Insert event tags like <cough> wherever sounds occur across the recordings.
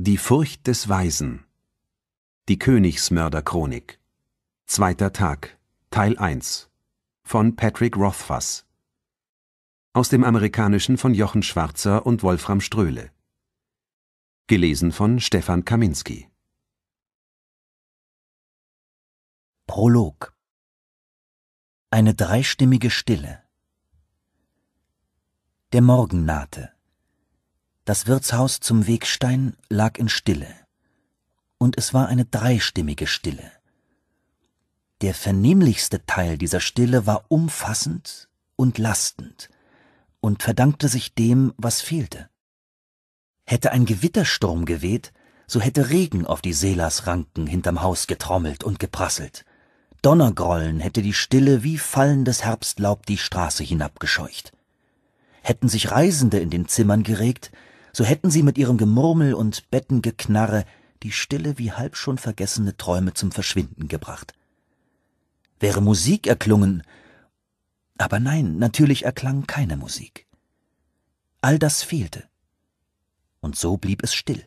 Die Furcht des Weisen. Die Königsmörderchronik. Zweiter Tag. Teil 1. Von Patrick Rothfuss. Aus dem Amerikanischen von Jochen Schwarzer und Wolfram Ströhle. Gelesen von Stefan Kaminski. Prolog. Eine dreistimmige Stille. Der Morgen nahte. Das Wirtshaus zum Wegstein lag in Stille, und es war eine dreistimmige Stille. Der vernehmlichste Teil dieser Stille war umfassend und lastend und verdankte sich dem, was fehlte. Hätte ein Gewittersturm geweht, so hätte Regen auf die Seelasranken hinterm Haus getrommelt und geprasselt. Donnergrollen hätte die Stille wie fallendes Herbstlaub die Straße hinabgescheucht. Hätten sich Reisende in den Zimmern geregt, so hätten sie mit ihrem Gemurmel und Bettengeknarre die Stille wie halb schon vergessene Träume zum Verschwinden gebracht. Wäre Musik erklungen, aber nein, natürlich erklang keine Musik. All das fehlte. Und so blieb es still.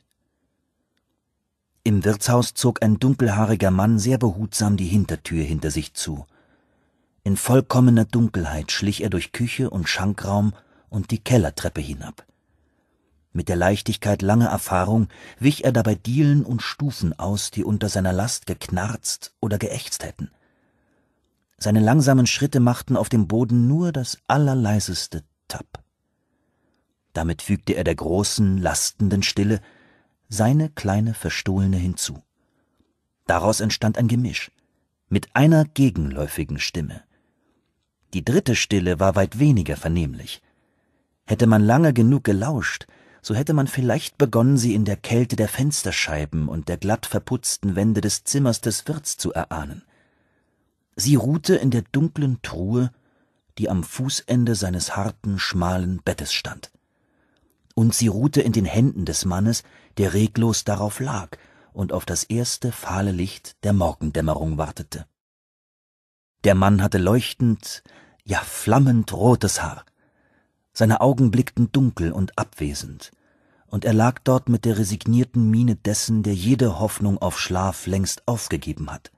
Im Wirtshaus zog ein dunkelhaariger Mann sehr behutsam die Hintertür hinter sich zu. In vollkommener Dunkelheit schlich er durch Küche und Schankraum und die Kellertreppe hinab. Mit der Leichtigkeit langer Erfahrung wich er dabei Dielen und Stufen aus, die unter seiner Last geknarzt oder geächzt hätten. Seine langsamen Schritte machten auf dem Boden nur das allerleiseste Tapp. Damit fügte er der großen, lastenden Stille seine kleine verstohlene hinzu. Daraus entstand ein Gemisch mit einer gegenläufigen Stimme. Die dritte Stille war weit weniger vernehmlich. Hätte man lange genug gelauscht, so hätte man vielleicht begonnen, sie in der Kälte der Fensterscheiben und der glatt verputzten Wände des Zimmers des Wirts zu erahnen. Sie ruhte in der dunklen Truhe, die am Fußende seines harten, schmalen Bettes stand. Und sie ruhte in den Händen des Mannes, der reglos darauf lag und auf das erste fahle Licht der Morgendämmerung wartete. Der Mann hatte leuchtend, ja flammend rotes Haar. Seine Augen blickten dunkel und abwesend, und er lag dort mit der resignierten Miene dessen, der jede Hoffnung auf Schlaf längst aufgegeben hat.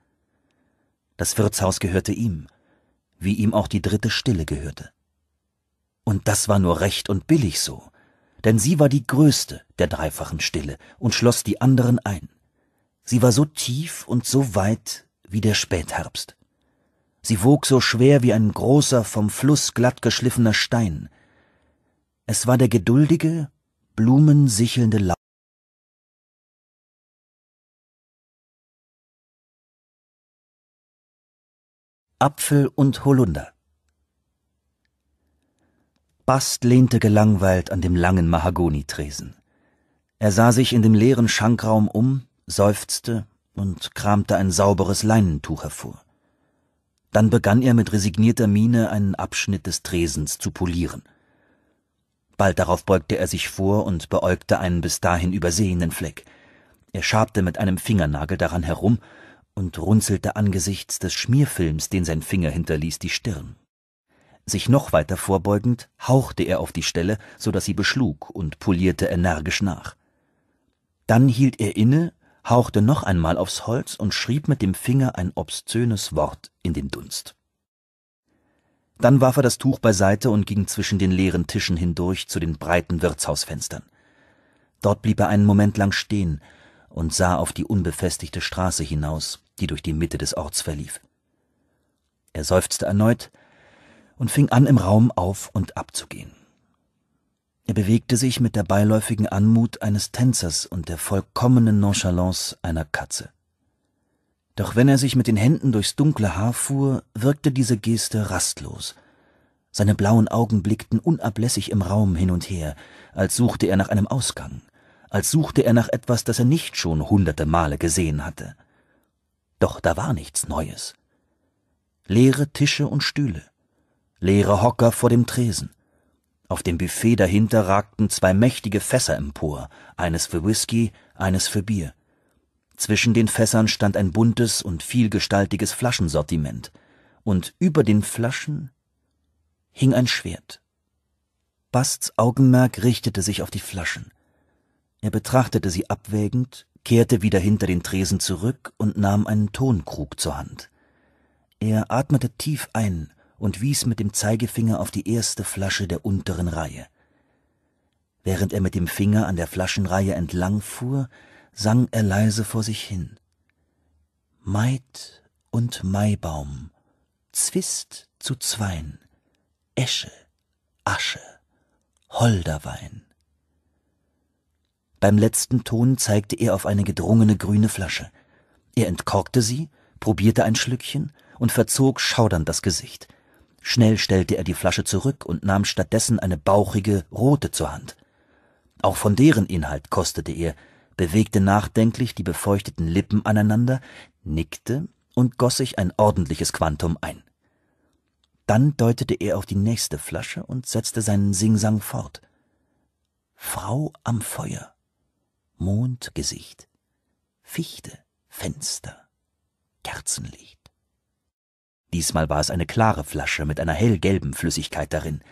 Das Wirtshaus gehörte ihm, wie ihm auch die dritte Stille gehörte. Und das war nur recht und billig so, denn sie war die größte der dreifachen Stille und schloss die anderen ein. Sie war so tief und so weit wie der Spätherbst. Sie wog so schwer wie ein großer, vom Fluss glatt geschliffener Stein. Es war der geduldige blumensichelnde Laub. Apfel und Holunder. Bast lehnte gelangweilt an dem langen Mahagonitresen. Er sah sich in dem leeren Schankraum um, seufzte und kramte ein sauberes Leinentuch hervor. Dann begann er mit resignierter Miene einen Abschnitt des Tresens zu polieren. Bald darauf beugte er sich vor und beäugte einen bis dahin übersehenen Fleck. Er schabte mit einem Fingernagel daran herum und runzelte angesichts des Schmierfilms, den sein Finger hinterließ, die Stirn. Sich noch weiter vorbeugend, hauchte er auf die Stelle, so daß sie beschlug und polierte energisch nach. Dann hielt er inne, hauchte noch einmal aufs Holz und schrieb mit dem Finger ein obszönes Wort in den Dunst. Dann warf er das Tuch beiseite und ging zwischen den leeren Tischen hindurch zu den breiten Wirtshausfenstern. Dort blieb er einen Moment lang stehen und sah auf die unbefestigte Straße hinaus, die durch die Mitte des Orts verlief. Er seufzte erneut und fing an, im Raum auf und abzugehen. Er bewegte sich mit der beiläufigen Anmut eines Tänzers und der vollkommenen Nonchalance einer Katze. Doch wenn er sich mit den Händen durchs dunkle Haar fuhr, wirkte diese Geste rastlos. Seine blauen Augen blickten unablässig im Raum hin und her, als suchte er nach einem Ausgang, als suchte er nach etwas, das er nicht schon hunderte Male gesehen hatte. Doch da war nichts Neues. Leere Tische und Stühle, leere Hocker vor dem Tresen. Auf dem Buffet dahinter ragten zwei mächtige Fässer empor, eines für Whisky, eines für Bier. Zwischen den Fässern stand ein buntes und vielgestaltiges Flaschensortiment, und über den Flaschen hing ein Schwert. Basts Augenmerk richtete sich auf die Flaschen. Er betrachtete sie abwägend, kehrte wieder hinter den Tresen zurück und nahm einen Tonkrug zur Hand. Er atmete tief ein und wies mit dem Zeigefinger auf die erste Flasche der unteren Reihe. Während er mit dem Finger an der Flaschenreihe entlang fuhr, sang er leise vor sich hin. Maid und Maibaum, Zwist zu Zwein, Esche, Asche, Holderwein. Beim letzten Ton zeigte er auf eine gedrungene grüne Flasche. Er entkorkte sie, probierte ein Schlückchen und verzog schaudernd das Gesicht. Schnell stellte er die Flasche zurück und nahm stattdessen eine bauchige, rote zur Hand. Auch von deren Inhalt kostete er, bewegte nachdenklich die befeuchteten Lippen aneinander, nickte und goss sich ein ordentliches Quantum ein. Dann deutete er auf die nächste Flasche und setzte seinen Singsang fort. Frau am Feuer, Mondgesicht, Fichte, Fenster, Kerzenlicht. Diesmal war es eine klare Flasche mit einer hellgelben Flüssigkeit darin.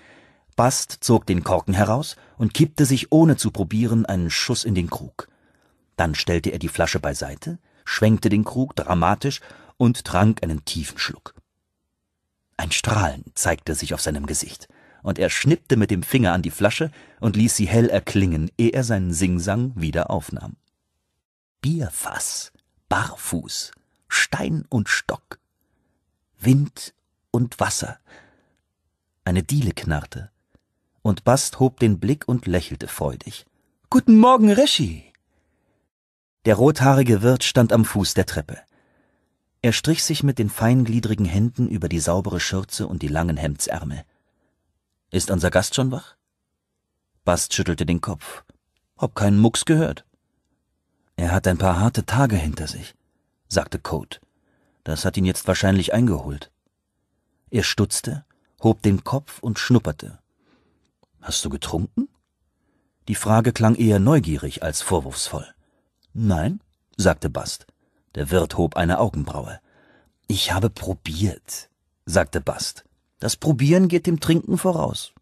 Bast zog den Korken heraus und kippte sich ohne zu probieren einen Schuss in den Krug. Dann stellte er die Flasche beiseite, schwenkte den Krug dramatisch und trank einen tiefen Schluck. Ein Strahlen zeigte sich auf seinem Gesicht, und er schnippte mit dem Finger an die Flasche und ließ sie hell erklingen, ehe er seinen Singsang wieder aufnahm. Bierfass, barfuß, Stein und Stock, Wind und Wasser. Eine Diele knarrte, und Bast hob den Blick und lächelte freudig. Guten Morgen, Reschi! Der rothaarige Wirt stand am Fuß der Treppe. Er strich sich mit den feingliedrigen Händen über die saubere Schürze und die langen Hemdsärmel. Ist unser Gast schon wach? Bast schüttelte den Kopf. Hab keinen Mucks gehört. Er hat ein paar harte Tage hinter sich, sagte Code. Das hat ihn jetzt wahrscheinlich eingeholt. Er stutzte, hob den Kopf und schnupperte. Hast du getrunken? Die Frage klang eher neugierig als vorwurfsvoll. Nein, sagte Bast. Der Wirt hob eine Augenbraue. Ich habe probiert, sagte Bast. Das Probieren geht dem Trinken voraus.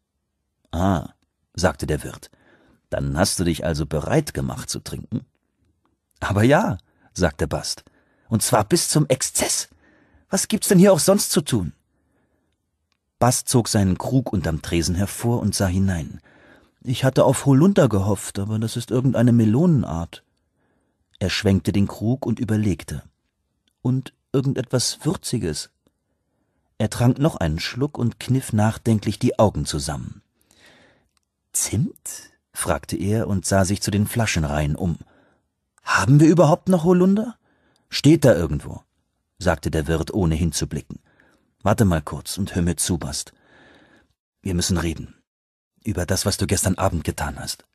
Ah, sagte der Wirt. Dann hast du dich also bereit gemacht zu trinken? Aber ja, sagte Bast. Und zwar bis zum Exzess. Was gibt's denn hier auch sonst zu tun? Bast zog seinen Krug unterm Tresen hervor und sah hinein. Ich hatte auf Holunder gehofft, aber das ist irgendeine Melonenart. Er schwenkte den Krug und überlegte. Und irgendetwas Würziges. Er trank noch einen Schluck und kniff nachdenklich die Augen zusammen. Zimt? fragte er und sah sich zu den Flaschenreihen um. Haben wir überhaupt noch Holunder? Steht da irgendwo, sagte der Wirt, ohne hinzublicken. Warte mal kurz und hör mir zu, Bast. Wir müssen reden. Über das, was du gestern Abend getan hast.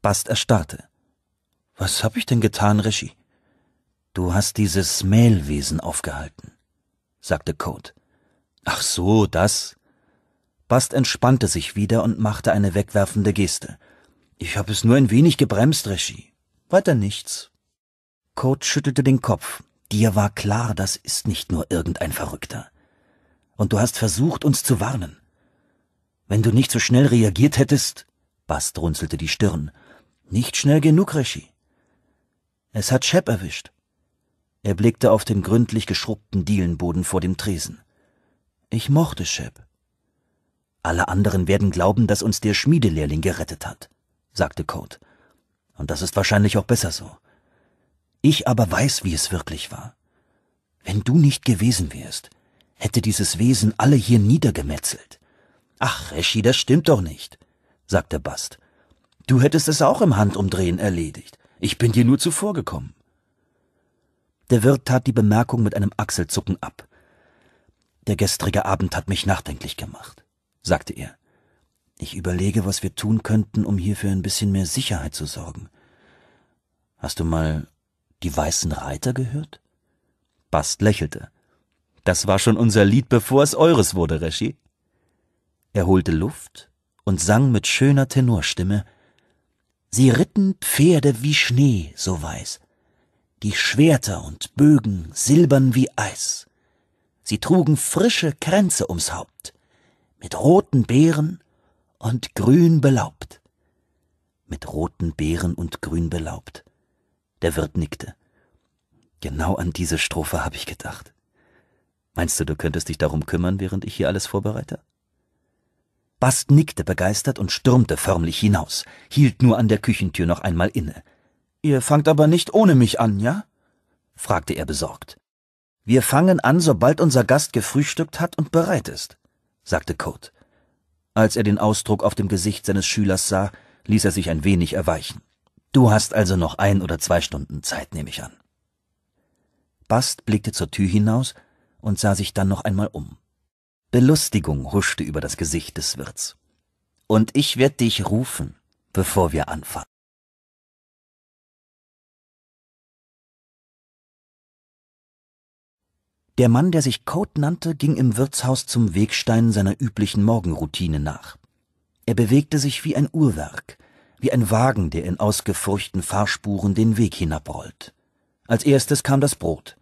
Bast erstarrte. Was hab ich denn getan, Reshi? Du hast dieses Mehlwesen aufgehalten, sagte Code. Ach so, das. Bast entspannte sich wieder und machte eine wegwerfende Geste. Ich habe es nur ein wenig gebremst, Reshi. Weiter nichts. Code schüttelte den Kopf. Dir war klar, das ist nicht nur irgendein Verrückter. Und du hast versucht, uns zu warnen. Wenn du nicht so schnell reagiert hättest. Bast runzelte die Stirn. Nicht schnell genug, Reshi. Es hat Shep erwischt. Er blickte auf den gründlich geschrubbten Dielenboden vor dem Tresen. Ich mochte Shep. Alle anderen werden glauben, dass uns der Schmiedelehrling gerettet hat, sagte Code. Und das ist wahrscheinlich auch besser so. Ich aber weiß, wie es wirklich war. Wenn du nicht gewesen wärst, hätte dieses Wesen alle hier niedergemetzelt. Ach, Reschi, das stimmt doch nicht, sagte Bast. Du hättest es auch im Handumdrehen erledigt. Ich bin dir nur zuvorgekommen. Der Wirt tat die Bemerkung mit einem Achselzucken ab. Der gestrige Abend hat mich nachdenklich gemacht, sagte er. Ich überlege, was wir tun könnten, um hier für ein bisschen mehr Sicherheit zu sorgen. Hast du mal die weißen Reiter gehört? Bast lächelte. Das war schon unser Lied, bevor es eures wurde, Reschi. Er holte Luft und sang mit schöner Tenorstimme Sie ritten Pferde wie Schnee, so weiß, die Schwerter und Bögen silbern wie Eis. Sie trugen frische Kränze ums Haupt, mit roten Beeren und grün belaubt. Mit roten Beeren und grün belaubt. Der Wirt nickte. Genau an diese Strophe habe ich gedacht. Meinst du, du könntest dich darum kümmern, während ich hier alles vorbereite? Bast nickte begeistert und stürmte förmlich hinaus, hielt nur an der Küchentür noch einmal inne. Ihr fangt aber nicht ohne mich an, ja? fragte er besorgt. Wir fangen an, sobald unser Gast gefrühstückt hat und bereit ist, sagte Code. Als er den Ausdruck auf dem Gesicht seines Schülers sah, ließ er sich ein wenig erweichen. Du hast also noch ein oder zwei Stunden Zeit, nehme ich an. Bast blickte zur Tür hinaus und sah sich dann noch einmal um. Belustigung huschte über das Gesicht des Wirts. Und ich werde dich rufen, bevor wir anfangen. Der Mann, der sich Code nannte, ging im Wirtshaus zum Wegstein seiner üblichen Morgenroutine nach. Er bewegte sich wie ein Uhrwerk, wie ein Wagen, der in ausgefurchten Fahrspuren den Weg hinabrollt. Als erstes kam das Brot,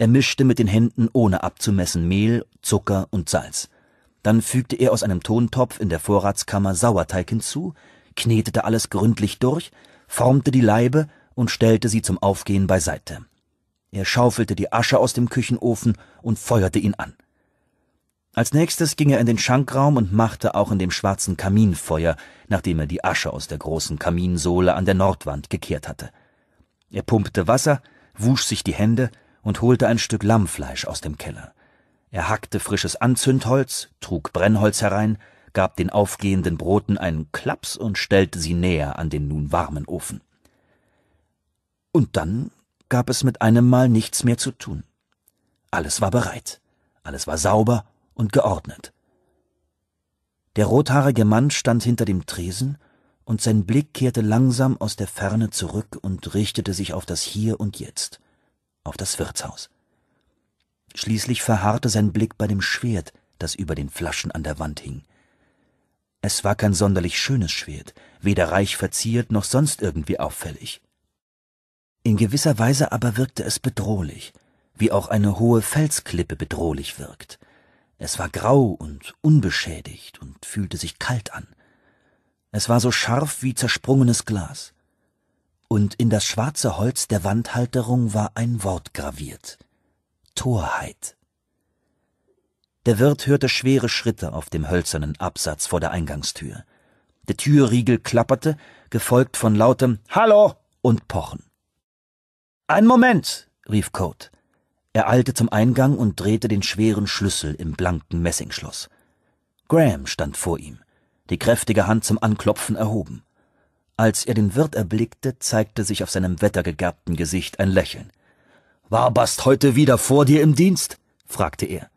er mischte mit den Händen ohne abzumessen Mehl, Zucker und Salz. Dann fügte er aus einem Tontopf in der Vorratskammer Sauerteig hinzu, knetete alles gründlich durch, formte die Laibe und stellte sie zum Aufgehen beiseite. Er schaufelte die Asche aus dem Küchenofen und feuerte ihn an. Als nächstes ging er in den Schankraum und machte auch in dem schwarzen Kaminfeuer, nachdem er die Asche aus der großen Kaminsohle an der Nordwand gekehrt hatte. Er pumpte Wasser, wusch sich die Hände, und holte ein Stück Lammfleisch aus dem Keller. Er hackte frisches Anzündholz, trug Brennholz herein, gab den aufgehenden Broten einen Klaps und stellte sie näher an den nun warmen Ofen. Und dann gab es mit einem Mal nichts mehr zu tun. Alles war bereit, alles war sauber und geordnet. Der rothaarige Mann stand hinter dem Tresen, und sein Blick kehrte langsam aus der Ferne zurück und richtete sich auf das Hier und Jetzt auf das Wirtshaus. Schließlich verharrte sein Blick bei dem Schwert, das über den Flaschen an der Wand hing. Es war kein sonderlich schönes Schwert, weder reich verziert noch sonst irgendwie auffällig. In gewisser Weise aber wirkte es bedrohlich, wie auch eine hohe Felsklippe bedrohlich wirkt. Es war grau und unbeschädigt und fühlte sich kalt an. Es war so scharf wie zersprungenes Glas und in das schwarze Holz der Wandhalterung war ein Wort graviert Torheit. Der Wirt hörte schwere Schritte auf dem hölzernen Absatz vor der Eingangstür. Der Türriegel klapperte, gefolgt von lautem Hallo und Pochen. Ein Moment, rief Code. Er eilte zum Eingang und drehte den schweren Schlüssel im blanken Messingschloss. Graham stand vor ihm, die kräftige Hand zum Anklopfen erhoben. Als er den Wirt erblickte, zeigte sich auf seinem wettergegerbten Gesicht ein Lächeln. War Bast heute wieder vor dir im Dienst? fragte er.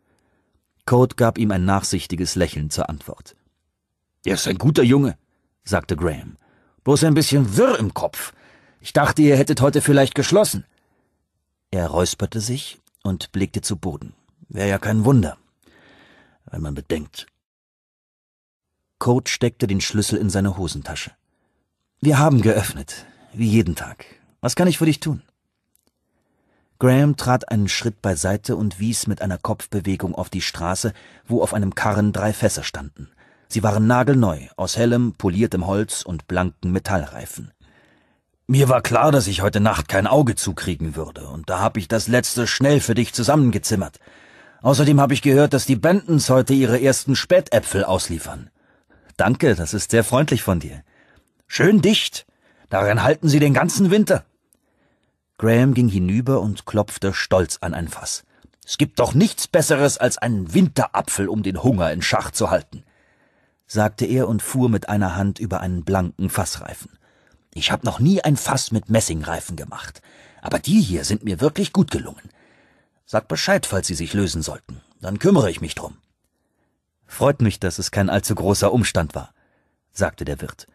Code gab ihm ein nachsichtiges Lächeln zur Antwort. Er ist ein guter Junge, sagte Graham. Bloß ein bisschen wirr im Kopf. Ich dachte, ihr hättet heute vielleicht geschlossen. Er räusperte sich und blickte zu Boden. Wäre ja kein Wunder, wenn man bedenkt. Code steckte den Schlüssel in seine Hosentasche. Wir haben geöffnet, wie jeden Tag. Was kann ich für dich tun? Graham trat einen Schritt beiseite und wies mit einer Kopfbewegung auf die Straße, wo auf einem Karren drei Fässer standen. Sie waren nagelneu, aus hellem, poliertem Holz und blanken Metallreifen. Mir war klar, dass ich heute Nacht kein Auge zukriegen würde, und da hab ich das letzte schnell für dich zusammengezimmert. Außerdem habe ich gehört, dass die Bentons heute ihre ersten Spätäpfel ausliefern. Danke, das ist sehr freundlich von dir. Schön dicht. Darin halten Sie den ganzen Winter. Graham ging hinüber und klopfte stolz an ein Fass. Es gibt doch nichts Besseres als einen Winterapfel, um den Hunger in Schach zu halten, sagte er und fuhr mit einer Hand über einen blanken Fassreifen. Ich habe noch nie ein Fass mit Messingreifen gemacht, aber die hier sind mir wirklich gut gelungen. Sag Bescheid, falls sie sich lösen sollten, dann kümmere ich mich drum. Freut mich, dass es kein allzu großer Umstand war, sagte der Wirt.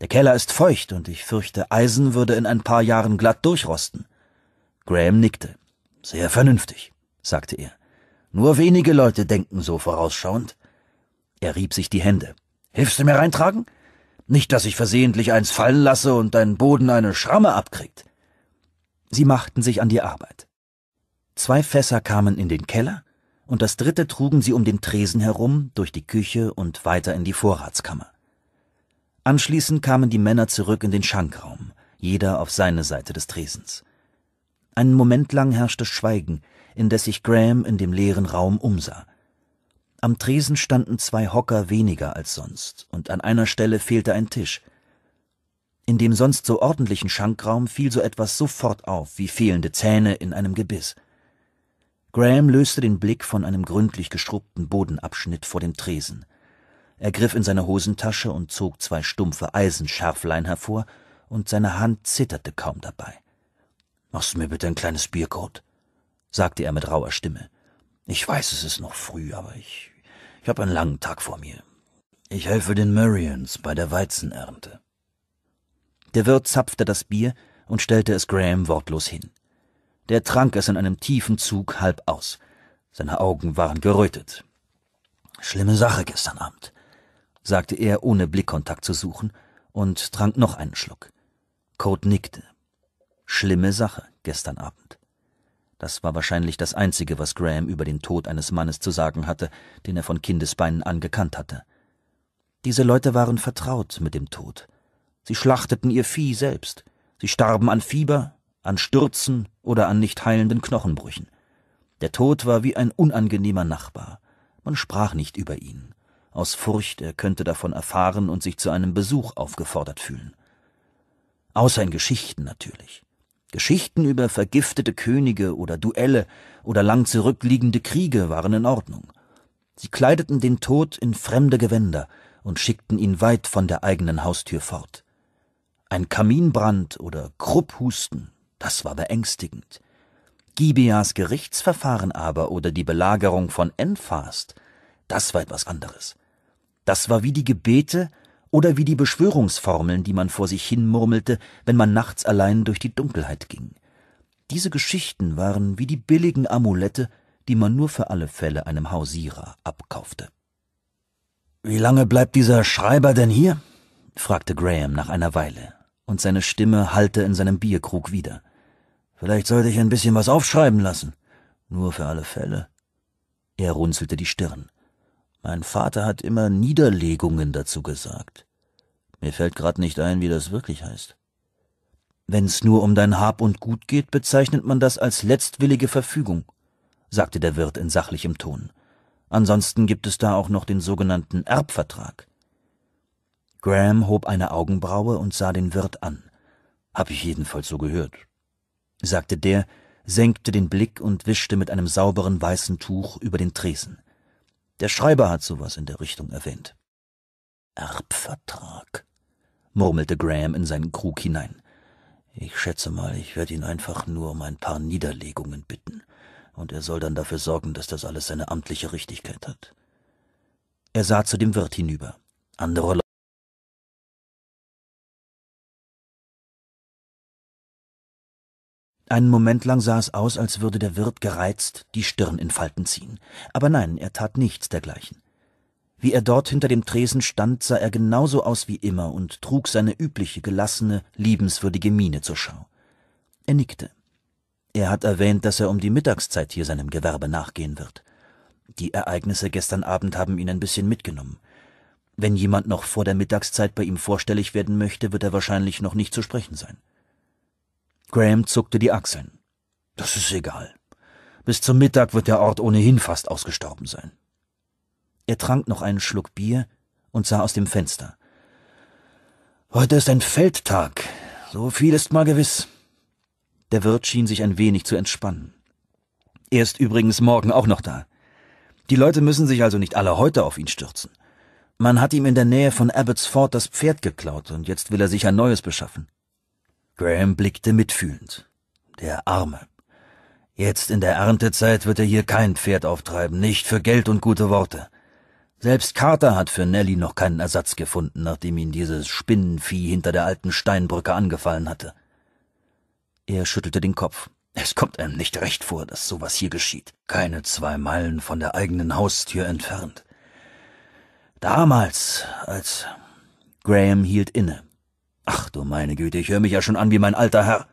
Der Keller ist feucht und ich fürchte, Eisen würde in ein paar Jahren glatt durchrosten. Graham nickte. Sehr vernünftig, sagte er. Nur wenige Leute denken so vorausschauend. Er rieb sich die Hände. Hilfst du mir reintragen? Nicht, dass ich versehentlich eins fallen lasse und dein Boden eine Schramme abkriegt. Sie machten sich an die Arbeit. Zwei Fässer kamen in den Keller, und das dritte trugen sie um den Tresen herum, durch die Küche und weiter in die Vorratskammer. Anschließend kamen die Männer zurück in den Schankraum, jeder auf seine Seite des Tresens. Einen Moment lang herrschte Schweigen, indes sich Graham in dem leeren Raum umsah. Am Tresen standen zwei Hocker weniger als sonst, und an einer Stelle fehlte ein Tisch. In dem sonst so ordentlichen Schankraum fiel so etwas sofort auf, wie fehlende Zähne in einem Gebiss. Graham löste den Blick von einem gründlich gestruppten Bodenabschnitt vor dem Tresen – er griff in seine Hosentasche und zog zwei stumpfe Eisenschärflein hervor, und seine Hand zitterte kaum dabei. Machst du mir bitte ein kleines Bierkot? sagte er mit rauer Stimme. Ich weiß, es ist noch früh, aber ich, ich habe einen langen Tag vor mir. Ich helfe den Marions bei der Weizenernte. Der Wirt zapfte das Bier und stellte es Graham wortlos hin. Der trank es in einem tiefen Zug halb aus. Seine Augen waren gerötet. Schlimme Sache gestern Abend sagte er, ohne Blickkontakt zu suchen, und trank noch einen Schluck. Code nickte. Schlimme Sache gestern Abend. Das war wahrscheinlich das Einzige, was Graham über den Tod eines Mannes zu sagen hatte, den er von Kindesbeinen an gekannt hatte. Diese Leute waren vertraut mit dem Tod. Sie schlachteten ihr Vieh selbst. Sie starben an Fieber, an Stürzen oder an nicht heilenden Knochenbrüchen. Der Tod war wie ein unangenehmer Nachbar. Man sprach nicht über ihn aus Furcht, er könnte davon erfahren und sich zu einem Besuch aufgefordert fühlen. Außer in Geschichten natürlich. Geschichten über vergiftete Könige oder Duelle oder lang zurückliegende Kriege waren in Ordnung. Sie kleideten den Tod in fremde Gewänder und schickten ihn weit von der eigenen Haustür fort. Ein Kaminbrand oder Krupphusten, das war beängstigend. Gibeas Gerichtsverfahren aber oder die Belagerung von Enfast, das war etwas anderes. Das war wie die Gebete oder wie die Beschwörungsformeln, die man vor sich hinmurmelte, wenn man nachts allein durch die Dunkelheit ging. Diese Geschichten waren wie die billigen Amulette, die man nur für alle Fälle einem Hausierer abkaufte. Wie lange bleibt dieser Schreiber denn hier? fragte Graham nach einer Weile, und seine Stimme hallte in seinem Bierkrug wieder. Vielleicht sollte ich ein bisschen was aufschreiben lassen. Nur für alle Fälle. Er runzelte die Stirn. Mein Vater hat immer Niederlegungen dazu gesagt. Mir fällt grad nicht ein, wie das wirklich heißt. Wenn's nur um dein Hab und Gut geht, bezeichnet man das als letztwillige Verfügung, sagte der Wirt in sachlichem Ton. Ansonsten gibt es da auch noch den sogenannten Erbvertrag. Graham hob eine Augenbraue und sah den Wirt an. Hab ich jedenfalls so gehört, sagte der, senkte den Blick und wischte mit einem sauberen weißen Tuch über den Tresen. Der Schreiber hat sowas in der Richtung erwähnt. Erbvertrag, murmelte Graham in seinen Krug hinein. Ich schätze mal, ich werde ihn einfach nur um ein paar Niederlegungen bitten, und er soll dann dafür sorgen, dass das alles seine amtliche Richtigkeit hat. Er sah zu dem Wirt hinüber. Andere Einen Moment lang sah es aus, als würde der Wirt gereizt die Stirn in Falten ziehen. Aber nein, er tat nichts dergleichen. Wie er dort hinter dem Tresen stand, sah er genauso aus wie immer und trug seine übliche, gelassene, liebenswürdige Miene zur Schau. Er nickte. Er hat erwähnt, dass er um die Mittagszeit hier seinem Gewerbe nachgehen wird. Die Ereignisse gestern Abend haben ihn ein bisschen mitgenommen. Wenn jemand noch vor der Mittagszeit bei ihm vorstellig werden möchte, wird er wahrscheinlich noch nicht zu sprechen sein. Graham zuckte die Achseln. Das ist egal. Bis zum Mittag wird der Ort ohnehin fast ausgestorben sein. Er trank noch einen Schluck Bier und sah aus dem Fenster. Heute ist ein Feldtag, so viel ist mal gewiss. Der Wirt schien sich ein wenig zu entspannen. Er ist übrigens morgen auch noch da. Die Leute müssen sich also nicht alle heute auf ihn stürzen. Man hat ihm in der Nähe von Abbotsford das Pferd geklaut und jetzt will er sich ein neues beschaffen. Graham blickte mitfühlend. Der Arme. Jetzt in der Erntezeit wird er hier kein Pferd auftreiben, nicht für Geld und gute Worte. Selbst Carter hat für Nelly noch keinen Ersatz gefunden, nachdem ihn dieses Spinnenvieh hinter der alten Steinbrücke angefallen hatte. Er schüttelte den Kopf. Es kommt einem nicht recht vor, dass sowas hier geschieht. Keine zwei Meilen von der eigenen Haustür entfernt. Damals, als Graham hielt inne. Ach du meine Güte, ich höre mich ja schon an wie mein alter Herr.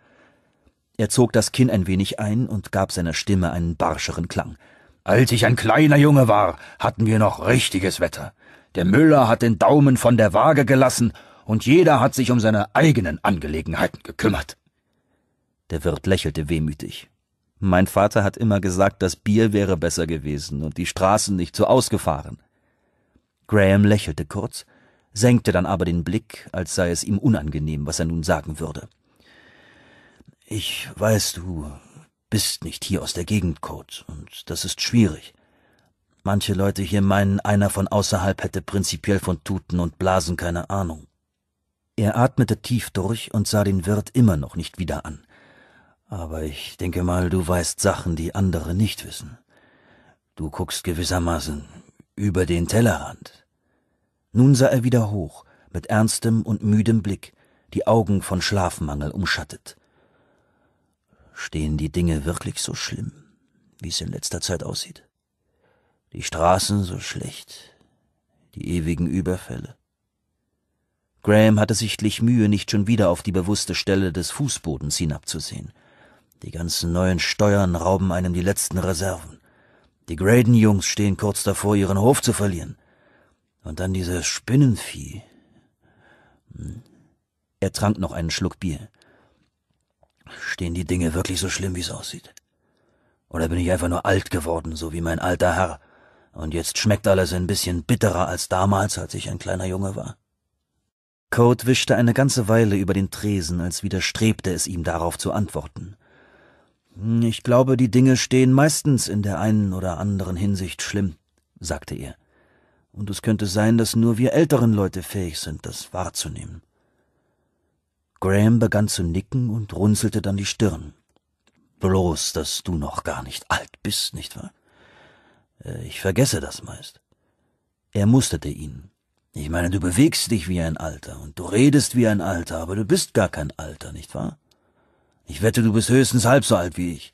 Er zog das Kinn ein wenig ein und gab seiner Stimme einen barscheren Klang. Als ich ein kleiner Junge war, hatten wir noch richtiges Wetter. Der Müller hat den Daumen von der Waage gelassen, und jeder hat sich um seine eigenen Angelegenheiten gekümmert. Der Wirt lächelte wehmütig. Mein Vater hat immer gesagt, das Bier wäre besser gewesen und die Straßen nicht so ausgefahren. Graham lächelte kurz, senkte dann aber den Blick, als sei es ihm unangenehm, was er nun sagen würde. Ich weiß, du bist nicht hier aus der Gegend, Kurt, und das ist schwierig. Manche Leute hier meinen, einer von außerhalb hätte prinzipiell von Tuten und Blasen keine Ahnung. Er atmete tief durch und sah den Wirt immer noch nicht wieder an. Aber ich denke mal, du weißt Sachen, die andere nicht wissen. Du guckst gewissermaßen über den Tellerrand. Nun sah er wieder hoch, mit ernstem und müdem Blick, die Augen von Schlafmangel umschattet. Stehen die Dinge wirklich so schlimm, wie es in letzter Zeit aussieht? Die Straßen so schlecht, die ewigen Überfälle. Graham hatte sichtlich Mühe, nicht schon wieder auf die bewusste Stelle des Fußbodens hinabzusehen. Die ganzen neuen Steuern rauben einem die letzten Reserven. Die Graydon-Jungs stehen kurz davor, ihren Hof zu verlieren. Und dann dieses Spinnenvieh. Hm. Er trank noch einen Schluck Bier. Stehen die Dinge wirklich so schlimm, wie es aussieht? Oder bin ich einfach nur alt geworden, so wie mein alter Herr? Und jetzt schmeckt alles ein bisschen bitterer als damals, als ich ein kleiner Junge war. Code wischte eine ganze Weile über den Tresen, als widerstrebte es ihm darauf zu antworten. Hm, ich glaube, die Dinge stehen meistens in der einen oder anderen Hinsicht schlimm, sagte er und es könnte sein, dass nur wir älteren Leute fähig sind, das wahrzunehmen. Graham begann zu nicken und runzelte dann die Stirn. Bloß, dass du noch gar nicht alt bist, nicht wahr? Äh, ich vergesse das meist. Er musterte ihn. Ich meine, du bewegst dich wie ein Alter und du redest wie ein Alter, aber du bist gar kein Alter, nicht wahr? Ich wette, du bist höchstens halb so alt wie ich.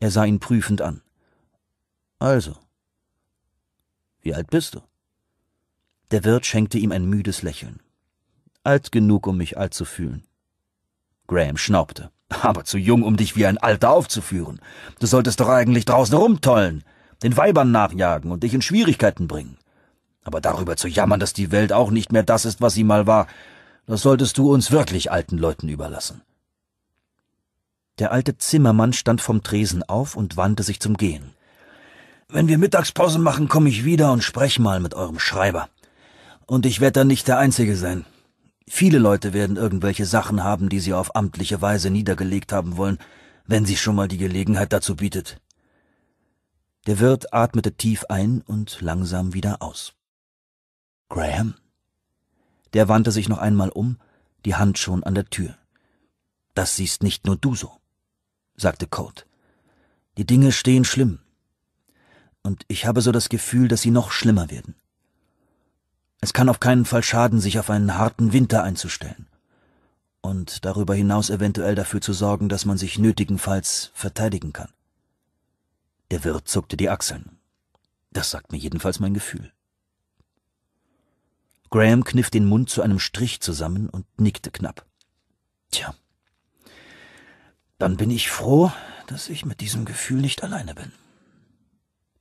Er sah ihn prüfend an. Also, wie alt bist du? Der Wirt schenkte ihm ein müdes Lächeln. Alt genug, um mich alt zu fühlen. Graham schnaubte. Aber zu jung, um dich wie ein Alter aufzuführen. Du solltest doch eigentlich draußen rumtollen, den Weibern nachjagen und dich in Schwierigkeiten bringen. Aber darüber zu jammern, dass die Welt auch nicht mehr das ist, was sie mal war, das solltest du uns wirklich alten Leuten überlassen. Der alte Zimmermann stand vom Tresen auf und wandte sich zum Gehen. Wenn wir Mittagspause machen, komme ich wieder und sprech mal mit eurem Schreiber. Und ich werde dann nicht der Einzige sein. Viele Leute werden irgendwelche Sachen haben, die sie auf amtliche Weise niedergelegt haben wollen, wenn sich schon mal die Gelegenheit dazu bietet. Der Wirt atmete tief ein und langsam wieder aus. Graham? Der wandte sich noch einmal um, die Hand schon an der Tür. Das siehst nicht nur du so, sagte Code. Die Dinge stehen schlimm und ich habe so das Gefühl, dass sie noch schlimmer werden. Es kann auf keinen Fall schaden, sich auf einen harten Winter einzustellen und darüber hinaus eventuell dafür zu sorgen, dass man sich nötigenfalls verteidigen kann. Der Wirt zuckte die Achseln. Das sagt mir jedenfalls mein Gefühl. Graham kniff den Mund zu einem Strich zusammen und nickte knapp. Tja, dann bin ich froh, dass ich mit diesem Gefühl nicht alleine bin.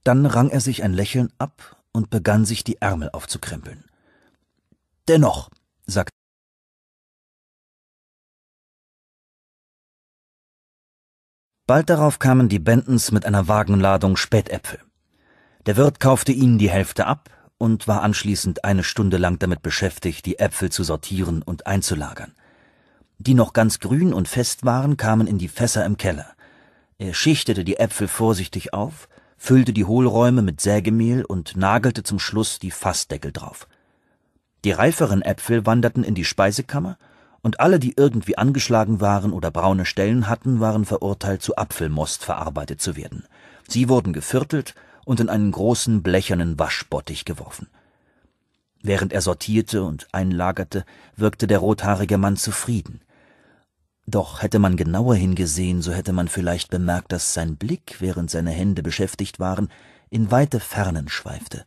Dann rang er sich ein Lächeln ab und begann sich die Ärmel aufzukrempeln. Dennoch, sagte Bald darauf kamen die Bentons mit einer Wagenladung Spätäpfel. Der Wirt kaufte ihnen die Hälfte ab und war anschließend eine Stunde lang damit beschäftigt, die Äpfel zu sortieren und einzulagern. Die noch ganz grün und fest waren, kamen in die Fässer im Keller. Er schichtete die Äpfel vorsichtig auf, füllte die Hohlräume mit Sägemehl und nagelte zum Schluss die Fassdeckel drauf. Die reiferen Äpfel wanderten in die Speisekammer, und alle, die irgendwie angeschlagen waren oder braune Stellen hatten, waren verurteilt, zu Apfelmost verarbeitet zu werden. Sie wurden geviertelt und in einen großen blechernen Waschbottich geworfen. Während er sortierte und einlagerte, wirkte der rothaarige Mann zufrieden. Doch hätte man genauer hingesehen, so hätte man vielleicht bemerkt, dass sein Blick, während seine Hände beschäftigt waren, in weite Fernen schweifte,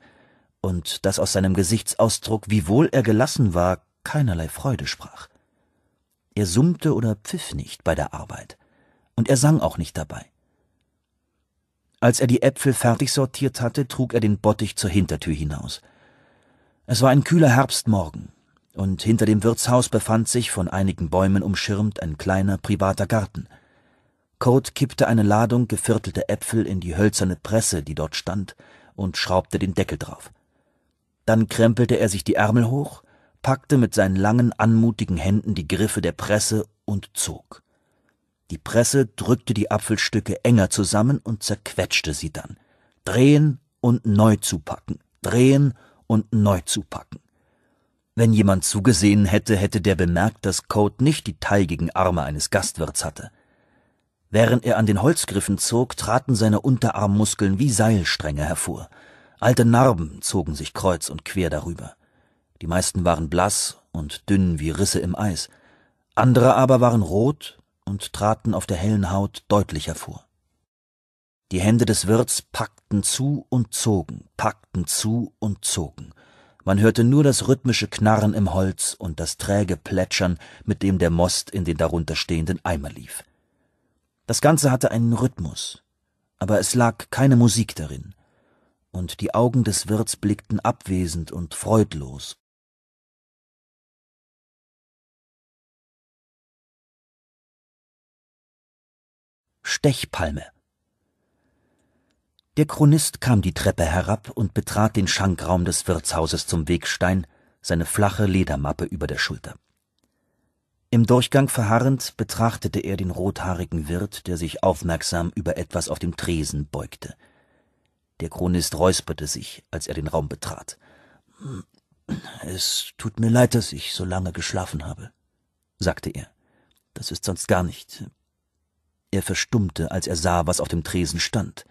und dass aus seinem Gesichtsausdruck, wiewohl er gelassen war, keinerlei Freude sprach. Er summte oder pfiff nicht bei der Arbeit, und er sang auch nicht dabei. Als er die Äpfel fertig sortiert hatte, trug er den Bottich zur Hintertür hinaus. Es war ein kühler Herbstmorgen, und hinter dem Wirtshaus befand sich, von einigen Bäumen umschirmt, ein kleiner privater Garten. Kurt kippte eine Ladung geviertelte Äpfel in die hölzerne Presse, die dort stand, und schraubte den Deckel drauf. Dann krempelte er sich die Ärmel hoch, packte mit seinen langen, anmutigen Händen die Griffe der Presse und zog. Die Presse drückte die Apfelstücke enger zusammen und zerquetschte sie dann. Drehen und neu zupacken, drehen und neu zupacken. Wenn jemand zugesehen hätte, hätte der bemerkt, dass Code nicht die teigigen Arme eines Gastwirts hatte. Während er an den Holzgriffen zog, traten seine Unterarmmuskeln wie Seilstränge hervor. Alte Narben zogen sich kreuz und quer darüber. Die meisten waren blass und dünn wie Risse im Eis. Andere aber waren rot und traten auf der hellen Haut deutlich hervor. Die Hände des Wirts packten zu und zogen, packten zu und zogen. Man hörte nur das rhythmische Knarren im Holz und das träge Plätschern, mit dem der Most in den darunter stehenden Eimer lief. Das Ganze hatte einen Rhythmus, aber es lag keine Musik darin, und die Augen des Wirts blickten abwesend und freudlos Stechpalme. Der Chronist kam die Treppe herab und betrat den Schankraum des Wirtshauses zum Wegstein, seine flache Ledermappe über der Schulter. Im Durchgang verharrend betrachtete er den rothaarigen Wirt, der sich aufmerksam über etwas auf dem Tresen beugte. Der Chronist räusperte sich, als er den Raum betrat. Es tut mir leid, dass ich so lange geschlafen habe, sagte er. Das ist sonst gar nicht. Er verstummte, als er sah, was auf dem Tresen stand.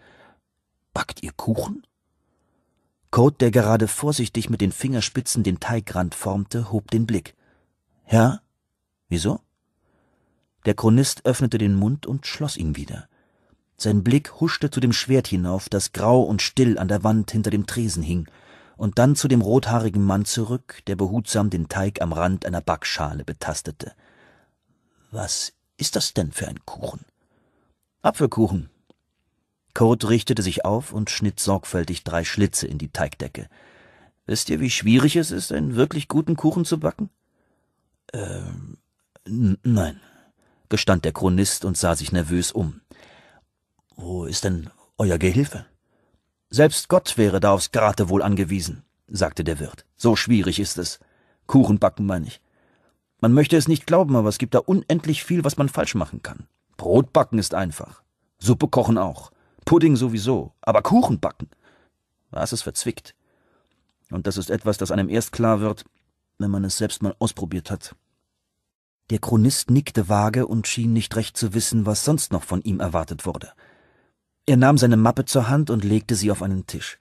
Backt ihr Kuchen? Code, der gerade vorsichtig mit den Fingerspitzen den Teigrand formte, hob den Blick. Ja? Wieso? Der Chronist öffnete den Mund und schloss ihn wieder. Sein Blick huschte zu dem Schwert hinauf, das grau und still an der Wand hinter dem Tresen hing, und dann zu dem rothaarigen Mann zurück, der behutsam den Teig am Rand einer Backschale betastete. Was ist das denn für ein Kuchen? Apfelkuchen, Kurt richtete sich auf und schnitt sorgfältig drei Schlitze in die Teigdecke. Wisst ihr, wie schwierig es ist, einen wirklich guten Kuchen zu backen? Ähm, nein, gestand der Chronist und sah sich nervös um. Wo ist denn euer Gehilfe? Selbst Gott wäre da aufs Geratewohl angewiesen, sagte der Wirt. So schwierig ist es. Kuchenbacken meine ich. Man möchte es nicht glauben, aber es gibt da unendlich viel, was man falsch machen kann. Brot backen ist einfach. Suppe kochen auch. Pudding sowieso, aber Kuchen backen. Was ist verzwickt? Und das ist etwas, das einem erst klar wird, wenn man es selbst mal ausprobiert hat. Der Chronist nickte vage und schien nicht recht zu wissen, was sonst noch von ihm erwartet wurde. Er nahm seine Mappe zur Hand und legte sie auf einen Tisch.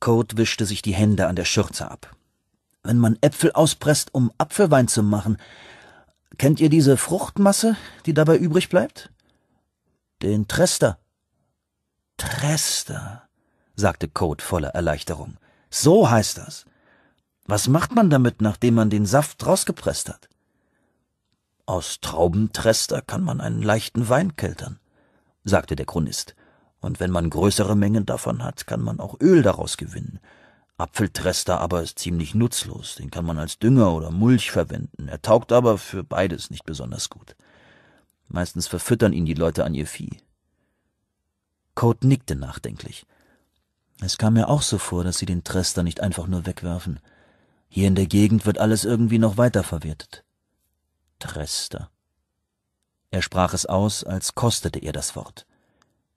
Code wischte sich die Hände an der Schürze ab. Wenn man Äpfel auspresst, um Apfelwein zu machen, kennt ihr diese Fruchtmasse, die dabei übrig bleibt? Den Trester, Trester, sagte Code voller Erleichterung. So heißt das. Was macht man damit, nachdem man den Saft rausgepresst hat? Aus Traubentrester kann man einen leichten Wein keltern, sagte der Chronist. Und wenn man größere Mengen davon hat, kann man auch Öl daraus gewinnen. Apfeltrester aber ist ziemlich nutzlos, den kann man als Dünger oder Mulch verwenden. Er taugt aber für beides nicht besonders gut. Meistens verfüttern ihn die Leute an ihr Vieh. Code nickte nachdenklich. Es kam mir auch so vor, dass sie den Trester nicht einfach nur wegwerfen. Hier in der Gegend wird alles irgendwie noch weiter verwertet. Trester. Er sprach es aus, als kostete er das Wort.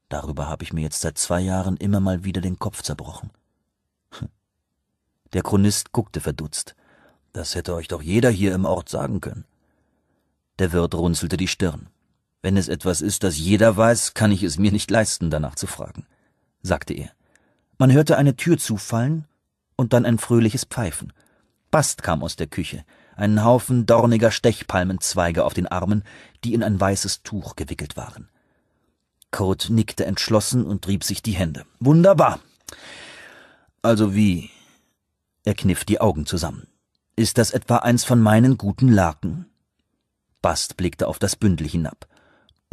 Darüber habe ich mir jetzt seit zwei Jahren immer mal wieder den Kopf zerbrochen. Hm. Der Chronist guckte verdutzt. Das hätte euch doch jeder hier im Ort sagen können. Der Wirt runzelte die Stirn. Wenn es etwas ist, das jeder weiß, kann ich es mir nicht leisten, danach zu fragen, sagte er. Man hörte eine Tür zufallen und dann ein fröhliches Pfeifen. Bast kam aus der Küche, einen Haufen dorniger Stechpalmenzweige auf den Armen, die in ein weißes Tuch gewickelt waren. Kurt nickte entschlossen und rieb sich die Hände. Wunderbar. Also wie? Er kniff die Augen zusammen. Ist das etwa eins von meinen guten Laken? Bast blickte auf das Bündel hinab.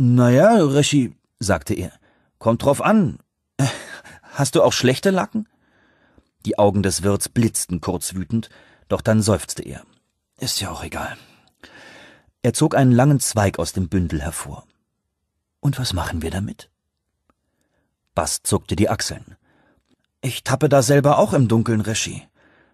Naja, Reschi, sagte er, kommt drauf an. Hast du auch schlechte Lacken? Die Augen des Wirts blitzten kurz wütend, doch dann seufzte er. Ist ja auch egal. Er zog einen langen Zweig aus dem Bündel hervor. Und was machen wir damit? Bast zuckte die Achseln. Ich tappe da selber auch im Dunkeln, Reschi.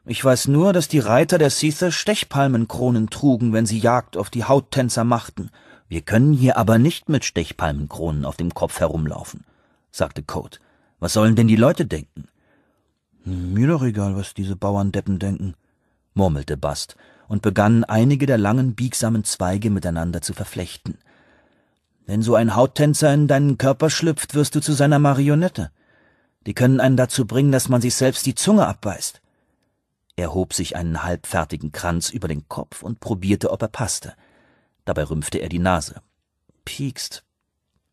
Ich weiß nur, dass die Reiter der Seether Stechpalmenkronen trugen, wenn sie Jagd auf die Hauttänzer machten, wir können hier aber nicht mit Stechpalmenkronen auf dem Kopf herumlaufen, sagte Code. Was sollen denn die Leute denken? Mir doch egal, was diese Bauerndeppen denken, murmelte Bast und begann, einige der langen, biegsamen Zweige miteinander zu verflechten. Wenn so ein Hauttänzer in deinen Körper schlüpft, wirst du zu seiner Marionette. Die können einen dazu bringen, dass man sich selbst die Zunge abbeißt. Er hob sich einen halbfertigen Kranz über den Kopf und probierte, ob er passte dabei rümpfte er die Nase. Piekst.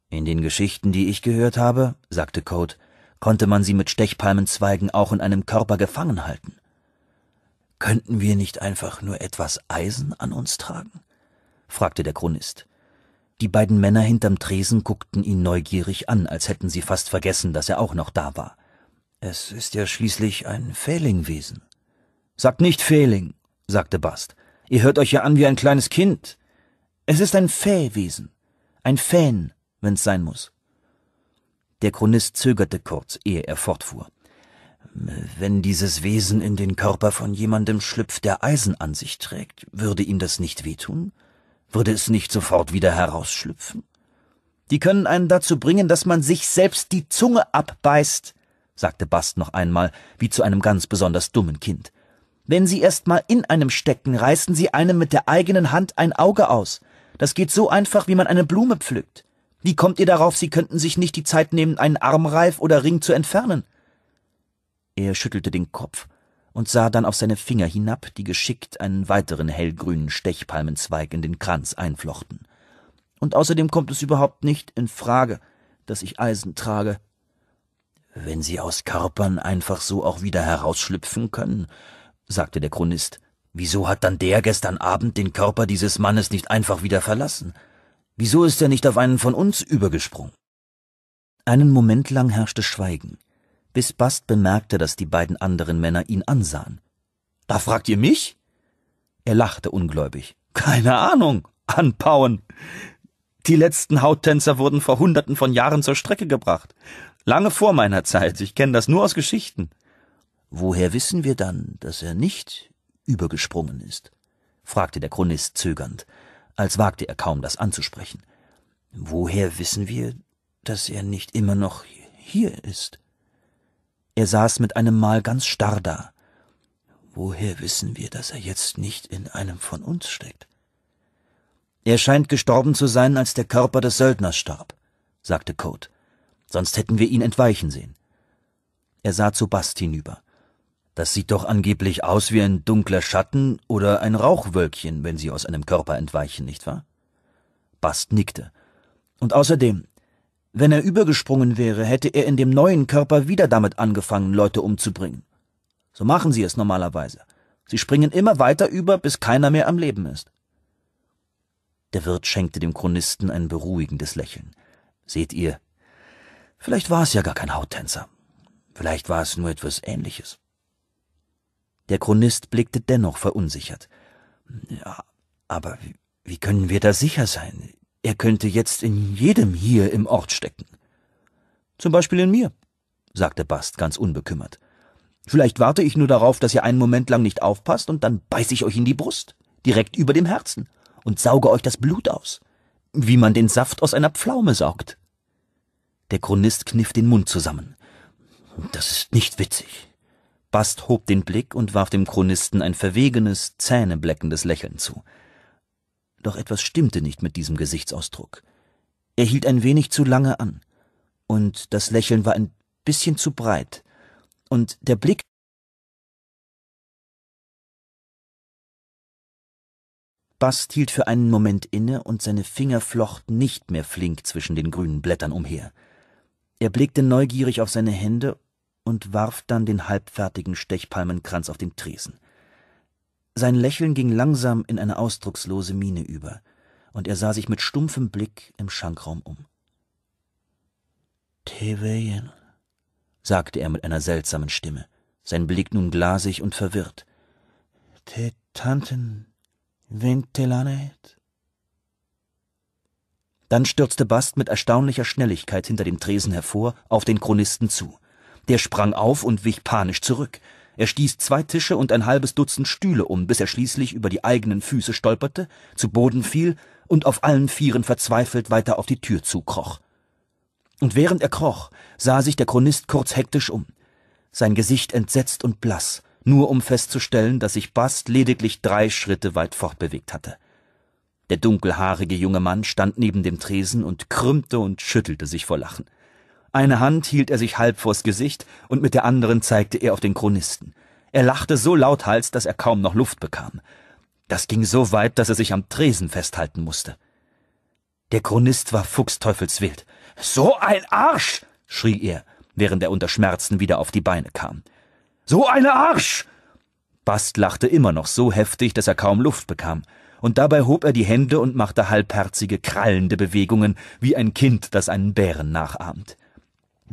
In den Geschichten, die ich gehört habe, sagte Code, konnte man sie mit Stechpalmenzweigen auch in einem Körper gefangen halten. Könnten wir nicht einfach nur etwas Eisen an uns tragen? fragte der Chronist. Die beiden Männer hinterm Tresen guckten ihn neugierig an, als hätten sie fast vergessen, dass er auch noch da war. Es ist ja schließlich ein Fehlingwesen. Sagt nicht Fehling, sagte Bast. Ihr hört euch ja an wie ein kleines Kind. Es ist ein Fähwesen, ein Fähn, wenn's sein muss. Der Chronist zögerte kurz, ehe er fortfuhr. Wenn dieses Wesen in den Körper von jemandem schlüpft, der Eisen an sich trägt, würde ihm das nicht wehtun? Würde es nicht sofort wieder herausschlüpfen? Die können einen dazu bringen, dass man sich selbst die Zunge abbeißt, sagte Bast noch einmal, wie zu einem ganz besonders dummen Kind. Wenn sie erst mal in einem stecken, reißen sie einem mit der eigenen Hand ein Auge aus. Das geht so einfach, wie man eine Blume pflückt. Wie kommt ihr darauf, Sie könnten sich nicht die Zeit nehmen, einen Armreif oder Ring zu entfernen? Er schüttelte den Kopf und sah dann auf seine Finger hinab, die geschickt einen weiteren hellgrünen Stechpalmenzweig in den Kranz einflochten. Und außerdem kommt es überhaupt nicht in Frage, dass ich Eisen trage. Wenn Sie aus Körpern einfach so auch wieder herausschlüpfen können, sagte der Chronist, Wieso hat dann der gestern Abend den Körper dieses Mannes nicht einfach wieder verlassen? Wieso ist er nicht auf einen von uns übergesprungen? Einen Moment lang herrschte Schweigen, bis Bast bemerkte, dass die beiden anderen Männer ihn ansahen. Da fragt ihr mich? Er lachte ungläubig. Keine Ahnung. Anpauen. Die letzten Hauttänzer wurden vor hunderten von Jahren zur Strecke gebracht. Lange vor meiner Zeit. Ich kenne das nur aus Geschichten. Woher wissen wir dann, dass er nicht übergesprungen ist? fragte der Chronist zögernd, als wagte er kaum, das anzusprechen. Woher wissen wir, dass er nicht immer noch hier ist? Er saß mit einem Mal ganz starr da. Woher wissen wir, dass er jetzt nicht in einem von uns steckt? Er scheint gestorben zu sein, als der Körper des Söldners starb, sagte Code. Sonst hätten wir ihn entweichen sehen. Er sah zu Bast hinüber. Das sieht doch angeblich aus wie ein dunkler Schatten oder ein Rauchwölkchen, wenn sie aus einem Körper entweichen, nicht wahr? Bast nickte. Und außerdem, wenn er übergesprungen wäre, hätte er in dem neuen Körper wieder damit angefangen, Leute umzubringen. So machen sie es normalerweise. Sie springen immer weiter über, bis keiner mehr am Leben ist. Der Wirt schenkte dem Chronisten ein beruhigendes Lächeln. Seht ihr, vielleicht war es ja gar kein Hauttänzer. Vielleicht war es nur etwas Ähnliches. Der Chronist blickte dennoch verunsichert. Ja, aber wie, wie können wir da sicher sein? Er könnte jetzt in jedem hier im Ort stecken. Zum Beispiel in mir, sagte Bast ganz unbekümmert. Vielleicht warte ich nur darauf, dass ihr einen Moment lang nicht aufpasst, und dann beiße ich euch in die Brust, direkt über dem Herzen, und sauge euch das Blut aus, wie man den Saft aus einer Pflaume saugt. Der Chronist kniff den Mund zusammen. Das ist nicht witzig, Bast hob den Blick und warf dem Chronisten ein verwegenes, zähnebleckendes Lächeln zu. Doch etwas stimmte nicht mit diesem Gesichtsausdruck. Er hielt ein wenig zu lange an, und das Lächeln war ein bisschen zu breit, und der Blick Bast hielt für einen Moment inne und seine Finger flochten nicht mehr flink zwischen den grünen Blättern umher. Er blickte neugierig auf seine Hände und warf dann den halbfertigen Stechpalmenkranz auf den Tresen. Sein Lächeln ging langsam in eine ausdruckslose Miene über, und er sah sich mit stumpfem Blick im Schankraum um. Teveyen, sagte er mit einer seltsamen Stimme, sein Blick nun glasig und verwirrt. Te Tanten Ventelanet. Dann stürzte Bast mit erstaunlicher Schnelligkeit hinter dem Tresen hervor auf den Chronisten zu. Der sprang auf und wich panisch zurück. Er stieß zwei Tische und ein halbes Dutzend Stühle um, bis er schließlich über die eigenen Füße stolperte, zu Boden fiel und auf allen Vieren verzweifelt weiter auf die Tür zukroch. Und während er kroch, sah sich der Chronist kurz hektisch um. Sein Gesicht entsetzt und blass, nur um festzustellen, dass sich Bast lediglich drei Schritte weit fortbewegt hatte. Der dunkelhaarige junge Mann stand neben dem Tresen und krümmte und schüttelte sich vor Lachen. Eine Hand hielt er sich halb vors Gesicht und mit der anderen zeigte er auf den Chronisten. Er lachte so lauthals, dass er kaum noch Luft bekam. Das ging so weit, dass er sich am Tresen festhalten musste. Der Chronist war fuchsteufelswild. So ein Arsch! schrie er, während er unter Schmerzen wieder auf die Beine kam. So eine Arsch! Bast lachte immer noch so heftig, dass er kaum Luft bekam, und dabei hob er die Hände und machte halbherzige, krallende Bewegungen, wie ein Kind, das einen Bären nachahmt.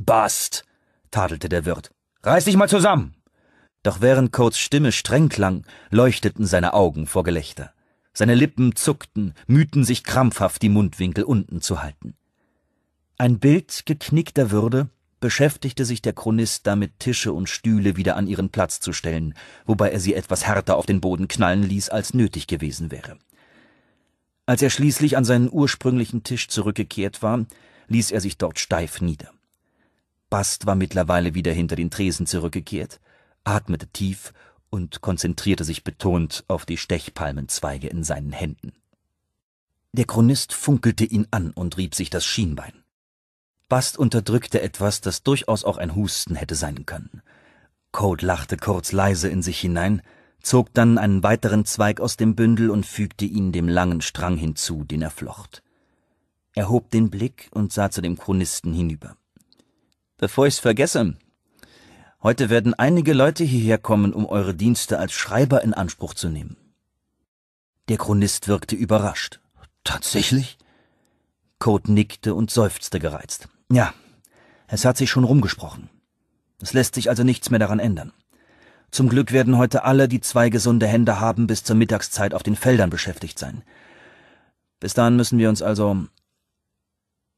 Bast, tadelte der Wirt. Reiß dich mal zusammen! Doch während Coates Stimme streng klang, leuchteten seine Augen vor Gelächter. Seine Lippen zuckten, mühten sich krampfhaft, die Mundwinkel unten zu halten. Ein Bild geknickter Würde beschäftigte sich der Chronist damit, Tische und Stühle wieder an ihren Platz zu stellen, wobei er sie etwas härter auf den Boden knallen ließ, als nötig gewesen wäre. Als er schließlich an seinen ursprünglichen Tisch zurückgekehrt war, ließ er sich dort steif nieder. Bast war mittlerweile wieder hinter den Tresen zurückgekehrt, atmete tief und konzentrierte sich betont auf die Stechpalmenzweige in seinen Händen. Der Chronist funkelte ihn an und rieb sich das Schienbein. Bast unterdrückte etwas, das durchaus auch ein Husten hätte sein können. Code lachte kurz leise in sich hinein, zog dann einen weiteren Zweig aus dem Bündel und fügte ihn dem langen Strang hinzu, den er flocht. Er hob den Blick und sah zu dem Chronisten hinüber. Bevor ich's vergesse, heute werden einige Leute hierher kommen, um eure Dienste als Schreiber in Anspruch zu nehmen. Der Chronist wirkte überrascht. Tatsächlich? Code nickte und seufzte gereizt. Ja, es hat sich schon rumgesprochen. Es lässt sich also nichts mehr daran ändern. Zum Glück werden heute alle, die zwei gesunde Hände haben, bis zur Mittagszeit auf den Feldern beschäftigt sein. Bis dahin müssen wir uns also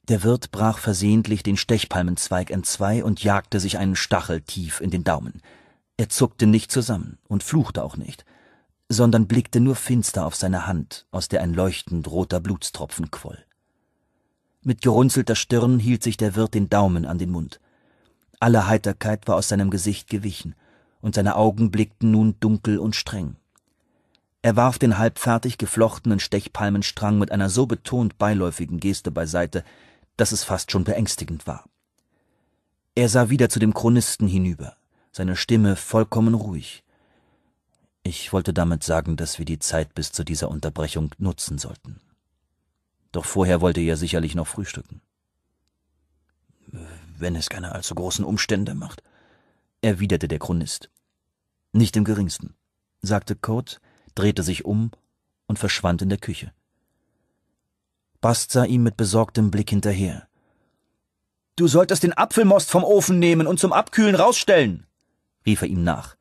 der Wirt brach versehentlich den Stechpalmenzweig entzwei und jagte sich einen Stachel tief in den Daumen. Er zuckte nicht zusammen und fluchte auch nicht, sondern blickte nur finster auf seine Hand, aus der ein leuchtend roter Blutstropfen quoll. Mit gerunzelter Stirn hielt sich der Wirt den Daumen an den Mund. Alle Heiterkeit war aus seinem Gesicht gewichen, und seine Augen blickten nun dunkel und streng. Er warf den halbfertig geflochtenen Stechpalmenstrang mit einer so betont beiläufigen Geste beiseite, dass es fast schon beängstigend war. Er sah wieder zu dem Chronisten hinüber, seine Stimme vollkommen ruhig. Ich wollte damit sagen, dass wir die Zeit bis zu dieser Unterbrechung nutzen sollten. Doch vorher wollte er sicherlich noch frühstücken. Wenn es keine allzu großen Umstände macht, erwiderte der Chronist. Nicht im geringsten, sagte Kurt, drehte sich um und verschwand in der Küche. Bast sah ihm mit besorgtem Blick hinterher. Du solltest den Apfelmost vom Ofen nehmen und zum Abkühlen rausstellen, rief er ihm nach.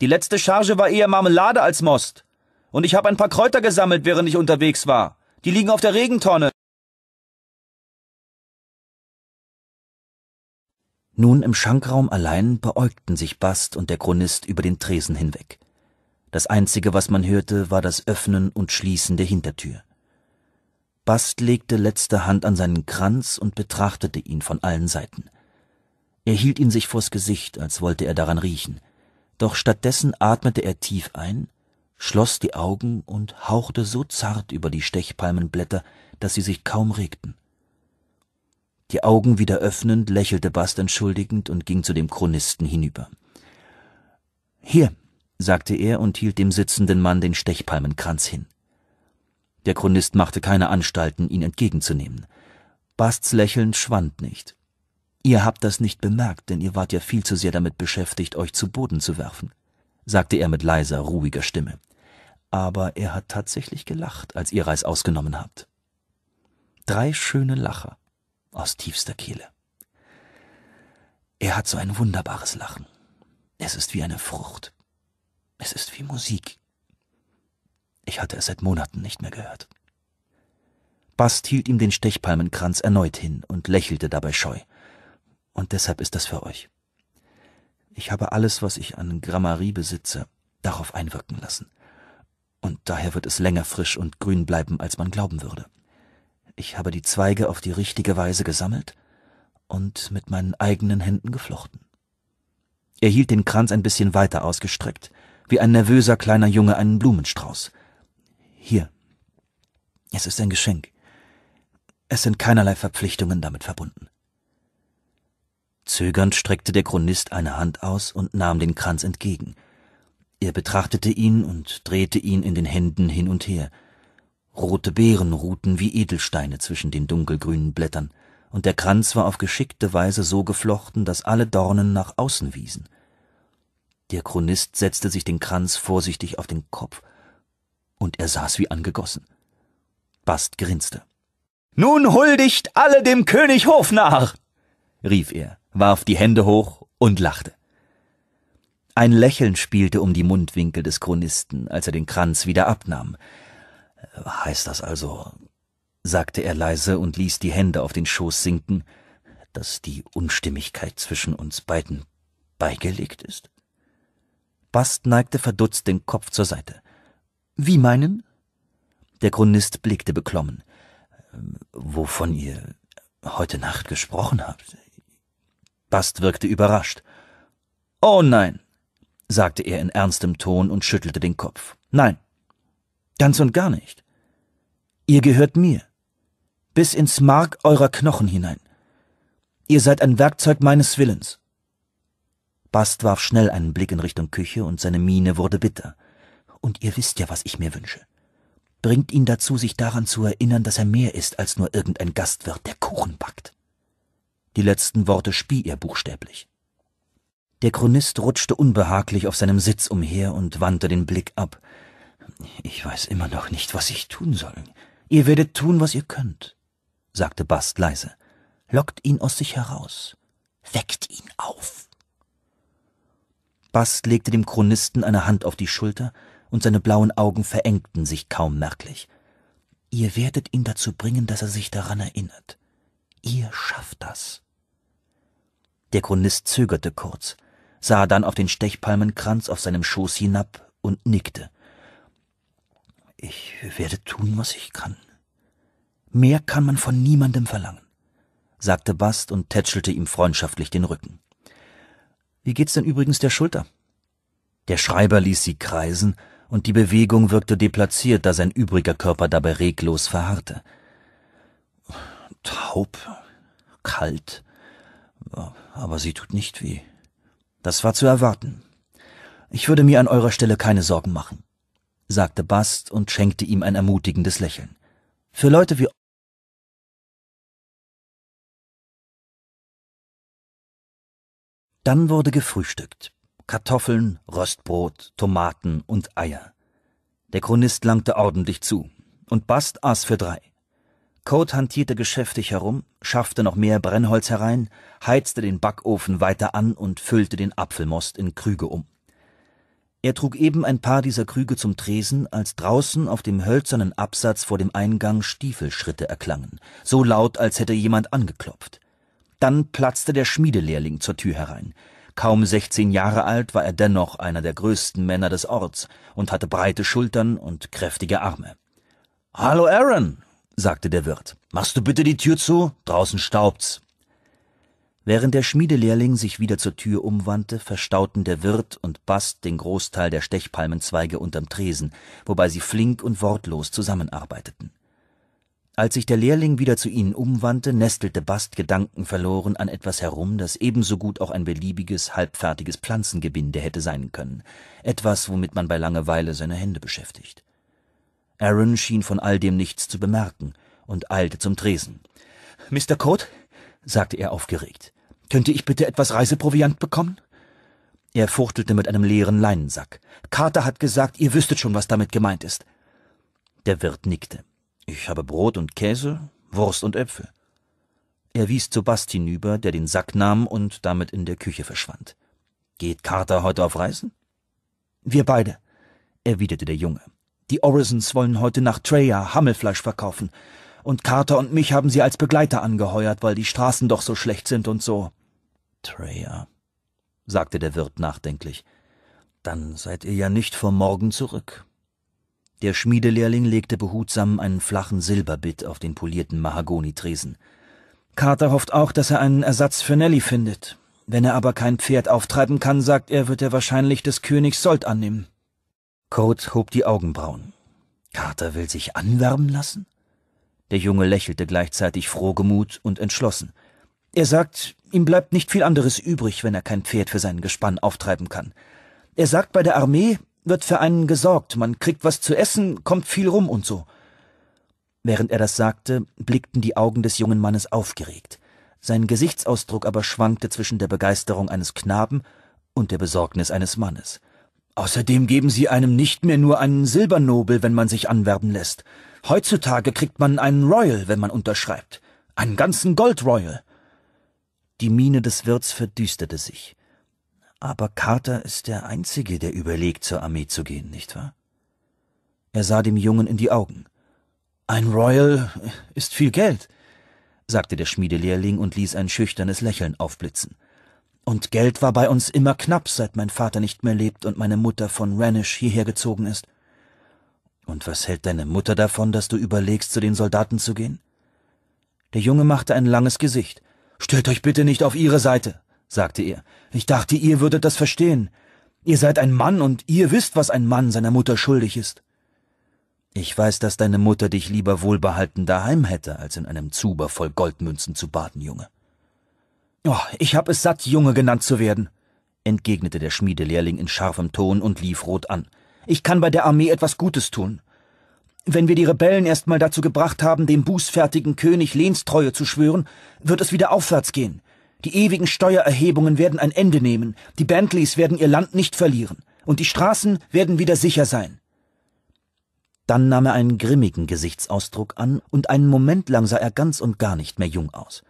Die letzte Charge war eher Marmelade als Most. Und ich habe ein paar Kräuter gesammelt, während ich unterwegs war. Die liegen auf der Regentonne. Nun im Schankraum allein beäugten sich Bast und der Chronist über den Tresen hinweg. Das Einzige, was man hörte, war das Öffnen und Schließen der Hintertür. Bast legte letzte Hand an seinen Kranz und betrachtete ihn von allen Seiten. Er hielt ihn sich vors Gesicht, als wollte er daran riechen, doch stattdessen atmete er tief ein, schloss die Augen und hauchte so zart über die Stechpalmenblätter, dass sie sich kaum regten. Die Augen wieder öffnend, lächelte Bast entschuldigend und ging zu dem Chronisten hinüber. Hier, sagte er und hielt dem sitzenden Mann den Stechpalmenkranz hin. Der Chronist machte keine Anstalten, ihn entgegenzunehmen. Basts Lächeln schwand nicht. Ihr habt das nicht bemerkt, denn ihr wart ja viel zu sehr damit beschäftigt, euch zu Boden zu werfen, sagte er mit leiser, ruhiger Stimme. Aber er hat tatsächlich gelacht, als ihr Reis ausgenommen habt. Drei schöne Lacher aus tiefster Kehle. Er hat so ein wunderbares Lachen. Es ist wie eine Frucht. Es ist wie Musik. Ich hatte es seit Monaten nicht mehr gehört. Bast hielt ihm den Stechpalmenkranz erneut hin und lächelte dabei scheu. Und deshalb ist das für euch. Ich habe alles, was ich an Grammarie besitze, darauf einwirken lassen. Und daher wird es länger frisch und grün bleiben, als man glauben würde. Ich habe die Zweige auf die richtige Weise gesammelt und mit meinen eigenen Händen geflochten. Er hielt den Kranz ein bisschen weiter ausgestreckt, wie ein nervöser kleiner Junge einen Blumenstrauß. Hier. Es ist ein Geschenk. Es sind keinerlei Verpflichtungen damit verbunden. Zögernd streckte der Chronist eine Hand aus und nahm den Kranz entgegen. Er betrachtete ihn und drehte ihn in den Händen hin und her. Rote Beeren ruhten wie Edelsteine zwischen den dunkelgrünen Blättern, und der Kranz war auf geschickte Weise so geflochten, dass alle Dornen nach außen wiesen. Der Chronist setzte sich den Kranz vorsichtig auf den Kopf und er saß wie angegossen. Bast grinste. Nun huldigt alle dem König Hofnarr, rief er, warf die Hände hoch und lachte. Ein Lächeln spielte um die Mundwinkel des Chronisten, als er den Kranz wieder abnahm. Heißt das also, sagte er leise und ließ die Hände auf den Schoß sinken, dass die Unstimmigkeit zwischen uns beiden beigelegt ist? Bast neigte verdutzt den Kopf zur Seite. Wie meinen? Der Chronist blickte beklommen. Ähm, wovon ihr heute Nacht gesprochen habt? Bast wirkte überrascht. Oh nein, sagte er in ernstem Ton und schüttelte den Kopf. Nein, ganz und gar nicht. Ihr gehört mir, bis ins Mark eurer Knochen hinein. Ihr seid ein Werkzeug meines Willens. Bast warf schnell einen Blick in Richtung Küche und seine Miene wurde bitter und ihr wisst ja, was ich mir wünsche. Bringt ihn dazu, sich daran zu erinnern, dass er mehr ist als nur irgendein Gastwirt, der Kuchen backt. Die letzten Worte spie er buchstäblich. Der Chronist rutschte unbehaglich auf seinem Sitz umher und wandte den Blick ab. Ich weiß immer noch nicht, was ich tun soll. Ihr werdet tun, was ihr könnt, sagte Bast leise, lockt ihn aus sich heraus, weckt ihn auf. Bast legte dem Chronisten eine Hand auf die Schulter, und seine blauen Augen verengten sich kaum merklich. Ihr werdet ihn dazu bringen, dass er sich daran erinnert. Ihr schafft das. Der Chronist zögerte kurz, sah dann auf den Stechpalmenkranz auf seinem Schoß hinab und nickte. Ich werde tun, was ich kann. Mehr kann man von niemandem verlangen, sagte Bast und tätschelte ihm freundschaftlich den Rücken. Wie geht's denn übrigens der Schulter? Der Schreiber ließ sie kreisen und die Bewegung wirkte deplatziert, da sein übriger Körper dabei reglos verharrte. Taub, kalt, aber sie tut nicht weh. Das war zu erwarten. Ich würde mir an eurer Stelle keine Sorgen machen, sagte Bast und schenkte ihm ein ermutigendes Lächeln. Für Leute wie Dann wurde gefrühstückt. Kartoffeln, Röstbrot, Tomaten und Eier. Der Chronist langte ordentlich zu, und Bast aß für drei. Code hantierte geschäftig herum, schaffte noch mehr Brennholz herein, heizte den Backofen weiter an und füllte den Apfelmost in Krüge um. Er trug eben ein paar dieser Krüge zum Tresen, als draußen auf dem hölzernen Absatz vor dem Eingang Stiefelschritte erklangen, so laut, als hätte jemand angeklopft. Dann platzte der Schmiedelehrling zur Tür herein. Kaum 16 Jahre alt war er dennoch einer der größten Männer des Orts und hatte breite Schultern und kräftige Arme. Hallo Aaron, sagte der Wirt. Machst du bitte die Tür zu? Draußen staubt's. Während der Schmiedelehrling sich wieder zur Tür umwandte, verstauten der Wirt und Bast den Großteil der Stechpalmenzweige unterm Tresen, wobei sie flink und wortlos zusammenarbeiteten. Als sich der Lehrling wieder zu ihnen umwandte, nestelte Bast gedankenverloren an etwas herum, das ebenso gut auch ein beliebiges, halbfertiges Pflanzengebinde hätte sein können, etwas, womit man bei Langeweile seine Hände beschäftigt. Aaron schien von all dem nichts zu bemerken und eilte zum Tresen. Mr. Code, sagte er aufgeregt, könnte ich bitte etwas Reiseproviant bekommen? Er fuchtelte mit einem leeren Leinensack. Carter hat gesagt, ihr wüsstet schon, was damit gemeint ist. Der Wirt nickte. Ich habe Brot und Käse, Wurst und Äpfel. Er wies zu Bast hinüber, der den Sack nahm und damit in der Küche verschwand. Geht Carter heute auf Reisen? Wir beide, erwiderte der Junge. Die Orisons wollen heute nach Treya Hammelfleisch verkaufen, und Carter und mich haben sie als Begleiter angeheuert, weil die Straßen doch so schlecht sind und so. Treya, sagte der Wirt nachdenklich. Dann seid ihr ja nicht vor morgen zurück. Der Schmiedelehrling legte behutsam einen flachen Silberbitt auf den polierten Mahagonitresen. Carter hofft auch, dass er einen Ersatz für Nelly findet. Wenn er aber kein Pferd auftreiben kann, sagt er, wird er wahrscheinlich des Königs Sold annehmen. Kurt hob die Augenbrauen. Carter will sich anwerben lassen? Der Junge lächelte gleichzeitig frohgemut und entschlossen. Er sagt, ihm bleibt nicht viel anderes übrig, wenn er kein Pferd für seinen Gespann auftreiben kann. Er sagt, bei der Armee wird für einen gesorgt, man kriegt was zu essen, kommt viel rum und so. Während er das sagte, blickten die Augen des jungen Mannes aufgeregt. Sein Gesichtsausdruck aber schwankte zwischen der Begeisterung eines Knaben und der Besorgnis eines Mannes. Außerdem geben sie einem nicht mehr nur einen Silbernobel, wenn man sich anwerben lässt. Heutzutage kriegt man einen Royal, wenn man unterschreibt. Einen ganzen Gold Royal. Die Miene des Wirts verdüsterte sich. Aber Carter ist der Einzige, der überlegt, zur Armee zu gehen, nicht wahr? Er sah dem Jungen in die Augen. Ein Royal ist viel Geld, sagte der Schmiedelehrling und ließ ein schüchternes Lächeln aufblitzen. Und Geld war bei uns immer knapp, seit mein Vater nicht mehr lebt und meine Mutter von Ranish hierher gezogen ist. Und was hält deine Mutter davon, dass du überlegst, zu den Soldaten zu gehen? Der Junge machte ein langes Gesicht. Stellt euch bitte nicht auf ihre Seite, sagte er. Ich dachte, ihr würdet das verstehen. Ihr seid ein Mann und ihr wisst, was ein Mann seiner Mutter schuldig ist. Ich weiß, dass deine Mutter dich lieber wohlbehalten daheim hätte, als in einem Zuber voll Goldmünzen zu baden, Junge. Oh, ich hab es satt, Junge genannt zu werden, entgegnete der Schmiedelehrling in scharfem Ton und lief rot an. Ich kann bei der Armee etwas Gutes tun. Wenn wir die Rebellen erstmal dazu gebracht haben, dem bußfertigen König Lehnstreue zu schwören, wird es wieder aufwärts gehen. Die ewigen Steuererhebungen werden ein Ende nehmen, die Bentleys werden ihr Land nicht verlieren, und die Straßen werden wieder sicher sein. Dann nahm er einen grimmigen Gesichtsausdruck an, und einen Moment lang sah er ganz und gar nicht mehr jung aus.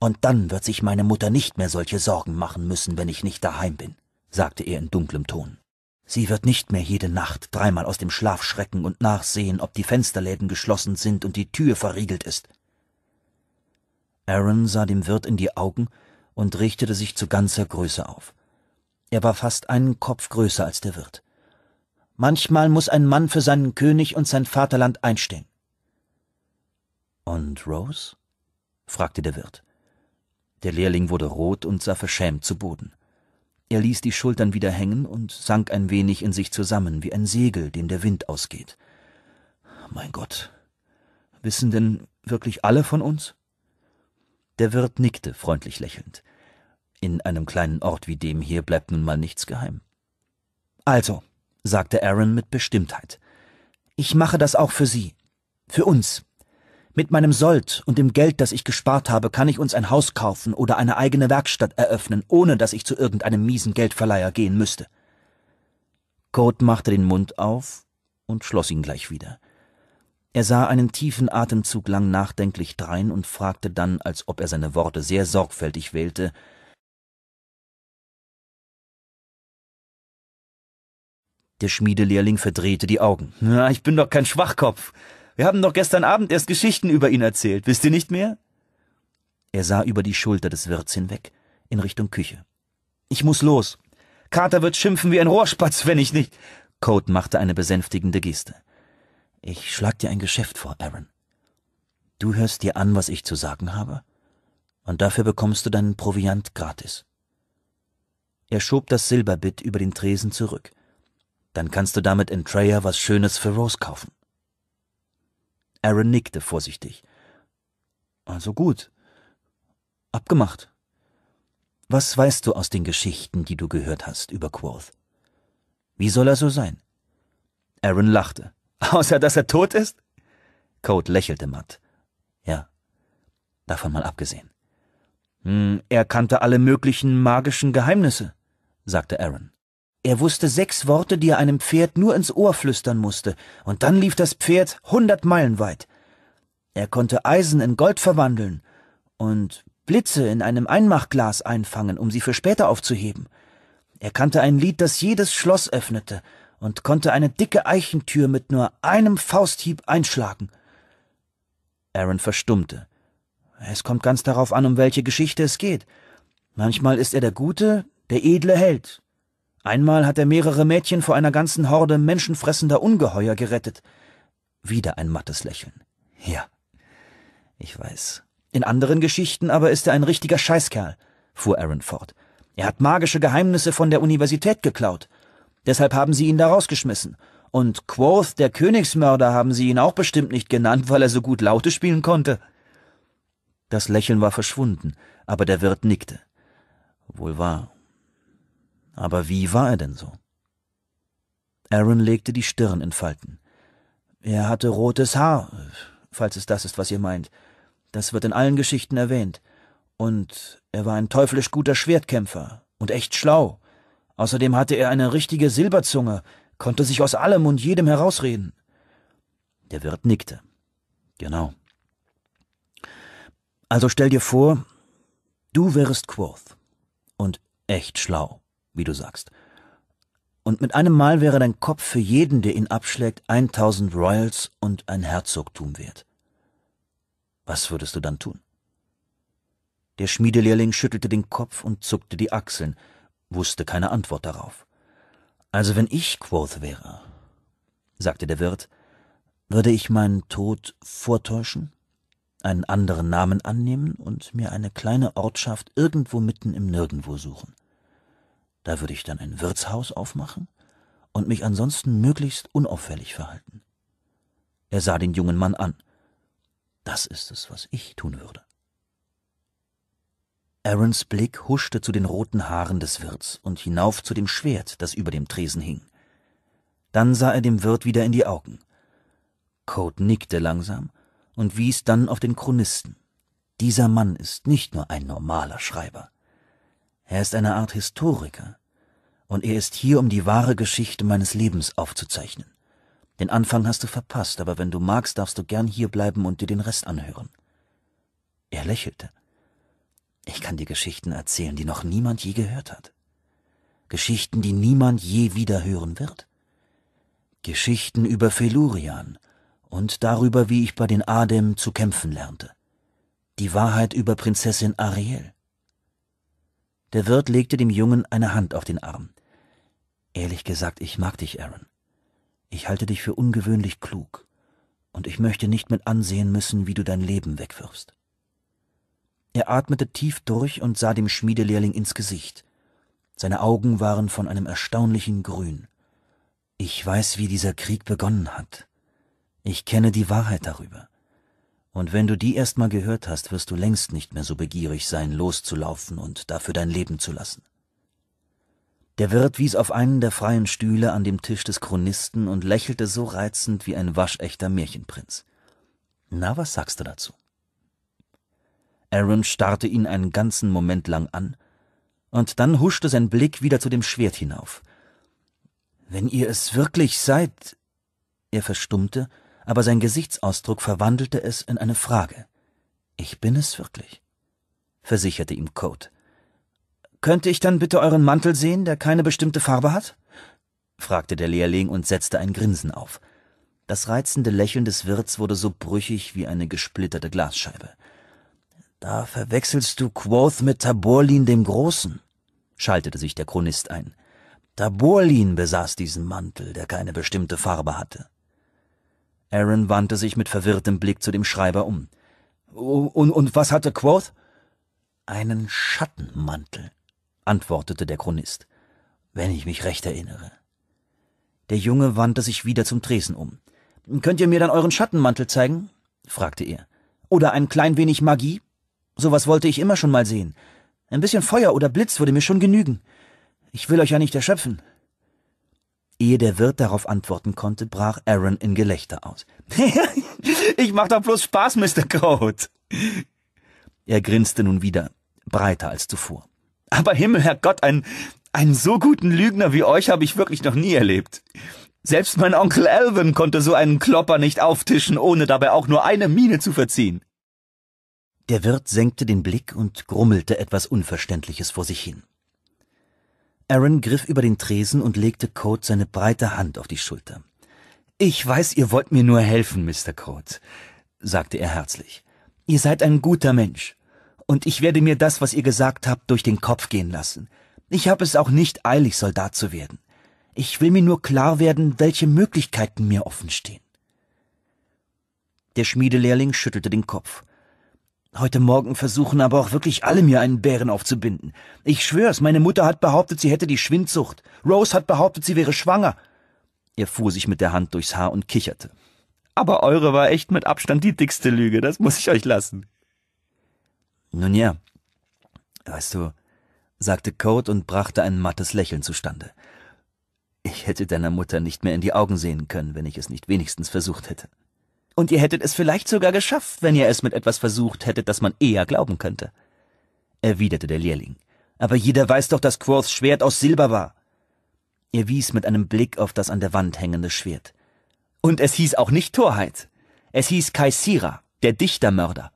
Und dann wird sich meine Mutter nicht mehr solche Sorgen machen müssen, wenn ich nicht daheim bin, sagte er in dunklem Ton. Sie wird nicht mehr jede Nacht dreimal aus dem Schlaf schrecken und nachsehen, ob die Fensterläden geschlossen sind und die Tür verriegelt ist. Aaron sah dem Wirt in die Augen und richtete sich zu ganzer Größe auf. Er war fast einen Kopf größer als der Wirt. Manchmal muss ein Mann für seinen König und sein Vaterland einstehen. Und Rose? fragte der Wirt. Der Lehrling wurde rot und sah verschämt zu Boden. Er ließ die Schultern wieder hängen und sank ein wenig in sich zusammen, wie ein Segel, dem der Wind ausgeht. Mein Gott, wissen denn wirklich alle von uns? Der Wirt nickte freundlich lächelnd. In einem kleinen Ort wie dem hier bleibt nun mal nichts geheim. Also, sagte Aaron mit Bestimmtheit, ich mache das auch für Sie, für uns. Mit meinem Sold und dem Geld, das ich gespart habe, kann ich uns ein Haus kaufen oder eine eigene Werkstatt eröffnen, ohne dass ich zu irgendeinem miesen Geldverleiher gehen müsste. Code machte den Mund auf und schloss ihn gleich wieder. Er sah einen tiefen Atemzug lang nachdenklich drein und fragte dann, als ob er seine Worte sehr sorgfältig wählte Der Schmiedelehrling verdrehte die Augen. Na, ich bin doch kein Schwachkopf. Wir haben doch gestern Abend erst Geschichten über ihn erzählt, wisst ihr nicht mehr? Er sah über die Schulter des Wirts hinweg, in Richtung Küche. Ich muss los. Kater wird schimpfen wie ein Rohrspatz, wenn ich nicht. Code machte eine besänftigende Geste. Ich schlag dir ein Geschäft vor, Aaron. Du hörst dir an, was ich zu sagen habe, und dafür bekommst du deinen Proviant gratis. Er schob das Silberbit über den Tresen zurück. Dann kannst du damit in Treyer was Schönes für Rose kaufen. Aaron nickte vorsichtig. Also gut. Abgemacht. Was weißt du aus den Geschichten, die du gehört hast über Quoth? Wie soll er so sein? Aaron lachte. <laughs> Außer dass er tot ist? Code lächelte matt. Ja. Davon mal abgesehen. Hm, er kannte alle möglichen magischen Geheimnisse, sagte Aaron. Er wusste sechs Worte, die er einem Pferd nur ins Ohr flüstern musste, und dann lief das Pferd hundert Meilen weit. Er konnte Eisen in Gold verwandeln und Blitze in einem Einmachglas einfangen, um sie für später aufzuheben. Er kannte ein Lied, das jedes Schloss öffnete, und konnte eine dicke Eichentür mit nur einem Fausthieb einschlagen. Aaron verstummte. Es kommt ganz darauf an, um welche Geschichte es geht. Manchmal ist er der gute, der edle Held. Einmal hat er mehrere Mädchen vor einer ganzen Horde menschenfressender Ungeheuer gerettet. Wieder ein mattes Lächeln. Ja, ich weiß. In anderen Geschichten aber ist er ein richtiger Scheißkerl, fuhr Aaron fort. Er hat magische Geheimnisse von der Universität geklaut. Deshalb haben sie ihn da rausgeschmissen. Und Quoth, der Königsmörder, haben sie ihn auch bestimmt nicht genannt, weil er so gut Laute spielen konnte. Das Lächeln war verschwunden, aber der Wirt nickte. Wohl wahr. Aber wie war er denn so? Aaron legte die Stirn in Falten. Er hatte rotes Haar, falls es das ist, was ihr meint. Das wird in allen Geschichten erwähnt. Und er war ein teuflisch guter Schwertkämpfer und echt schlau. Außerdem hatte er eine richtige Silberzunge, konnte sich aus allem und jedem herausreden. Der Wirt nickte. Genau. Also stell dir vor, du wärest Quoth. Und echt schlau, wie du sagst. Und mit einem Mal wäre dein Kopf für jeden, der ihn abschlägt, 1000 Royals und ein Herzogtum wert. Was würdest du dann tun? Der Schmiedelehrling schüttelte den Kopf und zuckte die Achseln wusste keine Antwort darauf. Also wenn ich Quoth wäre, sagte der Wirt, würde ich meinen Tod vortäuschen, einen anderen Namen annehmen und mir eine kleine Ortschaft irgendwo mitten im Nirgendwo suchen. Da würde ich dann ein Wirtshaus aufmachen und mich ansonsten möglichst unauffällig verhalten. Er sah den jungen Mann an. Das ist es, was ich tun würde. Aarons Blick huschte zu den roten Haaren des Wirts und hinauf zu dem Schwert, das über dem Tresen hing. Dann sah er dem Wirt wieder in die Augen. Code nickte langsam und wies dann auf den Chronisten. Dieser Mann ist nicht nur ein normaler Schreiber. Er ist eine Art Historiker. Und er ist hier, um die wahre Geschichte meines Lebens aufzuzeichnen. Den Anfang hast du verpasst, aber wenn du magst, darfst du gern hierbleiben und dir den Rest anhören. Er lächelte. Ich kann dir Geschichten erzählen, die noch niemand je gehört hat. Geschichten, die niemand je wieder hören wird. Geschichten über Felurian und darüber, wie ich bei den Adem zu kämpfen lernte. Die Wahrheit über Prinzessin Ariel. Der Wirt legte dem Jungen eine Hand auf den Arm. Ehrlich gesagt, ich mag dich, Aaron. Ich halte dich für ungewöhnlich klug, und ich möchte nicht mit ansehen müssen, wie du dein Leben wegwirfst. Er atmete tief durch und sah dem Schmiedelehrling ins Gesicht. Seine Augen waren von einem erstaunlichen Grün. Ich weiß, wie dieser Krieg begonnen hat. Ich kenne die Wahrheit darüber. Und wenn du die erstmal gehört hast, wirst du längst nicht mehr so begierig sein, loszulaufen und dafür dein Leben zu lassen. Der Wirt wies auf einen der freien Stühle an dem Tisch des Chronisten und lächelte so reizend wie ein waschechter Märchenprinz. Na, was sagst du dazu? Aaron starrte ihn einen ganzen Moment lang an, und dann huschte sein Blick wieder zu dem Schwert hinauf. Wenn ihr es wirklich seid. Er verstummte, aber sein Gesichtsausdruck verwandelte es in eine Frage. Ich bin es wirklich, versicherte ihm Code. Könnte ich dann bitte euren Mantel sehen, der keine bestimmte Farbe hat? fragte der Lehrling und setzte ein Grinsen auf. Das reizende Lächeln des Wirts wurde so brüchig wie eine gesplitterte Glasscheibe. Da verwechselst du Quoth mit Taborlin dem Großen, schaltete sich der Chronist ein. Taborlin besaß diesen Mantel, der keine bestimmte Farbe hatte. Aaron wandte sich mit verwirrtem Blick zu dem Schreiber um. Und, und was hatte Quoth? Einen Schattenmantel, antwortete der Chronist, wenn ich mich recht erinnere. Der Junge wandte sich wieder zum Tresen um. Könnt ihr mir dann euren Schattenmantel zeigen? fragte er. Oder ein klein wenig Magie? Sowas wollte ich immer schon mal sehen. Ein bisschen Feuer oder Blitz würde mir schon genügen. Ich will euch ja nicht erschöpfen. Ehe der Wirt darauf antworten konnte, brach Aaron in Gelächter aus. <laughs> ich mach doch bloß Spaß, Mr. Code. Er grinste nun wieder, breiter als zuvor. Aber Himmel, Herrgott, einen, einen so guten Lügner wie euch habe ich wirklich noch nie erlebt. Selbst mein Onkel Alvin konnte so einen Klopper nicht auftischen, ohne dabei auch nur eine Miene zu verziehen. Der Wirt senkte den Blick und grummelte etwas Unverständliches vor sich hin. Aaron griff über den Tresen und legte Code seine breite Hand auf die Schulter. Ich weiß, ihr wollt mir nur helfen, Mr. Code, sagte er herzlich. Ihr seid ein guter Mensch, und ich werde mir das, was ihr gesagt habt, durch den Kopf gehen lassen. Ich habe es auch nicht eilig, Soldat zu werden. Ich will mir nur klar werden, welche Möglichkeiten mir offenstehen. Der Schmiedelehrling schüttelte den Kopf. Heute Morgen versuchen aber auch wirklich alle mir einen Bären aufzubinden. Ich schwör's, meine Mutter hat behauptet, sie hätte die Schwindsucht. Rose hat behauptet, sie wäre schwanger. Er fuhr sich mit der Hand durchs Haar und kicherte. Aber eure war echt mit Abstand die dickste Lüge, das muss ich euch lassen. Nun ja, weißt du, sagte Code und brachte ein mattes Lächeln zustande. Ich hätte deiner Mutter nicht mehr in die Augen sehen können, wenn ich es nicht wenigstens versucht hätte. Und ihr hättet es vielleicht sogar geschafft, wenn ihr es mit etwas versucht hättet, das man eher glauben könnte. erwiderte der Lehrling. Aber jeder weiß doch, dass Quorths Schwert aus Silber war. Er wies mit einem Blick auf das an der Wand hängende Schwert. Und es hieß auch nicht Torheit. Es hieß Kaisira, der Dichtermörder.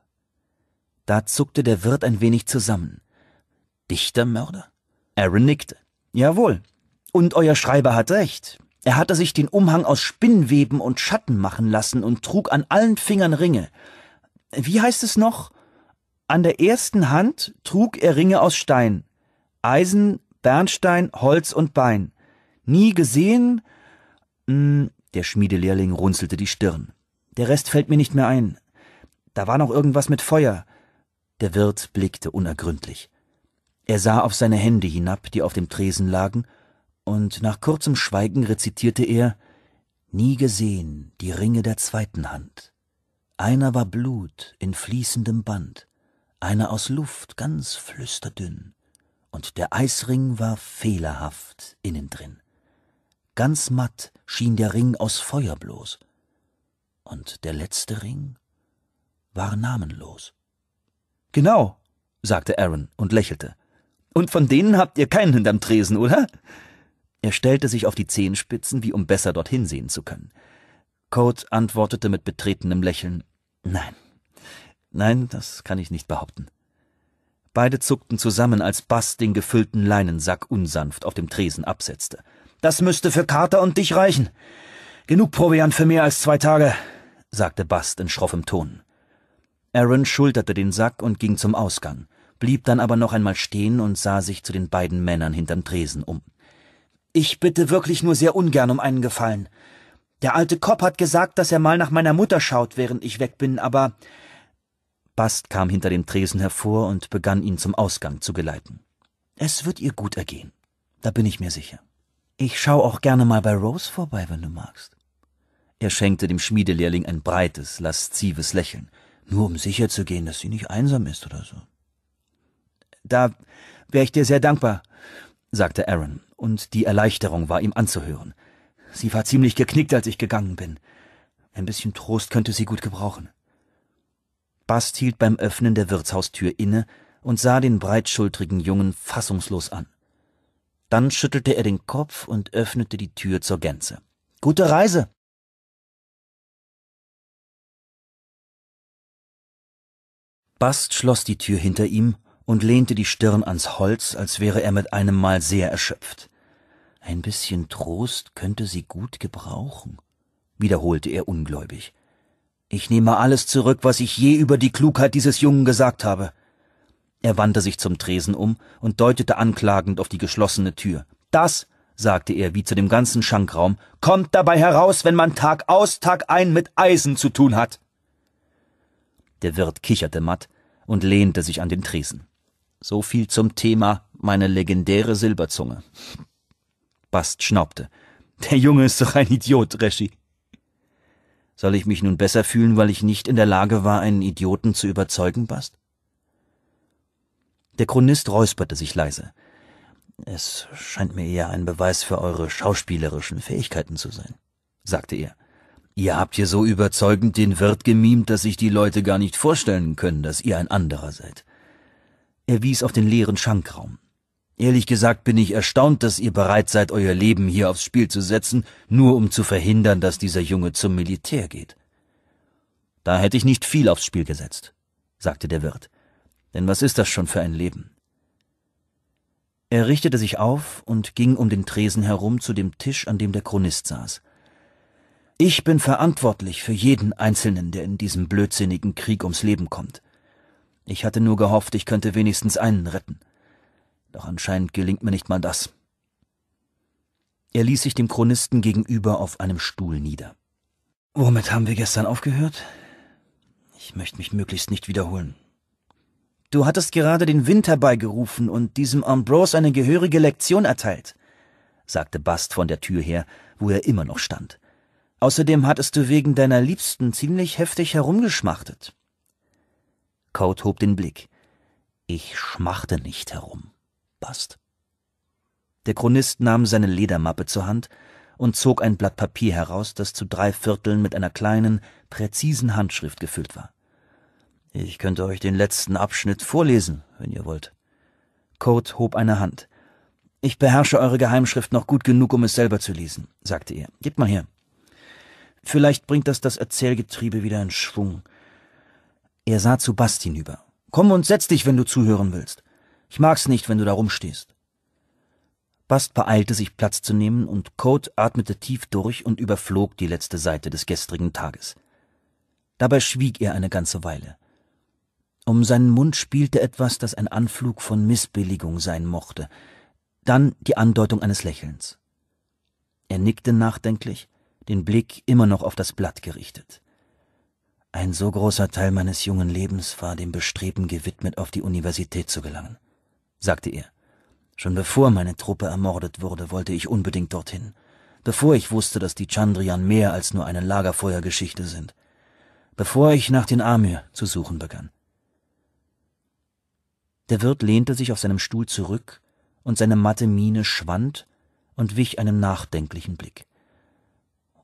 Da zuckte der Wirt ein wenig zusammen. Dichtermörder? Aaron nickte. Jawohl. Und euer Schreiber hat recht. Er hatte sich den Umhang aus Spinnweben und Schatten machen lassen und trug an allen Fingern Ringe. Wie heißt es noch? An der ersten Hand trug er Ringe aus Stein, Eisen, Bernstein, Holz und Bein. Nie gesehen? Hm, der Schmiedelehrling runzelte die Stirn. Der Rest fällt mir nicht mehr ein. Da war noch irgendwas mit Feuer. Der Wirt blickte unergründlich. Er sah auf seine Hände hinab, die auf dem Tresen lagen, und nach kurzem Schweigen rezitierte er Nie gesehen die Ringe der zweiten Hand. Einer war Blut in fließendem Band, einer aus Luft ganz flüsterdünn, und der Eisring war fehlerhaft innen drin. Ganz matt schien der Ring aus Feuer bloß, und der letzte Ring war namenlos. Genau, sagte Aaron und lächelte. Und von denen habt ihr keinen hinterm Tresen, oder? Er stellte sich auf die Zehenspitzen, wie um besser dorthin sehen zu können. Code antwortete mit betretenem Lächeln Nein. Nein, das kann ich nicht behaupten. Beide zuckten zusammen, als Bass den gefüllten Leinensack unsanft auf dem Tresen absetzte. Das müsste für Carter und dich reichen. Genug Proviant für mehr als zwei Tage, sagte Bast in schroffem Ton. Aaron schulterte den Sack und ging zum Ausgang, blieb dann aber noch einmal stehen und sah sich zu den beiden Männern hinterm Tresen um. Ich bitte wirklich nur sehr ungern um einen Gefallen. Der alte Kopp hat gesagt, dass er mal nach meiner Mutter schaut, während ich weg bin, aber. Bast kam hinter dem Tresen hervor und begann ihn zum Ausgang zu geleiten. Es wird ihr gut ergehen, da bin ich mir sicher. Ich schau auch gerne mal bei Rose vorbei, wenn du magst. Er schenkte dem Schmiedelehrling ein breites, laszives Lächeln, nur um sicher zu gehen, dass sie nicht einsam ist oder so. Da wäre ich dir sehr dankbar, sagte Aaron und die Erleichterung war ihm anzuhören. Sie war ziemlich geknickt, als ich gegangen bin. Ein bisschen Trost könnte sie gut gebrauchen. Bast hielt beim Öffnen der Wirtshaustür inne und sah den breitschultrigen Jungen fassungslos an. Dann schüttelte er den Kopf und öffnete die Tür zur Gänze. Gute Reise! Bast schloss die Tür hinter ihm und lehnte die Stirn ans Holz, als wäre er mit einem Mal sehr erschöpft. Ein bisschen Trost könnte sie gut gebrauchen, wiederholte er ungläubig. Ich nehme alles zurück, was ich je über die Klugheit dieses Jungen gesagt habe. Er wandte sich zum Tresen um und deutete anklagend auf die geschlossene Tür. Das, sagte er wie zu dem ganzen Schankraum, kommt dabei heraus, wenn man Tag aus, Tag ein mit Eisen zu tun hat. Der Wirt kicherte matt und lehnte sich an den Tresen. So viel zum Thema meine legendäre Silberzunge. Bast schnaubte. Der Junge ist doch ein Idiot, Reschi. Soll ich mich nun besser fühlen, weil ich nicht in der Lage war, einen Idioten zu überzeugen, Bast? Der Chronist räusperte sich leise. Es scheint mir eher ein Beweis für eure schauspielerischen Fähigkeiten zu sein, sagte er. Ihr habt hier so überzeugend den Wirt gemimt, dass sich die Leute gar nicht vorstellen können, dass ihr ein anderer seid. Er wies auf den leeren Schankraum. Ehrlich gesagt bin ich erstaunt, dass ihr bereit seid, euer Leben hier aufs Spiel zu setzen, nur um zu verhindern, dass dieser Junge zum Militär geht. Da hätte ich nicht viel aufs Spiel gesetzt, sagte der Wirt. Denn was ist das schon für ein Leben? Er richtete sich auf und ging um den Tresen herum zu dem Tisch, an dem der Chronist saß. Ich bin verantwortlich für jeden Einzelnen, der in diesem blödsinnigen Krieg ums Leben kommt. Ich hatte nur gehofft, ich könnte wenigstens einen retten. Doch anscheinend gelingt mir nicht mal das. Er ließ sich dem Chronisten gegenüber auf einem Stuhl nieder. Womit haben wir gestern aufgehört? Ich möchte mich möglichst nicht wiederholen. Du hattest gerade den Wind herbeigerufen und diesem Ambrose eine gehörige Lektion erteilt, sagte Bast von der Tür her, wo er immer noch stand. Außerdem hattest du wegen deiner Liebsten ziemlich heftig herumgeschmachtet. Kaut hob den Blick. Ich schmachte nicht herum passt. Der Chronist nahm seine Ledermappe zur Hand und zog ein Blatt Papier heraus, das zu drei Vierteln mit einer kleinen, präzisen Handschrift gefüllt war. Ich könnte euch den letzten Abschnitt vorlesen, wenn ihr wollt. Code hob eine Hand. Ich beherrsche eure Geheimschrift noch gut genug, um es selber zu lesen, sagte er. Gebt mal her. Vielleicht bringt das das Erzählgetriebe wieder in Schwung. Er sah zu Bast hinüber. Komm und setz dich, wenn du zuhören willst. Ich mag's nicht, wenn du da rumstehst. Bast beeilte sich, Platz zu nehmen, und Code atmete tief durch und überflog die letzte Seite des gestrigen Tages. Dabei schwieg er eine ganze Weile. Um seinen Mund spielte etwas, das ein Anflug von Missbilligung sein mochte, dann die Andeutung eines Lächelns. Er nickte nachdenklich, den Blick immer noch auf das Blatt gerichtet. Ein so großer Teil meines jungen Lebens war dem Bestreben gewidmet, auf die Universität zu gelangen sagte er. Schon bevor meine Truppe ermordet wurde, wollte ich unbedingt dorthin, bevor ich wusste, dass die Chandrian mehr als nur eine Lagerfeuergeschichte sind, bevor ich nach den Amir zu suchen begann. Der Wirt lehnte sich auf seinem Stuhl zurück, und seine matte Miene schwand und wich einem nachdenklichen Blick.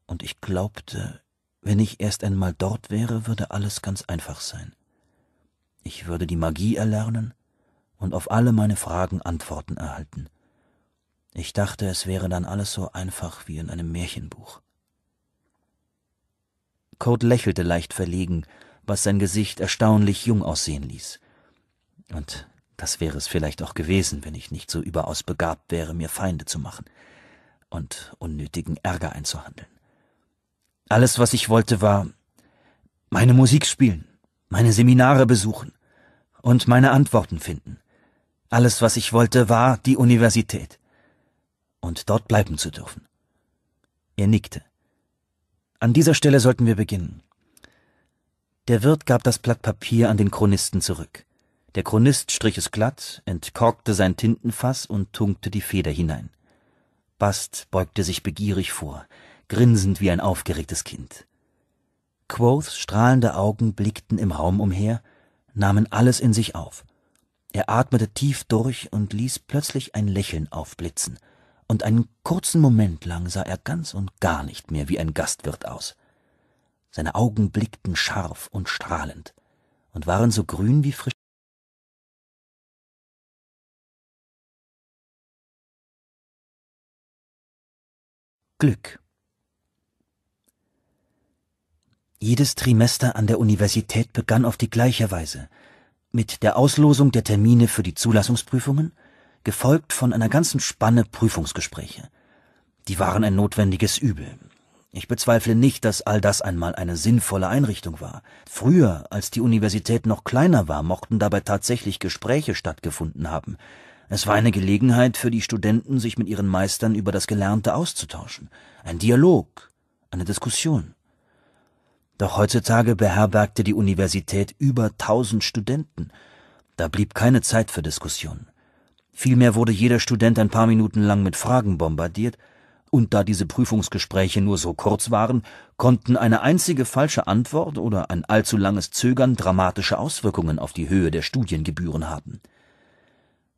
Und ich glaubte, wenn ich erst einmal dort wäre, würde alles ganz einfach sein. Ich würde die Magie erlernen, und auf alle meine Fragen Antworten erhalten. Ich dachte, es wäre dann alles so einfach wie in einem Märchenbuch. Code lächelte leicht verlegen, was sein Gesicht erstaunlich jung aussehen ließ. Und das wäre es vielleicht auch gewesen, wenn ich nicht so überaus begabt wäre, mir Feinde zu machen und unnötigen Ärger einzuhandeln. Alles, was ich wollte, war meine Musik spielen, meine Seminare besuchen und meine Antworten finden. Alles, was ich wollte, war die Universität. Und dort bleiben zu dürfen. Er nickte. An dieser Stelle sollten wir beginnen. Der Wirt gab das Blatt Papier an den Chronisten zurück. Der Chronist strich es glatt, entkorkte sein Tintenfass und tunkte die Feder hinein. Bast beugte sich begierig vor, grinsend wie ein aufgeregtes Kind. Quoths strahlende Augen blickten im Raum umher, nahmen alles in sich auf. Er atmete tief durch und ließ plötzlich ein Lächeln aufblitzen, und einen kurzen Moment lang sah er ganz und gar nicht mehr wie ein Gastwirt aus. Seine Augen blickten scharf und strahlend und waren so grün wie frisch. Glück. Jedes Trimester an der Universität begann auf die gleiche Weise mit der Auslosung der Termine für die Zulassungsprüfungen, gefolgt von einer ganzen Spanne Prüfungsgespräche. Die waren ein notwendiges Übel. Ich bezweifle nicht, dass all das einmal eine sinnvolle Einrichtung war. Früher, als die Universität noch kleiner war, mochten dabei tatsächlich Gespräche stattgefunden haben. Es war eine Gelegenheit für die Studenten, sich mit ihren Meistern über das Gelernte auszutauschen. Ein Dialog, eine Diskussion. Doch heutzutage beherbergte die Universität über tausend Studenten. Da blieb keine Zeit für Diskussionen. Vielmehr wurde jeder Student ein paar Minuten lang mit Fragen bombardiert, und da diese Prüfungsgespräche nur so kurz waren, konnten eine einzige falsche Antwort oder ein allzu langes Zögern dramatische Auswirkungen auf die Höhe der Studiengebühren haben.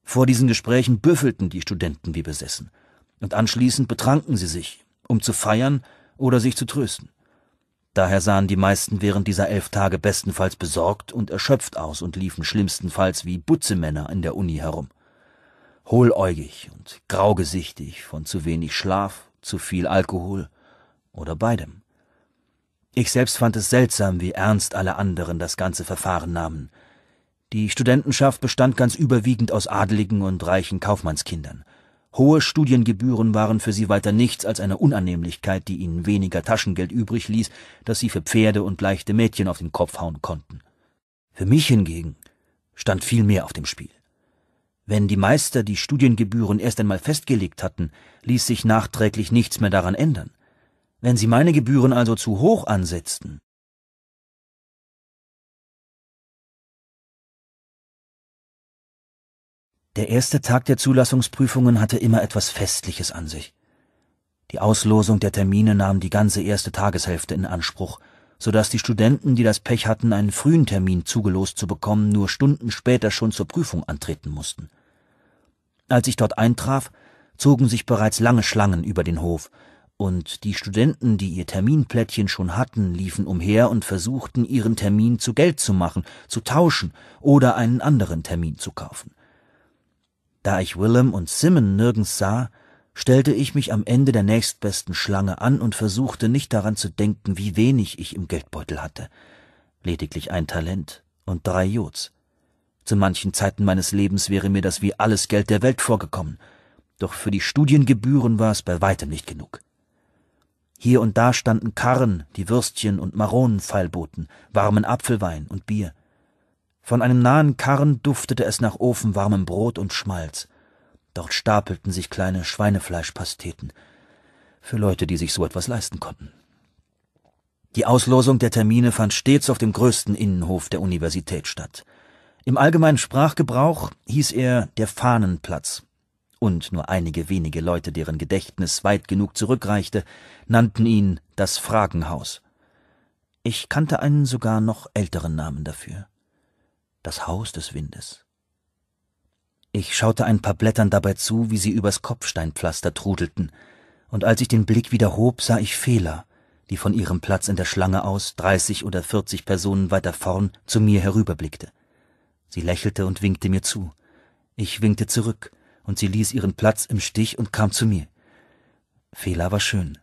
Vor diesen Gesprächen büffelten die Studenten wie besessen, und anschließend betranken sie sich, um zu feiern oder sich zu trösten. Daher sahen die meisten während dieser elf Tage bestenfalls besorgt und erschöpft aus und liefen schlimmstenfalls wie Butzemänner in der Uni herum. Hohläugig und graugesichtig von zu wenig Schlaf, zu viel Alkohol oder beidem. Ich selbst fand es seltsam, wie ernst alle anderen das ganze Verfahren nahmen. Die Studentenschaft bestand ganz überwiegend aus adligen und reichen Kaufmannskindern. Hohe Studiengebühren waren für sie weiter nichts als eine Unannehmlichkeit, die ihnen weniger Taschengeld übrig ließ, das sie für Pferde und leichte Mädchen auf den Kopf hauen konnten. Für mich hingegen stand viel mehr auf dem Spiel. Wenn die Meister die Studiengebühren erst einmal festgelegt hatten, ließ sich nachträglich nichts mehr daran ändern. Wenn sie meine Gebühren also zu hoch ansetzten, Der erste Tag der Zulassungsprüfungen hatte immer etwas Festliches an sich. Die Auslosung der Termine nahm die ganze erste Tageshälfte in Anspruch, so dass die Studenten, die das Pech hatten, einen frühen Termin zugelost zu bekommen, nur Stunden später schon zur Prüfung antreten mussten. Als ich dort eintraf, zogen sich bereits lange Schlangen über den Hof, und die Studenten, die ihr Terminplättchen schon hatten, liefen umher und versuchten, ihren Termin zu Geld zu machen, zu tauschen oder einen anderen Termin zu kaufen. Da ich Willem und Simon nirgends sah, stellte ich mich am Ende der nächstbesten Schlange an und versuchte nicht daran zu denken, wie wenig ich im Geldbeutel hatte. Lediglich ein Talent und drei Jods. Zu manchen Zeiten meines Lebens wäre mir das wie alles Geld der Welt vorgekommen, doch für die Studiengebühren war es bei weitem nicht genug. Hier und da standen Karren, die Würstchen und Maronenpfeil warmen Apfelwein und Bier. Von einem nahen Karren duftete es nach ofenwarmem Brot und Schmalz. Dort stapelten sich kleine Schweinefleischpasteten. Für Leute, die sich so etwas leisten konnten. Die Auslosung der Termine fand stets auf dem größten Innenhof der Universität statt. Im allgemeinen Sprachgebrauch hieß er der Fahnenplatz. Und nur einige wenige Leute, deren Gedächtnis weit genug zurückreichte, nannten ihn das Fragenhaus. Ich kannte einen sogar noch älteren Namen dafür das Haus des Windes. Ich schaute ein paar Blättern dabei zu, wie sie übers Kopfsteinpflaster trudelten, und als ich den Blick wieder hob, sah ich Fehler, die von ihrem Platz in der Schlange aus, dreißig oder vierzig Personen weiter vorn, zu mir herüberblickte. Sie lächelte und winkte mir zu. Ich winkte zurück, und sie ließ ihren Platz im Stich und kam zu mir. Fehler war schön.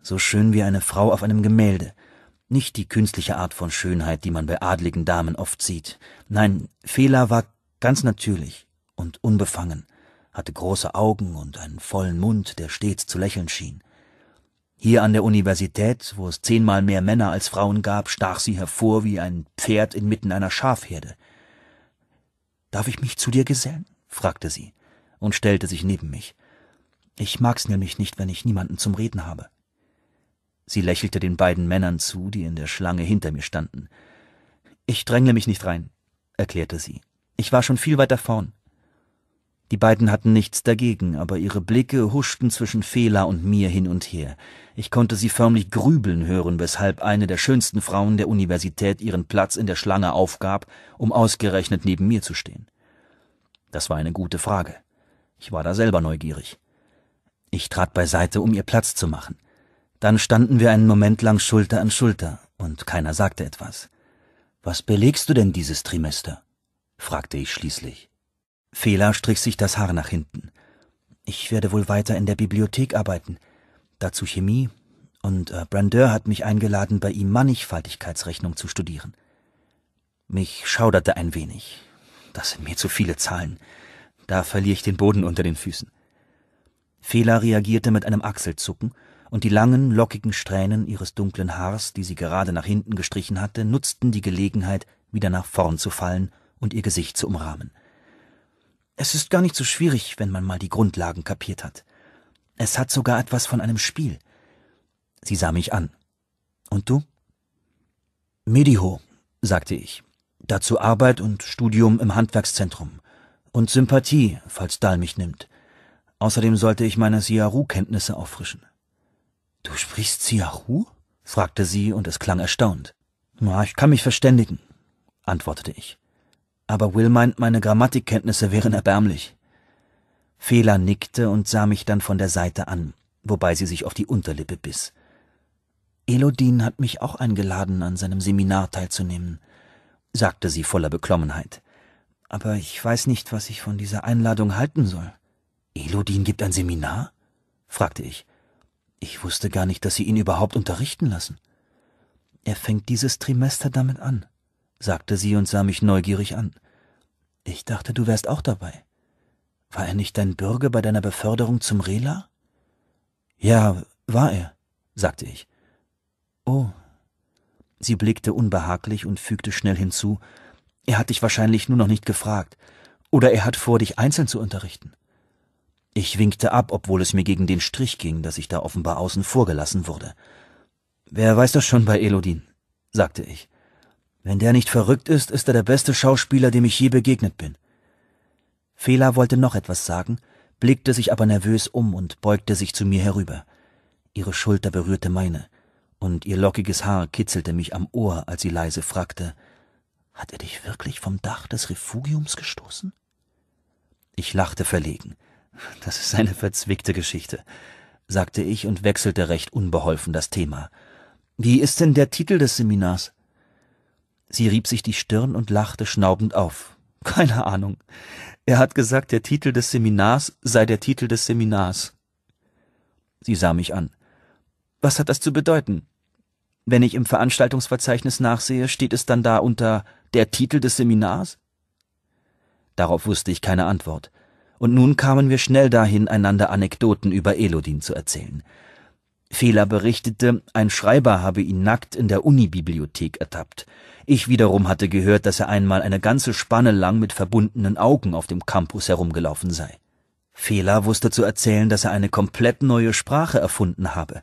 So schön wie eine Frau auf einem Gemälde, nicht die künstliche Art von Schönheit, die man bei adligen Damen oft sieht. Nein, Fehler war ganz natürlich und unbefangen, hatte große Augen und einen vollen Mund, der stets zu lächeln schien. Hier an der Universität, wo es zehnmal mehr Männer als Frauen gab, stach sie hervor wie ein Pferd inmitten einer Schafherde. Darf ich mich zu dir gesellen? fragte sie und stellte sich neben mich. Ich mag's nämlich nicht, wenn ich niemanden zum Reden habe. Sie lächelte den beiden Männern zu, die in der Schlange hinter mir standen. Ich drängle mich nicht rein, erklärte sie. Ich war schon viel weiter vorn. Die beiden hatten nichts dagegen, aber ihre Blicke huschten zwischen Fela und mir hin und her. Ich konnte sie förmlich grübeln hören, weshalb eine der schönsten Frauen der Universität ihren Platz in der Schlange aufgab, um ausgerechnet neben mir zu stehen. Das war eine gute Frage. Ich war da selber neugierig. Ich trat beiseite, um ihr Platz zu machen. Dann standen wir einen Moment lang Schulter an Schulter, und keiner sagte etwas. Was belegst du denn dieses Trimester? fragte ich schließlich. Fehler strich sich das Haar nach hinten. Ich werde wohl weiter in der Bibliothek arbeiten, dazu Chemie, und äh, Brandeur hat mich eingeladen, bei ihm Mannigfaltigkeitsrechnung zu studieren. Mich schauderte ein wenig. Das sind mir zu viele Zahlen. Da verliere ich den Boden unter den Füßen. Fehler reagierte mit einem Achselzucken und die langen, lockigen Strähnen ihres dunklen Haars, die sie gerade nach hinten gestrichen hatte, nutzten die Gelegenheit, wieder nach vorn zu fallen und ihr Gesicht zu umrahmen. Es ist gar nicht so schwierig, wenn man mal die Grundlagen kapiert hat. Es hat sogar etwas von einem Spiel. Sie sah mich an. Und du? Mediho, sagte ich. Dazu Arbeit und Studium im Handwerkszentrum. Und Sympathie, falls Dahl mich nimmt. Außerdem sollte ich meine Siaru-Kenntnisse auffrischen. Du sprichst Siahu? fragte sie, und es klang erstaunt. Na, ich kann mich verständigen, antwortete ich. Aber Will meint, meine Grammatikkenntnisse wären erbärmlich. Fehler nickte und sah mich dann von der Seite an, wobei sie sich auf die Unterlippe biss. Elodin hat mich auch eingeladen, an seinem Seminar teilzunehmen, sagte sie voller Beklommenheit. Aber ich weiß nicht, was ich von dieser Einladung halten soll. Elodin gibt ein Seminar? fragte ich. Ich wusste gar nicht, dass Sie ihn überhaupt unterrichten lassen. Er fängt dieses Trimester damit an, sagte sie und sah mich neugierig an. Ich dachte, du wärst auch dabei. War er nicht dein Bürger bei deiner Beförderung zum Rela? Ja, war er, sagte ich. Oh. Sie blickte unbehaglich und fügte schnell hinzu, er hat dich wahrscheinlich nur noch nicht gefragt, oder er hat vor, dich einzeln zu unterrichten. Ich winkte ab, obwohl es mir gegen den Strich ging, dass ich da offenbar außen vor gelassen wurde. Wer weiß das schon bei Elodin, sagte ich. Wenn der nicht verrückt ist, ist er der beste Schauspieler, dem ich je begegnet bin. Fela wollte noch etwas sagen, blickte sich aber nervös um und beugte sich zu mir herüber. Ihre Schulter berührte meine, und ihr lockiges Haar kitzelte mich am Ohr, als sie leise fragte Hat er dich wirklich vom Dach des Refugiums gestoßen? Ich lachte verlegen. Das ist eine verzwickte Geschichte, sagte ich und wechselte recht unbeholfen das Thema. Wie ist denn der Titel des Seminars? Sie rieb sich die Stirn und lachte schnaubend auf. Keine Ahnung. Er hat gesagt, der Titel des Seminars sei der Titel des Seminars. Sie sah mich an. Was hat das zu bedeuten? Wenn ich im Veranstaltungsverzeichnis nachsehe, steht es dann da unter der Titel des Seminars? Darauf wusste ich keine Antwort und nun kamen wir schnell dahin, einander Anekdoten über Elodin zu erzählen. Fehler berichtete, ein Schreiber habe ihn nackt in der Unibibliothek ertappt. Ich wiederum hatte gehört, dass er einmal eine ganze Spanne lang mit verbundenen Augen auf dem Campus herumgelaufen sei. Fehler wusste zu erzählen, dass er eine komplett neue Sprache erfunden habe.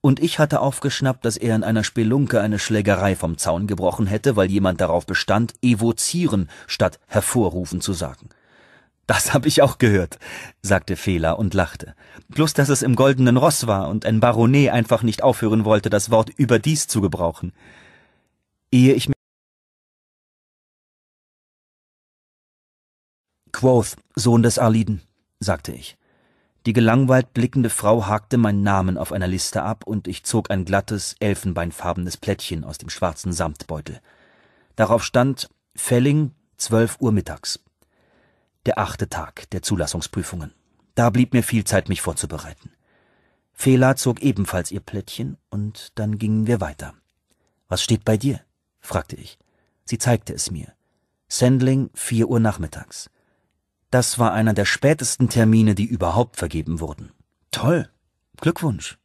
Und ich hatte aufgeschnappt, dass er in einer Spelunke eine Schlägerei vom Zaun gebrochen hätte, weil jemand darauf bestand, evozieren statt hervorrufen zu sagen. Das hab ich auch gehört, sagte Fehler und lachte. Bloß, dass es im goldenen Ross war und ein Baronet einfach nicht aufhören wollte, das Wort überdies zu gebrauchen. Ehe ich mir Quoth, Sohn des Arliden, sagte ich. Die gelangweilt blickende Frau hakte meinen Namen auf einer Liste ab und ich zog ein glattes, elfenbeinfarbenes Plättchen aus dem schwarzen Samtbeutel. Darauf stand Felling, 12 Uhr mittags der achte Tag der Zulassungsprüfungen. Da blieb mir viel Zeit, mich vorzubereiten. Fela zog ebenfalls ihr Plättchen und dann gingen wir weiter. Was steht bei dir? fragte ich. Sie zeigte es mir. Sendling, vier Uhr nachmittags. Das war einer der spätesten Termine, die überhaupt vergeben wurden. Toll. Glückwunsch.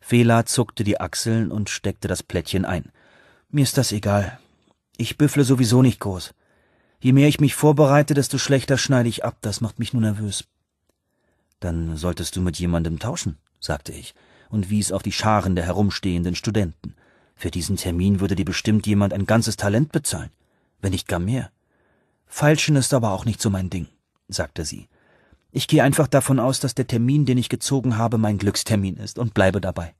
Fela zuckte die Achseln und steckte das Plättchen ein. Mir ist das egal. Ich büffle sowieso nicht groß. Je mehr ich mich vorbereite, desto schlechter schneide ich ab. Das macht mich nur nervös. Dann solltest du mit jemandem tauschen, sagte ich und wies auf die Scharen der herumstehenden Studenten. Für diesen Termin würde dir bestimmt jemand ein ganzes Talent bezahlen, wenn nicht gar mehr. Falschen ist aber auch nicht so mein Ding, sagte sie. Ich gehe einfach davon aus, dass der Termin, den ich gezogen habe, mein Glückstermin ist und bleibe dabei.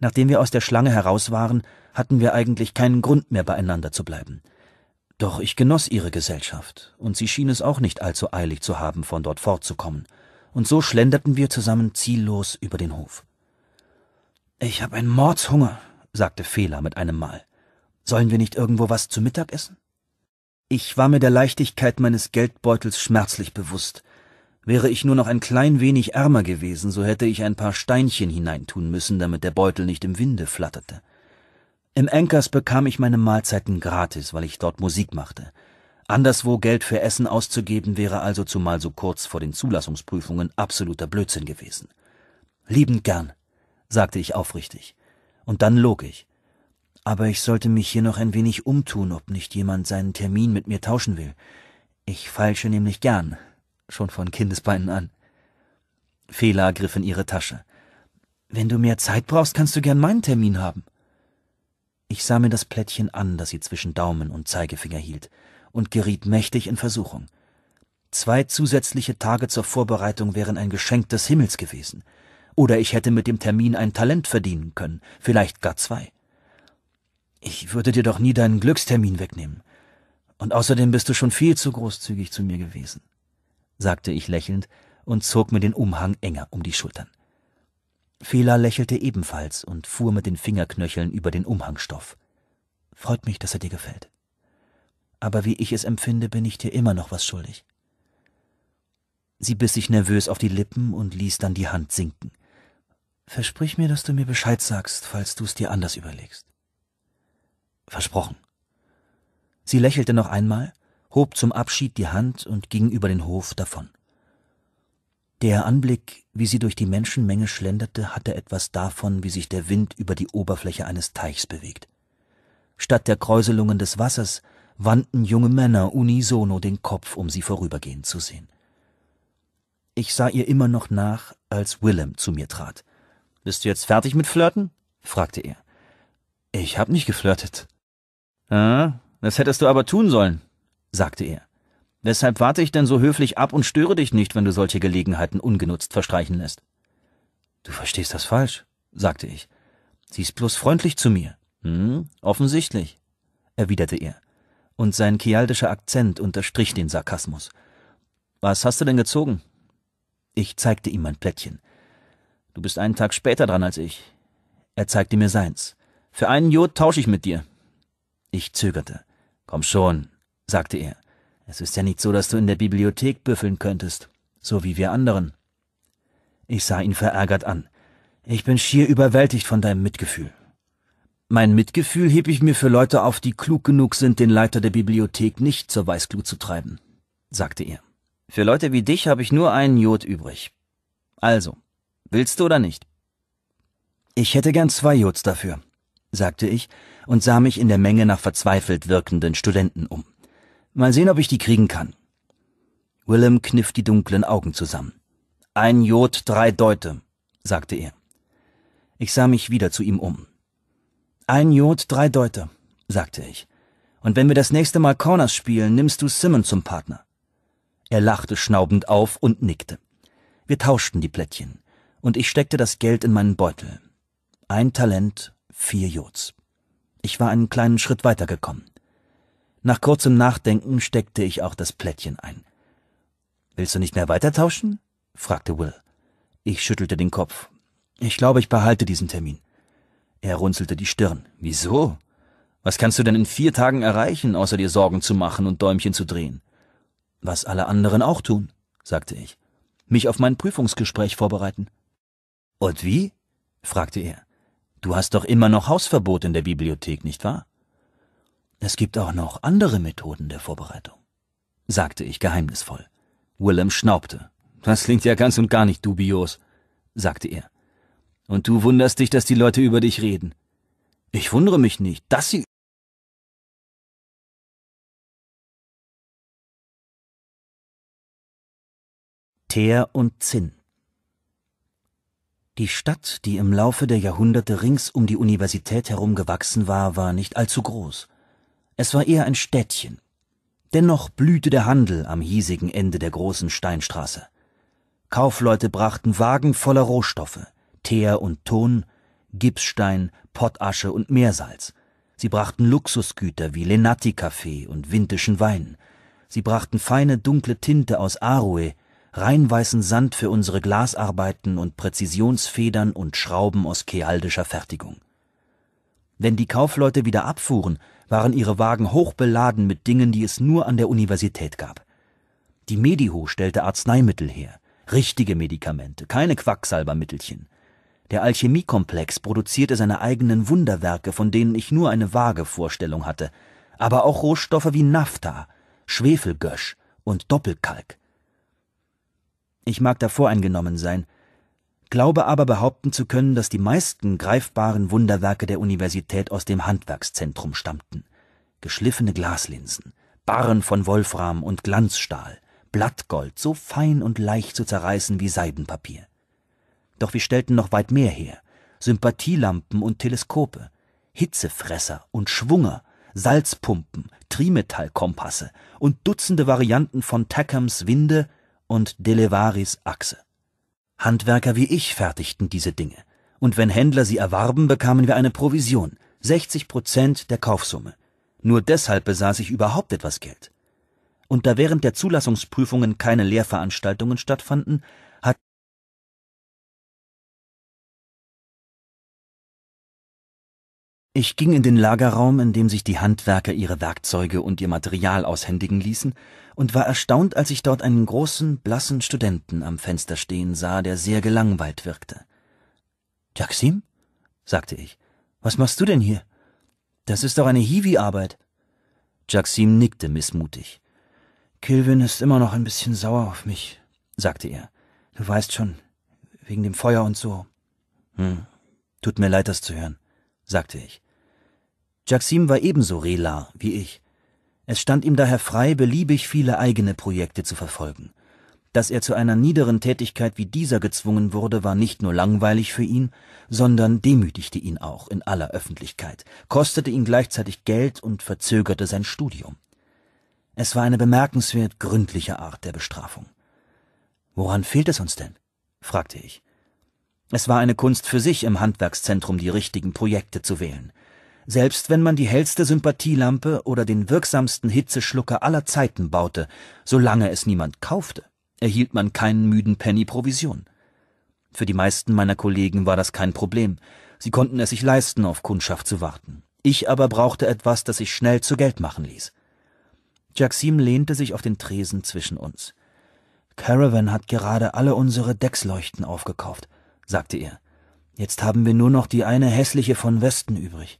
Nachdem wir aus der Schlange heraus waren, hatten wir eigentlich keinen Grund mehr beieinander zu bleiben. Doch ich genoss ihre Gesellschaft, und sie schien es auch nicht allzu eilig zu haben, von dort fortzukommen, und so schlenderten wir zusammen ziellos über den Hof. Ich habe einen Mordshunger, sagte Fehler mit einem Mal. Sollen wir nicht irgendwo was zu Mittag essen? Ich war mir der Leichtigkeit meines Geldbeutels schmerzlich bewusst. Wäre ich nur noch ein klein wenig ärmer gewesen, so hätte ich ein paar Steinchen hineintun müssen, damit der Beutel nicht im Winde flatterte. Im Enkers bekam ich meine Mahlzeiten gratis, weil ich dort Musik machte. Anderswo Geld für Essen auszugeben wäre also zumal so kurz vor den Zulassungsprüfungen absoluter Blödsinn gewesen. Liebend gern, sagte ich aufrichtig. Und dann log ich. Aber ich sollte mich hier noch ein wenig umtun, ob nicht jemand seinen Termin mit mir tauschen will. Ich feilsche nämlich gern, schon von Kindesbeinen an. Fehler griff in ihre Tasche. Wenn du mehr Zeit brauchst, kannst du gern meinen Termin haben. Ich sah mir das Plättchen an, das sie zwischen Daumen und Zeigefinger hielt, und geriet mächtig in Versuchung. Zwei zusätzliche Tage zur Vorbereitung wären ein Geschenk des Himmels gewesen, oder ich hätte mit dem Termin ein Talent verdienen können, vielleicht gar zwei. Ich würde dir doch nie deinen Glückstermin wegnehmen. Und außerdem bist du schon viel zu großzügig zu mir gewesen, sagte ich lächelnd und zog mir den Umhang enger um die Schultern. Fela lächelte ebenfalls und fuhr mit den Fingerknöcheln über den Umhangstoff. Freut mich, dass er dir gefällt. Aber wie ich es empfinde, bin ich dir immer noch was schuldig. Sie biss sich nervös auf die Lippen und ließ dann die Hand sinken. Versprich mir, dass du mir Bescheid sagst, falls du es dir anders überlegst. Versprochen. Sie lächelte noch einmal, hob zum Abschied die Hand und ging über den Hof davon. Der Anblick, wie sie durch die Menschenmenge schlenderte, hatte etwas davon, wie sich der Wind über die Oberfläche eines Teichs bewegt. Statt der Kräuselungen des Wassers wandten junge Männer unisono den Kopf, um sie vorübergehen zu sehen. Ich sah ihr immer noch nach, als Willem zu mir trat. Bist du jetzt fertig mit Flirten? fragte er. Ich hab nicht geflirtet. Ah, das hättest du aber tun sollen, sagte er. Weshalb warte ich denn so höflich ab und störe dich nicht, wenn du solche Gelegenheiten ungenutzt verstreichen lässt? Du verstehst das falsch, sagte ich. Sie ist bloß freundlich zu mir. Hm, offensichtlich, erwiderte er, und sein kialdischer Akzent unterstrich den Sarkasmus. Was hast du denn gezogen? Ich zeigte ihm mein Plättchen. Du bist einen Tag später dran als ich. Er zeigte mir seins. Für einen Jod tausche ich mit dir. Ich zögerte. Komm schon, sagte er es ist ja nicht so, dass du in der Bibliothek büffeln könntest, so wie wir anderen. Ich sah ihn verärgert an. Ich bin schier überwältigt von deinem Mitgefühl. Mein Mitgefühl heb ich mir für Leute auf, die klug genug sind, den Leiter der Bibliothek nicht zur Weißglut zu treiben, sagte er. Für Leute wie dich habe ich nur einen Jod übrig. Also, willst du oder nicht? Ich hätte gern zwei Jods dafür, sagte ich und sah mich in der Menge nach verzweifelt wirkenden Studenten um. Mal sehen, ob ich die kriegen kann. Willem kniff die dunklen Augen zusammen. Ein Jod, drei Deute, sagte er. Ich sah mich wieder zu ihm um. Ein Jod, drei Deute, sagte ich. Und wenn wir das nächste Mal Corners spielen, nimmst du Simon zum Partner. Er lachte schnaubend auf und nickte. Wir tauschten die Plättchen, und ich steckte das Geld in meinen Beutel. Ein Talent, vier Jods. Ich war einen kleinen Schritt weitergekommen. Nach kurzem Nachdenken steckte ich auch das Plättchen ein. Willst du nicht mehr weitertauschen? fragte Will. Ich schüttelte den Kopf. Ich glaube, ich behalte diesen Termin. Er runzelte die Stirn. Wieso? Was kannst du denn in vier Tagen erreichen, außer dir Sorgen zu machen und Däumchen zu drehen? Was alle anderen auch tun, sagte ich. Mich auf mein Prüfungsgespräch vorbereiten. Und wie? fragte er. Du hast doch immer noch Hausverbot in der Bibliothek, nicht wahr? Es gibt auch noch andere Methoden der Vorbereitung, sagte ich geheimnisvoll. Willem schnaubte. Das klingt ja ganz und gar nicht dubios, sagte er. Und du wunderst dich, dass die Leute über dich reden. Ich wundere mich nicht, dass sie Teer und Zinn. Die Stadt, die im Laufe der Jahrhunderte rings um die Universität herum gewachsen war, war nicht allzu groß. Es war eher ein Städtchen. Dennoch blühte der Handel am hiesigen Ende der großen Steinstraße. Kaufleute brachten Wagen voller Rohstoffe, Teer und Ton, Gipsstein, Pottasche und Meersalz. Sie brachten Luxusgüter wie lenatti kaffee und windischen Wein. Sie brachten feine dunkle Tinte aus Aroe, reinweißen Sand für unsere Glasarbeiten und Präzisionsfedern und Schrauben aus kealdischer Fertigung. Wenn die Kaufleute wieder abfuhren, waren ihre Wagen hochbeladen mit Dingen, die es nur an der Universität gab. Die Mediho stellte Arzneimittel her, richtige Medikamente, keine Quacksalbermittelchen. Der Alchemiekomplex produzierte seine eigenen Wunderwerke, von denen ich nur eine vage Vorstellung hatte, aber auch Rohstoffe wie Nafta, Schwefelgösch und Doppelkalk. Ich mag davor eingenommen sein, glaube aber behaupten zu können, dass die meisten greifbaren Wunderwerke der Universität aus dem Handwerkszentrum stammten. Geschliffene Glaslinsen, Barren von Wolfram und Glanzstahl, Blattgold, so fein und leicht zu zerreißen wie Seidenpapier. Doch wir stellten noch weit mehr her. Sympathielampen und Teleskope, Hitzefresser und Schwunger, Salzpumpen, Trimetallkompasse und Dutzende Varianten von Tackhams Winde und Delevaris Achse. Handwerker wie ich fertigten diese Dinge, und wenn Händler sie erwarben, bekamen wir eine Provision, 60 Prozent der Kaufsumme. Nur deshalb besaß ich überhaupt etwas Geld. Und da während der Zulassungsprüfungen keine Lehrveranstaltungen stattfanden, Ich ging in den Lagerraum, in dem sich die Handwerker ihre Werkzeuge und ihr Material aushändigen ließen, und war erstaunt, als ich dort einen großen, blassen Studenten am Fenster stehen sah, der sehr gelangweilt wirkte. Jaxim? sagte ich, was machst du denn hier? Das ist doch eine Hiwi-Arbeit. Jaxim nickte missmutig. Kilvin ist immer noch ein bisschen sauer auf mich, sagte er. Du weißt schon, wegen dem Feuer und so. Hm, tut mir leid, das zu hören, sagte ich. Jaxim war ebenso Relar wie ich. Es stand ihm daher frei, beliebig viele eigene Projekte zu verfolgen. Dass er zu einer niederen Tätigkeit wie dieser gezwungen wurde, war nicht nur langweilig für ihn, sondern demütigte ihn auch in aller Öffentlichkeit, kostete ihn gleichzeitig Geld und verzögerte sein Studium. Es war eine bemerkenswert gründliche Art der Bestrafung. Woran fehlt es uns denn? fragte ich. Es war eine Kunst für sich, im Handwerkszentrum die richtigen Projekte zu wählen – selbst wenn man die hellste Sympathielampe oder den wirksamsten Hitzeschlucker aller Zeiten baute, solange es niemand kaufte, erhielt man keinen müden Penny Provision. Für die meisten meiner Kollegen war das kein Problem. Sie konnten es sich leisten, auf Kundschaft zu warten. Ich aber brauchte etwas, das sich schnell zu Geld machen ließ. Jacksim lehnte sich auf den Tresen zwischen uns. Caravan hat gerade alle unsere Decksleuchten aufgekauft, sagte er. Jetzt haben wir nur noch die eine hässliche von Westen übrig.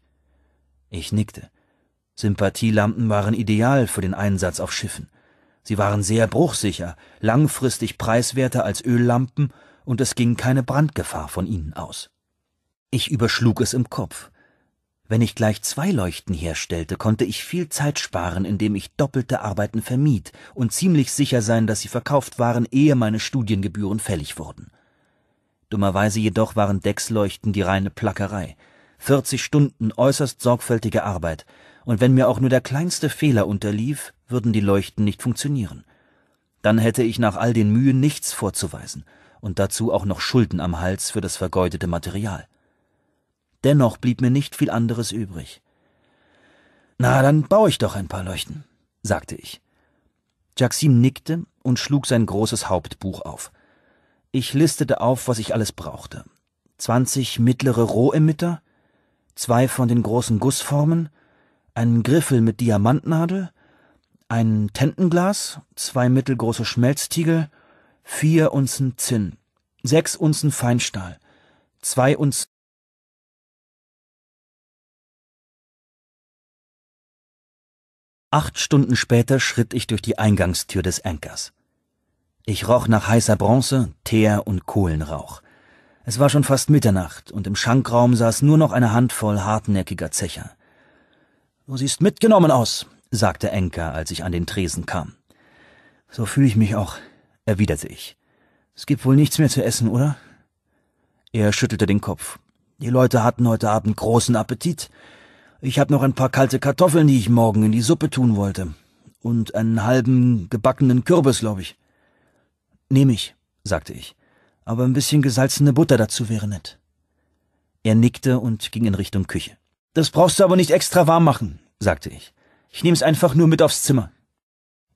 Ich nickte. Sympathielampen waren ideal für den Einsatz auf Schiffen. Sie waren sehr bruchsicher, langfristig preiswerter als Öllampen und es ging keine Brandgefahr von ihnen aus. Ich überschlug es im Kopf. Wenn ich gleich zwei Leuchten herstellte, konnte ich viel Zeit sparen, indem ich doppelte Arbeiten vermied und ziemlich sicher sein, dass sie verkauft waren, ehe meine Studiengebühren fällig wurden. Dummerweise jedoch waren Decksleuchten die reine Plackerei. 40 Stunden äußerst sorgfältige Arbeit, und wenn mir auch nur der kleinste Fehler unterlief, würden die Leuchten nicht funktionieren. Dann hätte ich nach all den Mühen nichts vorzuweisen und dazu auch noch Schulden am Hals für das vergeudete Material. Dennoch blieb mir nicht viel anderes übrig. Na, dann baue ich doch ein paar Leuchten, sagte ich. Jacksim nickte und schlug sein großes Hauptbuch auf. Ich listete auf, was ich alles brauchte. Zwanzig mittlere Rohemitter, zwei von den großen Gussformen, einen Griffel mit Diamantnadel, ein Tentenglas, zwei mittelgroße Schmelztiegel, vier Unzen Zinn, sechs Unzen Feinstahl, zwei Unzen Acht Stunden später schritt ich durch die Eingangstür des Ankers. Ich roch nach heißer Bronze, Teer und Kohlenrauch. Es war schon fast Mitternacht, und im Schankraum saß nur noch eine Handvoll hartnäckiger Zecher. Du siehst mitgenommen aus, sagte Enker, als ich an den Tresen kam. So fühle ich mich auch, erwiderte ich. Es gibt wohl nichts mehr zu essen, oder? Er schüttelte den Kopf. Die Leute hatten heute Abend großen Appetit. Ich habe noch ein paar kalte Kartoffeln, die ich morgen in die Suppe tun wollte. Und einen halben gebackenen Kürbis, glaube ich. Nehme ich, sagte ich aber ein bisschen gesalzene Butter dazu wäre nett. Er nickte und ging in Richtung Küche. Das brauchst du aber nicht extra warm machen, sagte ich. Ich nehm's einfach nur mit aufs Zimmer.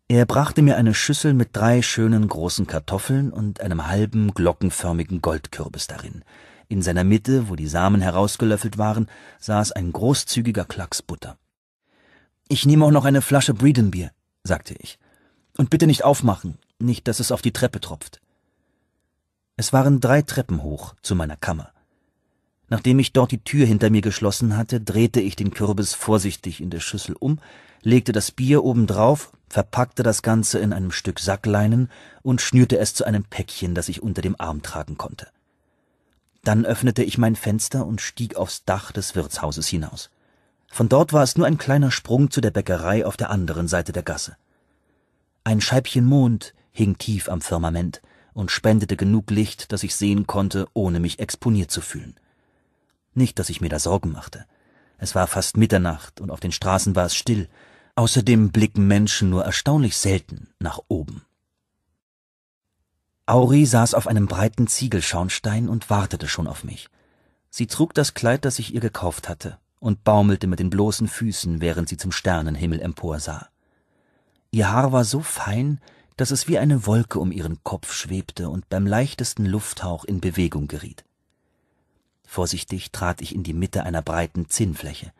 Er brachte mir eine Schüssel mit drei schönen großen Kartoffeln und einem halben glockenförmigen Goldkürbis darin. In seiner Mitte, wo die Samen herausgelöffelt waren, saß ein großzügiger Klacks Butter. Ich nehme auch noch eine Flasche Breedenbier, sagte ich. Und bitte nicht aufmachen, nicht, dass es auf die Treppe tropft. Es waren drei Treppen hoch zu meiner Kammer. Nachdem ich dort die Tür hinter mir geschlossen hatte, drehte ich den Kürbis vorsichtig in der Schüssel um, legte das Bier obendrauf, verpackte das Ganze in einem Stück Sackleinen und schnürte es zu einem Päckchen, das ich unter dem Arm tragen konnte. Dann öffnete ich mein Fenster und stieg aufs Dach des Wirtshauses hinaus. Von dort war es nur ein kleiner Sprung zu der Bäckerei auf der anderen Seite der Gasse. Ein Scheibchen Mond hing tief am Firmament, und spendete genug Licht, dass ich sehen konnte, ohne mich exponiert zu fühlen. Nicht, dass ich mir da Sorgen machte. Es war fast Mitternacht und auf den Straßen war es still. Außerdem blicken Menschen nur erstaunlich selten nach oben. Auri saß auf einem breiten Ziegelschornstein und wartete schon auf mich. Sie trug das Kleid, das ich ihr gekauft hatte, und baumelte mit den bloßen Füßen, während sie zum Sternenhimmel emporsah. Ihr Haar war so fein, dass es wie eine Wolke um ihren Kopf schwebte und beim leichtesten Lufthauch in Bewegung geriet. Vorsichtig trat ich in die Mitte einer breiten Zinnfläche.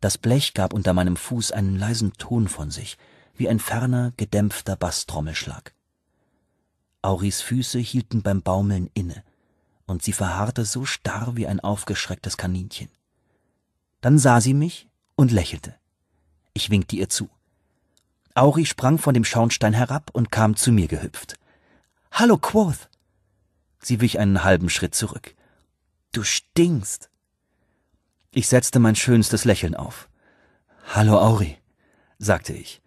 Das Blech gab unter meinem Fuß einen leisen Ton von sich, wie ein ferner, gedämpfter Basstrommelschlag. Auris Füße hielten beim Baumeln inne, und sie verharrte so starr wie ein aufgeschrecktes Kaninchen. Dann sah sie mich und lächelte. Ich winkte ihr zu. Auri sprang von dem Schornstein herab und kam zu mir gehüpft. Hallo, Quoth! Sie wich einen halben Schritt zurück. Du stinkst! Ich setzte mein schönstes Lächeln auf. Hallo, Auri, sagte ich.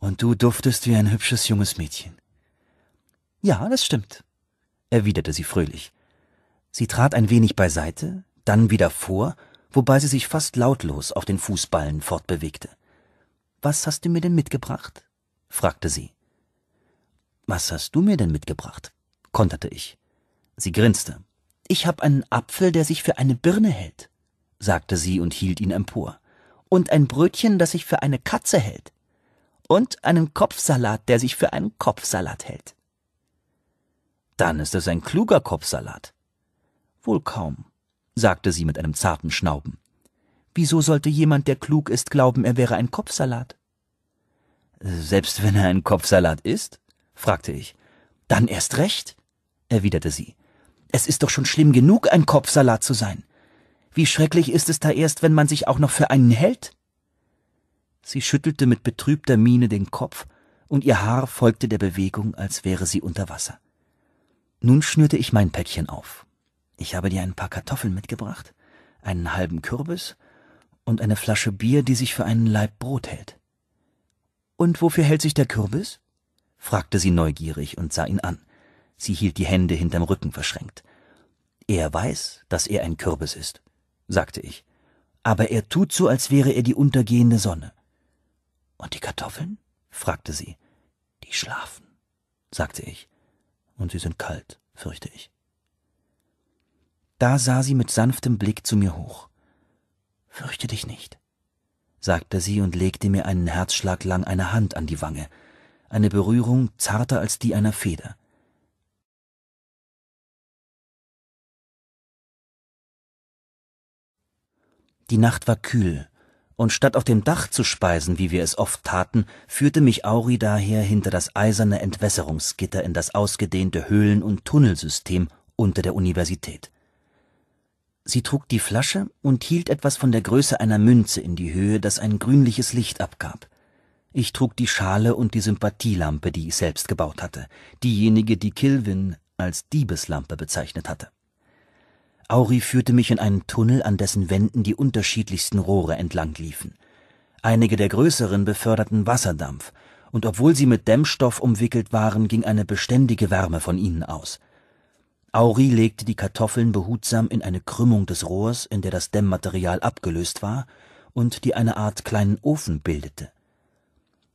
Und du duftest wie ein hübsches junges Mädchen. Ja, das stimmt, erwiderte sie fröhlich. Sie trat ein wenig beiseite, dann wieder vor, wobei sie sich fast lautlos auf den Fußballen fortbewegte. Was hast du mir denn mitgebracht? fragte sie. Was hast du mir denn mitgebracht? konterte ich. Sie grinste. Ich habe einen Apfel, der sich für eine Birne hält, sagte sie und hielt ihn empor, und ein Brötchen, das sich für eine Katze hält, und einen Kopfsalat, der sich für einen Kopfsalat hält. Dann ist es ein kluger Kopfsalat. Wohl kaum, sagte sie mit einem zarten Schnauben. Wieso sollte jemand, der klug ist, glauben, er wäre ein Kopfsalat? Selbst wenn er ein Kopfsalat ist? fragte ich. Dann erst recht, erwiderte sie. Es ist doch schon schlimm genug, ein Kopfsalat zu sein. Wie schrecklich ist es da erst, wenn man sich auch noch für einen hält? Sie schüttelte mit betrübter Miene den Kopf, und ihr Haar folgte der Bewegung, als wäre sie unter Wasser. Nun schnürte ich mein Päckchen auf. Ich habe dir ein paar Kartoffeln mitgebracht, einen halben Kürbis und eine Flasche Bier, die sich für einen Laib Brot hält. Und wofür hält sich der Kürbis? fragte sie neugierig und sah ihn an. Sie hielt die Hände hinterm Rücken verschränkt. Er weiß, dass er ein Kürbis ist, sagte ich. Aber er tut so, als wäre er die untergehende Sonne. Und die Kartoffeln? fragte sie. Die schlafen, sagte ich. Und sie sind kalt, fürchte ich. Da sah sie mit sanftem Blick zu mir hoch. Fürchte dich nicht, sagte sie und legte mir einen Herzschlag lang eine Hand an die Wange, eine Berührung zarter als die einer Feder. Die Nacht war kühl, und statt auf dem Dach zu speisen, wie wir es oft taten, führte mich Auri daher hinter das eiserne Entwässerungsgitter in das ausgedehnte Höhlen- und Tunnelsystem unter der Universität. Sie trug die Flasche und hielt etwas von der Größe einer Münze in die Höhe, das ein grünliches Licht abgab. Ich trug die Schale und die Sympathielampe, die ich selbst gebaut hatte, diejenige, die Kilvin als Diebeslampe bezeichnet hatte. Auri führte mich in einen Tunnel, an dessen Wänden die unterschiedlichsten Rohre entlang liefen. Einige der größeren beförderten Wasserdampf, und obwohl sie mit Dämmstoff umwickelt waren, ging eine beständige Wärme von ihnen aus. Auri legte die Kartoffeln behutsam in eine Krümmung des Rohrs, in der das Dämmmaterial abgelöst war und die eine Art kleinen Ofen bildete.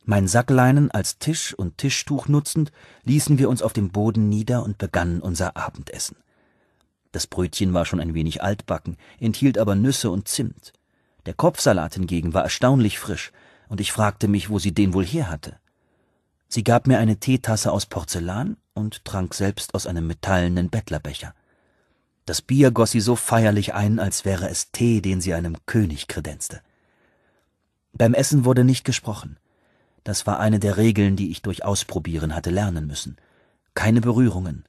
Mein Sackleinen als Tisch und Tischtuch nutzend, ließen wir uns auf dem Boden nieder und begannen unser Abendessen. Das Brötchen war schon ein wenig altbacken, enthielt aber Nüsse und Zimt. Der Kopfsalat hingegen war erstaunlich frisch, und ich fragte mich, wo sie den wohl her hatte. Sie gab mir eine Teetasse aus Porzellan und trank selbst aus einem metallenen Bettlerbecher. Das Bier goss sie so feierlich ein, als wäre es Tee, den sie einem König kredenzte. Beim Essen wurde nicht gesprochen. Das war eine der Regeln, die ich durch Ausprobieren hatte lernen müssen. Keine Berührungen,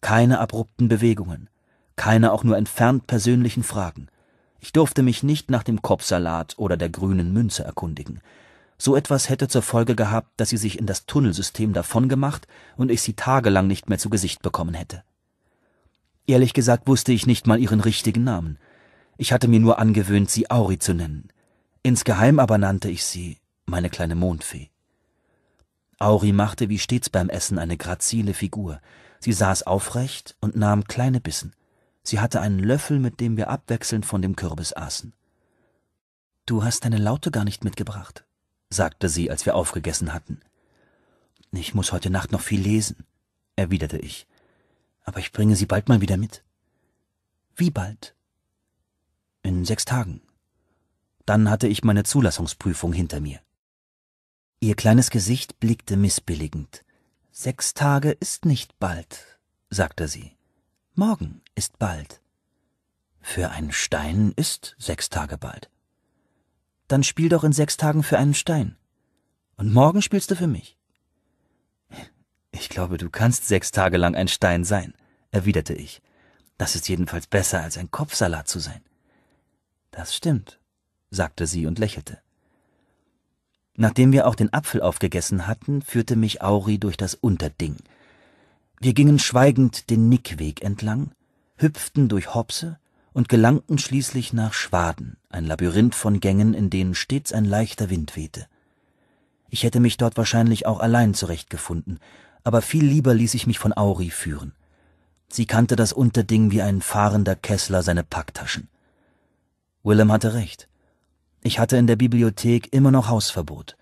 keine abrupten Bewegungen, keine auch nur entfernt persönlichen Fragen. Ich durfte mich nicht nach dem Kopfsalat oder der grünen Münze erkundigen. So etwas hätte zur Folge gehabt, dass sie sich in das Tunnelsystem davongemacht und ich sie tagelang nicht mehr zu Gesicht bekommen hätte. Ehrlich gesagt wusste ich nicht mal ihren richtigen Namen. Ich hatte mir nur angewöhnt, sie Auri zu nennen. Insgeheim aber nannte ich sie meine kleine Mondfee. Auri machte wie stets beim Essen eine grazile Figur. Sie saß aufrecht und nahm kleine Bissen. Sie hatte einen Löffel, mit dem wir abwechselnd von dem Kürbis aßen. Du hast deine Laute gar nicht mitgebracht, sagte sie, als wir aufgegessen hatten. Ich muss heute Nacht noch viel lesen, erwiderte ich, aber ich bringe sie bald mal wieder mit. Wie bald? In sechs Tagen. Dann hatte ich meine Zulassungsprüfung hinter mir. Ihr kleines Gesicht blickte missbilligend. Sechs Tage ist nicht bald, sagte sie. Morgen ist bald. Für einen Stein ist sechs Tage bald. Dann spiel doch in sechs Tagen für einen Stein. Und morgen spielst du für mich. Ich glaube, du kannst sechs Tage lang ein Stein sein, erwiderte ich. Das ist jedenfalls besser, als ein Kopfsalat zu sein. Das stimmt, sagte sie und lächelte. Nachdem wir auch den Apfel aufgegessen hatten, führte mich Auri durch das Unterding. Wir gingen schweigend den Nickweg entlang, hüpften durch Hopse und gelangten schließlich nach Schwaden, ein Labyrinth von Gängen, in denen stets ein leichter Wind wehte. Ich hätte mich dort wahrscheinlich auch allein zurechtgefunden, aber viel lieber ließ ich mich von Auri führen. Sie kannte das Unterding wie ein fahrender Kessler seine Packtaschen. Willem hatte recht. Ich hatte in der Bibliothek immer noch Hausverbot.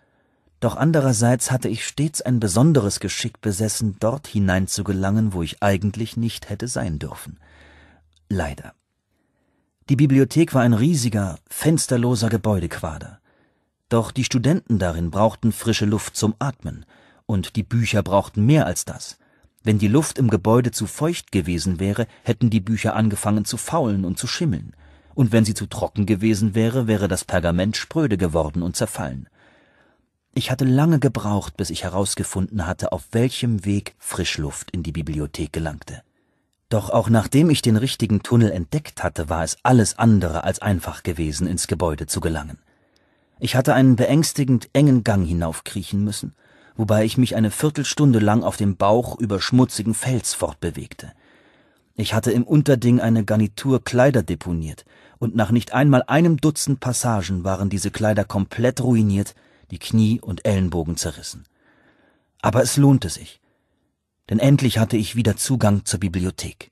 Doch andererseits hatte ich stets ein besonderes Geschick besessen, dort hineinzugelangen, wo ich eigentlich nicht hätte sein dürfen. Leider. Die Bibliothek war ein riesiger, fensterloser Gebäudequader. Doch die Studenten darin brauchten frische Luft zum Atmen, und die Bücher brauchten mehr als das. Wenn die Luft im Gebäude zu feucht gewesen wäre, hätten die Bücher angefangen zu faulen und zu schimmeln, und wenn sie zu trocken gewesen wäre, wäre das Pergament spröde geworden und zerfallen. Ich hatte lange gebraucht, bis ich herausgefunden hatte, auf welchem Weg Frischluft in die Bibliothek gelangte. Doch auch nachdem ich den richtigen Tunnel entdeckt hatte, war es alles andere als einfach gewesen, ins Gebäude zu gelangen. Ich hatte einen beängstigend engen Gang hinaufkriechen müssen, wobei ich mich eine Viertelstunde lang auf dem Bauch über schmutzigen Fels fortbewegte. Ich hatte im Unterding eine Garnitur Kleider deponiert, und nach nicht einmal einem Dutzend Passagen waren diese Kleider komplett ruiniert, die Knie und Ellenbogen zerrissen. Aber es lohnte sich denn endlich hatte ich wieder Zugang zur Bibliothek.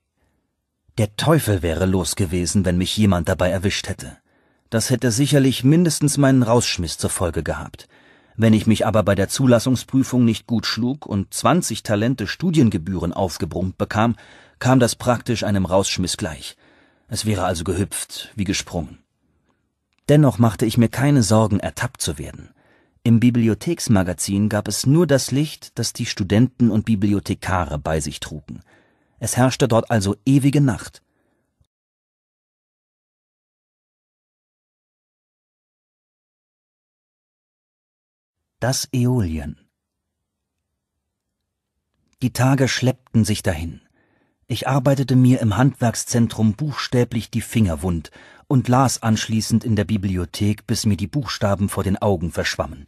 Der Teufel wäre los gewesen, wenn mich jemand dabei erwischt hätte. Das hätte sicherlich mindestens meinen Rausschmiss zur Folge gehabt. Wenn ich mich aber bei der Zulassungsprüfung nicht gut schlug und 20 Talente Studiengebühren aufgebrummt bekam, kam das praktisch einem Rausschmiss gleich. Es wäre also gehüpft, wie gesprungen. Dennoch machte ich mir keine Sorgen, ertappt zu werden. Im Bibliotheksmagazin gab es nur das Licht, das die Studenten und Bibliothekare bei sich trugen. Es herrschte dort also ewige Nacht. Das Äolien. Die Tage schleppten sich dahin. Ich arbeitete mir im Handwerkszentrum buchstäblich die Finger wund und las anschließend in der Bibliothek, bis mir die Buchstaben vor den Augen verschwammen.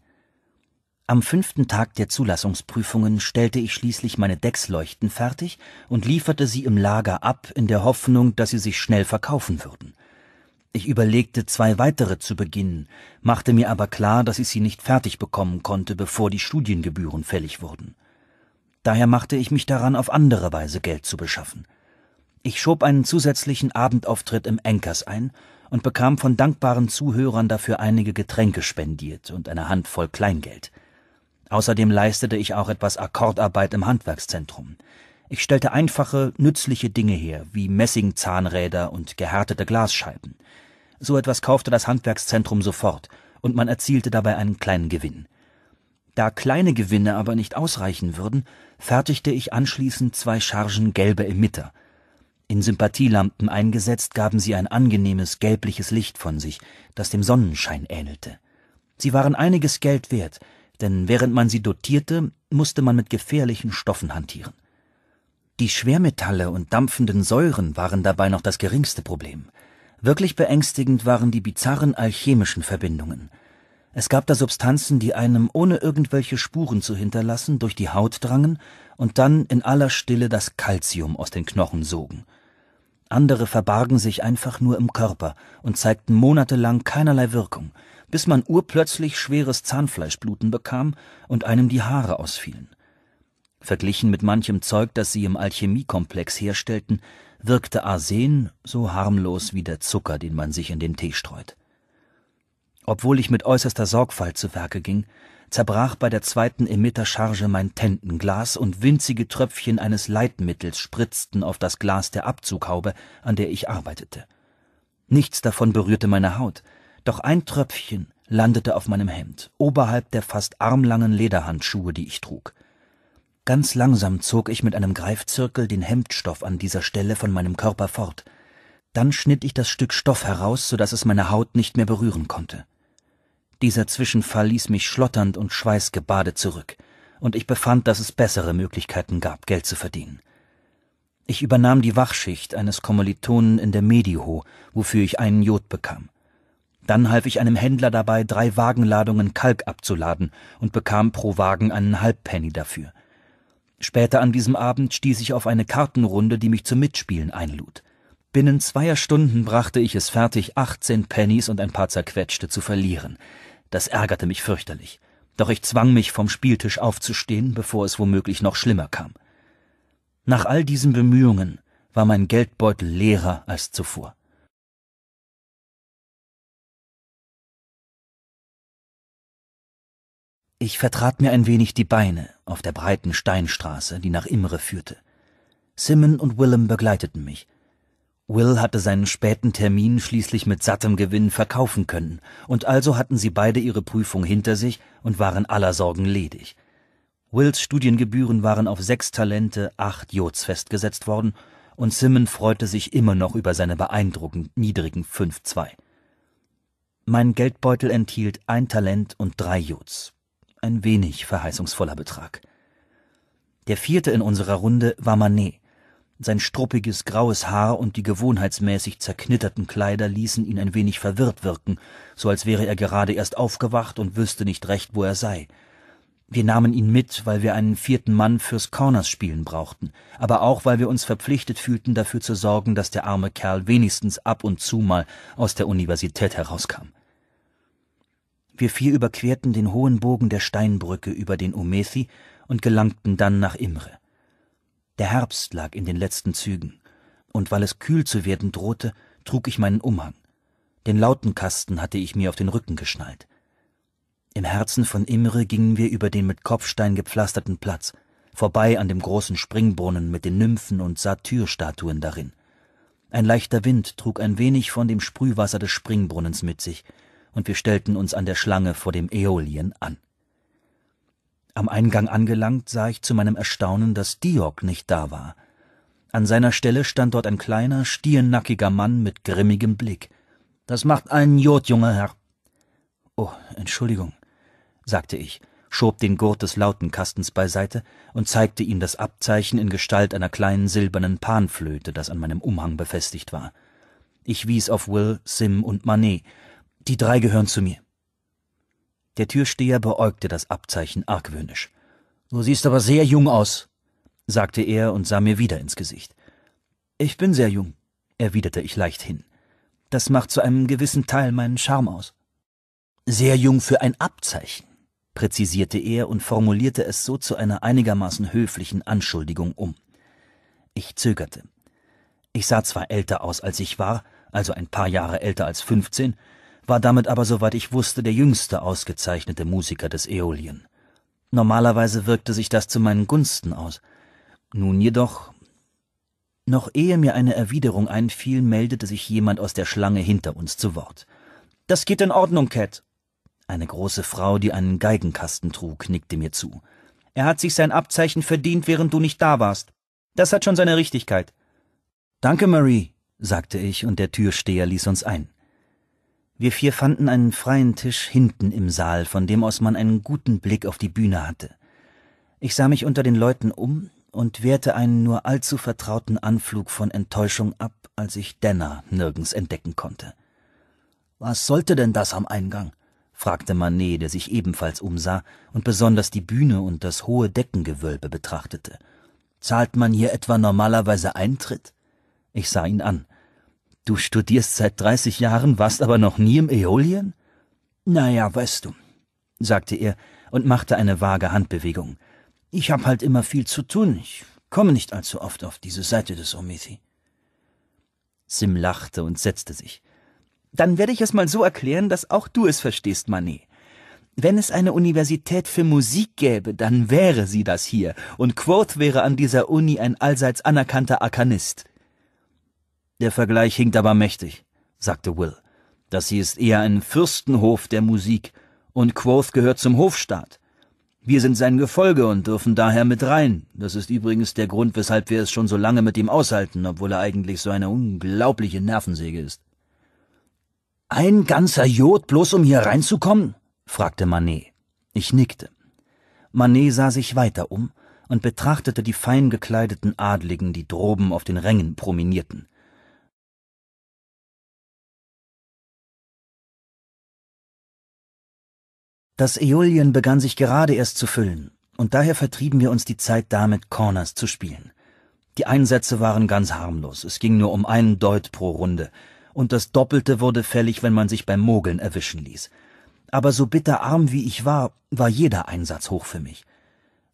Am fünften Tag der Zulassungsprüfungen stellte ich schließlich meine Decksleuchten fertig und lieferte sie im Lager ab, in der Hoffnung, dass sie sich schnell verkaufen würden. Ich überlegte, zwei weitere zu beginnen, machte mir aber klar, dass ich sie nicht fertig bekommen konnte, bevor die Studiengebühren fällig wurden. Daher machte ich mich daran, auf andere Weise Geld zu beschaffen. Ich schob einen zusätzlichen Abendauftritt im Enkers ein und bekam von dankbaren Zuhörern dafür einige Getränke spendiert und eine Handvoll Kleingeld. Außerdem leistete ich auch etwas Akkordarbeit im Handwerkszentrum. Ich stellte einfache, nützliche Dinge her, wie Messingzahnräder und gehärtete Glasscheiben. So etwas kaufte das Handwerkszentrum sofort, und man erzielte dabei einen kleinen Gewinn. Da kleine Gewinne aber nicht ausreichen würden, fertigte ich anschließend zwei Chargen gelbe Emitter. In Sympathielampen eingesetzt gaben sie ein angenehmes gelbliches Licht von sich, das dem Sonnenschein ähnelte. Sie waren einiges Geld wert, denn während man sie dotierte, musste man mit gefährlichen Stoffen hantieren. Die Schwermetalle und dampfenden Säuren waren dabei noch das geringste Problem. Wirklich beängstigend waren die bizarren alchemischen Verbindungen. Es gab da Substanzen, die einem ohne irgendwelche Spuren zu hinterlassen durch die Haut drangen und dann in aller Stille das Kalzium aus den Knochen sogen. Andere verbargen sich einfach nur im Körper und zeigten monatelang keinerlei Wirkung – bis man urplötzlich schweres Zahnfleischbluten bekam und einem die Haare ausfielen. Verglichen mit manchem Zeug, das sie im Alchemiekomplex herstellten, wirkte Arsen so harmlos wie der Zucker, den man sich in den Tee streut. Obwohl ich mit äußerster Sorgfalt zu Werke ging, zerbrach bei der zweiten Emittercharge mein Tentenglas und winzige Tröpfchen eines Leitmittels spritzten auf das Glas der Abzughaube, an der ich arbeitete. Nichts davon berührte meine Haut, doch ein Tröpfchen landete auf meinem Hemd, oberhalb der fast armlangen Lederhandschuhe, die ich trug. Ganz langsam zog ich mit einem Greifzirkel den Hemdstoff an dieser Stelle von meinem Körper fort. Dann schnitt ich das Stück Stoff heraus, so dass es meine Haut nicht mehr berühren konnte. Dieser Zwischenfall ließ mich schlotternd und schweißgebadet zurück, und ich befand, dass es bessere Möglichkeiten gab, Geld zu verdienen. Ich übernahm die Wachschicht eines Kommilitonen in der Mediho, wofür ich einen Jod bekam. Dann half ich einem Händler dabei, drei Wagenladungen Kalk abzuladen und bekam pro Wagen einen Halbpenny dafür. Später an diesem Abend stieß ich auf eine Kartenrunde, die mich zum Mitspielen einlud. Binnen zweier Stunden brachte ich es fertig, 18 Pennies und ein paar zerquetschte zu verlieren. Das ärgerte mich fürchterlich. Doch ich zwang mich, vom Spieltisch aufzustehen, bevor es womöglich noch schlimmer kam. Nach all diesen Bemühungen war mein Geldbeutel leerer als zuvor. Ich vertrat mir ein wenig die Beine auf der breiten Steinstraße, die nach Imre führte. Simon und Willem begleiteten mich. Will hatte seinen späten Termin schließlich mit sattem Gewinn verkaufen können, und also hatten sie beide ihre Prüfung hinter sich und waren aller Sorgen ledig. Wills Studiengebühren waren auf sechs Talente, acht Jods festgesetzt worden, und Simon freute sich immer noch über seine beeindruckend niedrigen fünf zwei. Mein Geldbeutel enthielt ein Talent und drei Jods, ein wenig verheißungsvoller Betrag. Der vierte in unserer Runde war Manet. Sein struppiges graues Haar und die gewohnheitsmäßig zerknitterten Kleider ließen ihn ein wenig verwirrt wirken, so als wäre er gerade erst aufgewacht und wüsste nicht recht, wo er sei. Wir nahmen ihn mit, weil wir einen vierten Mann fürs Corners spielen brauchten, aber auch weil wir uns verpflichtet fühlten, dafür zu sorgen, dass der arme Kerl wenigstens ab und zu mal aus der Universität herauskam. Wir vier überquerten den hohen Bogen der Steinbrücke über den Umethi und gelangten dann nach Imre. Der Herbst lag in den letzten Zügen, und weil es kühl zu werden drohte, trug ich meinen Umhang. Den Lautenkasten hatte ich mir auf den Rücken geschnallt. Im Herzen von Imre gingen wir über den mit Kopfstein gepflasterten Platz, vorbei an dem großen Springbrunnen mit den Nymphen und Satyrstatuen darin. Ein leichter Wind trug ein wenig von dem Sprühwasser des Springbrunnens mit sich, und wir stellten uns an der Schlange vor dem Äolien an. Am Eingang angelangt sah ich zu meinem Erstaunen, dass Diok nicht da war. An seiner Stelle stand dort ein kleiner, stiernackiger Mann mit grimmigem Blick. Das macht einen Jod, junger Herr. Oh, Entschuldigung, sagte ich, schob den Gurt des Lautenkastens beiseite und zeigte ihm das Abzeichen in Gestalt einer kleinen silbernen Panflöte, das an meinem Umhang befestigt war. Ich wies auf Will, Sim und Manet, die drei gehören zu mir. Der Türsteher beäugte das Abzeichen argwöhnisch. Du siehst aber sehr jung aus, sagte er und sah mir wieder ins Gesicht. Ich bin sehr jung, erwiderte ich leichthin. Das macht zu einem gewissen Teil meinen Charme aus. Sehr jung für ein Abzeichen, präzisierte er und formulierte es so zu einer einigermaßen höflichen Anschuldigung um. Ich zögerte. Ich sah zwar älter aus, als ich war, also ein paar Jahre älter als fünfzehn, war damit aber, soweit ich wusste, der jüngste ausgezeichnete Musiker des Äolien. Normalerweise wirkte sich das zu meinen Gunsten aus. Nun jedoch, noch ehe mir eine Erwiderung einfiel, meldete sich jemand aus der Schlange hinter uns zu Wort. Das geht in Ordnung, Cat. Eine große Frau, die einen Geigenkasten trug, nickte mir zu. Er hat sich sein Abzeichen verdient, während du nicht da warst. Das hat schon seine Richtigkeit. Danke, Marie, sagte ich, und der Türsteher ließ uns ein. Wir vier fanden einen freien Tisch hinten im Saal, von dem aus man einen guten Blick auf die Bühne hatte. Ich sah mich unter den Leuten um und wehrte einen nur allzu vertrauten Anflug von Enttäuschung ab, als ich Denner nirgends entdecken konnte. Was sollte denn das am Eingang? fragte Manet, der sich ebenfalls umsah und besonders die Bühne und das hohe Deckengewölbe betrachtete. Zahlt man hier etwa normalerweise Eintritt? Ich sah ihn an. Du studierst seit 30 Jahren, warst aber noch nie im Äolien? Naja, weißt du, sagte er und machte eine vage Handbewegung. Ich hab halt immer viel zu tun. Ich komme nicht allzu oft auf diese Seite des Omithi. Sim lachte und setzte sich. Dann werde ich es mal so erklären, dass auch du es verstehst, Manet. Wenn es eine Universität für Musik gäbe, dann wäre sie das hier, und Quoth wäre an dieser Uni ein allseits anerkannter Akanist. Der Vergleich hinkt aber mächtig, sagte Will. Das hier ist eher ein Fürstenhof der Musik, und Quoth gehört zum Hofstaat. Wir sind sein Gefolge und dürfen daher mit rein. Das ist übrigens der Grund, weshalb wir es schon so lange mit ihm aushalten, obwohl er eigentlich so eine unglaubliche Nervensäge ist. Ein ganzer Jod bloß um hier reinzukommen? fragte Manet. Ich nickte. Manet sah sich weiter um und betrachtete die fein gekleideten Adligen, die droben auf den Rängen prominierten. Das Äolien begann sich gerade erst zu füllen, und daher vertrieben wir uns die Zeit damit, Corners zu spielen. Die Einsätze waren ganz harmlos, es ging nur um einen Deut pro Runde, und das Doppelte wurde fällig, wenn man sich beim Mogeln erwischen ließ. Aber so bitterarm wie ich war, war jeder Einsatz hoch für mich.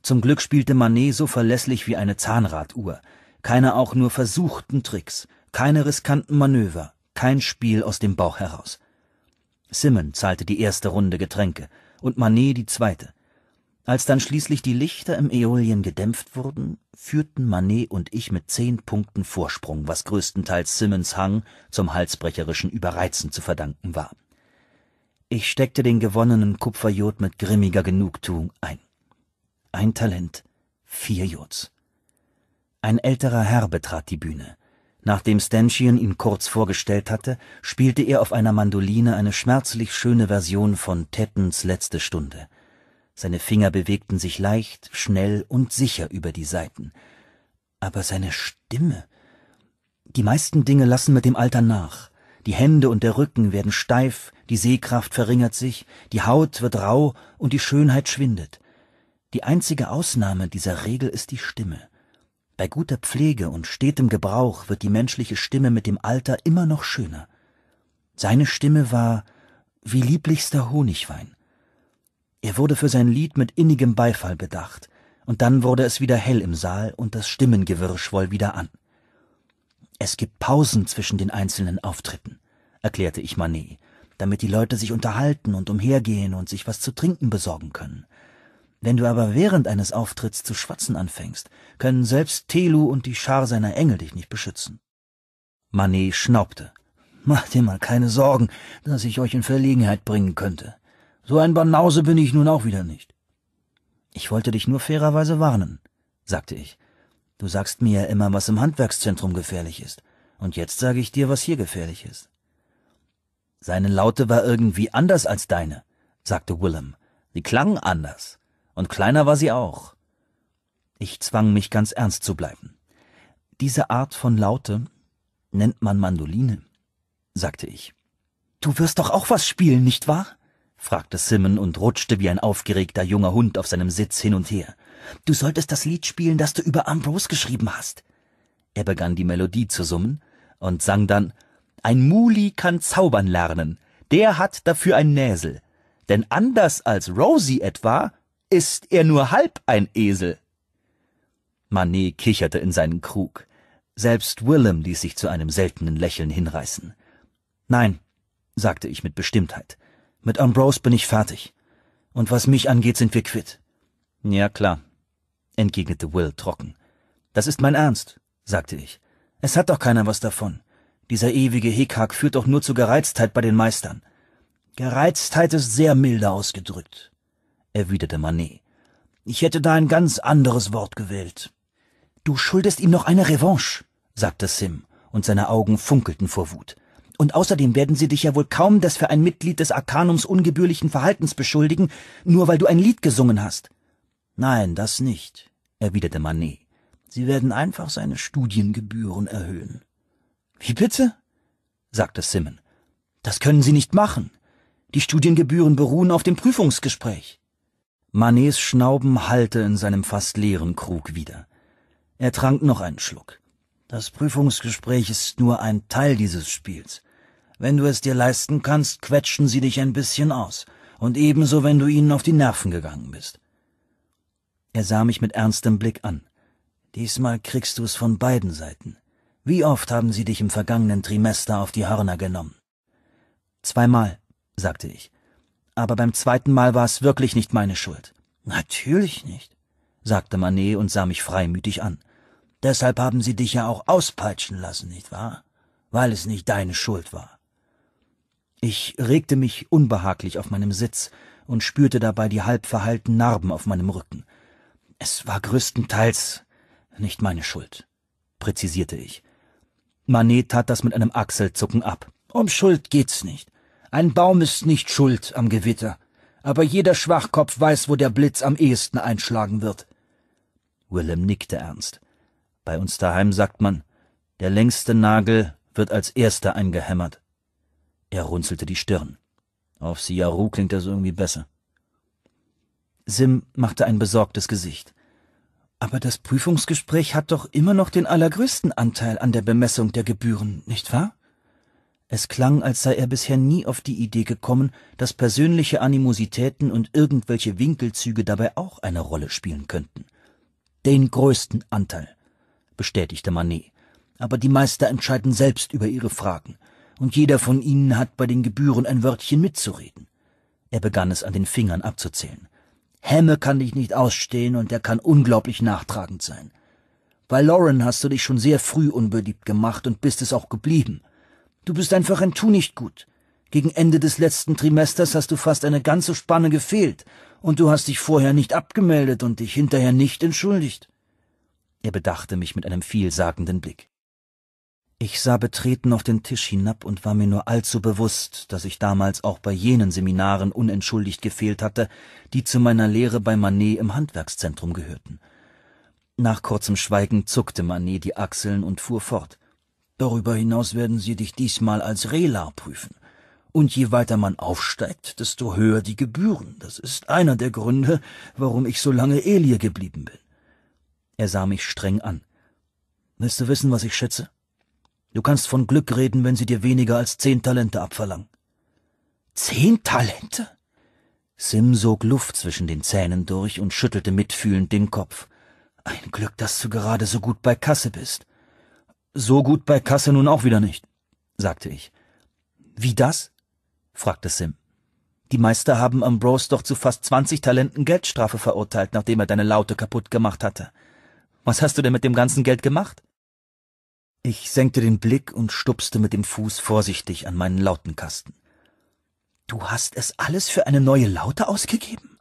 Zum Glück spielte Manet so verlässlich wie eine Zahnraduhr, keine auch nur versuchten Tricks, keine riskanten Manöver, kein Spiel aus dem Bauch heraus. Simon zahlte die erste Runde Getränke, und Manet die zweite. Als dann schließlich die Lichter im Äolien gedämpft wurden, führten Manet und ich mit zehn Punkten Vorsprung, was größtenteils Simmons Hang zum halsbrecherischen Überreizen zu verdanken war. Ich steckte den gewonnenen Kupferjod mit grimmiger Genugtuung ein. Ein Talent, vier Jods. Ein älterer Herr betrat die Bühne. Nachdem Stanchion ihn kurz vorgestellt hatte, spielte er auf einer Mandoline eine schmerzlich schöne Version von Tettens Letzte Stunde. Seine Finger bewegten sich leicht, schnell und sicher über die Saiten. Aber seine Stimme. Die meisten Dinge lassen mit dem Alter nach. Die Hände und der Rücken werden steif, die Sehkraft verringert sich, die Haut wird rau und die Schönheit schwindet. Die einzige Ausnahme dieser Regel ist die Stimme. Bei guter Pflege und stetem Gebrauch wird die menschliche Stimme mit dem Alter immer noch schöner. Seine Stimme war wie lieblichster Honigwein. Er wurde für sein Lied mit innigem Beifall bedacht, und dann wurde es wieder hell im Saal und das Stimmengewirr schwoll wieder an. Es gibt Pausen zwischen den einzelnen Auftritten, erklärte ich Manet, damit die Leute sich unterhalten und umhergehen und sich was zu trinken besorgen können. Wenn du aber während eines Auftritts zu schwatzen anfängst, können selbst Telu und die Schar seiner Engel dich nicht beschützen. Manet schnaubte. Mach dir mal keine Sorgen, dass ich euch in Verlegenheit bringen könnte. So ein Banause bin ich nun auch wieder nicht. Ich wollte dich nur fairerweise warnen, sagte ich. Du sagst mir ja immer, was im Handwerkszentrum gefährlich ist, und jetzt sage ich dir, was hier gefährlich ist. Seine Laute war irgendwie anders als deine, sagte Willem. Sie klangen anders und kleiner war sie auch. Ich zwang mich ganz ernst zu bleiben. Diese Art von Laute nennt man Mandoline, sagte ich. Du wirst doch auch was spielen, nicht wahr? fragte Simon und rutschte wie ein aufgeregter junger Hund auf seinem Sitz hin und her. Du solltest das Lied spielen, das du über Ambrose geschrieben hast. Er begann die Melodie zu summen und sang dann Ein Muli kann zaubern lernen, der hat dafür ein Näsel. Denn anders als Rosie etwa ist er nur halb ein Esel. Manet kicherte in seinen Krug. Selbst Willem ließ sich zu einem seltenen Lächeln hinreißen. Nein, sagte ich mit Bestimmtheit. Mit Ambrose bin ich fertig. Und was mich angeht, sind wir quitt. Ja, klar, entgegnete Will trocken. Das ist mein Ernst, sagte ich. Es hat doch keiner was davon. Dieser ewige Hickhack führt doch nur zu Gereiztheit bei den Meistern. Gereiztheit ist sehr milde ausgedrückt erwiderte Manet. Ich hätte da ein ganz anderes Wort gewählt. Du schuldest ihm noch eine Revanche, sagte Sim, und seine Augen funkelten vor Wut. Und außerdem werden sie dich ja wohl kaum des für ein Mitglied des Arkanums ungebührlichen Verhaltens beschuldigen, nur weil du ein Lied gesungen hast. Nein, das nicht, erwiderte Manet. Sie werden einfach seine Studiengebühren erhöhen. Wie bitte? sagte Simon. Das können Sie nicht machen. Die Studiengebühren beruhen auf dem Prüfungsgespräch. Manets Schnauben hallte in seinem fast leeren Krug wieder. Er trank noch einen Schluck. Das Prüfungsgespräch ist nur ein Teil dieses Spiels. Wenn du es dir leisten kannst, quetschen sie dich ein bisschen aus, und ebenso, wenn du ihnen auf die Nerven gegangen bist. Er sah mich mit ernstem Blick an. Diesmal kriegst du es von beiden Seiten. Wie oft haben sie dich im vergangenen Trimester auf die Hörner genommen? Zweimal, sagte ich aber beim zweiten Mal war es wirklich nicht meine Schuld. Natürlich nicht, sagte Manet und sah mich freimütig an. Deshalb haben sie dich ja auch auspeitschen lassen, nicht wahr? Weil es nicht deine Schuld war. Ich regte mich unbehaglich auf meinem Sitz und spürte dabei die halb verheilten Narben auf meinem Rücken. Es war größtenteils nicht meine Schuld, präzisierte ich. Manet tat das mit einem Achselzucken ab. Um Schuld geht's nicht. Ein Baum ist nicht schuld am Gewitter, aber jeder Schwachkopf weiß, wo der Blitz am ehesten einschlagen wird. Willem nickte ernst. Bei uns daheim sagt man, der längste Nagel wird als erster eingehämmert. Er runzelte die Stirn. Auf Siaru klingt das irgendwie besser. Sim machte ein besorgtes Gesicht. Aber das Prüfungsgespräch hat doch immer noch den allergrößten Anteil an der Bemessung der Gebühren, nicht wahr? Es klang, als sei er bisher nie auf die Idee gekommen, dass persönliche Animositäten und irgendwelche Winkelzüge dabei auch eine Rolle spielen könnten. Den größten Anteil, bestätigte Manet. Aber die Meister entscheiden selbst über ihre Fragen, und jeder von ihnen hat bei den Gebühren ein Wörtchen mitzureden. Er begann es an den Fingern abzuzählen. Hemme kann dich nicht ausstehen und er kann unglaublich nachtragend sein. Bei Lauren hast du dich schon sehr früh unbeliebt gemacht und bist es auch geblieben. Du bist einfach ein Tu nicht gut. Gegen Ende des letzten Trimesters hast du fast eine ganze Spanne gefehlt, und du hast dich vorher nicht abgemeldet und dich hinterher nicht entschuldigt. Er bedachte mich mit einem vielsagenden Blick. Ich sah betreten auf den Tisch hinab und war mir nur allzu bewusst, dass ich damals auch bei jenen Seminaren unentschuldigt gefehlt hatte, die zu meiner Lehre bei Manet im Handwerkszentrum gehörten. Nach kurzem Schweigen zuckte Manet die Achseln und fuhr fort. Darüber hinaus werden sie dich diesmal als Relar prüfen. Und je weiter man aufsteigt, desto höher die Gebühren. Das ist einer der Gründe, warum ich so lange Elie geblieben bin. Er sah mich streng an. Willst du wissen, was ich schätze? Du kannst von Glück reden, wenn sie dir weniger als zehn Talente abverlangen. Zehn Talente? Sim sog Luft zwischen den Zähnen durch und schüttelte mitfühlend den Kopf. Ein Glück, dass du gerade so gut bei Kasse bist. So gut bei Kasse nun auch wieder nicht, sagte ich. Wie das? fragte Sim. Die Meister haben Ambrose doch zu fast 20 Talenten Geldstrafe verurteilt, nachdem er deine Laute kaputt gemacht hatte. Was hast du denn mit dem ganzen Geld gemacht? Ich senkte den Blick und stupste mit dem Fuß vorsichtig an meinen Lautenkasten. Du hast es alles für eine neue Laute ausgegeben?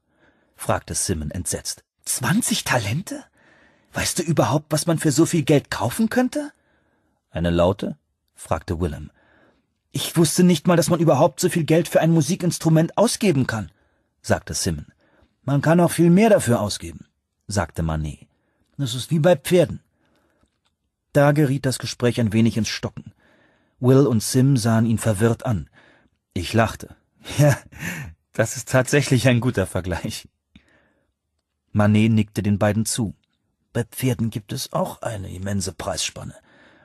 fragte Simon entsetzt. Zwanzig Talente? Weißt du überhaupt, was man für so viel Geld kaufen könnte? Eine Laute? fragte Willem. Ich wusste nicht mal, dass man überhaupt so viel Geld für ein Musikinstrument ausgeben kann, sagte Simon. Man kann auch viel mehr dafür ausgeben, sagte Manet. Das ist wie bei Pferden. Da geriet das Gespräch ein wenig ins Stocken. Will und Sim sahen ihn verwirrt an. Ich lachte. <laughs> Ja, das ist tatsächlich ein guter Vergleich. Manet nickte den beiden zu. Bei Pferden gibt es auch eine immense Preisspanne.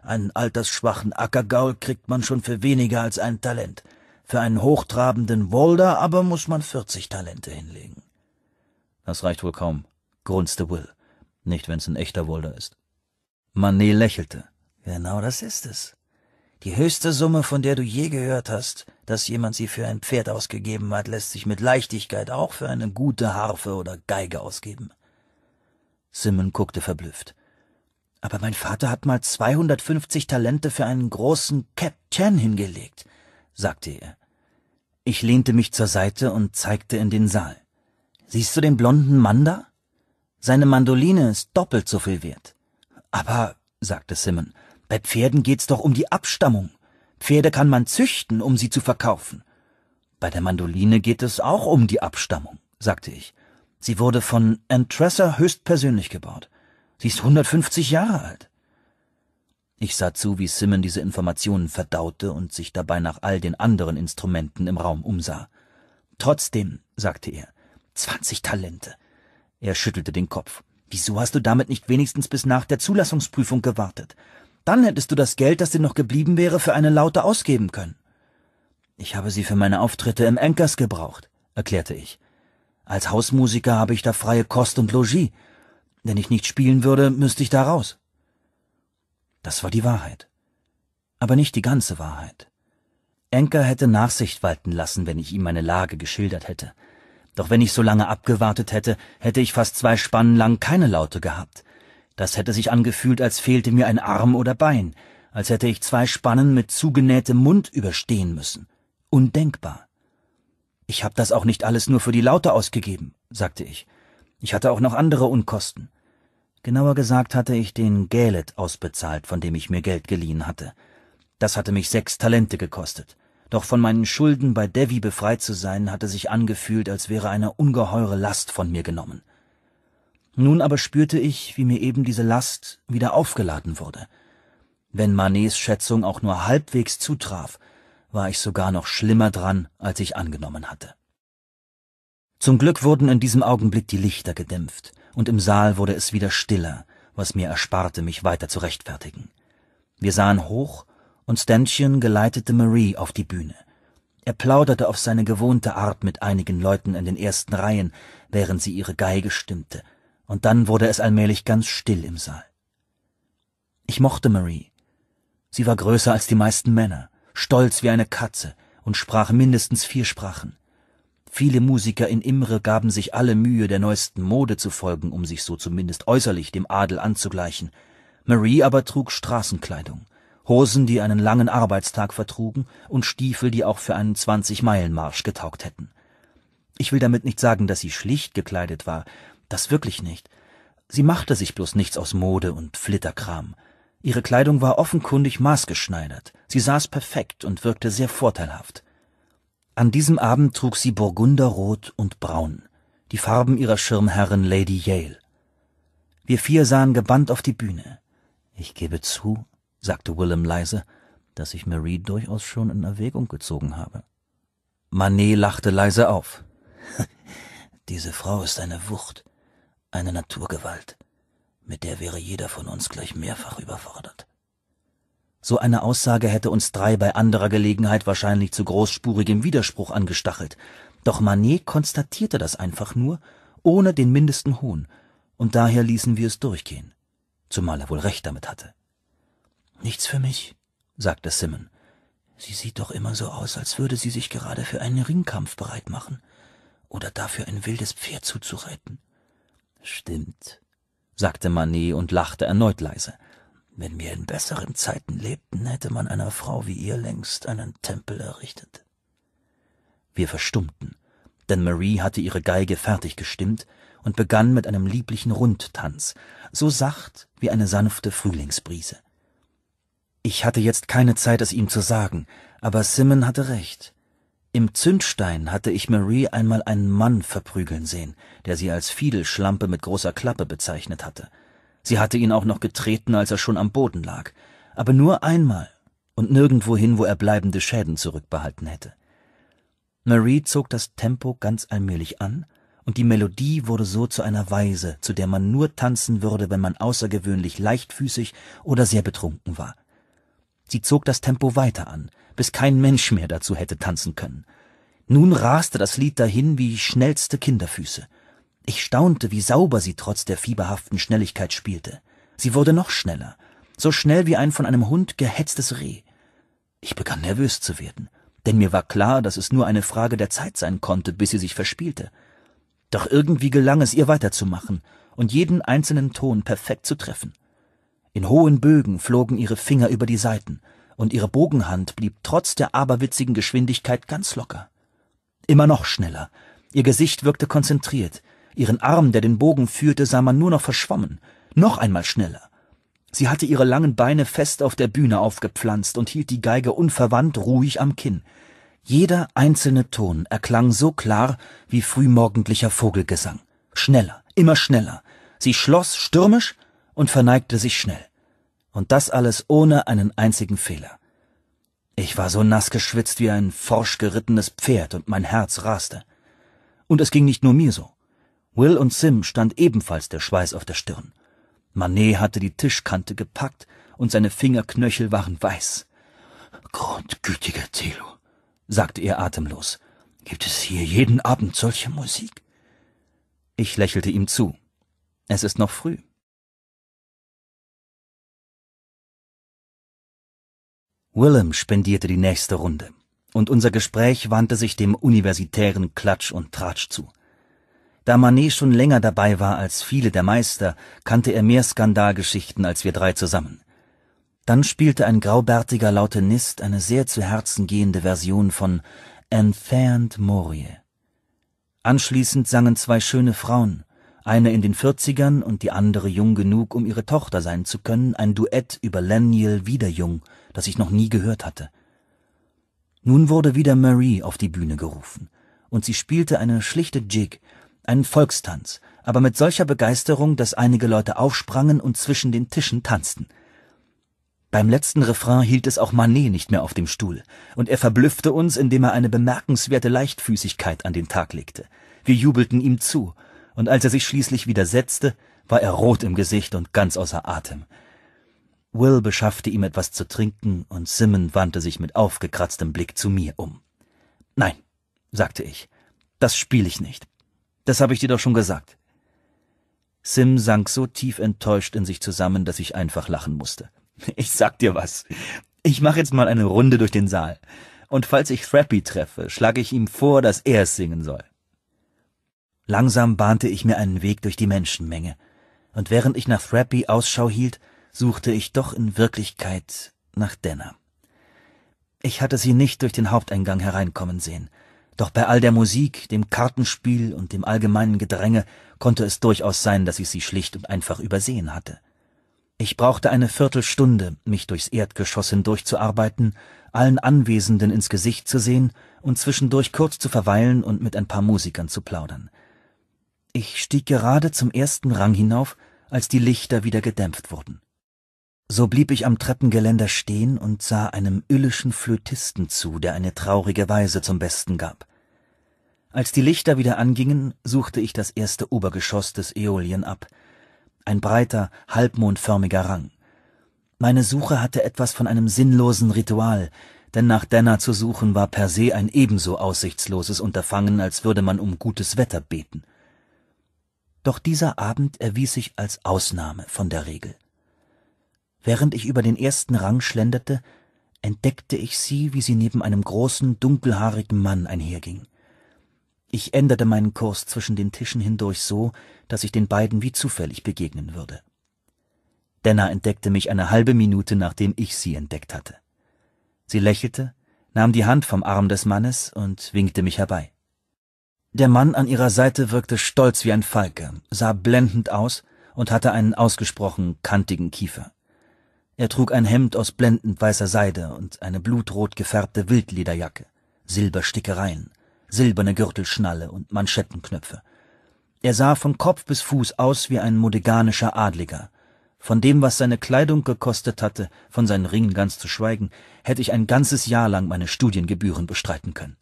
Einen altersschwachen Ackergaul kriegt man schon für weniger als ein Talent. Für einen hochtrabenden Wolder aber muss man vierzig Talente hinlegen. Das reicht wohl kaum, grunzte Will. Nicht, wenn's ein echter Wolder ist. Manet lächelte. Genau das ist es. Die höchste Summe, von der du je gehört hast, dass jemand sie für ein Pferd ausgegeben hat, lässt sich mit Leichtigkeit auch für eine gute Harfe oder Geige ausgeben. Simon guckte verblüfft aber mein Vater hat mal 250 Talente für einen großen Cap-Chan hingelegt, sagte er. Ich lehnte mich zur Seite und zeigte in den Saal. Siehst du den blonden Mann da? Seine Mandoline ist doppelt so viel wert. Aber, sagte Simon, bei Pferden geht's doch um die Abstammung. Pferde kann man züchten, um sie zu verkaufen. Bei der Mandoline geht es auch um die Abstammung, sagte ich. Sie wurde von Antressa höchstpersönlich gebaut. Sie ist 150 Jahre alt. Ich sah zu, wie Simon diese Informationen verdaute und sich dabei nach all den anderen Instrumenten im Raum umsah. Trotzdem, sagte er, zwanzig Talente. Er schüttelte den Kopf. Wieso hast du damit nicht wenigstens bis nach der Zulassungsprüfung gewartet? Dann hättest du das Geld, das dir noch geblieben wäre, für eine Laute ausgeben können. Ich habe sie für meine Auftritte im Enkers gebraucht, erklärte ich. Als Hausmusiker habe ich da freie Kost und Logis. Wenn ich nicht spielen würde, müsste ich da raus. Das war die Wahrheit. Aber nicht die ganze Wahrheit. Enker hätte Nachsicht walten lassen, wenn ich ihm meine Lage geschildert hätte. Doch wenn ich so lange abgewartet hätte, hätte ich fast zwei Spannen lang keine Laute gehabt. Das hätte sich angefühlt, als fehlte mir ein Arm oder Bein, als hätte ich zwei Spannen mit zugenähtem Mund überstehen müssen. Undenkbar. Ich habe das auch nicht alles nur für die Laute ausgegeben, sagte ich. Ich hatte auch noch andere Unkosten. Genauer gesagt hatte ich den Gälet ausbezahlt, von dem ich mir Geld geliehen hatte. Das hatte mich sechs Talente gekostet. Doch von meinen Schulden bei Devi befreit zu sein, hatte sich angefühlt, als wäre eine ungeheure Last von mir genommen. Nun aber spürte ich, wie mir eben diese Last wieder aufgeladen wurde. Wenn Manets Schätzung auch nur halbwegs zutraf, war ich sogar noch schlimmer dran, als ich angenommen hatte. Zum Glück wurden in diesem Augenblick die Lichter gedämpft und im Saal wurde es wieder stiller, was mir ersparte, mich weiter zu rechtfertigen. Wir sahen hoch, und Stanchion geleitete Marie auf die Bühne. Er plauderte auf seine gewohnte Art mit einigen Leuten in den ersten Reihen, während sie ihre Geige stimmte, und dann wurde es allmählich ganz still im Saal. Ich mochte Marie. Sie war größer als die meisten Männer, stolz wie eine Katze und sprach mindestens vier Sprachen. Viele Musiker in Imre gaben sich alle Mühe, der neuesten Mode zu folgen, um sich so zumindest äußerlich dem Adel anzugleichen. Marie aber trug Straßenkleidung, Hosen, die einen langen Arbeitstag vertrugen, und Stiefel, die auch für einen Zwanzig-Meilen-Marsch getaugt hätten. Ich will damit nicht sagen, dass sie schlicht gekleidet war, das wirklich nicht. Sie machte sich bloß nichts aus Mode und Flitterkram. Ihre Kleidung war offenkundig maßgeschneidert, sie saß perfekt und wirkte sehr vorteilhaft. An diesem Abend trug sie Burgunderrot und Braun, die Farben ihrer Schirmherrin Lady Yale. Wir vier sahen gebannt auf die Bühne. Ich gebe zu, sagte Willem leise, dass ich Marie durchaus schon in Erwägung gezogen habe. Manet lachte leise auf. <laughs> Diese Frau ist eine Wucht, eine Naturgewalt, mit der wäre jeder von uns gleich mehrfach überfordert. So eine Aussage hätte uns drei bei anderer Gelegenheit wahrscheinlich zu großspurigem Widerspruch angestachelt. Doch Manet konstatierte das einfach nur, ohne den mindesten Hohn, und daher ließen wir es durchgehen, zumal er wohl recht damit hatte. Nichts für mich, sagte Simon. Sie sieht doch immer so aus, als würde sie sich gerade für einen Ringkampf bereit machen oder dafür ein wildes Pferd zuzureiten. Stimmt, sagte Manet und lachte erneut leise. Wenn wir in besseren Zeiten lebten, hätte man einer Frau wie ihr längst einen Tempel errichtet. Wir verstummten, denn Marie hatte ihre Geige fertig gestimmt und begann mit einem lieblichen Rundtanz, so sacht wie eine sanfte Frühlingsbrise. Ich hatte jetzt keine Zeit, es ihm zu sagen, aber Simon hatte recht. Im Zündstein hatte ich Marie einmal einen Mann verprügeln sehen, der sie als Fiedelschlampe mit großer Klappe bezeichnet hatte – Sie hatte ihn auch noch getreten, als er schon am Boden lag. Aber nur einmal und nirgendwohin, wo er bleibende Schäden zurückbehalten hätte. Marie zog das Tempo ganz allmählich an, und die Melodie wurde so zu einer Weise, zu der man nur tanzen würde, wenn man außergewöhnlich leichtfüßig oder sehr betrunken war. Sie zog das Tempo weiter an, bis kein Mensch mehr dazu hätte tanzen können. Nun raste das Lied dahin wie schnellste Kinderfüße. Ich staunte, wie sauber sie trotz der fieberhaften Schnelligkeit spielte. Sie wurde noch schneller, so schnell wie ein von einem Hund gehetztes Reh. Ich begann nervös zu werden, denn mir war klar, dass es nur eine Frage der Zeit sein konnte, bis sie sich verspielte. Doch irgendwie gelang es ihr weiterzumachen und jeden einzelnen Ton perfekt zu treffen. In hohen Bögen flogen ihre Finger über die Seiten, und ihre Bogenhand blieb trotz der aberwitzigen Geschwindigkeit ganz locker. Immer noch schneller. Ihr Gesicht wirkte konzentriert, Ihren Arm, der den Bogen führte, sah man nur noch verschwommen. Noch einmal schneller. Sie hatte ihre langen Beine fest auf der Bühne aufgepflanzt und hielt die Geige unverwandt ruhig am Kinn. Jeder einzelne Ton erklang so klar wie frühmorgendlicher Vogelgesang. Schneller, immer schneller. Sie schloss stürmisch und verneigte sich schnell. Und das alles ohne einen einzigen Fehler. Ich war so nass geschwitzt wie ein forsch gerittenes Pferd und mein Herz raste. Und es ging nicht nur mir so. Will und Sim stand ebenfalls der Schweiß auf der Stirn. Manet hatte die Tischkante gepackt und seine Fingerknöchel waren weiß. Grundgütiger Telo, sagte er atemlos. Gibt es hier jeden Abend solche Musik? Ich lächelte ihm zu. Es ist noch früh. Willem spendierte die nächste Runde, und unser Gespräch wandte sich dem universitären Klatsch und Tratsch zu. Da Manet schon länger dabei war als viele der Meister, kannte er mehr Skandalgeschichten als wir drei zusammen. Dann spielte ein graubärtiger Lautenist eine sehr zu Herzen gehende Version von Entfernt Morie. Anschließend sangen zwei schöne Frauen, eine in den Vierzigern und die andere jung genug, um ihre Tochter sein zu können, ein Duett über Laniel wieder jung, das ich noch nie gehört hatte. Nun wurde wieder Marie auf die Bühne gerufen, und sie spielte eine schlichte Jig, ein Volkstanz, aber mit solcher Begeisterung, dass einige Leute aufsprangen und zwischen den Tischen tanzten. Beim letzten Refrain hielt es auch Manet nicht mehr auf dem Stuhl, und er verblüffte uns, indem er eine bemerkenswerte Leichtfüßigkeit an den Tag legte. Wir jubelten ihm zu, und als er sich schließlich wieder setzte, war er rot im Gesicht und ganz außer Atem. Will beschaffte ihm etwas zu trinken, und Simon wandte sich mit aufgekratztem Blick zu mir um. Nein, sagte ich, das spiel ich nicht. Das habe ich dir doch schon gesagt. Sim sank so tief enttäuscht in sich zusammen, dass ich einfach lachen musste. <laughs> Ich sag dir was. Ich mache jetzt mal eine Runde durch den Saal. Und falls ich Thrappy treffe, schlage ich ihm vor, dass er es singen soll. Langsam bahnte ich mir einen Weg durch die Menschenmenge, und während ich nach Thrappy Ausschau hielt, suchte ich doch in Wirklichkeit nach Denner. Ich hatte sie nicht durch den Haupteingang hereinkommen sehen, doch bei all der Musik, dem Kartenspiel und dem allgemeinen Gedränge konnte es durchaus sein, dass ich sie schlicht und einfach übersehen hatte. Ich brauchte eine Viertelstunde, mich durchs Erdgeschoss hindurchzuarbeiten, allen Anwesenden ins Gesicht zu sehen und zwischendurch kurz zu verweilen und mit ein paar Musikern zu plaudern. Ich stieg gerade zum ersten Rang hinauf, als die Lichter wieder gedämpft wurden. So blieb ich am Treppengeländer stehen und sah einem illischen Flötisten zu, der eine traurige Weise zum Besten gab. Als die Lichter wieder angingen, suchte ich das erste Obergeschoss des Äolien ab. Ein breiter, halbmondförmiger Rang. Meine Suche hatte etwas von einem sinnlosen Ritual, denn nach Denner zu suchen war per se ein ebenso aussichtsloses Unterfangen, als würde man um gutes Wetter beten. Doch dieser Abend erwies sich als Ausnahme von der Regel. Während ich über den ersten Rang schlenderte, entdeckte ich sie, wie sie neben einem großen, dunkelhaarigen Mann einherging. Ich änderte meinen Kurs zwischen den Tischen hindurch so, dass ich den beiden wie zufällig begegnen würde. Denna entdeckte mich eine halbe Minute, nachdem ich sie entdeckt hatte. Sie lächelte, nahm die Hand vom Arm des Mannes und winkte mich herbei. Der Mann an ihrer Seite wirkte stolz wie ein Falke, sah blendend aus und hatte einen ausgesprochen kantigen Kiefer. Er trug ein Hemd aus blendend weißer Seide und eine blutrot gefärbte Wildlederjacke, Silberstickereien, silberne Gürtelschnalle und Manschettenknöpfe. Er sah von Kopf bis Fuß aus wie ein modeganischer Adliger. Von dem, was seine Kleidung gekostet hatte, von seinen Ringen ganz zu schweigen, hätte ich ein ganzes Jahr lang meine Studiengebühren bestreiten können.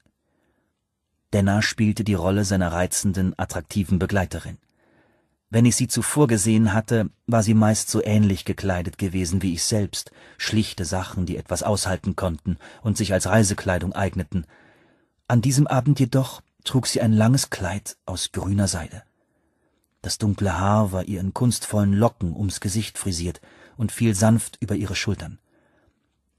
Denner spielte die Rolle seiner reizenden, attraktiven Begleiterin. Wenn ich sie zuvor gesehen hatte, war sie meist so ähnlich gekleidet gewesen wie ich selbst, schlichte Sachen, die etwas aushalten konnten und sich als Reisekleidung eigneten. An diesem Abend jedoch trug sie ein langes Kleid aus grüner Seide. Das dunkle Haar war ihr in kunstvollen Locken ums Gesicht frisiert und fiel sanft über ihre Schultern.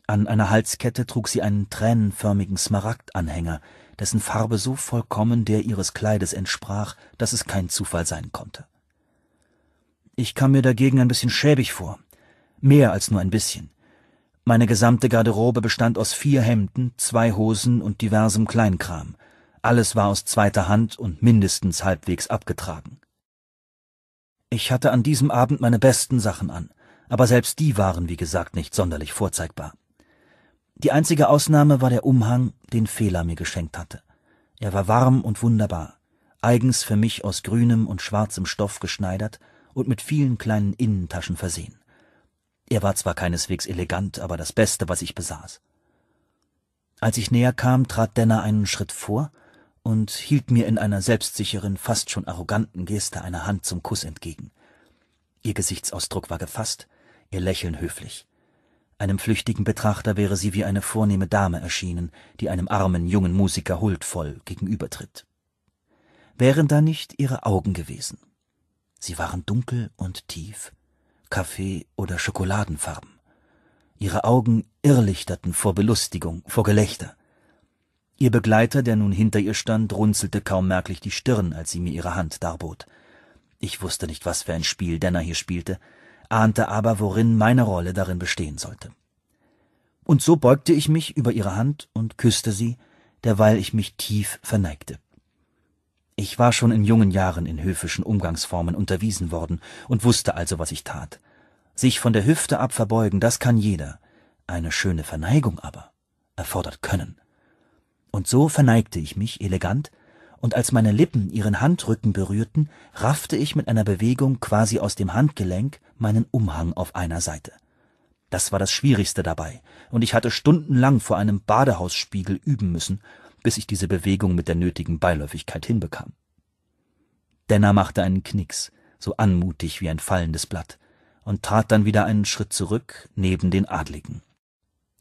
An einer Halskette trug sie einen tränenförmigen Smaragdanhänger, dessen Farbe so vollkommen der ihres Kleides entsprach, dass es kein Zufall sein konnte. Ich kam mir dagegen ein bisschen schäbig vor. Mehr als nur ein bisschen. Meine gesamte Garderobe bestand aus vier Hemden, zwei Hosen und diversem Kleinkram. Alles war aus zweiter Hand und mindestens halbwegs abgetragen. Ich hatte an diesem Abend meine besten Sachen an, aber selbst die waren, wie gesagt, nicht sonderlich vorzeigbar. Die einzige Ausnahme war der Umhang, den Fehler mir geschenkt hatte. Er war warm und wunderbar, eigens für mich aus grünem und schwarzem Stoff geschneidert und mit vielen kleinen Innentaschen versehen. Er war zwar keineswegs elegant, aber das Beste, was ich besaß. Als ich näher kam, trat Denner einen Schritt vor und hielt mir in einer selbstsicheren, fast schon arroganten Geste eine Hand zum Kuss entgegen. Ihr Gesichtsausdruck war gefasst, ihr Lächeln höflich. Einem flüchtigen Betrachter wäre sie wie eine vornehme Dame erschienen, die einem armen jungen Musiker huldvoll gegenübertritt. Wären da nicht ihre Augen gewesen, Sie waren dunkel und tief, Kaffee- oder Schokoladenfarben. Ihre Augen irrlichterten vor Belustigung, vor Gelächter. Ihr Begleiter, der nun hinter ihr stand, runzelte kaum merklich die Stirn, als sie mir ihre Hand darbot. Ich wusste nicht, was für ein Spiel Denner hier spielte, ahnte aber, worin meine Rolle darin bestehen sollte. Und so beugte ich mich über ihre Hand und küsste sie, derweil ich mich tief verneigte. Ich war schon in jungen Jahren in höfischen Umgangsformen unterwiesen worden und wusste also, was ich tat. Sich von der Hüfte ab verbeugen, das kann jeder. Eine schöne Verneigung aber erfordert Können. Und so verneigte ich mich elegant, und als meine Lippen ihren Handrücken berührten, raffte ich mit einer Bewegung quasi aus dem Handgelenk meinen Umhang auf einer Seite. Das war das Schwierigste dabei, und ich hatte stundenlang vor einem Badehausspiegel üben müssen, bis ich diese Bewegung mit der nötigen Beiläufigkeit hinbekam. Denner machte einen Knicks, so anmutig wie ein fallendes Blatt, und trat dann wieder einen Schritt zurück neben den Adligen.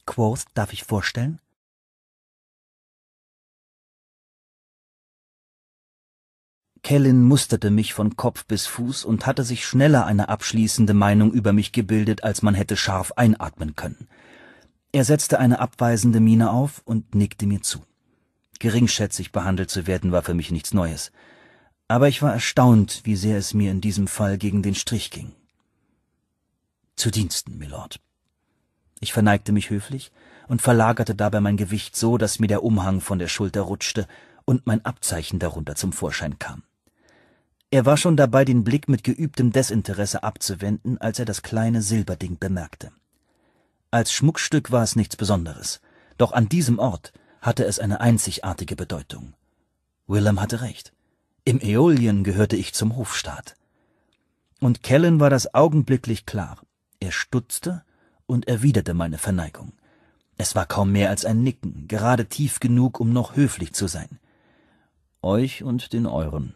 Quoth, darf ich vorstellen? Kellen musterte mich von Kopf bis Fuß und hatte sich schneller eine abschließende Meinung über mich gebildet, als man hätte scharf einatmen können. Er setzte eine abweisende Miene auf und nickte mir zu geringschätzig behandelt zu werden, war für mich nichts Neues. Aber ich war erstaunt, wie sehr es mir in diesem Fall gegen den Strich ging. Zu Diensten, Mylord. Ich verneigte mich höflich und verlagerte dabei mein Gewicht so, dass mir der Umhang von der Schulter rutschte und mein Abzeichen darunter zum Vorschein kam. Er war schon dabei, den Blick mit geübtem Desinteresse abzuwenden, als er das kleine Silberding bemerkte. Als Schmuckstück war es nichts Besonderes, doch an diesem Ort, hatte es eine einzigartige Bedeutung. Willem hatte recht. Im Äolien gehörte ich zum Hofstaat. Und Kellen war das augenblicklich klar. Er stutzte und erwiderte meine Verneigung. Es war kaum mehr als ein Nicken, gerade tief genug, um noch höflich zu sein. Euch und den euren,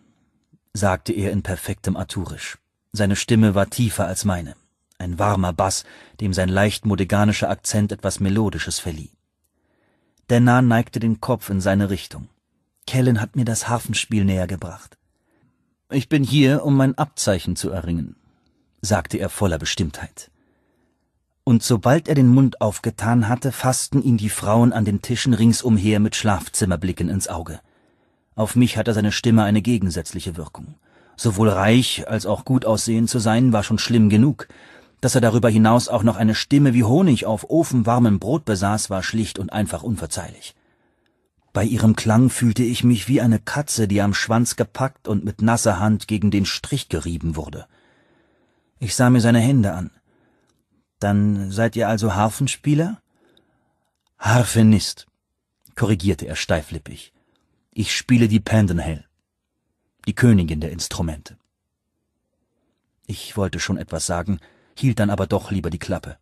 sagte er in perfektem Arturisch. Seine Stimme war tiefer als meine, ein warmer Bass, dem sein leicht modeganischer Akzent etwas Melodisches verlieh. Denner neigte den Kopf in seine Richtung. Kellen hat mir das Harfenspiel näher gebracht. Ich bin hier, um mein Abzeichen zu erringen, sagte er voller Bestimmtheit. Und sobald er den Mund aufgetan hatte, fassten ihn die Frauen an den Tischen ringsumher mit Schlafzimmerblicken ins Auge. Auf mich hatte seine Stimme eine gegensätzliche Wirkung. Sowohl reich als auch gut aussehend zu sein war schon schlimm genug, dass er darüber hinaus auch noch eine Stimme wie Honig auf ofenwarmem Brot besaß, war schlicht und einfach unverzeihlich. Bei ihrem Klang fühlte ich mich wie eine Katze, die am Schwanz gepackt und mit nasser Hand gegen den Strich gerieben wurde. Ich sah mir seine Hände an. Dann seid ihr also Harfenspieler? Harfenist, korrigierte er steiflippig. Ich spiele die Pendenhell, die Königin der Instrumente. Ich wollte schon etwas sagen, hielt dann aber doch lieber die Klappe.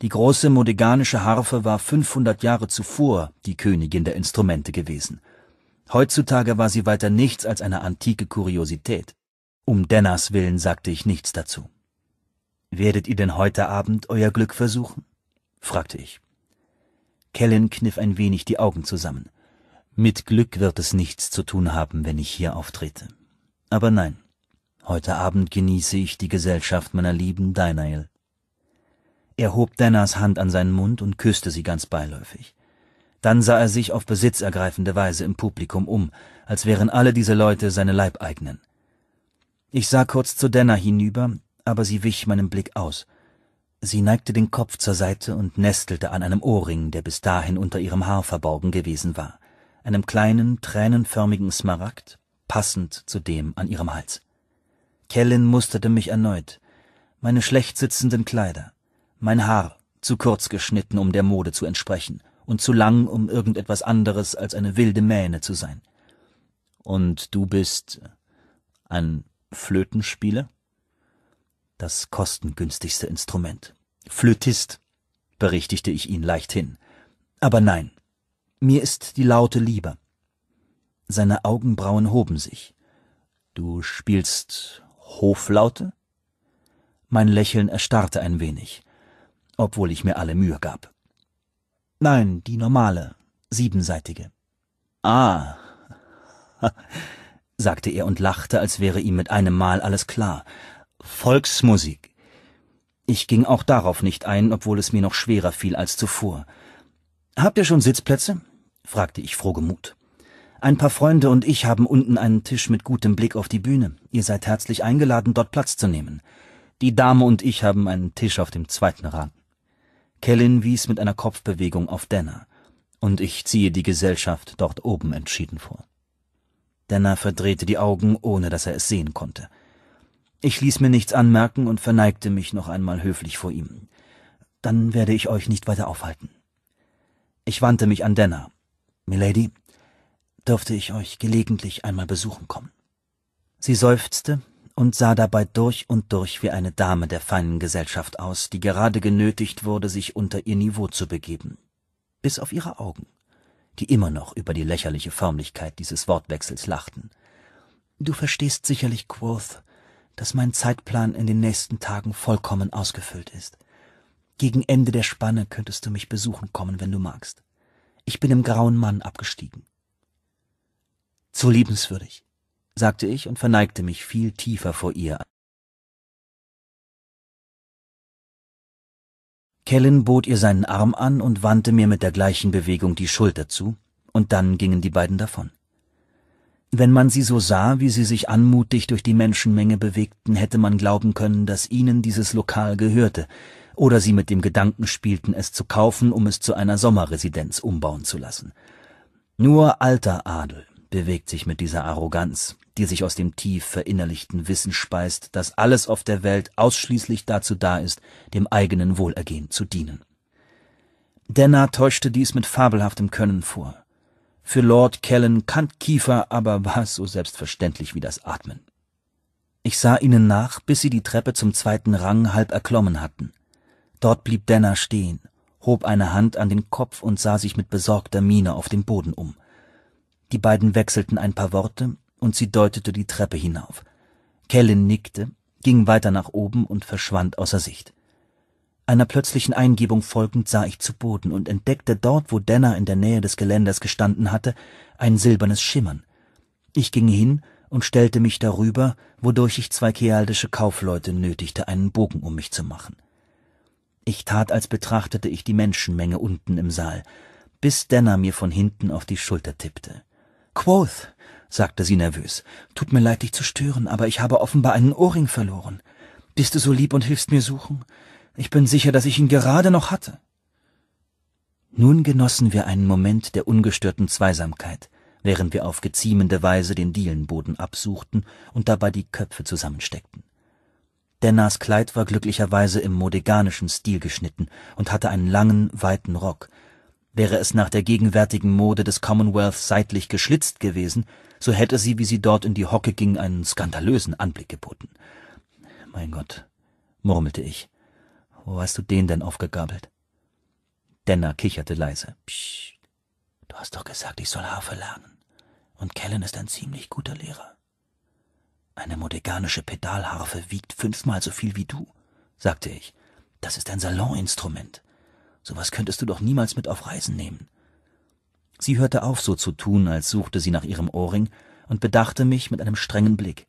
Die große modeganische Harfe war 500 Jahre zuvor die Königin der Instrumente gewesen. Heutzutage war sie weiter nichts als eine antike Kuriosität. Um Denners Willen sagte ich nichts dazu. Werdet ihr denn heute Abend euer Glück versuchen? fragte ich. Kellen kniff ein wenig die Augen zusammen. Mit Glück wird es nichts zu tun haben, wenn ich hier auftrete. Aber nein, Heute Abend genieße ich die Gesellschaft meiner lieben Danael. Er hob Dennas Hand an seinen Mund und küsste sie ganz beiläufig. Dann sah er sich auf besitzergreifende Weise im Publikum um, als wären alle diese Leute seine Leibeigenen. Ich sah kurz zu Denner hinüber, aber sie wich meinem Blick aus. Sie neigte den Kopf zur Seite und nestelte an einem Ohrring, der bis dahin unter ihrem Haar verborgen gewesen war, einem kleinen, tränenförmigen Smaragd, passend zu dem an ihrem Hals. Kellen musterte mich erneut. Meine schlecht sitzenden Kleider, mein Haar, zu kurz geschnitten, um der Mode zu entsprechen, und zu lang, um irgendetwas anderes als eine wilde Mähne zu sein. Und du bist ein Flötenspieler? Das kostengünstigste Instrument. Flötist, berichtigte ich ihn leichthin. Aber nein, mir ist die Laute lieber. Seine Augenbrauen hoben sich. Du spielst Hoflaute? Mein Lächeln erstarrte ein wenig, obwohl ich mir alle Mühe gab. Nein, die normale, siebenseitige. Ah, <laughs> sagte er und lachte, als wäre ihm mit einem Mal alles klar. Volksmusik. Ich ging auch darauf nicht ein, obwohl es mir noch schwerer fiel als zuvor. Habt ihr schon Sitzplätze? fragte ich frohgemut. Ein paar Freunde und ich haben unten einen Tisch mit gutem Blick auf die Bühne. Ihr seid herzlich eingeladen, dort Platz zu nehmen. Die Dame und ich haben einen Tisch auf dem zweiten Rang. Kellen wies mit einer Kopfbewegung auf Denner, und ich ziehe die Gesellschaft dort oben entschieden vor. Denner verdrehte die Augen, ohne dass er es sehen konnte. Ich ließ mir nichts anmerken und verneigte mich noch einmal höflich vor ihm. Dann werde ich euch nicht weiter aufhalten. Ich wandte mich an Denner. Milady, dürfte ich euch gelegentlich einmal besuchen kommen. Sie seufzte und sah dabei durch und durch wie eine Dame der feinen Gesellschaft aus, die gerade genötigt wurde, sich unter ihr Niveau zu begeben, bis auf ihre Augen, die immer noch über die lächerliche Förmlichkeit dieses Wortwechsels lachten. Du verstehst sicherlich, Quoth, dass mein Zeitplan in den nächsten Tagen vollkommen ausgefüllt ist. Gegen Ende der Spanne könntest du mich besuchen kommen, wenn du magst. Ich bin im grauen Mann abgestiegen. Zu liebenswürdig, sagte ich und verneigte mich viel tiefer vor ihr. Kellen bot ihr seinen Arm an und wandte mir mit der gleichen Bewegung die Schulter zu, und dann gingen die beiden davon. Wenn man sie so sah, wie sie sich anmutig durch die Menschenmenge bewegten, hätte man glauben können, dass ihnen dieses Lokal gehörte, oder sie mit dem Gedanken spielten, es zu kaufen, um es zu einer Sommerresidenz umbauen zu lassen. Nur alter Adel, bewegt sich mit dieser Arroganz, die sich aus dem tief verinnerlichten Wissen speist, dass alles auf der Welt ausschließlich dazu da ist, dem eigenen Wohlergehen zu dienen. Denner täuschte dies mit fabelhaftem Können vor. Für Lord Kellen Kant Kiefer aber war es so selbstverständlich wie das Atmen. Ich sah ihnen nach, bis sie die Treppe zum zweiten Rang halb erklommen hatten. Dort blieb Denner stehen, hob eine Hand an den Kopf und sah sich mit besorgter Miene auf dem Boden um. Die beiden wechselten ein paar Worte, und sie deutete die Treppe hinauf. Kellen nickte, ging weiter nach oben und verschwand außer Sicht. Einer plötzlichen Eingebung folgend sah ich zu Boden und entdeckte dort, wo Denner in der Nähe des Geländers gestanden hatte, ein silbernes Schimmern. Ich ging hin und stellte mich darüber, wodurch ich zwei kealdische Kaufleute nötigte, einen Bogen um mich zu machen. Ich tat, als betrachtete ich die Menschenmenge unten im Saal, bis Denner mir von hinten auf die Schulter tippte. Quoth, sagte sie nervös, tut mir leid, dich zu stören, aber ich habe offenbar einen Ohrring verloren. Bist du so lieb und hilfst mir suchen? Ich bin sicher, dass ich ihn gerade noch hatte. Nun genossen wir einen Moment der ungestörten Zweisamkeit, während wir auf geziemende Weise den Dielenboden absuchten und dabei die Köpfe zusammensteckten. Dennas Kleid war glücklicherweise im modeganischen Stil geschnitten und hatte einen langen, weiten Rock, Wäre es nach der gegenwärtigen Mode des Commonwealth seitlich geschlitzt gewesen, so hätte sie, wie sie dort in die Hocke ging, einen skandalösen Anblick geboten. Mein Gott, murmelte ich. Wo hast du den denn aufgegabelt? Denner kicherte leise. Psch, du hast doch gesagt, ich soll Harfe lernen. Und Kellen ist ein ziemlich guter Lehrer. Eine modeganische Pedalharfe wiegt fünfmal so viel wie du, sagte ich. Das ist ein Saloninstrument. Sowas könntest du doch niemals mit auf Reisen nehmen. Sie hörte auf, so zu tun, als suchte sie nach ihrem Ohrring und bedachte mich mit einem strengen Blick.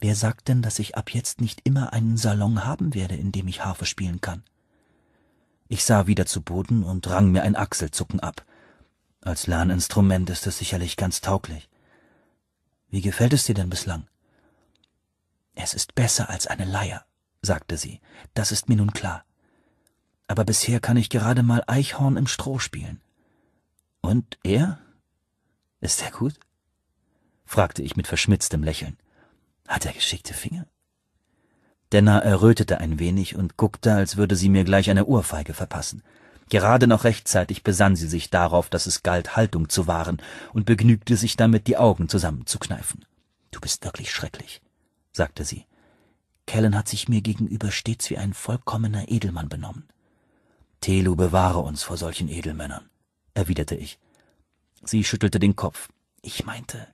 Wer sagt denn, dass ich ab jetzt nicht immer einen Salon haben werde, in dem ich Harfe spielen kann? Ich sah wieder zu Boden und rang mir ein Achselzucken ab. Als Lerninstrument ist es sicherlich ganz tauglich. Wie gefällt es dir denn bislang? Es ist besser als eine Leier, sagte sie. Das ist mir nun klar aber bisher kann ich gerade mal Eichhorn im Stroh spielen. Und er? Ist er gut? fragte ich mit verschmitztem Lächeln. Hat er geschickte Finger? Denna errötete ein wenig und guckte, als würde sie mir gleich eine Ohrfeige verpassen. Gerade noch rechtzeitig besann sie sich darauf, dass es galt, Haltung zu wahren, und begnügte sich damit, die Augen zusammenzukneifen. Du bist wirklich schrecklich, sagte sie. Kellen hat sich mir gegenüber stets wie ein vollkommener Edelmann benommen. Telu bewahre uns vor solchen Edelmännern, erwiderte ich. Sie schüttelte den Kopf. Ich meinte,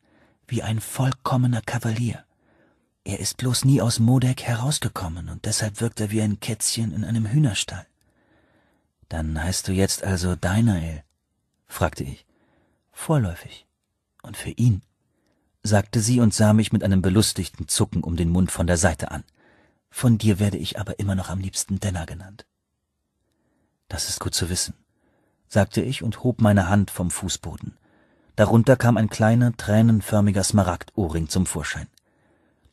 wie ein vollkommener Kavalier. Er ist bloß nie aus Modek herausgekommen und deshalb wirkt er wie ein Kätzchen in einem Hühnerstall. Dann heißt du jetzt also Deinael? fragte ich. Vorläufig. Und für ihn? sagte sie und sah mich mit einem belustigten Zucken um den Mund von der Seite an. Von dir werde ich aber immer noch am liebsten Denner genannt. Das ist gut zu wissen, sagte ich und hob meine Hand vom Fußboden. Darunter kam ein kleiner, tränenförmiger Smaragdohrring zum Vorschein.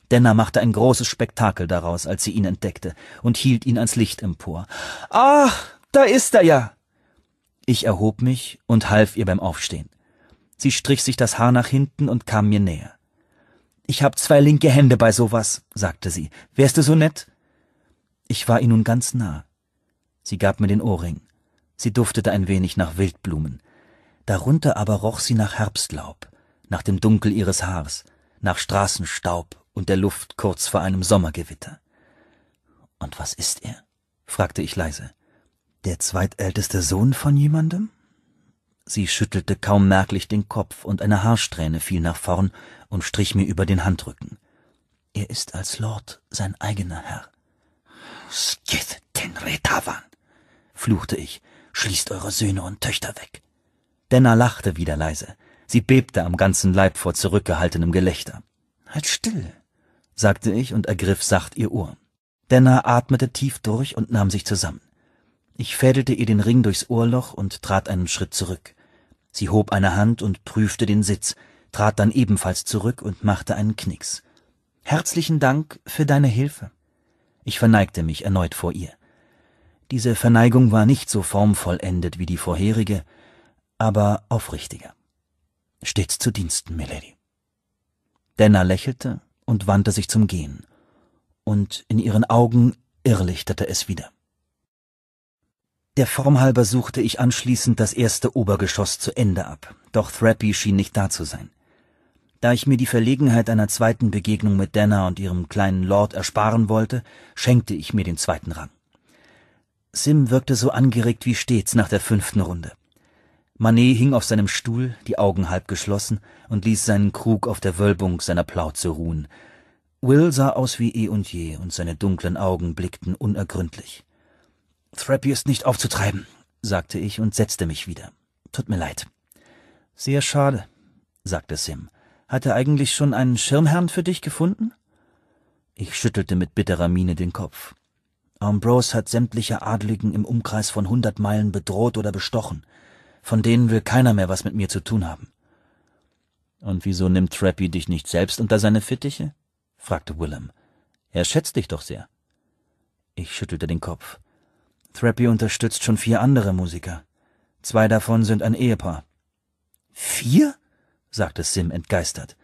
Denner machte ein großes Spektakel daraus, als sie ihn entdeckte, und hielt ihn ans Licht empor. Ah, da ist er ja! Ich erhob mich und half ihr beim Aufstehen. Sie strich sich das Haar nach hinten und kam mir näher. Ich hab zwei linke Hände bei sowas, sagte sie. Wärst du so nett? Ich war ihr nun ganz nah. Sie gab mir den Ohrring. Sie duftete ein wenig nach Wildblumen. Darunter aber roch sie nach Herbstlaub, nach dem Dunkel ihres Haars, nach Straßenstaub und der Luft kurz vor einem Sommergewitter. Und was ist er? fragte ich leise. Der zweitälteste Sohn von jemandem? Sie schüttelte kaum merklich den Kopf und eine Haarsträhne fiel nach vorn und strich mir über den Handrücken. Er ist als Lord sein eigener Herr. Skith den Retavan fluchte ich, schließt eure Söhne und Töchter weg. Denner lachte wieder leise. Sie bebte am ganzen Leib vor zurückgehaltenem Gelächter. Halt still, sagte ich und ergriff sacht ihr Ohr. Denner atmete tief durch und nahm sich zusammen. Ich fädelte ihr den Ring durchs Ohrloch und trat einen Schritt zurück. Sie hob eine Hand und prüfte den Sitz, trat dann ebenfalls zurück und machte einen Knicks. Herzlichen Dank für deine Hilfe. Ich verneigte mich erneut vor ihr. Diese Verneigung war nicht so formvollendet wie die vorherige, aber aufrichtiger. Stets zu Diensten, Milady. Denner lächelte und wandte sich zum Gehen, und in ihren Augen irrlichterte es wieder. Der Form halber suchte ich anschließend das erste Obergeschoss zu Ende ab, doch Thrappy schien nicht da zu sein. Da ich mir die Verlegenheit einer zweiten Begegnung mit Denner und ihrem kleinen Lord ersparen wollte, schenkte ich mir den zweiten Rang. Sim wirkte so angeregt wie stets nach der fünften Runde. Manet hing auf seinem Stuhl, die Augen halb geschlossen, und ließ seinen Krug auf der Wölbung seiner Plauze ruhen. Will sah aus wie eh und je, und seine dunklen Augen blickten unergründlich. Thrappy ist nicht aufzutreiben, sagte ich und setzte mich wieder. Tut mir leid. Sehr schade, sagte Sim. Hat er eigentlich schon einen Schirmherrn für dich gefunden? Ich schüttelte mit bitterer Miene den Kopf. Ambrose hat sämtliche Adligen im Umkreis von hundert Meilen bedroht oder bestochen. Von denen will keiner mehr was mit mir zu tun haben. Und wieso nimmt Trappy dich nicht selbst unter seine Fittiche? fragte Willem. Er schätzt dich doch sehr. Ich schüttelte den Kopf. Trappy unterstützt schon vier andere Musiker. Zwei davon sind ein Ehepaar. Vier? sagte Sim entgeistert.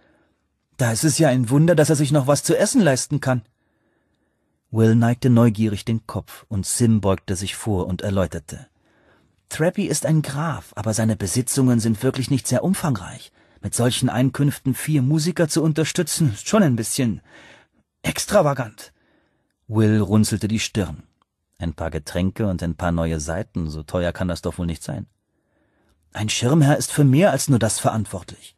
Da ist es ja ein Wunder, dass er sich noch was zu essen leisten kann. Will neigte neugierig den Kopf und Sim beugte sich vor und erläuterte. Trappy ist ein Graf, aber seine Besitzungen sind wirklich nicht sehr umfangreich. Mit solchen Einkünften vier Musiker zu unterstützen, ist schon ein bisschen extravagant. Will runzelte die Stirn. Ein paar Getränke und ein paar neue Seiten, so teuer kann das doch wohl nicht sein. Ein Schirmherr ist für mehr als nur das verantwortlich.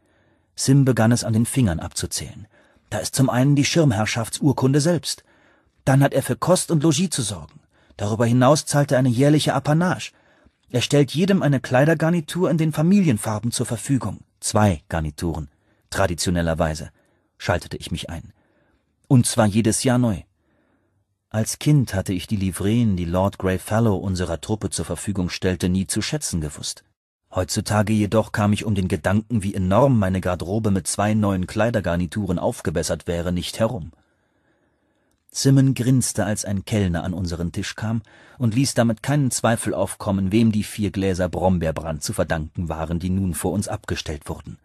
Sim begann es an den Fingern abzuzählen. Da ist zum einen die Schirmherrschaftsurkunde selbst, dann hat er für Kost und Logis zu sorgen. Darüber hinaus zahlt er eine jährliche Apanage. Er stellt jedem eine Kleidergarnitur in den Familienfarben zur Verfügung. Zwei Garnituren. Traditionellerweise. Schaltete ich mich ein. Und zwar jedes Jahr neu. Als Kind hatte ich die Livreen, die Lord Grey Greyfellow unserer Truppe zur Verfügung stellte, nie zu schätzen gewusst. Heutzutage jedoch kam ich um den Gedanken, wie enorm meine Garderobe mit zwei neuen Kleidergarnituren aufgebessert wäre, nicht herum. Simmon grinste, als ein Kellner an unseren Tisch kam und ließ damit keinen Zweifel aufkommen, wem die vier Gläser Brombeerbrand zu verdanken waren, die nun vor uns abgestellt wurden.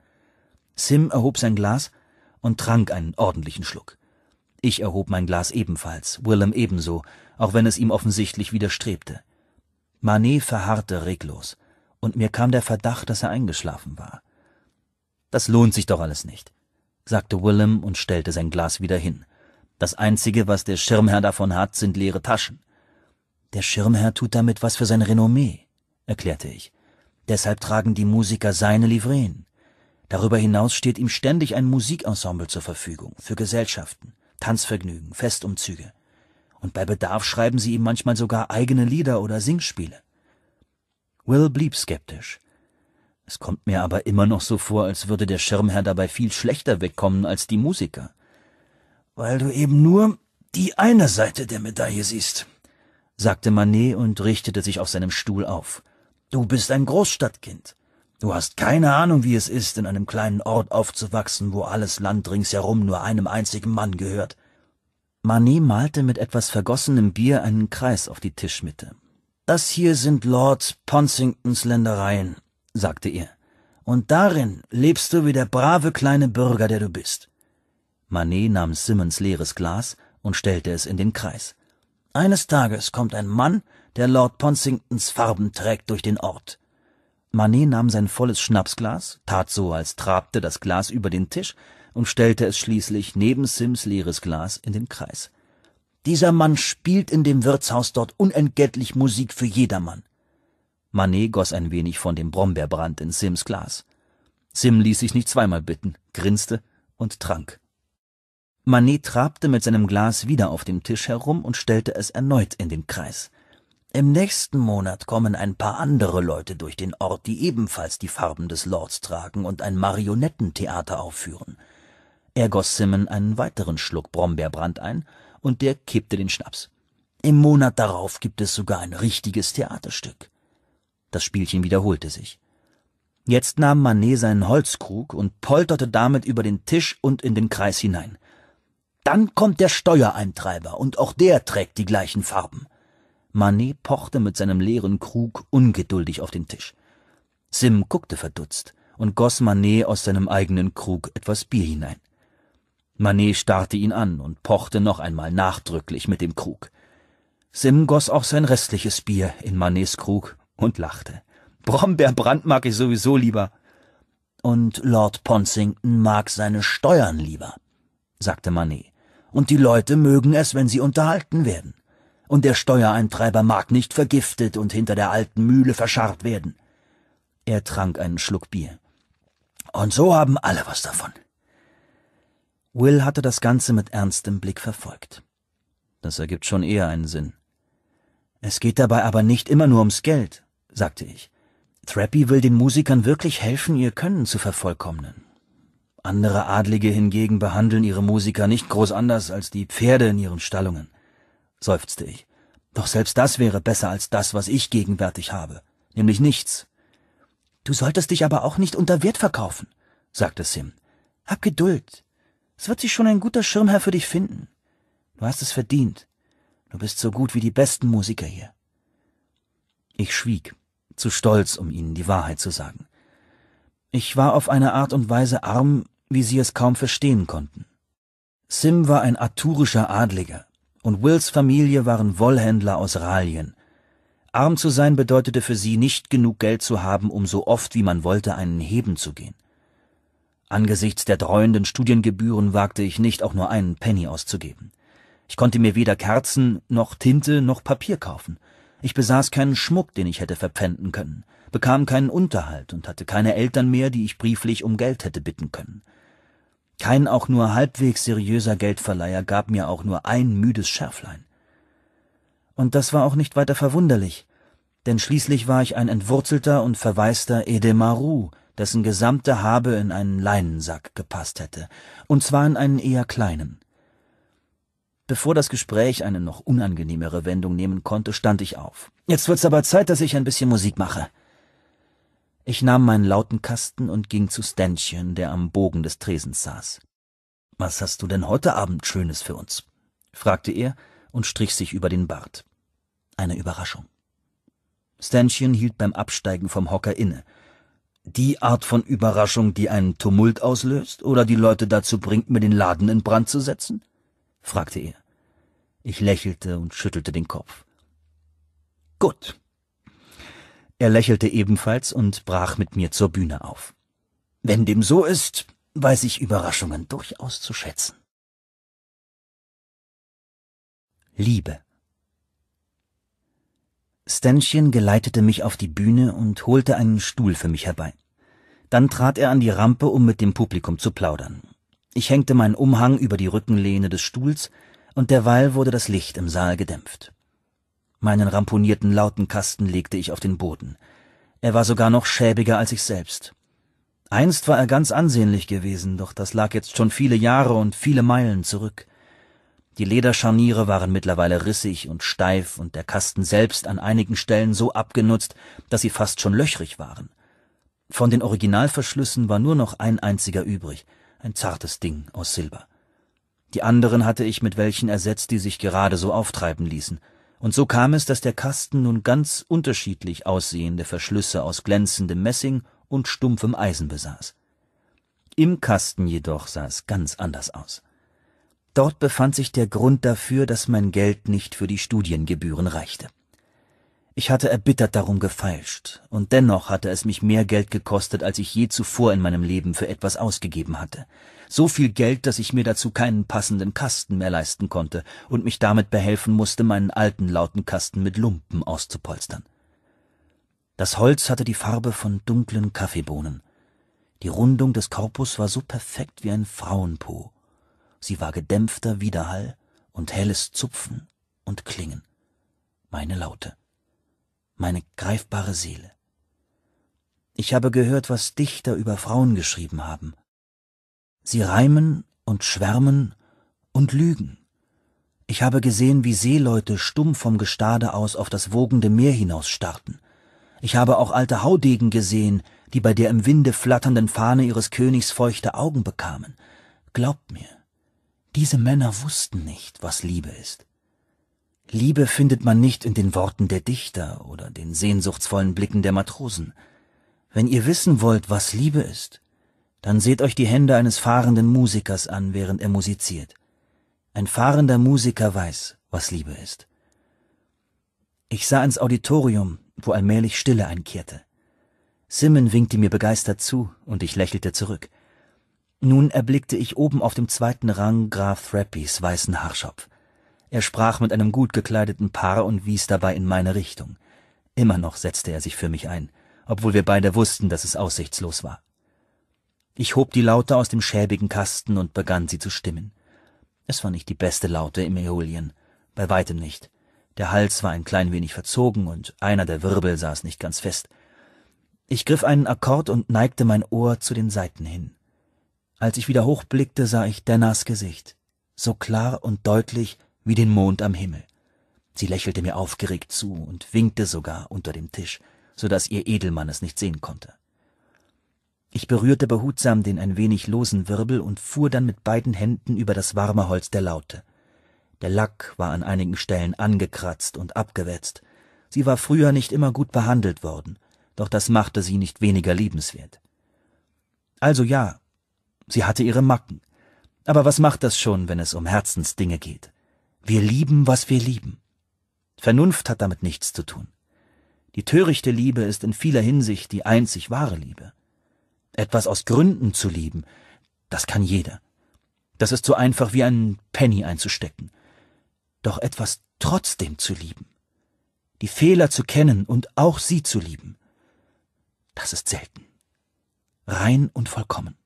Sim erhob sein Glas und trank einen ordentlichen Schluck. Ich erhob mein Glas ebenfalls, Willem ebenso, auch wenn es ihm offensichtlich widerstrebte. Manet verharrte reglos, und mir kam der Verdacht, dass er eingeschlafen war. Das lohnt sich doch alles nicht, sagte Willem und stellte sein Glas wieder hin. Das Einzige, was der Schirmherr davon hat, sind leere Taschen. Der Schirmherr tut damit was für sein Renommee, erklärte ich. Deshalb tragen die Musiker seine Livreen. Darüber hinaus steht ihm ständig ein Musikensemble zur Verfügung, für Gesellschaften, Tanzvergnügen, Festumzüge. Und bei Bedarf schreiben sie ihm manchmal sogar eigene Lieder oder Singspiele. Will blieb skeptisch. Es kommt mir aber immer noch so vor, als würde der Schirmherr dabei viel schlechter wegkommen als die Musiker weil du eben nur die eine Seite der Medaille siehst, sagte Manet und richtete sich auf seinem Stuhl auf. Du bist ein Großstadtkind. Du hast keine Ahnung, wie es ist, in einem kleinen Ort aufzuwachsen, wo alles Land ringsherum nur einem einzigen Mann gehört. Manet malte mit etwas vergossenem Bier einen Kreis auf die Tischmitte. Das hier sind Lord Ponsingtons Ländereien, sagte er, und darin lebst du wie der brave kleine Bürger, der du bist. Manet nahm Simmons leeres Glas und stellte es in den Kreis. Eines Tages kommt ein Mann, der Lord Ponsingtons Farben trägt durch den Ort. Manet nahm sein volles Schnapsglas, tat so, als trabte das Glas über den Tisch und stellte es schließlich neben Sims leeres Glas in den Kreis. Dieser Mann spielt in dem Wirtshaus dort unentgeltlich Musik für jedermann. Manet goss ein wenig von dem Brombeerbrand in Sims Glas. Sim ließ sich nicht zweimal bitten, grinste und trank. Manet trabte mit seinem Glas wieder auf dem Tisch herum und stellte es erneut in den Kreis. Im nächsten Monat kommen ein paar andere Leute durch den Ort, die ebenfalls die Farben des Lords tragen und ein Marionettentheater aufführen. Er goss Simon einen weiteren Schluck Brombeerbrand ein, und der kippte den Schnaps. Im Monat darauf gibt es sogar ein richtiges Theaterstück. Das Spielchen wiederholte sich. Jetzt nahm Manet seinen Holzkrug und polterte damit über den Tisch und in den Kreis hinein. Dann kommt der Steuereintreiber, und auch der trägt die gleichen Farben. Manet pochte mit seinem leeren Krug ungeduldig auf den Tisch. Sim guckte verdutzt und goss Manet aus seinem eigenen Krug etwas Bier hinein. Manet starrte ihn an und pochte noch einmal nachdrücklich mit dem Krug. Sim goss auch sein restliches Bier in Manets Krug und lachte. Brombeerbrand mag ich sowieso lieber. Und Lord Ponsington mag seine Steuern lieber, sagte Manet und die Leute mögen es, wenn sie unterhalten werden. Und der Steuereintreiber mag nicht vergiftet und hinter der alten Mühle verscharrt werden. Er trank einen Schluck Bier. Und so haben alle was davon. Will hatte das Ganze mit ernstem Blick verfolgt. Das ergibt schon eher einen Sinn. Es geht dabei aber nicht immer nur ums Geld, sagte ich. Trappy will den Musikern wirklich helfen, ihr Können zu vervollkommnen. Andere Adlige hingegen behandeln ihre Musiker nicht groß anders als die Pferde in ihren Stallungen, seufzte ich. Doch selbst das wäre besser als das, was ich gegenwärtig habe, nämlich nichts. Du solltest dich aber auch nicht unter Wert verkaufen, sagte Sim. Hab Geduld. Es wird sich schon ein guter Schirmherr für dich finden. Du hast es verdient. Du bist so gut wie die besten Musiker hier. Ich schwieg, zu stolz, um ihnen die Wahrheit zu sagen. Ich war auf eine Art und Weise arm, wie sie es kaum verstehen konnten. Sim war ein arthurischer Adliger und Wills Familie waren Wollhändler aus Ralien. Arm zu sein bedeutete für sie nicht genug Geld zu haben, um so oft wie man wollte einen heben zu gehen. Angesichts der dreuenden Studiengebühren wagte ich nicht auch nur einen Penny auszugeben. Ich konnte mir weder Kerzen noch Tinte noch Papier kaufen. Ich besaß keinen Schmuck, den ich hätte verpfänden können, bekam keinen Unterhalt und hatte keine Eltern mehr, die ich brieflich um Geld hätte bitten können. Kein auch nur halbwegs seriöser Geldverleiher gab mir auch nur ein müdes Schärflein. Und das war auch nicht weiter verwunderlich, denn schließlich war ich ein entwurzelter und verwaister Edemaru, dessen gesamte Habe in einen Leinensack gepasst hätte, und zwar in einen eher kleinen. Bevor das Gespräch eine noch unangenehmere Wendung nehmen konnte, stand ich auf. Jetzt wird's aber Zeit, dass ich ein bisschen Musik mache. Ich nahm meinen lauten Kasten und ging zu Ständchen, der am Bogen des Tresens saß. Was hast du denn heute Abend Schönes für uns? fragte er und strich sich über den Bart. Eine Überraschung. Ständchen hielt beim Absteigen vom Hocker inne. Die Art von Überraschung, die einen Tumult auslöst oder die Leute dazu bringt, mir den Laden in Brand zu setzen? fragte er. Ich lächelte und schüttelte den Kopf. Gut, er lächelte ebenfalls und brach mit mir zur Bühne auf. Wenn dem so ist, weiß ich Überraschungen durchaus zu schätzen. Liebe. Ständchen geleitete mich auf die Bühne und holte einen Stuhl für mich herbei. Dann trat er an die Rampe, um mit dem Publikum zu plaudern. Ich hängte meinen Umhang über die Rückenlehne des Stuhls, und derweil wurde das Licht im Saal gedämpft. Meinen ramponierten Lautenkasten legte ich auf den Boden. Er war sogar noch schäbiger als ich selbst. Einst war er ganz ansehnlich gewesen, doch das lag jetzt schon viele Jahre und viele Meilen zurück. Die Lederscharniere waren mittlerweile rissig und steif und der Kasten selbst an einigen Stellen so abgenutzt, dass sie fast schon löchrig waren. Von den Originalverschlüssen war nur noch ein einziger übrig, ein zartes Ding aus Silber. Die anderen hatte ich mit welchen ersetzt, die sich gerade so auftreiben ließen – und so kam es, dass der Kasten nun ganz unterschiedlich aussehende Verschlüsse aus glänzendem Messing und stumpfem Eisen besaß. Im Kasten jedoch sah es ganz anders aus. Dort befand sich der Grund dafür, dass mein Geld nicht für die Studiengebühren reichte. Ich hatte erbittert darum gefeilscht, und dennoch hatte es mich mehr Geld gekostet, als ich je zuvor in meinem Leben für etwas ausgegeben hatte so viel Geld, dass ich mir dazu keinen passenden Kasten mehr leisten konnte und mich damit behelfen musste, meinen alten lauten Kasten mit Lumpen auszupolstern. Das Holz hatte die Farbe von dunklen Kaffeebohnen. Die Rundung des Korpus war so perfekt wie ein Frauenpo. Sie war gedämpfter Widerhall und helles Zupfen und Klingen. Meine Laute. Meine greifbare Seele. Ich habe gehört, was Dichter über Frauen geschrieben haben. Sie reimen und schwärmen und lügen. Ich habe gesehen, wie Seeleute stumm vom Gestade aus auf das wogende Meer hinausstarrten. Ich habe auch alte Haudegen gesehen, die bei der im Winde flatternden Fahne ihres Königs feuchte Augen bekamen. Glaubt mir, diese Männer wussten nicht, was Liebe ist. Liebe findet man nicht in den Worten der Dichter oder den sehnsuchtsvollen Blicken der Matrosen. Wenn ihr wissen wollt, was Liebe ist, dann seht euch die Hände eines fahrenden Musikers an, während er musiziert. Ein fahrender Musiker weiß, was Liebe ist. Ich sah ins Auditorium, wo allmählich Stille einkehrte. Simon winkte mir begeistert zu, und ich lächelte zurück. Nun erblickte ich oben auf dem zweiten Rang Graf Thrappys weißen Haarschopf. Er sprach mit einem gut gekleideten Paar und wies dabei in meine Richtung. Immer noch setzte er sich für mich ein, obwohl wir beide wussten, dass es aussichtslos war. Ich hob die Laute aus dem schäbigen Kasten und begann sie zu stimmen. Es war nicht die beste Laute im Äolien, bei weitem nicht. Der Hals war ein klein wenig verzogen und einer der Wirbel saß nicht ganz fest. Ich griff einen Akkord und neigte mein Ohr zu den Seiten hin. Als ich wieder hochblickte, sah ich Dennas Gesicht, so klar und deutlich wie den Mond am Himmel. Sie lächelte mir aufgeregt zu und winkte sogar unter dem Tisch, so dass ihr Edelmann es nicht sehen konnte. Ich berührte behutsam den ein wenig losen Wirbel und fuhr dann mit beiden Händen über das warme Holz der Laute. Der Lack war an einigen Stellen angekratzt und abgewetzt. Sie war früher nicht immer gut behandelt worden, doch das machte sie nicht weniger liebenswert. Also ja, sie hatte ihre Macken. Aber was macht das schon, wenn es um Herzensdinge geht? Wir lieben, was wir lieben. Vernunft hat damit nichts zu tun. Die törichte Liebe ist in vieler Hinsicht die einzig wahre Liebe. Etwas aus Gründen zu lieben, das kann jeder. Das ist so einfach wie einen Penny einzustecken. Doch etwas trotzdem zu lieben, die Fehler zu kennen und auch sie zu lieben, das ist selten. Rein und vollkommen.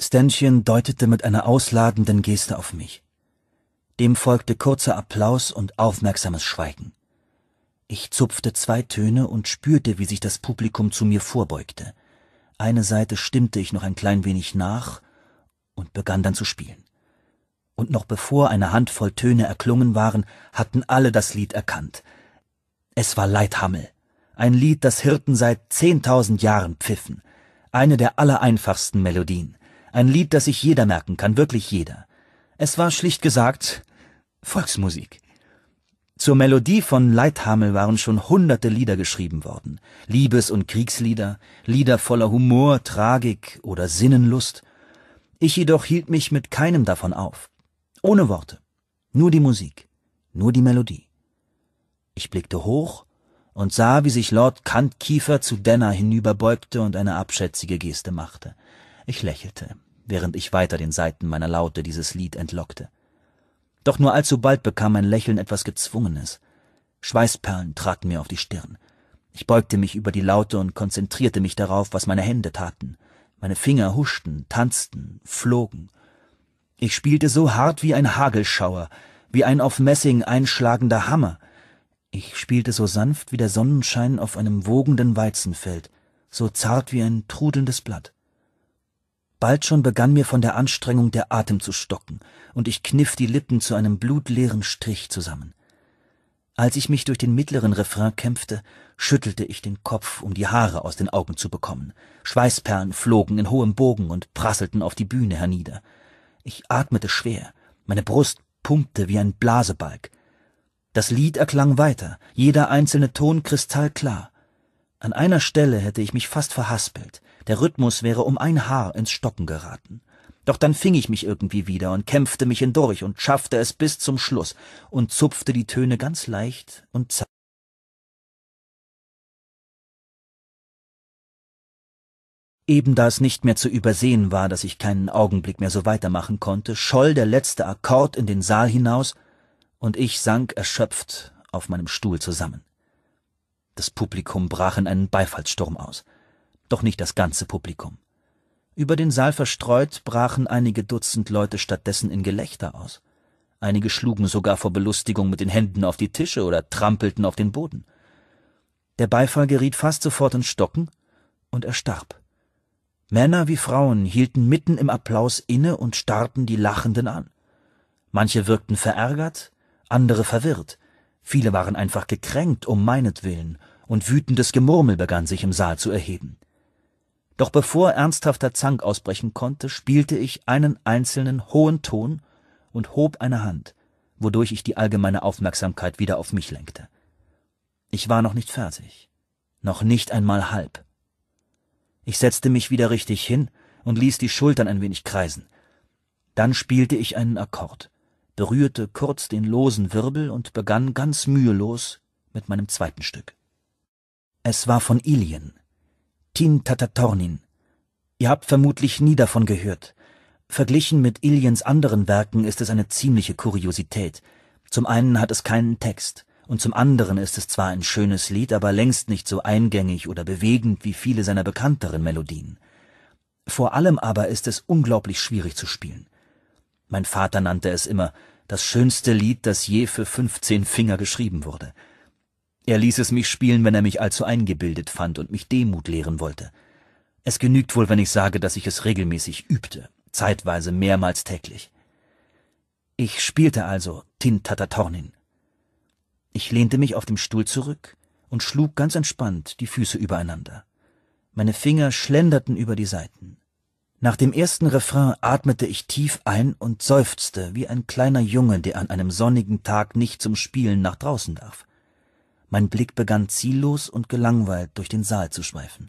Ständchen deutete mit einer ausladenden Geste auf mich. Dem folgte kurzer Applaus und aufmerksames Schweigen. Ich zupfte zwei Töne und spürte, wie sich das Publikum zu mir vorbeugte. Eine Seite stimmte ich noch ein klein wenig nach und begann dann zu spielen. Und noch bevor eine Handvoll Töne erklungen waren, hatten alle das Lied erkannt. Es war Leithammel, ein Lied, das Hirten seit zehntausend Jahren pfiffen, eine der allereinfachsten Melodien, ein Lied, das sich jeder merken kann, wirklich jeder. Es war schlicht gesagt Volksmusik. Zur Melodie von Leithamel waren schon hunderte Lieder geschrieben worden. Liebes- und Kriegslieder, Lieder voller Humor, Tragik oder Sinnenlust. Ich jedoch hielt mich mit keinem davon auf. Ohne Worte. Nur die Musik. Nur die Melodie. Ich blickte hoch und sah, wie sich Lord Kantkiefer zu Denner hinüberbeugte und eine abschätzige Geste machte. Ich lächelte, während ich weiter den Seiten meiner Laute dieses Lied entlockte. Doch nur allzu bald bekam mein Lächeln etwas Gezwungenes. Schweißperlen traten mir auf die Stirn. Ich beugte mich über die Laute und konzentrierte mich darauf, was meine Hände taten. Meine Finger huschten, tanzten, flogen. Ich spielte so hart wie ein Hagelschauer, wie ein auf Messing einschlagender Hammer. Ich spielte so sanft wie der Sonnenschein auf einem wogenden Weizenfeld, so zart wie ein trudelndes Blatt. Bald schon begann mir von der Anstrengung der Atem zu stocken, und ich kniff die Lippen zu einem blutleeren Strich zusammen. Als ich mich durch den mittleren Refrain kämpfte, schüttelte ich den Kopf, um die Haare aus den Augen zu bekommen. Schweißperlen flogen in hohem Bogen und prasselten auf die Bühne hernieder. Ich atmete schwer, meine Brust pumpte wie ein Blasebalg. Das Lied erklang weiter, jeder einzelne Ton kristallklar. An einer Stelle hätte ich mich fast verhaspelt. Der Rhythmus wäre um ein Haar ins Stocken geraten. Doch dann fing ich mich irgendwie wieder und kämpfte mich hindurch und schaffte es bis zum Schluss und zupfte die Töne ganz leicht und zart. Eben da es nicht mehr zu übersehen war, dass ich keinen Augenblick mehr so weitermachen konnte, scholl der letzte Akkord in den Saal hinaus, und ich sank erschöpft auf meinem Stuhl zusammen. Das Publikum brach in einen Beifallssturm aus. Doch nicht das ganze Publikum. Über den Saal verstreut brachen einige Dutzend Leute stattdessen in Gelächter aus. Einige schlugen sogar vor Belustigung mit den Händen auf die Tische oder trampelten auf den Boden. Der Beifall geriet fast sofort ins Stocken und erstarb. Männer wie Frauen hielten mitten im Applaus inne und starrten die Lachenden an. Manche wirkten verärgert, andere verwirrt, viele waren einfach gekränkt um meinetwillen und wütendes Gemurmel begann sich im Saal zu erheben. Doch bevor ernsthafter Zank ausbrechen konnte, spielte ich einen einzelnen hohen Ton und hob eine Hand, wodurch ich die allgemeine Aufmerksamkeit wieder auf mich lenkte. Ich war noch nicht fertig, noch nicht einmal halb. Ich setzte mich wieder richtig hin und ließ die Schultern ein wenig kreisen. Dann spielte ich einen Akkord, berührte kurz den losen Wirbel und begann ganz mühelos mit meinem zweiten Stück. Es war von Ilien. Tin Tatatornin. Ihr habt vermutlich nie davon gehört. Verglichen mit Iliens anderen Werken ist es eine ziemliche Kuriosität. Zum einen hat es keinen Text, und zum anderen ist es zwar ein schönes Lied, aber längst nicht so eingängig oder bewegend wie viele seiner bekannteren Melodien. Vor allem aber ist es unglaublich schwierig zu spielen. Mein Vater nannte es immer das schönste Lied, das je für fünfzehn Finger geschrieben wurde. Er ließ es mich spielen, wenn er mich allzu eingebildet fand und mich Demut lehren wollte. Es genügt wohl, wenn ich sage, dass ich es regelmäßig übte, zeitweise mehrmals täglich. Ich spielte also Tintatatornin. Ich lehnte mich auf dem Stuhl zurück und schlug ganz entspannt die Füße übereinander. Meine Finger schlenderten über die Saiten. Nach dem ersten Refrain atmete ich tief ein und seufzte wie ein kleiner Junge, der an einem sonnigen Tag nicht zum Spielen nach draußen darf. Mein Blick begann ziellos und gelangweilt durch den Saal zu schweifen.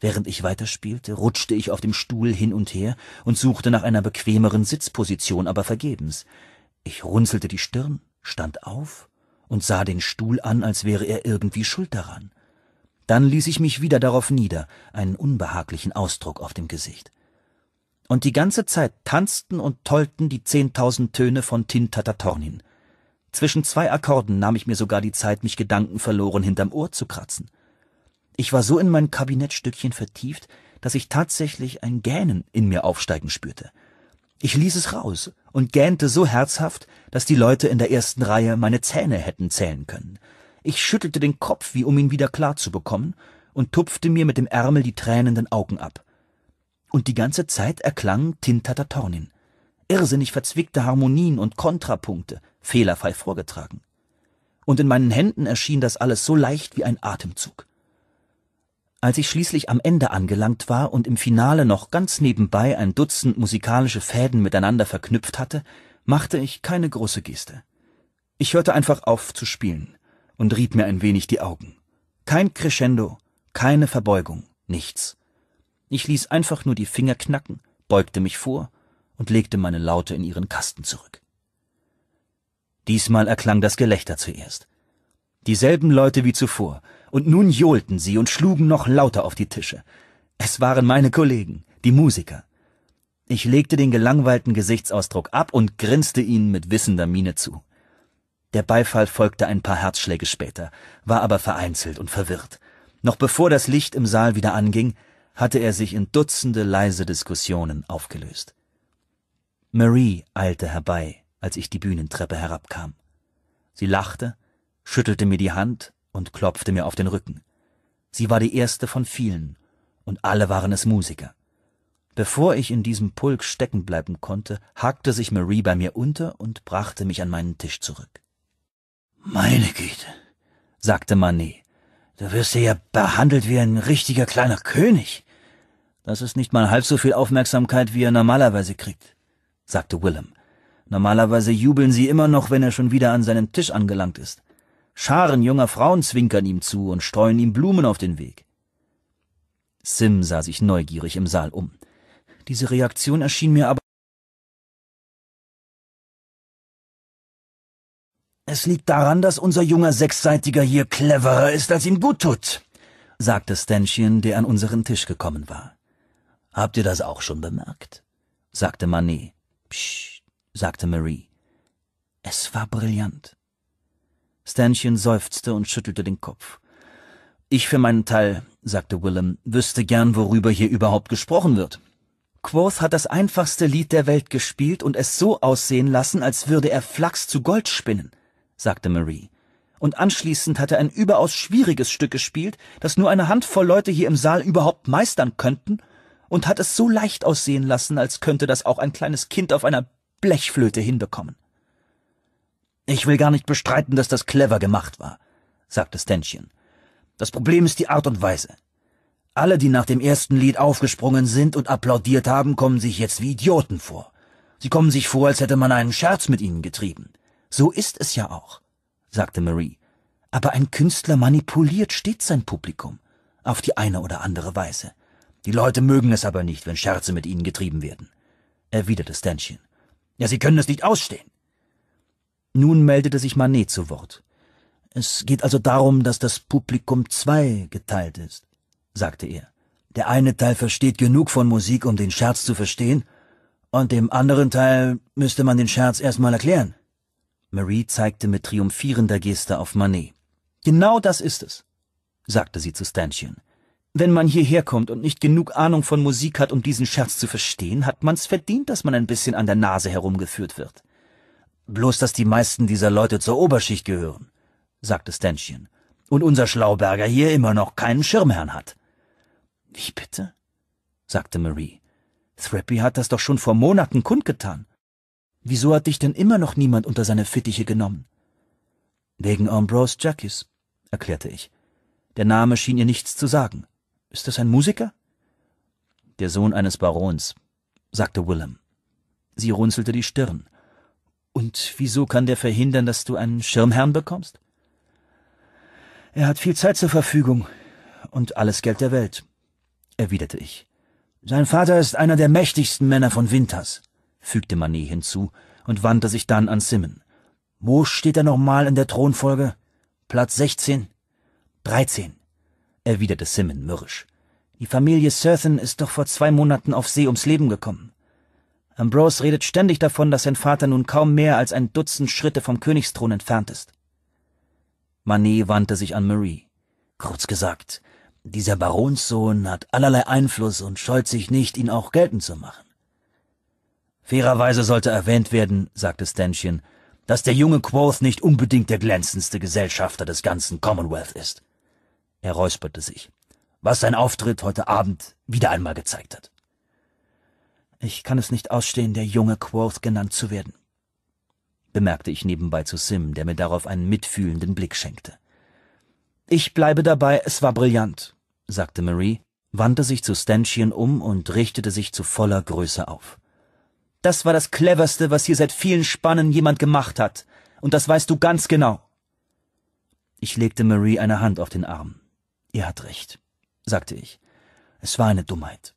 Während ich weiterspielte, rutschte ich auf dem Stuhl hin und her und suchte nach einer bequemeren Sitzposition, aber vergebens. Ich runzelte die Stirn, stand auf und sah den Stuhl an, als wäre er irgendwie schuld daran. Dann ließ ich mich wieder darauf nieder, einen unbehaglichen Ausdruck auf dem Gesicht. Und die ganze Zeit tanzten und tollten die zehntausend Töne von Tintatatornin. Zwischen zwei Akkorden nahm ich mir sogar die Zeit, mich gedankenverloren hinterm Ohr zu kratzen. Ich war so in mein Kabinettstückchen vertieft, dass ich tatsächlich ein Gähnen in mir aufsteigen spürte. Ich ließ es raus und gähnte so herzhaft, dass die Leute in der ersten Reihe meine Zähne hätten zählen können. Ich schüttelte den Kopf, wie um ihn wieder klar zu bekommen, und tupfte mir mit dem Ärmel die tränenden Augen ab. Und die ganze Zeit erklang Tintatatornin irrsinnig verzwickte Harmonien und Kontrapunkte, fehlerfrei vorgetragen. Und in meinen Händen erschien das alles so leicht wie ein Atemzug. Als ich schließlich am Ende angelangt war und im Finale noch ganz nebenbei ein Dutzend musikalische Fäden miteinander verknüpft hatte, machte ich keine große Geste. Ich hörte einfach auf zu spielen und rieb mir ein wenig die Augen. Kein Crescendo, keine Verbeugung, nichts. Ich ließ einfach nur die Finger knacken, beugte mich vor und legte meine Laute in ihren Kasten zurück. Diesmal erklang das Gelächter zuerst. Dieselben Leute wie zuvor, und nun johlten sie und schlugen noch lauter auf die Tische. Es waren meine Kollegen, die Musiker. Ich legte den gelangweilten Gesichtsausdruck ab und grinste ihnen mit wissender Miene zu. Der Beifall folgte ein paar Herzschläge später, war aber vereinzelt und verwirrt. Noch bevor das Licht im Saal wieder anging, hatte er sich in dutzende leise Diskussionen aufgelöst. Marie eilte herbei, als ich die Bühnentreppe herabkam. Sie lachte, schüttelte mir die Hand und klopfte mir auf den Rücken. Sie war die erste von vielen, und alle waren es Musiker. Bevor ich in diesem Pulk stecken bleiben konnte, hackte sich Marie bei mir unter und brachte mich an meinen Tisch zurück. Meine Güte, sagte Manet, du wirst ja behandelt wie ein richtiger kleiner König. Das ist nicht mal halb so viel Aufmerksamkeit, wie er normalerweise kriegt sagte Willem. Normalerweise jubeln sie immer noch, wenn er schon wieder an seinem Tisch angelangt ist. Scharen junger Frauen zwinkern ihm zu und streuen ihm Blumen auf den Weg. Sim sah sich neugierig im Saal um. Diese Reaktion erschien mir aber. Es liegt daran, dass unser junger Sechsseitiger hier cleverer ist, als ihm gut tut, sagte Stanchion, der an unseren Tisch gekommen war. Habt ihr das auch schon bemerkt? sagte Manet. Psst, sagte Marie. Es war brillant. Stanchen seufzte und schüttelte den Kopf. Ich für meinen Teil, sagte Willem, wüsste gern, worüber hier überhaupt gesprochen wird. Quoth hat das einfachste Lied der Welt gespielt und es so aussehen lassen, als würde er Flachs zu Gold spinnen, sagte Marie. Und anschließend hat er ein überaus schwieriges Stück gespielt, das nur eine Handvoll Leute hier im Saal überhaupt meistern könnten, und hat es so leicht aussehen lassen, als könnte das auch ein kleines Kind auf einer Blechflöte hinbekommen. Ich will gar nicht bestreiten, dass das clever gemacht war, sagte Ständchen. Das Problem ist die Art und Weise. Alle, die nach dem ersten Lied aufgesprungen sind und applaudiert haben, kommen sich jetzt wie Idioten vor. Sie kommen sich vor, als hätte man einen Scherz mit ihnen getrieben. So ist es ja auch, sagte Marie. Aber ein Künstler manipuliert stets sein Publikum auf die eine oder andere Weise. Die Leute mögen es aber nicht, wenn Scherze mit ihnen getrieben werden, erwiderte Ständchen. Ja, sie können es nicht ausstehen. Nun meldete sich Manet zu Wort. Es geht also darum, dass das Publikum zwei geteilt ist, sagte er. Der eine Teil versteht genug von Musik, um den Scherz zu verstehen, und dem anderen Teil müsste man den Scherz erstmal erklären. Marie zeigte mit triumphierender Geste auf Manet. Genau das ist es, sagte sie zu Stanchion. Wenn man hierher kommt und nicht genug Ahnung von Musik hat, um diesen Scherz zu verstehen, hat man's verdient, dass man ein bisschen an der Nase herumgeführt wird. Bloß, dass die meisten dieser Leute zur Oberschicht gehören, sagte Stanchion, und unser Schlauberger hier immer noch keinen Schirmherrn hat. Wie bitte? sagte Marie. Threppy hat das doch schon vor Monaten kundgetan. Wieso hat dich denn immer noch niemand unter seine Fittiche genommen? Wegen Ambrose Jackies, erklärte ich. Der Name schien ihr nichts zu sagen. Ist das ein Musiker? Der Sohn eines Barons, sagte Willem. Sie runzelte die Stirn. Und wieso kann der verhindern, dass du einen Schirmherrn bekommst? Er hat viel Zeit zur Verfügung und alles Geld der Welt, erwiderte ich. Sein Vater ist einer der mächtigsten Männer von Winters, fügte Manet hinzu und wandte sich dann an Simon. Wo steht er nochmal in der Thronfolge? Platz 16? 13 erwiderte Simon mürrisch. Die Familie Surthen ist doch vor zwei Monaten auf See ums Leben gekommen. Ambrose redet ständig davon, dass sein Vater nun kaum mehr als ein Dutzend Schritte vom Königsthron entfernt ist. Manet wandte sich an Marie. Kurz gesagt, dieser Baronssohn hat allerlei Einfluss und scheut sich nicht, ihn auch geltend zu machen. Fairerweise sollte erwähnt werden, sagte Stanchion, dass der junge Quoth nicht unbedingt der glänzendste Gesellschafter des ganzen Commonwealth ist. Er räusperte sich, was sein Auftritt heute Abend wieder einmal gezeigt hat. Ich kann es nicht ausstehen, der junge Quoth genannt zu werden, bemerkte ich nebenbei zu Sim, der mir darauf einen mitfühlenden Blick schenkte. Ich bleibe dabei, es war brillant, sagte Marie, wandte sich zu Stanchion um und richtete sich zu voller Größe auf. Das war das cleverste, was hier seit vielen Spannen jemand gemacht hat, und das weißt du ganz genau. Ich legte Marie eine Hand auf den Arm. Ihr habt recht, sagte ich. Es war eine Dummheit.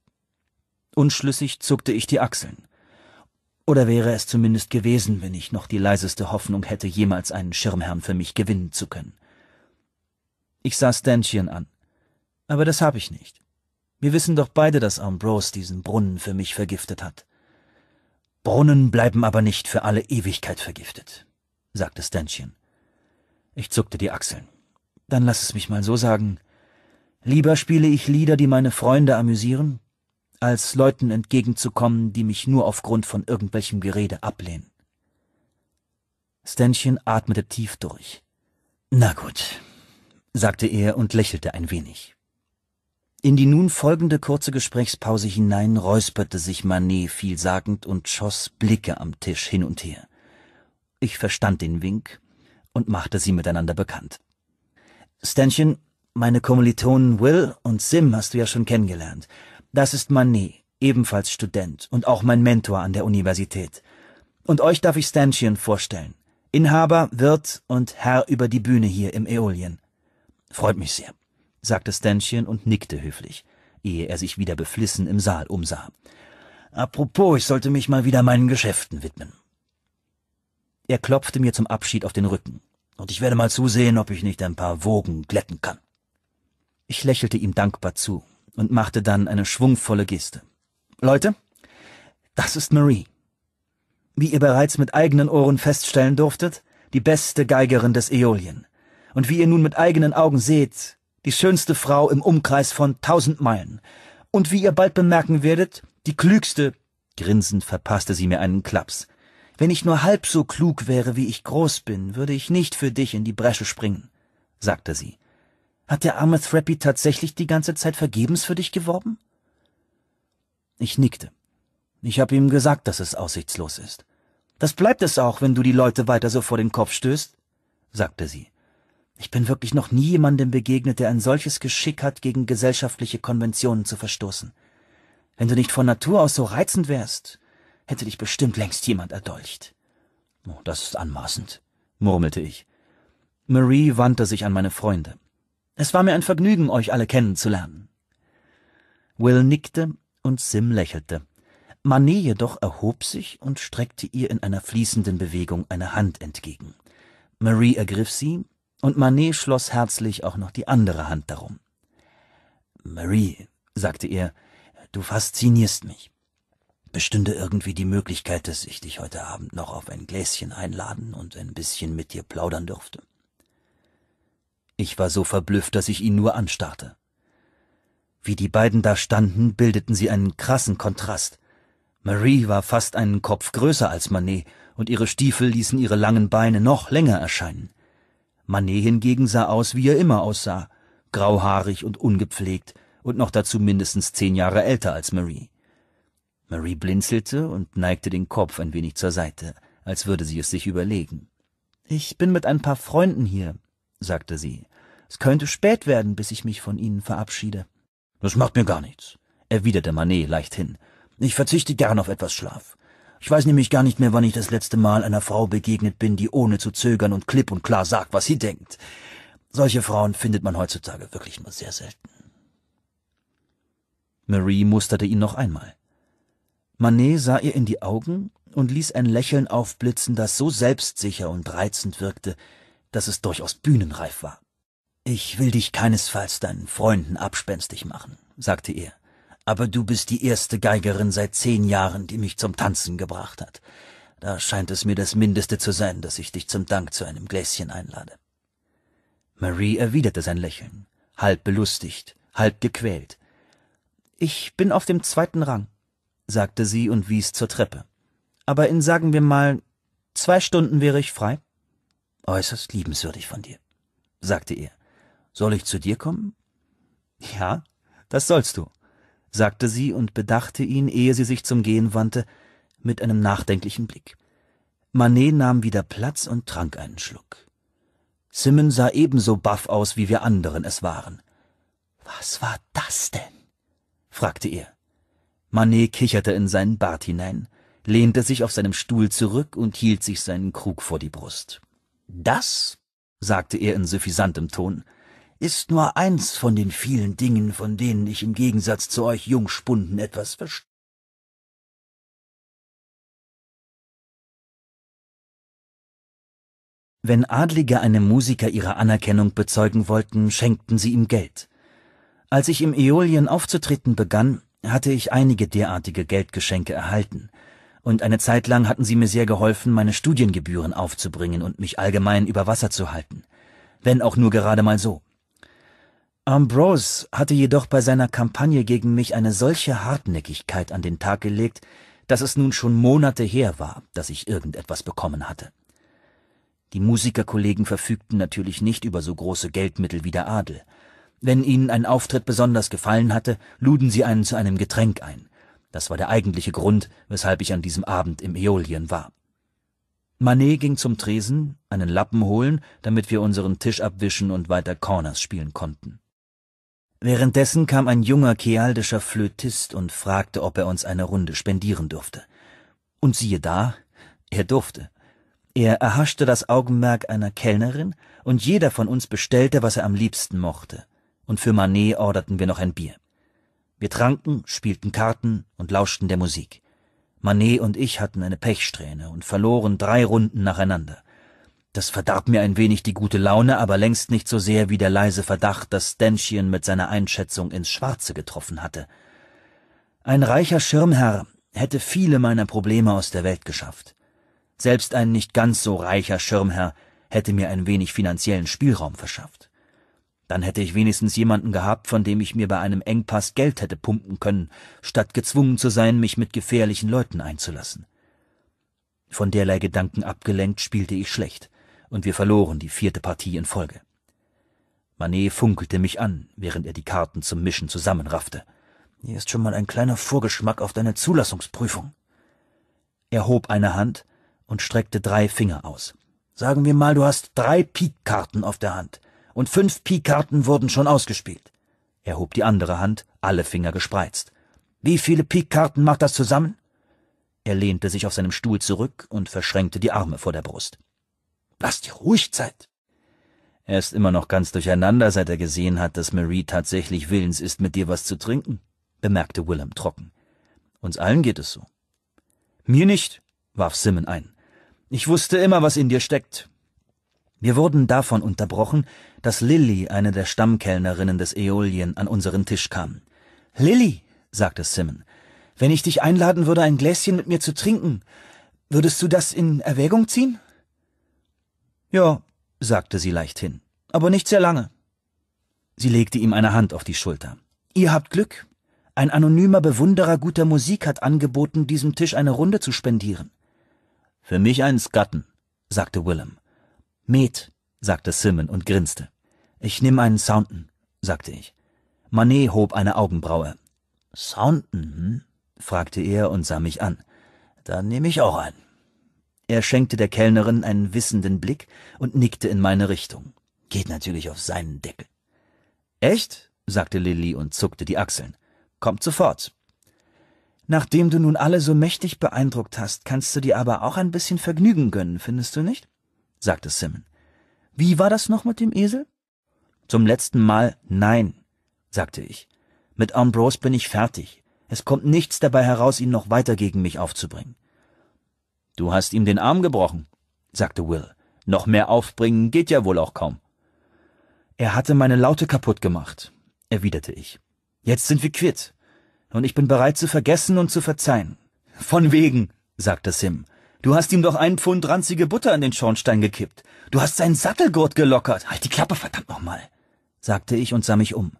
Unschlüssig zuckte ich die Achseln. Oder wäre es zumindest gewesen, wenn ich noch die leiseste Hoffnung hätte, jemals einen Schirmherrn für mich gewinnen zu können. Ich sah Stanchion an. Aber das habe ich nicht. Wir wissen doch beide, dass Ambrose diesen Brunnen für mich vergiftet hat. Brunnen bleiben aber nicht für alle Ewigkeit vergiftet, sagte Stanchion. Ich zuckte die Achseln. Dann lass es mich mal so sagen, Lieber spiele ich Lieder, die meine Freunde amüsieren, als Leuten entgegenzukommen, die mich nur aufgrund von irgendwelchem Gerede ablehnen. Ständchen atmete tief durch. Na gut, sagte er und lächelte ein wenig. In die nun folgende kurze Gesprächspause hinein räusperte sich Manet vielsagend und schoss Blicke am Tisch hin und her. Ich verstand den Wink und machte sie miteinander bekannt. Ständchen meine Kommilitonen Will und Sim hast du ja schon kennengelernt. Das ist Manet, ebenfalls Student und auch mein Mentor an der Universität. Und euch darf ich Stanchion vorstellen. Inhaber, Wirt und Herr über die Bühne hier im Äolien. Freut mich sehr, sagte Stanchion und nickte höflich, ehe er sich wieder beflissen im Saal umsah. Apropos, ich sollte mich mal wieder meinen Geschäften widmen. Er klopfte mir zum Abschied auf den Rücken, und ich werde mal zusehen, ob ich nicht ein paar Wogen glätten kann. Ich lächelte ihm dankbar zu und machte dann eine schwungvolle Geste. Leute, das ist Marie. Wie ihr bereits mit eigenen Ohren feststellen durftet, die beste Geigerin des Äolien. Und wie ihr nun mit eigenen Augen seht, die schönste Frau im Umkreis von tausend Meilen. Und wie ihr bald bemerken werdet, die klügste. Grinsend verpasste sie mir einen Klaps. Wenn ich nur halb so klug wäre, wie ich groß bin, würde ich nicht für dich in die Bresche springen, sagte sie hat der arme Thrappy tatsächlich die ganze Zeit vergebens für dich geworben? Ich nickte. Ich habe ihm gesagt, dass es aussichtslos ist. Das bleibt es auch, wenn du die Leute weiter so vor den Kopf stößt, sagte sie. Ich bin wirklich noch nie jemandem begegnet, der ein solches Geschick hat, gegen gesellschaftliche Konventionen zu verstoßen. Wenn du nicht von Natur aus so reizend wärst, hätte dich bestimmt längst jemand erdolcht. Oh, das ist anmaßend, murmelte ich. Marie wandte sich an meine Freunde. Es war mir ein Vergnügen, euch alle kennenzulernen. Will nickte und Sim lächelte. Manet jedoch erhob sich und streckte ihr in einer fließenden Bewegung eine Hand entgegen. Marie ergriff sie, und Manet schloss herzlich auch noch die andere Hand darum. Marie, sagte er, du faszinierst mich. Bestünde irgendwie die Möglichkeit, dass ich dich heute Abend noch auf ein Gläschen einladen und ein bisschen mit dir plaudern dürfte. Ich war so verblüfft, dass ich ihn nur anstarrte. Wie die beiden da standen, bildeten sie einen krassen Kontrast. Marie war fast einen Kopf größer als Manet, und ihre Stiefel ließen ihre langen Beine noch länger erscheinen. Manet hingegen sah aus, wie er immer aussah, grauhaarig und ungepflegt und noch dazu mindestens zehn Jahre älter als Marie. Marie blinzelte und neigte den Kopf ein wenig zur Seite, als würde sie es sich überlegen. Ich bin mit ein paar Freunden hier, sagte sie. Es könnte spät werden, bis ich mich von Ihnen verabschiede. Das macht mir gar nichts, erwiderte Manet leichthin. Ich verzichte gern auf etwas Schlaf. Ich weiß nämlich gar nicht mehr, wann ich das letzte Mal einer Frau begegnet bin, die ohne zu zögern und klipp und klar sagt, was sie denkt. Solche Frauen findet man heutzutage wirklich nur sehr selten. Marie musterte ihn noch einmal. Manet sah ihr in die Augen und ließ ein Lächeln aufblitzen, das so selbstsicher und reizend wirkte, dass es durchaus bühnenreif war. Ich will dich keinesfalls deinen Freunden abspenstig machen, sagte er, aber du bist die erste Geigerin seit zehn Jahren, die mich zum Tanzen gebracht hat. Da scheint es mir das Mindeste zu sein, dass ich dich zum Dank zu einem Gläschen einlade. Marie erwiderte sein Lächeln, halb belustigt, halb gequält. Ich bin auf dem zweiten Rang, sagte sie und wies zur Treppe. Aber in sagen wir mal zwei Stunden wäre ich frei. Äußerst liebenswürdig von dir, sagte er. Soll ich zu dir kommen? Ja, das sollst du, sagte sie und bedachte ihn, ehe sie sich zum Gehen wandte, mit einem nachdenklichen Blick. Manet nahm wieder Platz und trank einen Schluck. Simmons sah ebenso baff aus, wie wir anderen es waren. Was war das denn? fragte er. Manet kicherte in seinen Bart hinein, lehnte sich auf seinem Stuhl zurück und hielt sich seinen Krug vor die Brust. Das, sagte er in suffisantem Ton, ist nur eins von den vielen Dingen, von denen ich im Gegensatz zu euch Jungspunden etwas verstehe. Wenn Adlige einem Musiker ihre Anerkennung bezeugen wollten, schenkten sie ihm Geld. Als ich im Äolien aufzutreten begann, hatte ich einige derartige Geldgeschenke erhalten – und eine Zeit lang hatten sie mir sehr geholfen, meine Studiengebühren aufzubringen und mich allgemein über Wasser zu halten, wenn auch nur gerade mal so. Ambrose hatte jedoch bei seiner Kampagne gegen mich eine solche Hartnäckigkeit an den Tag gelegt, dass es nun schon Monate her war, dass ich irgendetwas bekommen hatte. Die Musikerkollegen verfügten natürlich nicht über so große Geldmittel wie der Adel. Wenn ihnen ein Auftritt besonders gefallen hatte, luden sie einen zu einem Getränk ein, das war der eigentliche Grund, weshalb ich an diesem Abend im Äolien war. Manet ging zum Tresen, einen Lappen holen, damit wir unseren Tisch abwischen und weiter Corners spielen konnten. Währenddessen kam ein junger kealdischer Flötist und fragte, ob er uns eine Runde spendieren dürfte. Und siehe da, er durfte. Er erhaschte das Augenmerk einer Kellnerin und jeder von uns bestellte, was er am liebsten mochte. Und für Manet orderten wir noch ein Bier. Wir tranken, spielten Karten und lauschten der Musik. Manet und ich hatten eine Pechsträhne und verloren drei Runden nacheinander. Das verdarb mir ein wenig die gute Laune, aber längst nicht so sehr wie der leise Verdacht, dass Stanchion mit seiner Einschätzung ins Schwarze getroffen hatte. Ein reicher Schirmherr hätte viele meiner Probleme aus der Welt geschafft. Selbst ein nicht ganz so reicher Schirmherr hätte mir ein wenig finanziellen Spielraum verschafft. Dann hätte ich wenigstens jemanden gehabt, von dem ich mir bei einem Engpass Geld hätte pumpen können, statt gezwungen zu sein, mich mit gefährlichen Leuten einzulassen. Von derlei Gedanken abgelenkt spielte ich schlecht, und wir verloren die vierte Partie in Folge. Manet funkelte mich an, während er die Karten zum Mischen zusammenraffte. Hier ist schon mal ein kleiner Vorgeschmack auf deine Zulassungsprüfung. Er hob eine Hand und streckte drei Finger aus. Sagen wir mal, du hast drei Pikkarten auf der Hand und fünf Pikkarten wurden schon ausgespielt. Er hob die andere Hand, alle Finger gespreizt. Wie viele Pikkarten macht das zusammen? Er lehnte sich auf seinem Stuhl zurück und verschränkte die Arme vor der Brust. Lass dir ruhig Zeit. Er ist immer noch ganz durcheinander, seit er gesehen hat, dass Marie tatsächlich willens ist, mit dir was zu trinken, bemerkte Willem trocken. Uns allen geht es so. Mir nicht, warf Simon ein. Ich wusste immer, was in dir steckt. Wir wurden davon unterbrochen, dass Lilly, eine der Stammkellnerinnen des Äolien, an unseren Tisch kam. Lilly, sagte Simon, wenn ich dich einladen würde, ein Gläschen mit mir zu trinken, würdest du das in Erwägung ziehen? Ja, sagte sie leichthin, aber nicht sehr lange. Sie legte ihm eine Hand auf die Schulter. Ihr habt Glück. Ein anonymer Bewunderer guter Musik hat angeboten, diesem Tisch eine Runde zu spendieren. Für mich einen Skatten, sagte Willem. Met, sagte Simon und grinste. Ich nehme einen Sounten, sagte ich. Manet hob eine Augenbraue. Sounten, hm? fragte er und sah mich an. Dann nehme ich auch einen. Er schenkte der Kellnerin einen wissenden Blick und nickte in meine Richtung. Geht natürlich auf seinen Deckel. Echt? sagte Lilly und zuckte die Achseln. Kommt sofort. Nachdem du nun alle so mächtig beeindruckt hast, kannst du dir aber auch ein bisschen Vergnügen gönnen, findest du nicht? sagte Simon. Wie war das noch mit dem Esel? Zum letzten Mal nein, sagte ich. Mit Ambrose bin ich fertig. Es kommt nichts dabei heraus, ihn noch weiter gegen mich aufzubringen. Du hast ihm den Arm gebrochen, sagte Will. Noch mehr aufbringen geht ja wohl auch kaum. Er hatte meine Laute kaputt gemacht, erwiderte ich. Jetzt sind wir quitt. Und ich bin bereit zu vergessen und zu verzeihen. Von wegen, sagte Sim. Du hast ihm doch einen Pfund ranzige Butter in den Schornstein gekippt. Du hast seinen Sattelgurt gelockert. Halt die Klappe verdammt nochmal, sagte ich und sah mich um.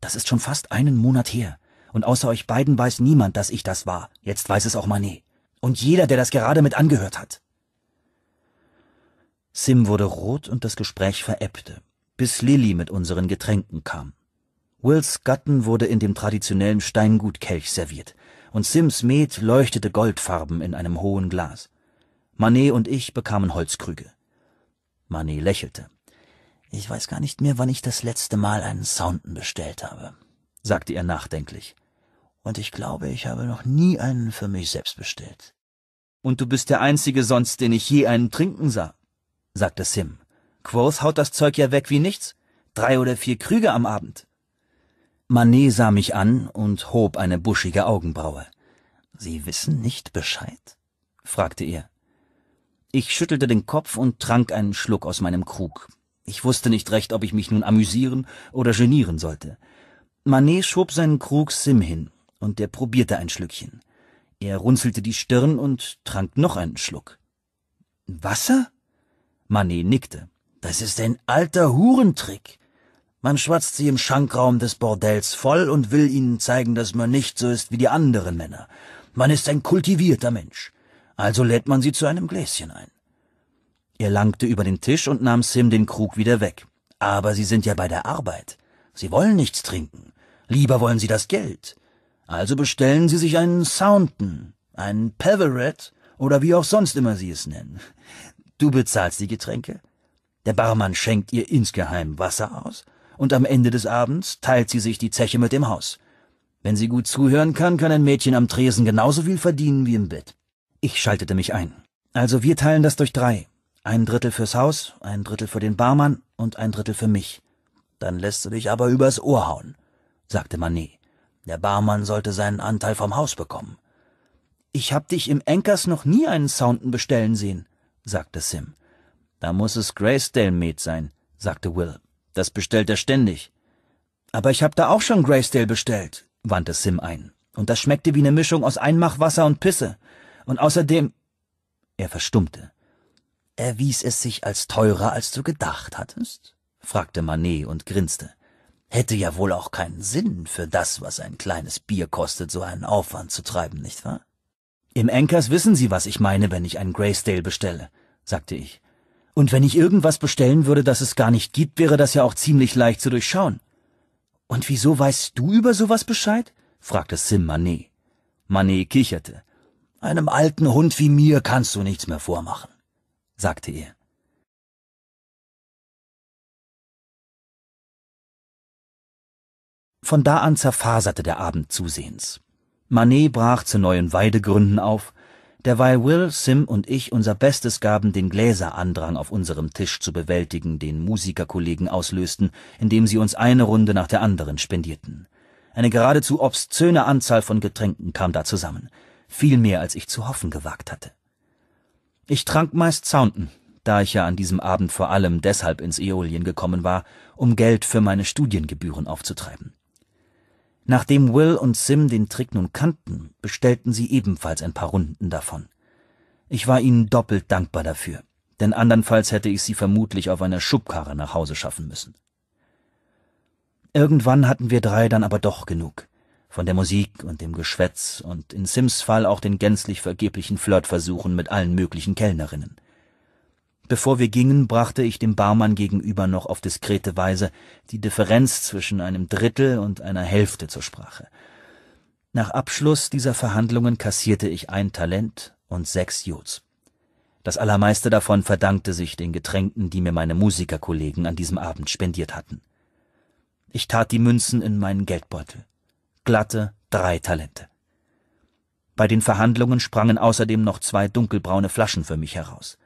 Das ist schon fast einen Monat her. Und außer euch beiden weiß niemand, dass ich das war. Jetzt weiß es auch Manet. Und jeder, der das gerade mit angehört hat. Sim wurde rot und das Gespräch verebbte, bis Lilly mit unseren Getränken kam. Wills Gatten wurde in dem traditionellen Steingutkelch serviert, und Sims Met leuchtete goldfarben in einem hohen Glas. Manet und ich bekamen Holzkrüge. Manet lächelte. Ich weiß gar nicht mehr, wann ich das letzte Mal einen Sounten bestellt habe, sagte er nachdenklich. Und ich glaube, ich habe noch nie einen für mich selbst bestellt. Und du bist der einzige sonst, den ich je einen trinken sah, sagte Sim. Quoth haut das Zeug ja weg wie nichts. Drei oder vier Krüge am Abend. Manet sah mich an und hob eine buschige Augenbraue. Sie wissen nicht Bescheid? fragte er. Ich schüttelte den Kopf und trank einen Schluck aus meinem Krug. Ich wusste nicht recht, ob ich mich nun amüsieren oder genieren sollte. Manet schob seinen Krug Sim hin, und der probierte ein Schlückchen. Er runzelte die Stirn und trank noch einen Schluck. Wasser? Manet nickte. Das ist ein alter Hurentrick. Man schwatzt sie im Schankraum des Bordells voll und will ihnen zeigen, dass man nicht so ist wie die anderen Männer. Man ist ein kultivierter Mensch also lädt man sie zu einem Gläschen ein. Er langte über den Tisch und nahm Sim den Krug wieder weg. Aber Sie sind ja bei der Arbeit. Sie wollen nichts trinken. Lieber wollen Sie das Geld. Also bestellen Sie sich einen Soundton, einen Peverett oder wie auch sonst immer Sie es nennen. Du bezahlst die Getränke. Der Barmann schenkt ihr insgeheim Wasser aus und am Ende des Abends teilt sie sich die Zeche mit dem Haus. Wenn sie gut zuhören kann, kann ein Mädchen am Tresen genauso viel verdienen wie im Bett. Ich schaltete mich ein. Also wir teilen das durch drei. Ein Drittel fürs Haus, ein Drittel für den Barmann und ein Drittel für mich. Dann lässt du dich aber übers Ohr hauen, sagte Manet. Der Barmann sollte seinen Anteil vom Haus bekommen. Ich hab dich im Enkers noch nie einen Sounden bestellen sehen, sagte Sim. Da muss es Graysdale Meat sein, sagte Will. Das bestellt er ständig. Aber ich hab da auch schon Graysdale bestellt, wandte Sim ein. Und das schmeckte wie eine Mischung aus Einmachwasser und Pisse. Und außerdem. Er verstummte. Erwies es sich als teurer, als du gedacht hattest? fragte Manet und grinste. Hätte ja wohl auch keinen Sinn für das, was ein kleines Bier kostet, so einen Aufwand zu treiben, nicht wahr? Im Enkers wissen Sie, was ich meine, wenn ich einen Greysdale bestelle, sagte ich. Und wenn ich irgendwas bestellen würde, das es gar nicht gibt, wäre das ja auch ziemlich leicht zu durchschauen. Und wieso weißt du über sowas Bescheid? fragte Sim Manet. Manet kicherte. Einem alten Hund wie mir kannst du nichts mehr vormachen, sagte er. Von da an zerfaserte der Abend zusehends. Manet brach zu neuen Weidegründen auf, derweil Will, Sim und ich unser Bestes gaben, den Gläserandrang auf unserem Tisch zu bewältigen, den Musikerkollegen auslösten, indem sie uns eine Runde nach der anderen spendierten. Eine geradezu obszöne Anzahl von Getränken kam da zusammen viel mehr als ich zu hoffen gewagt hatte. Ich trank meist Zaunten, da ich ja an diesem Abend vor allem deshalb ins Äolien gekommen war, um Geld für meine Studiengebühren aufzutreiben. Nachdem Will und Sim den Trick nun kannten, bestellten sie ebenfalls ein paar Runden davon. Ich war ihnen doppelt dankbar dafür, denn andernfalls hätte ich sie vermutlich auf einer Schubkarre nach Hause schaffen müssen. Irgendwann hatten wir drei dann aber doch genug von der Musik und dem Geschwätz und in Sims Fall auch den gänzlich vergeblichen Flirtversuchen mit allen möglichen Kellnerinnen. Bevor wir gingen, brachte ich dem Barmann gegenüber noch auf diskrete Weise die Differenz zwischen einem Drittel und einer Hälfte zur Sprache. Nach Abschluss dieser Verhandlungen kassierte ich ein Talent und sechs Juts. Das allermeiste davon verdankte sich den Getränken, die mir meine Musikerkollegen an diesem Abend spendiert hatten. Ich tat die Münzen in meinen Geldbeutel glatte drei Talente. Bei den Verhandlungen sprangen außerdem noch zwei dunkelbraune Flaschen für mich heraus.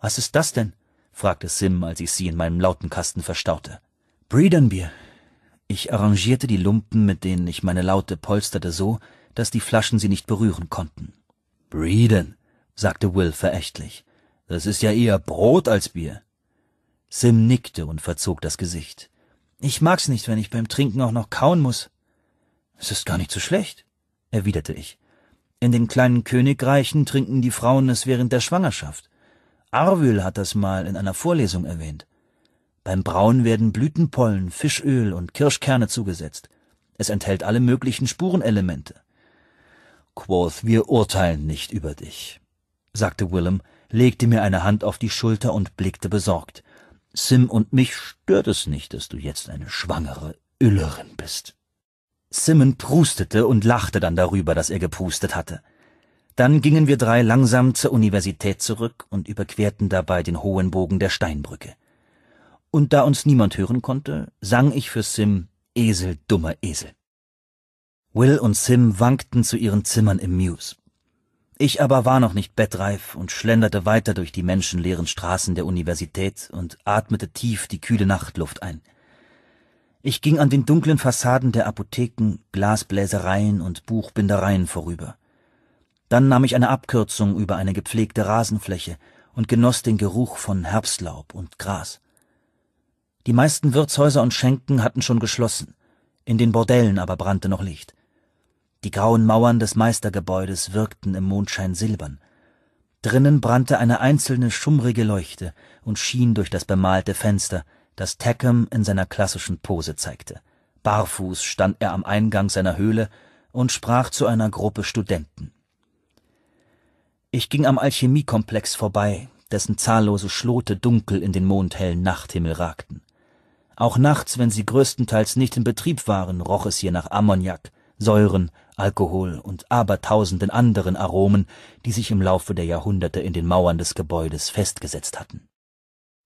Was ist das denn? fragte Sim, als ich sie in meinem Lautenkasten verstaute. Breedenbier. Ich arrangierte die Lumpen, mit denen ich meine Laute polsterte, so, dass die Flaschen sie nicht berühren konnten. Breeden, sagte Will verächtlich. Das ist ja eher Brot als Bier. Sim nickte und verzog das Gesicht. Ich mag's nicht, wenn ich beim Trinken auch noch kauen muss. Es ist gar nicht so schlecht, erwiderte ich. In den kleinen Königreichen trinken die Frauen es während der Schwangerschaft. Arwyl hat das mal in einer Vorlesung erwähnt. Beim Brauen werden Blütenpollen, Fischöl und Kirschkerne zugesetzt. Es enthält alle möglichen Spurenelemente. Quoth, wir urteilen nicht über dich, sagte Willem, legte mir eine Hand auf die Schulter und blickte besorgt. Sim und mich stört es nicht, dass du jetzt eine schwangere Üllerin bist. Simon prustete und lachte dann darüber, dass er gepustet hatte. Dann gingen wir drei langsam zur Universität zurück und überquerten dabei den hohen Bogen der Steinbrücke. Und da uns niemand hören konnte, sang ich für Sim Esel, dummer Esel. Will und Sim wankten zu ihren Zimmern im Muse. Ich aber war noch nicht bettreif und schlenderte weiter durch die menschenleeren Straßen der Universität und atmete tief die kühle Nachtluft ein – ich ging an den dunklen Fassaden der Apotheken, Glasbläsereien und Buchbindereien vorüber. Dann nahm ich eine Abkürzung über eine gepflegte Rasenfläche und genoss den Geruch von Herbstlaub und Gras. Die meisten Wirtshäuser und Schenken hatten schon geschlossen, in den Bordellen aber brannte noch Licht. Die grauen Mauern des Meistergebäudes wirkten im Mondschein silbern. Drinnen brannte eine einzelne schummrige Leuchte und schien durch das bemalte Fenster, das Tackham in seiner klassischen Pose zeigte. Barfuß stand er am Eingang seiner Höhle und sprach zu einer Gruppe Studenten. Ich ging am Alchemiekomplex vorbei, dessen zahllose Schlote dunkel in den mondhellen Nachthimmel ragten. Auch nachts, wenn sie größtenteils nicht in Betrieb waren, roch es hier nach Ammoniak, Säuren, Alkohol und abertausenden anderen Aromen, die sich im Laufe der Jahrhunderte in den Mauern des Gebäudes festgesetzt hatten.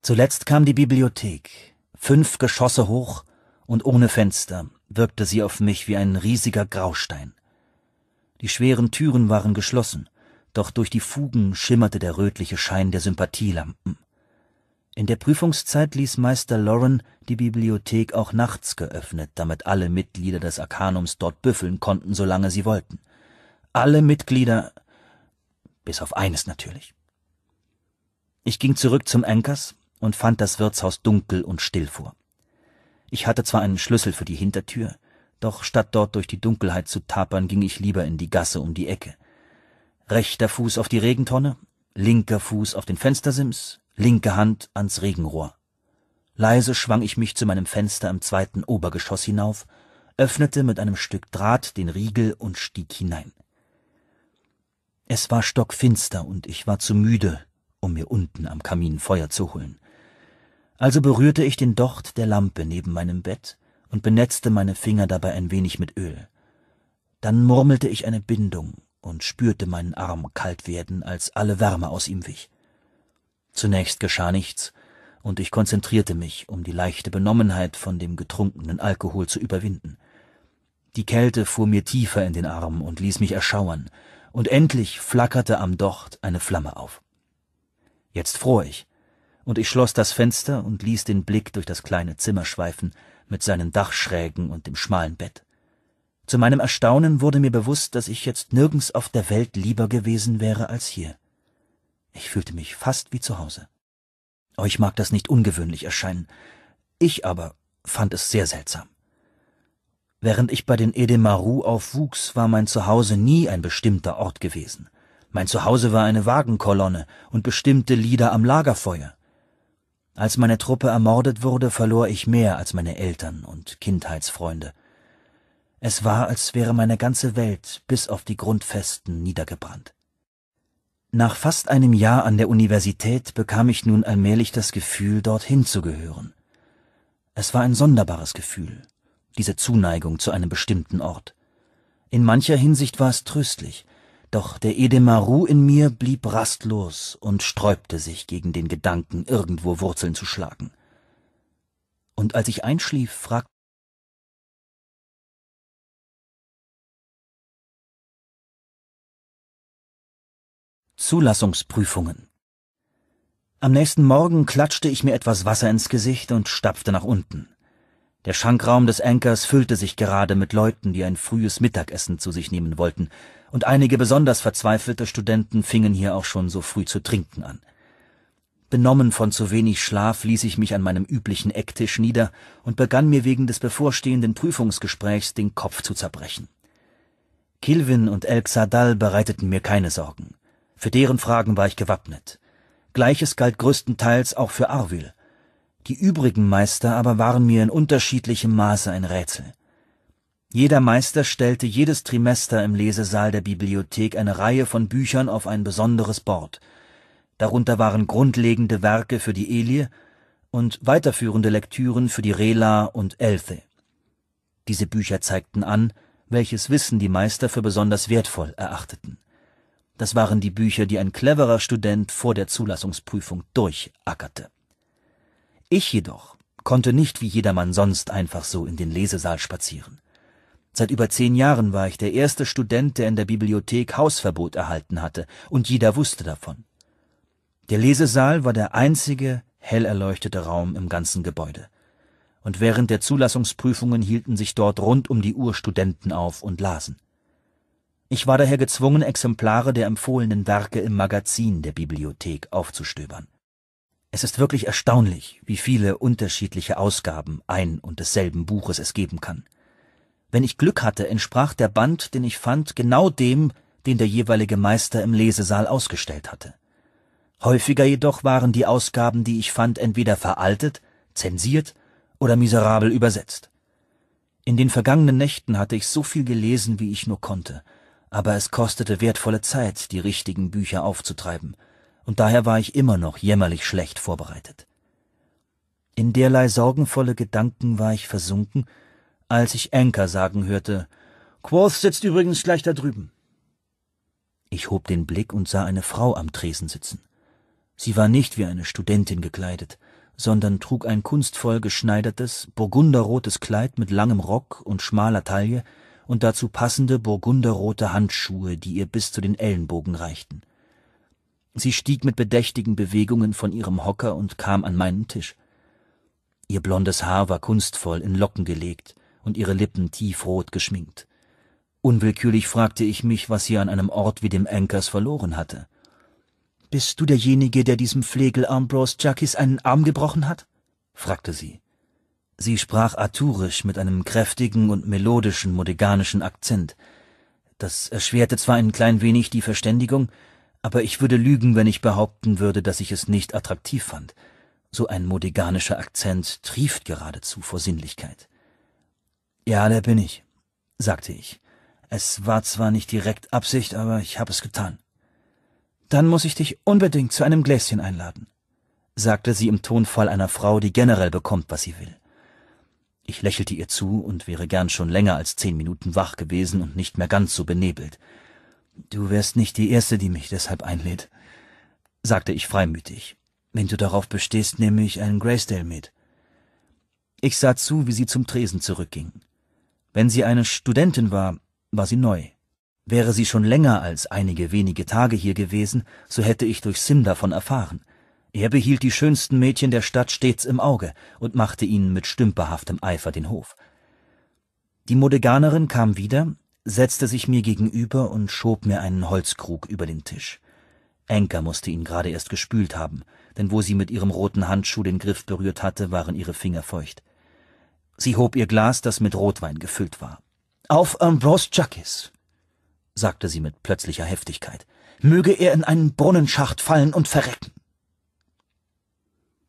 Zuletzt kam die Bibliothek, fünf Geschosse hoch und ohne Fenster, wirkte sie auf mich wie ein riesiger Graustein. Die schweren Türen waren geschlossen, doch durch die Fugen schimmerte der rötliche Schein der Sympathielampen. In der Prüfungszeit ließ Meister Lauren die Bibliothek auch nachts geöffnet, damit alle Mitglieder des Arkanums dort büffeln konnten, solange sie wollten. Alle Mitglieder, bis auf eines natürlich. Ich ging zurück zum Ankers, und fand das Wirtshaus dunkel und still vor. Ich hatte zwar einen Schlüssel für die Hintertür, doch statt dort durch die Dunkelheit zu tapern, ging ich lieber in die Gasse um die Ecke. Rechter Fuß auf die Regentonne, linker Fuß auf den Fenstersims, linke Hand ans Regenrohr. Leise schwang ich mich zu meinem Fenster im zweiten Obergeschoss hinauf, öffnete mit einem Stück Draht den Riegel und stieg hinein. Es war stockfinster und ich war zu müde, um mir unten am Kamin Feuer zu holen. Also berührte ich den Docht der Lampe neben meinem Bett und benetzte meine Finger dabei ein wenig mit Öl. Dann murmelte ich eine Bindung und spürte meinen Arm kalt werden, als alle Wärme aus ihm wich. Zunächst geschah nichts, und ich konzentrierte mich, um die leichte Benommenheit von dem getrunkenen Alkohol zu überwinden. Die Kälte fuhr mir tiefer in den Arm und ließ mich erschauern, und endlich flackerte am Docht eine Flamme auf. Jetzt fror ich, und ich schloss das Fenster und ließ den Blick durch das kleine Zimmer schweifen, mit seinen Dachschrägen und dem schmalen Bett. Zu meinem Erstaunen wurde mir bewusst, dass ich jetzt nirgends auf der Welt lieber gewesen wäre als hier. Ich fühlte mich fast wie zu Hause. Euch oh, mag das nicht ungewöhnlich erscheinen, ich aber fand es sehr seltsam. Während ich bei den Edemaru aufwuchs, war mein Zuhause nie ein bestimmter Ort gewesen. Mein Zuhause war eine Wagenkolonne und bestimmte Lieder am Lagerfeuer. Als meine Truppe ermordet wurde, verlor ich mehr als meine Eltern und Kindheitsfreunde. Es war, als wäre meine ganze Welt bis auf die Grundfesten niedergebrannt. Nach fast einem Jahr an der Universität bekam ich nun allmählich das Gefühl, dorthin zu gehören. Es war ein sonderbares Gefühl, diese Zuneigung zu einem bestimmten Ort. In mancher Hinsicht war es tröstlich, doch der Edemaru in mir blieb rastlos und sträubte sich gegen den Gedanken, irgendwo Wurzeln zu schlagen. Und als ich einschlief, fragte Zulassungsprüfungen. Am nächsten Morgen klatschte ich mir etwas Wasser ins Gesicht und stapfte nach unten. Der Schankraum des Ankers füllte sich gerade mit Leuten, die ein frühes Mittagessen zu sich nehmen wollten, und einige besonders verzweifelte Studenten fingen hier auch schon so früh zu trinken an. Benommen von zu wenig Schlaf ließ ich mich an meinem üblichen Ecktisch nieder und begann mir wegen des bevorstehenden Prüfungsgesprächs den Kopf zu zerbrechen. Kilvin und El Xadal bereiteten mir keine Sorgen. Für deren Fragen war ich gewappnet. Gleiches galt größtenteils auch für Arvil. Die übrigen Meister aber waren mir in unterschiedlichem Maße ein Rätsel. Jeder Meister stellte jedes Trimester im Lesesaal der Bibliothek eine Reihe von Büchern auf ein besonderes Board. Darunter waren grundlegende Werke für die Elie und weiterführende Lektüren für die Rela und Elthe. Diese Bücher zeigten an, welches Wissen die Meister für besonders wertvoll erachteten. Das waren die Bücher, die ein cleverer Student vor der Zulassungsprüfung durchackerte. Ich jedoch konnte nicht wie jedermann sonst einfach so in den Lesesaal spazieren. Seit über zehn Jahren war ich der erste Student, der in der Bibliothek Hausverbot erhalten hatte, und jeder wusste davon. Der Lesesaal war der einzige hell erleuchtete Raum im ganzen Gebäude. Und während der Zulassungsprüfungen hielten sich dort rund um die Uhr Studenten auf und lasen. Ich war daher gezwungen, Exemplare der empfohlenen Werke im Magazin der Bibliothek aufzustöbern. Es ist wirklich erstaunlich, wie viele unterschiedliche Ausgaben ein und desselben Buches es geben kann. Wenn ich Glück hatte, entsprach der Band, den ich fand, genau dem, den der jeweilige Meister im Lesesaal ausgestellt hatte. Häufiger jedoch waren die Ausgaben, die ich fand, entweder veraltet, zensiert oder miserabel übersetzt. In den vergangenen Nächten hatte ich so viel gelesen, wie ich nur konnte, aber es kostete wertvolle Zeit, die richtigen Bücher aufzutreiben, und daher war ich immer noch jämmerlich schlecht vorbereitet. In derlei sorgenvolle Gedanken war ich versunken, als ich Anker sagen hörte, Quoth sitzt übrigens gleich da drüben. Ich hob den Blick und sah eine Frau am Tresen sitzen. Sie war nicht wie eine Studentin gekleidet, sondern trug ein kunstvoll geschneidertes, burgunderrotes Kleid mit langem Rock und schmaler Taille und dazu passende burgunderrote Handschuhe, die ihr bis zu den Ellenbogen reichten. Sie stieg mit bedächtigen Bewegungen von ihrem Hocker und kam an meinen Tisch. Ihr blondes Haar war kunstvoll in Locken gelegt, und ihre Lippen tiefrot geschminkt. Unwillkürlich fragte ich mich, was sie an einem Ort wie dem Ankers verloren hatte. Bist du derjenige, der diesem Flegel Ambrose Jackies einen Arm gebrochen hat? fragte sie. Sie sprach arturisch mit einem kräftigen und melodischen modiganischen Akzent. Das erschwerte zwar ein klein wenig die Verständigung, aber ich würde lügen, wenn ich behaupten würde, dass ich es nicht attraktiv fand. So ein modiganischer Akzent trieft geradezu vor Sinnlichkeit. Ja, der bin ich, sagte ich. Es war zwar nicht direkt Absicht, aber ich habe es getan. Dann muss ich dich unbedingt zu einem Gläschen einladen, sagte sie im Tonfall einer Frau, die generell bekommt, was sie will. Ich lächelte ihr zu und wäre gern schon länger als zehn Minuten wach gewesen und nicht mehr ganz so benebelt. Du wärst nicht die Erste, die mich deshalb einlädt, sagte ich freimütig. Wenn du darauf bestehst, nehme ich einen Graysdale mit. Ich sah zu, wie sie zum Tresen zurückging. Wenn sie eine Studentin war, war sie neu. Wäre sie schon länger als einige wenige Tage hier gewesen, so hätte ich durch Sim davon erfahren. Er behielt die schönsten Mädchen der Stadt stets im Auge und machte ihnen mit stümperhaftem Eifer den Hof. Die Modeganerin kam wieder, setzte sich mir gegenüber und schob mir einen Holzkrug über den Tisch. Enka musste ihn gerade erst gespült haben, denn wo sie mit ihrem roten Handschuh den Griff berührt hatte, waren ihre Finger feucht. Sie hob ihr Glas, das mit Rotwein gefüllt war. Auf Ambrose Jacques, sagte sie mit plötzlicher Heftigkeit, möge er in einen Brunnenschacht fallen und verrecken.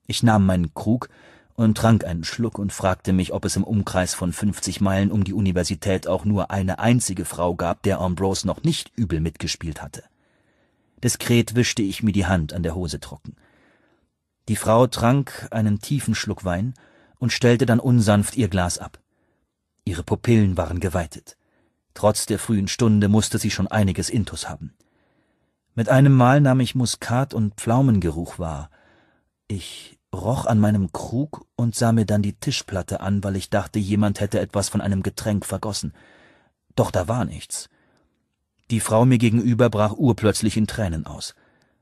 Ich nahm meinen Krug und trank einen Schluck und fragte mich, ob es im Umkreis von 50 Meilen um die Universität auch nur eine einzige Frau gab, der Ambrose noch nicht übel mitgespielt hatte. Diskret wischte ich mir die Hand an der Hose trocken. Die Frau trank einen tiefen Schluck Wein und stellte dann unsanft ihr Glas ab. Ihre Pupillen waren geweitet. Trotz der frühen Stunde musste sie schon einiges Intus haben. Mit einem Mal nahm ich Muskat- und Pflaumengeruch wahr. Ich roch an meinem Krug und sah mir dann die Tischplatte an, weil ich dachte, jemand hätte etwas von einem Getränk vergossen. Doch da war nichts. Die Frau mir gegenüber brach urplötzlich in Tränen aus.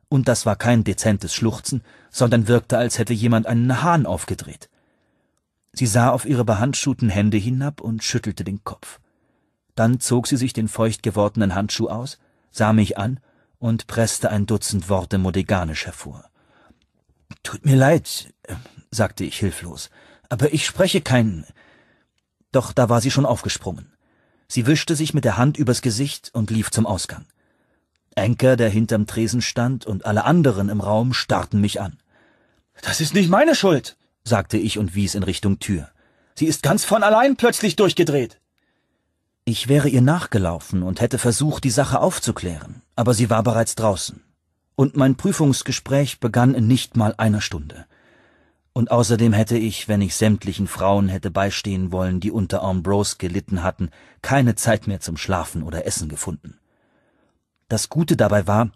Und das war kein dezentes Schluchzen, sondern wirkte, als hätte jemand einen Hahn aufgedreht. Sie sah auf ihre behandschuhten Hände hinab und schüttelte den Kopf. Dann zog sie sich den feucht gewordenen Handschuh aus, sah mich an und presste ein Dutzend Worte modeganisch hervor. Tut mir leid, äh, sagte ich hilflos, aber ich spreche kein. Doch da war sie schon aufgesprungen. Sie wischte sich mit der Hand übers Gesicht und lief zum Ausgang. Enker, der hinterm Tresen stand, und alle anderen im Raum starrten mich an. Das ist nicht meine Schuld, sagte ich und wies in Richtung Tür. Sie ist ganz von allein plötzlich durchgedreht. Ich wäre ihr nachgelaufen und hätte versucht, die Sache aufzuklären, aber sie war bereits draußen. Und mein Prüfungsgespräch begann in nicht mal einer Stunde. Und außerdem hätte ich, wenn ich sämtlichen Frauen hätte beistehen wollen, die unter Ambrose gelitten hatten, keine Zeit mehr zum Schlafen oder Essen gefunden. Das Gute dabei war,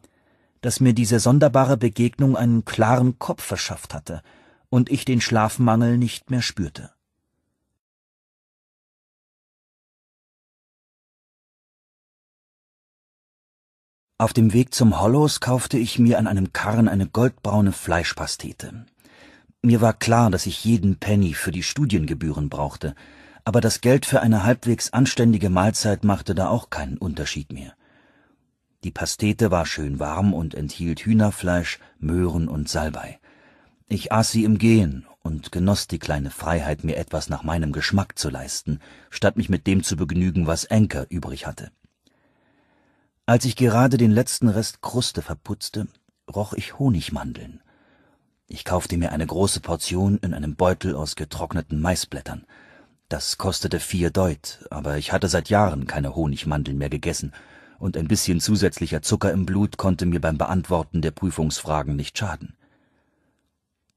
dass mir diese sonderbare Begegnung einen klaren Kopf verschafft hatte – und ich den Schlafmangel nicht mehr spürte. Auf dem Weg zum Hollows kaufte ich mir an einem Karren eine goldbraune Fleischpastete. Mir war klar, dass ich jeden Penny für die Studiengebühren brauchte, aber das Geld für eine halbwegs anständige Mahlzeit machte da auch keinen Unterschied mehr. Die Pastete war schön warm und enthielt Hühnerfleisch, Möhren und Salbei. Ich aß sie im Gehen und genoss die kleine Freiheit, mir etwas nach meinem Geschmack zu leisten, statt mich mit dem zu begnügen, was Anker übrig hatte. Als ich gerade den letzten Rest Kruste verputzte, roch ich Honigmandeln. Ich kaufte mir eine große Portion in einem Beutel aus getrockneten Maisblättern. Das kostete vier Deut, aber ich hatte seit Jahren keine Honigmandeln mehr gegessen, und ein bisschen zusätzlicher Zucker im Blut konnte mir beim Beantworten der Prüfungsfragen nicht schaden.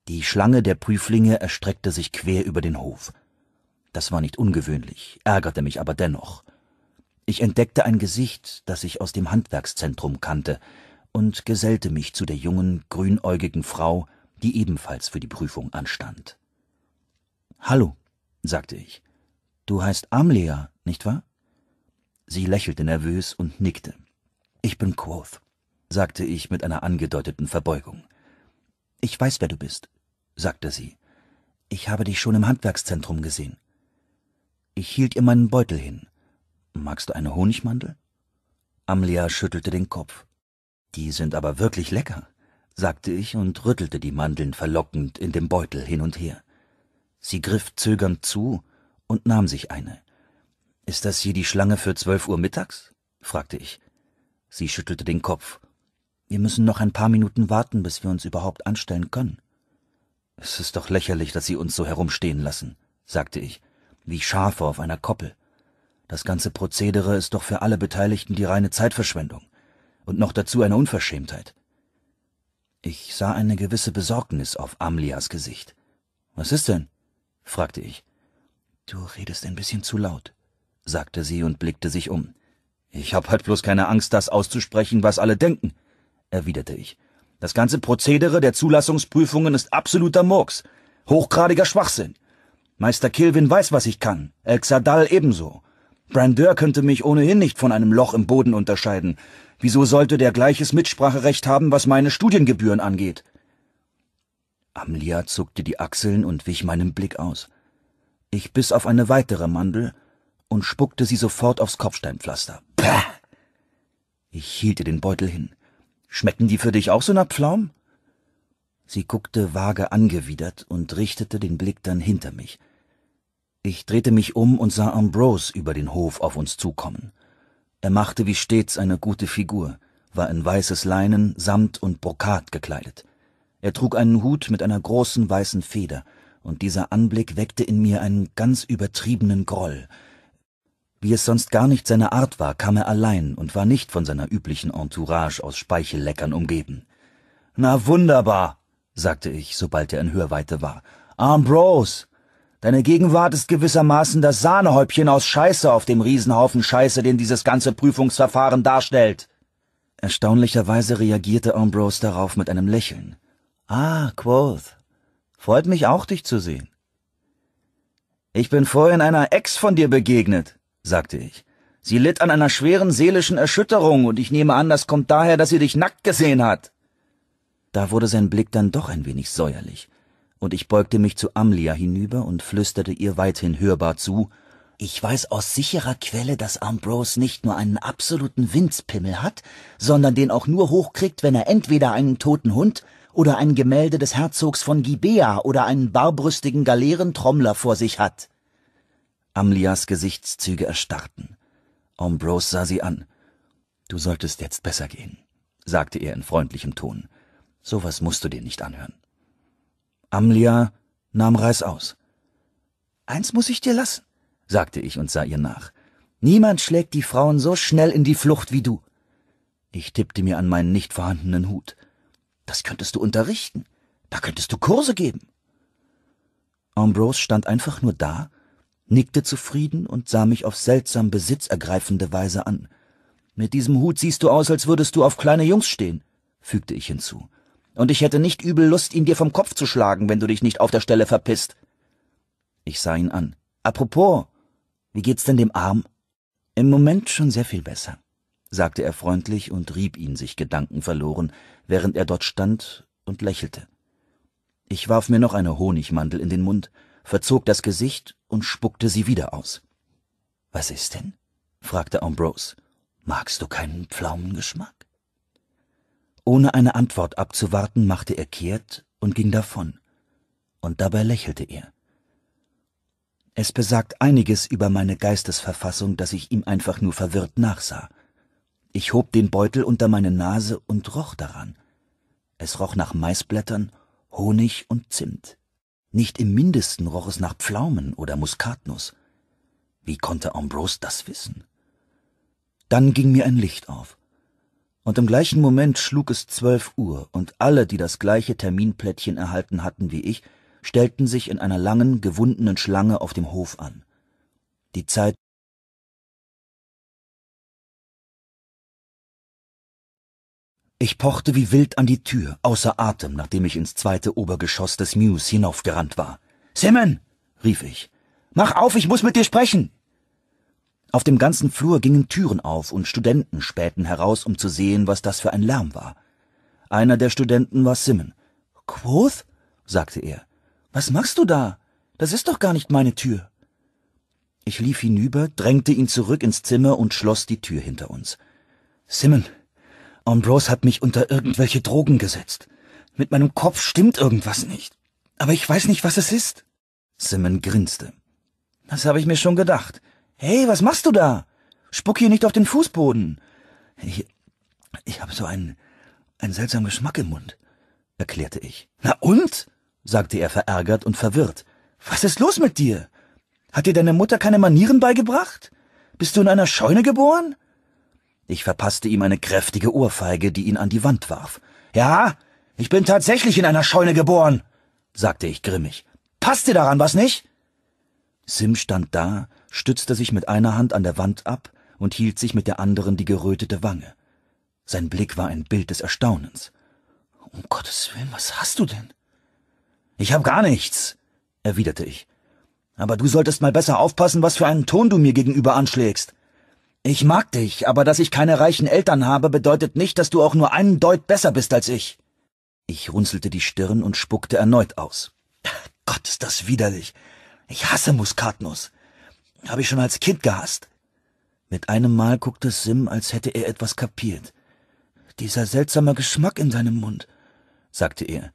Die Schlange der Prüflinge erstreckte sich quer über den Hof. Das war nicht ungewöhnlich, ärgerte mich aber dennoch. Ich entdeckte ein Gesicht, das ich aus dem Handwerkszentrum kannte, und gesellte mich zu der jungen, grünäugigen Frau, die ebenfalls für die Prüfung anstand. Hallo, sagte ich. Du heißt Amlea, nicht wahr? Sie lächelte nervös und nickte. Ich bin Quoth, sagte ich mit einer angedeuteten Verbeugung. Ich weiß, wer du bist, sagte sie. Ich habe dich schon im Handwerkszentrum gesehen. Ich hielt ihr meinen Beutel hin. Magst du eine Honigmandel? Amlia schüttelte den Kopf. Die sind aber wirklich lecker, sagte ich und rüttelte die Mandeln verlockend in dem Beutel hin und her. Sie griff zögernd zu und nahm sich eine. Ist das hier die Schlange für zwölf Uhr mittags? fragte ich. Sie schüttelte den Kopf wir müssen noch ein paar Minuten warten, bis wir uns überhaupt anstellen können. Es ist doch lächerlich, dass Sie uns so herumstehen lassen, sagte ich, wie Schafe auf einer Koppel. Das ganze Prozedere ist doch für alle Beteiligten die reine Zeitverschwendung und noch dazu eine Unverschämtheit. Ich sah eine gewisse Besorgnis auf Amlias Gesicht. Was ist denn? fragte ich. Du redest ein bisschen zu laut, sagte sie und blickte sich um. Ich hab halt bloß keine Angst, das auszusprechen, was alle denken, erwiderte ich. Das ganze Prozedere der Zulassungsprüfungen ist absoluter Murks, hochgradiger Schwachsinn. Meister Kilvin weiß, was ich kann, El ebenso. Brandeur könnte mich ohnehin nicht von einem Loch im Boden unterscheiden. Wieso sollte der gleiches Mitspracherecht haben, was meine Studiengebühren angeht? Amlia zuckte die Achseln und wich meinem Blick aus. Ich biss auf eine weitere Mandel und spuckte sie sofort aufs Kopfsteinpflaster. Pah! Ich hielt ihr den Beutel hin. Schmecken die für dich auch so nach Pflaum? Sie guckte vage angewidert und richtete den Blick dann hinter mich. Ich drehte mich um und sah Ambrose über den Hof auf uns zukommen. Er machte wie stets eine gute Figur, war in weißes Leinen, Samt und Brokat gekleidet. Er trug einen Hut mit einer großen weißen Feder, und dieser Anblick weckte in mir einen ganz übertriebenen Groll, wie es sonst gar nicht seine Art war, kam er allein und war nicht von seiner üblichen Entourage aus Speichelleckern umgeben. Na wunderbar, sagte ich, sobald er in Hörweite war. Ambrose, deine Gegenwart ist gewissermaßen das Sahnehäubchen aus Scheiße auf dem Riesenhaufen Scheiße, den dieses ganze Prüfungsverfahren darstellt. Erstaunlicherweise reagierte Ambrose darauf mit einem Lächeln. Ah, Quoth, freut mich auch, dich zu sehen. Ich bin vorhin einer Ex von dir begegnet, sagte ich. Sie litt an einer schweren seelischen Erschütterung, und ich nehme an, das kommt daher, dass sie dich nackt gesehen hat. Da wurde sein Blick dann doch ein wenig säuerlich, und ich beugte mich zu Amlia hinüber und flüsterte ihr weithin hörbar zu Ich weiß aus sicherer Quelle, dass Ambrose nicht nur einen absoluten Windspimmel hat, sondern den auch nur hochkriegt, wenn er entweder einen toten Hund oder ein Gemälde des Herzogs von Gibea oder einen barbrüstigen Galeerentrommler vor sich hat. Amlias Gesichtszüge erstarrten. Ambrose sah sie an. Du solltest jetzt besser gehen, sagte er in freundlichem Ton. Sowas musst du dir nicht anhören. Amlia nahm reißaus. Eins muss ich dir lassen, sagte ich und sah ihr nach. Niemand schlägt die Frauen so schnell in die Flucht wie du. Ich tippte mir an meinen nicht vorhandenen Hut. Das könntest du unterrichten. Da könntest du Kurse geben. Ambrose stand einfach nur da nickte zufrieden und sah mich auf seltsam besitzergreifende Weise an. Mit diesem Hut siehst du aus, als würdest du auf kleine Jungs stehen, fügte ich hinzu. Und ich hätte nicht übel Lust, ihn dir vom Kopf zu schlagen, wenn du dich nicht auf der Stelle verpisst. Ich sah ihn an. Apropos, wie geht's denn dem Arm? Im Moment schon sehr viel besser, sagte er freundlich und rieb ihn sich gedankenverloren, während er dort stand und lächelte. Ich warf mir noch eine Honigmandel in den Mund, verzog das Gesicht und spuckte sie wieder aus. Was ist denn? fragte Ambrose. Magst du keinen Pflaumengeschmack? Ohne eine Antwort abzuwarten, machte er kehrt und ging davon. Und dabei lächelte er. Es besagt einiges über meine Geistesverfassung, dass ich ihm einfach nur verwirrt nachsah. Ich hob den Beutel unter meine Nase und roch daran. Es roch nach Maisblättern, Honig und Zimt. Nicht im mindesten roch es nach Pflaumen oder Muskatnuss. Wie konnte Ambrose das wissen? Dann ging mir ein Licht auf. Und im gleichen Moment schlug es zwölf Uhr, und alle, die das gleiche Terminplättchen erhalten hatten wie ich, stellten sich in einer langen, gewundenen Schlange auf dem Hof an. Die Zeit Ich pochte wie wild an die Tür, außer Atem, nachdem ich ins zweite Obergeschoss des Mews hinaufgerannt war. Simon! rief ich. Mach auf, ich muss mit dir sprechen! Auf dem ganzen Flur gingen Türen auf und Studenten spähten heraus, um zu sehen, was das für ein Lärm war. Einer der Studenten war Simon. Quoth? sagte er. Was machst du da? Das ist doch gar nicht meine Tür. Ich lief hinüber, drängte ihn zurück ins Zimmer und schloss die Tür hinter uns. Simon, Ambrose hat mich unter irgendwelche Drogen gesetzt. Mit meinem Kopf stimmt irgendwas nicht. Aber ich weiß nicht, was es ist. Simon grinste. Das habe ich mir schon gedacht. Hey, was machst du da? Spuck hier nicht auf den Fußboden. Ich, ich habe so einen, einen seltsamen Geschmack im Mund, erklärte ich. Na und? sagte er verärgert und verwirrt. Was ist los mit dir? Hat dir deine Mutter keine Manieren beigebracht? Bist du in einer Scheune geboren? Ich verpasste ihm eine kräftige Ohrfeige, die ihn an die Wand warf. Ja, ich bin tatsächlich in einer Scheune geboren, sagte ich grimmig. Passt dir daran was nicht? Sim stand da, stützte sich mit einer Hand an der Wand ab und hielt sich mit der anderen die gerötete Wange. Sein Blick war ein Bild des Erstaunens. Um Gottes Willen, was hast du denn? Ich hab gar nichts, erwiderte ich. Aber du solltest mal besser aufpassen, was für einen Ton du mir gegenüber anschlägst. Ich mag dich, aber dass ich keine reichen Eltern habe, bedeutet nicht, dass du auch nur einen Deut besser bist als ich. Ich runzelte die Stirn und spuckte erneut aus. <laughs> Gott, ist das widerlich. Ich hasse Muskatnuss. Habe ich schon als Kind gehasst. Mit einem Mal guckte Sim, als hätte er etwas kapiert. Dieser seltsame Geschmack in deinem Mund, sagte er.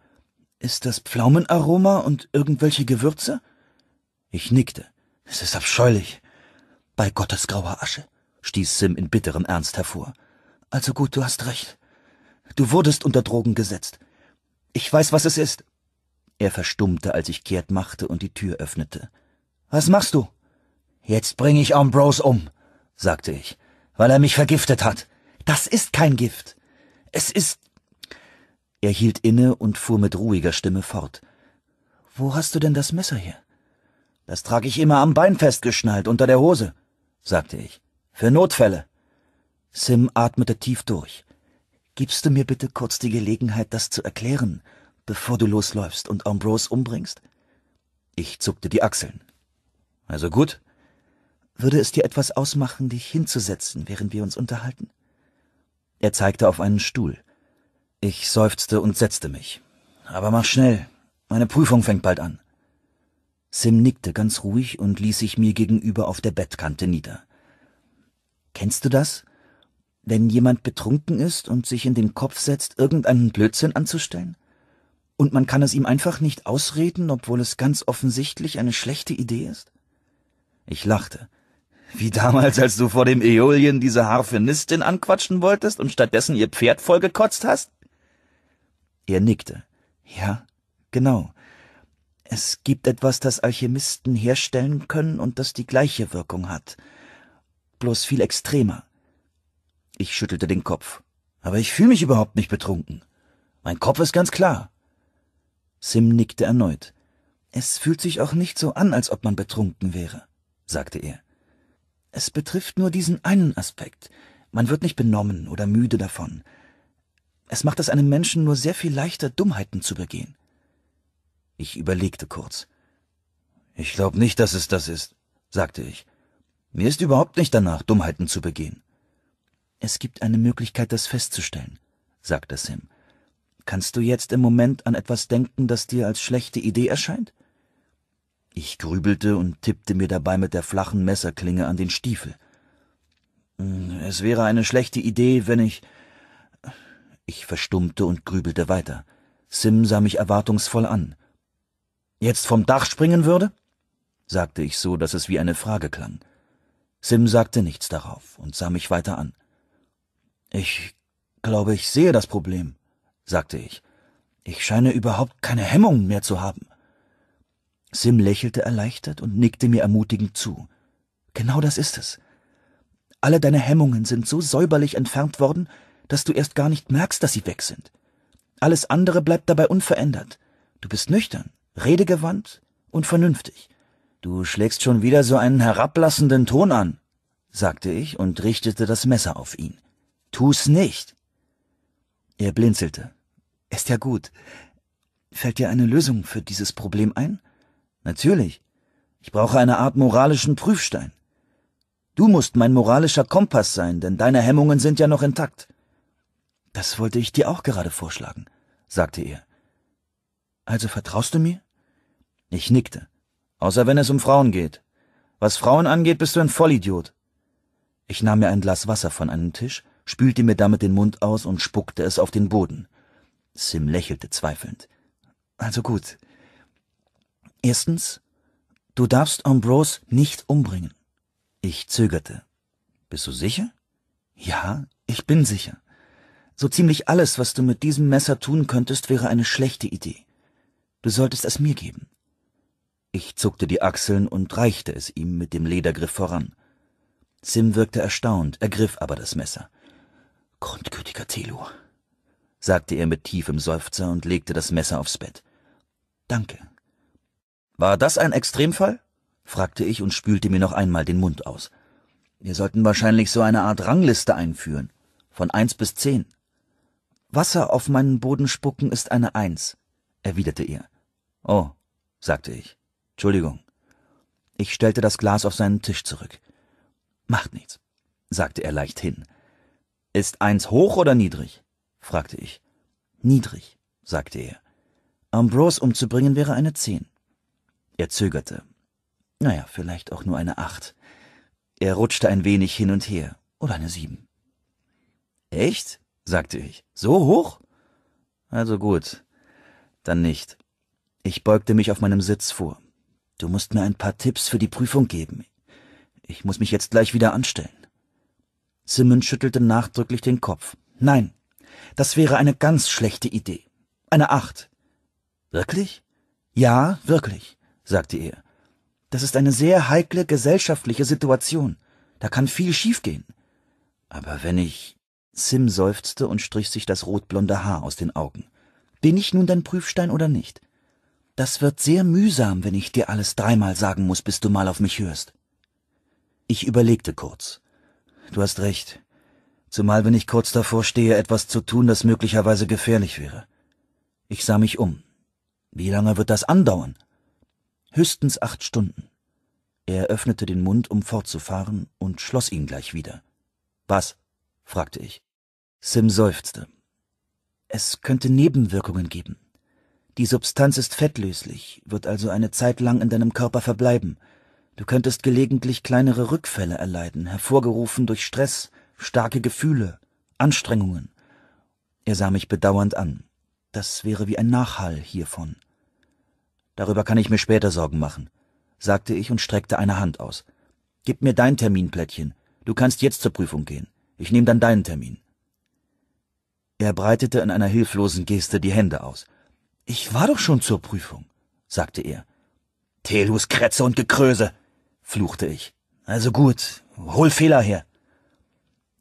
Ist das Pflaumenaroma und irgendwelche Gewürze? Ich nickte. Es ist abscheulich. Bei Gottes grauer Asche stieß Sim in bitterem Ernst hervor. Also gut, du hast recht. Du wurdest unter Drogen gesetzt. Ich weiß, was es ist. Er verstummte, als ich kehrt machte und die Tür öffnete. Was machst du? Jetzt bringe ich Ambrose um, sagte ich, weil er mich vergiftet hat. Das ist kein Gift. Es ist. Er hielt inne und fuhr mit ruhiger Stimme fort. Wo hast du denn das Messer hier? Das trage ich immer am Bein festgeschnallt, unter der Hose, sagte ich. Für Notfälle. Sim atmete tief durch. Gibst du mir bitte kurz die Gelegenheit, das zu erklären, bevor du losläufst und Ambrose umbringst? Ich zuckte die Achseln. Also gut. Würde es dir etwas ausmachen, dich hinzusetzen, während wir uns unterhalten? Er zeigte auf einen Stuhl. Ich seufzte und setzte mich. Aber mach schnell. Meine Prüfung fängt bald an. Sim nickte ganz ruhig und ließ sich mir gegenüber auf der Bettkante nieder. Kennst du das? Wenn jemand betrunken ist und sich in den Kopf setzt, irgendeinen Blödsinn anzustellen? Und man kann es ihm einfach nicht ausreden, obwohl es ganz offensichtlich eine schlechte Idee ist? Ich lachte. Wie damals, als du vor dem Äolien diese Harfenistin anquatschen wolltest und stattdessen ihr Pferd vollgekotzt hast? Er nickte. Ja, genau. Es gibt etwas, das Alchemisten herstellen können und das die gleiche Wirkung hat bloß viel extremer. Ich schüttelte den Kopf. Aber ich fühle mich überhaupt nicht betrunken. Mein Kopf ist ganz klar. Sim nickte erneut. Es fühlt sich auch nicht so an, als ob man betrunken wäre, sagte er. Es betrifft nur diesen einen Aspekt. Man wird nicht benommen oder müde davon. Es macht es einem Menschen nur sehr viel leichter, Dummheiten zu begehen. Ich überlegte kurz. Ich glaube nicht, dass es das ist, sagte ich. Mir ist überhaupt nicht danach, Dummheiten zu begehen. Es gibt eine Möglichkeit, das festzustellen, sagte Sim. Kannst du jetzt im Moment an etwas denken, das dir als schlechte Idee erscheint? Ich grübelte und tippte mir dabei mit der flachen Messerklinge an den Stiefel. Hm, es wäre eine schlechte Idee, wenn ich. Ich verstummte und grübelte weiter. Sim sah mich erwartungsvoll an. Jetzt vom Dach springen würde? sagte ich so, dass es wie eine Frage klang. Sim sagte nichts darauf und sah mich weiter an. Ich glaube, ich sehe das Problem, sagte ich. Ich scheine überhaupt keine Hemmungen mehr zu haben. Sim lächelte erleichtert und nickte mir ermutigend zu. Genau das ist es. Alle deine Hemmungen sind so säuberlich entfernt worden, dass du erst gar nicht merkst, dass sie weg sind. Alles andere bleibt dabei unverändert. Du bist nüchtern, redegewandt und vernünftig. Du schlägst schon wieder so einen herablassenden Ton an, sagte ich und richtete das Messer auf ihn. Tu's nicht. Er blinzelte. Ist ja gut. Fällt dir eine Lösung für dieses Problem ein? Natürlich. Ich brauche eine Art moralischen Prüfstein. Du musst mein moralischer Kompass sein, denn deine Hemmungen sind ja noch intakt. Das wollte ich dir auch gerade vorschlagen, sagte er. Also vertraust du mir? Ich nickte. Außer wenn es um Frauen geht. Was Frauen angeht, bist du ein Vollidiot. Ich nahm mir ein Glas Wasser von einem Tisch, spülte mir damit den Mund aus und spuckte es auf den Boden. Sim lächelte zweifelnd. Also gut. Erstens, du darfst Ambrose nicht umbringen. Ich zögerte. Bist du sicher? Ja, ich bin sicher. So ziemlich alles, was du mit diesem Messer tun könntest, wäre eine schlechte Idee. Du solltest es mir geben. Ich zuckte die Achseln und reichte es ihm mit dem Ledergriff voran. Sim wirkte erstaunt, ergriff aber das Messer. Grundgütiger Telu, sagte er mit tiefem Seufzer und legte das Messer aufs Bett. Danke. War das ein Extremfall? fragte ich und spülte mir noch einmal den Mund aus. Wir sollten wahrscheinlich so eine Art Rangliste einführen, von eins bis zehn. Wasser auf meinen Boden spucken ist eine Eins, erwiderte er. Oh, sagte ich. Entschuldigung. Ich stellte das Glas auf seinen Tisch zurück. Macht nichts, sagte er leicht hin. Ist eins hoch oder niedrig? fragte ich. Niedrig, sagte er. Ambrose umzubringen wäre eine Zehn. Er zögerte. Naja, vielleicht auch nur eine Acht. Er rutschte ein wenig hin und her. Oder eine Sieben. Echt? sagte ich. So hoch? Also gut. Dann nicht. Ich beugte mich auf meinem Sitz vor. Du musst mir ein paar Tipps für die Prüfung geben. Ich muss mich jetzt gleich wieder anstellen. Simmons schüttelte nachdrücklich den Kopf. Nein, das wäre eine ganz schlechte Idee. Eine Acht. Wirklich? Ja, wirklich, sagte er. Das ist eine sehr heikle gesellschaftliche Situation. Da kann viel schiefgehen. Aber wenn ich. Sim seufzte und strich sich das rotblonde Haar aus den Augen. Bin ich nun dein Prüfstein oder nicht? Das wird sehr mühsam, wenn ich dir alles dreimal sagen muss, bis du mal auf mich hörst. Ich überlegte kurz. Du hast recht. Zumal wenn ich kurz davor stehe, etwas zu tun, das möglicherweise gefährlich wäre. Ich sah mich um. Wie lange wird das andauern? Höchstens acht Stunden. Er öffnete den Mund, um fortzufahren, und schloss ihn gleich wieder. Was? fragte ich. Sim seufzte. Es könnte Nebenwirkungen geben. Die Substanz ist fettlöslich, wird also eine Zeit lang in deinem Körper verbleiben. Du könntest gelegentlich kleinere Rückfälle erleiden, hervorgerufen durch Stress, starke Gefühle, Anstrengungen. Er sah mich bedauernd an. Das wäre wie ein Nachhall hiervon. Darüber kann ich mir später Sorgen machen, sagte ich und streckte eine Hand aus. Gib mir dein Terminplättchen. Du kannst jetzt zur Prüfung gehen. Ich nehme dann deinen Termin. Er breitete in einer hilflosen Geste die Hände aus. Ich war doch schon zur Prüfung, sagte er. Telus, Kretze und Gekröse, fluchte ich. Also gut, hol Fehler her.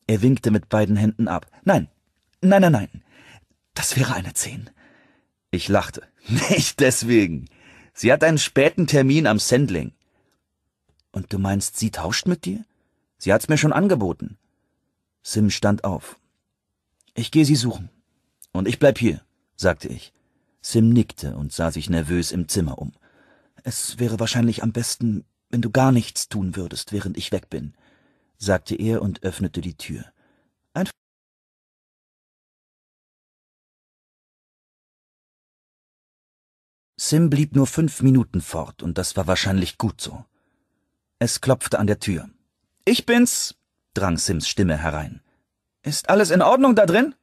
Er winkte mit beiden Händen ab. Nein, nein, nein, nein. Das wäre eine Zehn. Ich lachte. <laughs> Nicht deswegen. Sie hat einen späten Termin am Sendling. Und du meinst, sie tauscht mit dir? Sie hat's mir schon angeboten. Sim stand auf. Ich gehe sie suchen. Und ich bleib hier, sagte ich. Sim nickte und sah sich nervös im Zimmer um. Es wäre wahrscheinlich am besten, wenn du gar nichts tun würdest, während ich weg bin, sagte er und öffnete die Tür. Sim blieb nur fünf Minuten fort, und das war wahrscheinlich gut so. Es klopfte an der Tür. Ich bin's, drang Sims Stimme herein. Ist alles in Ordnung da drin?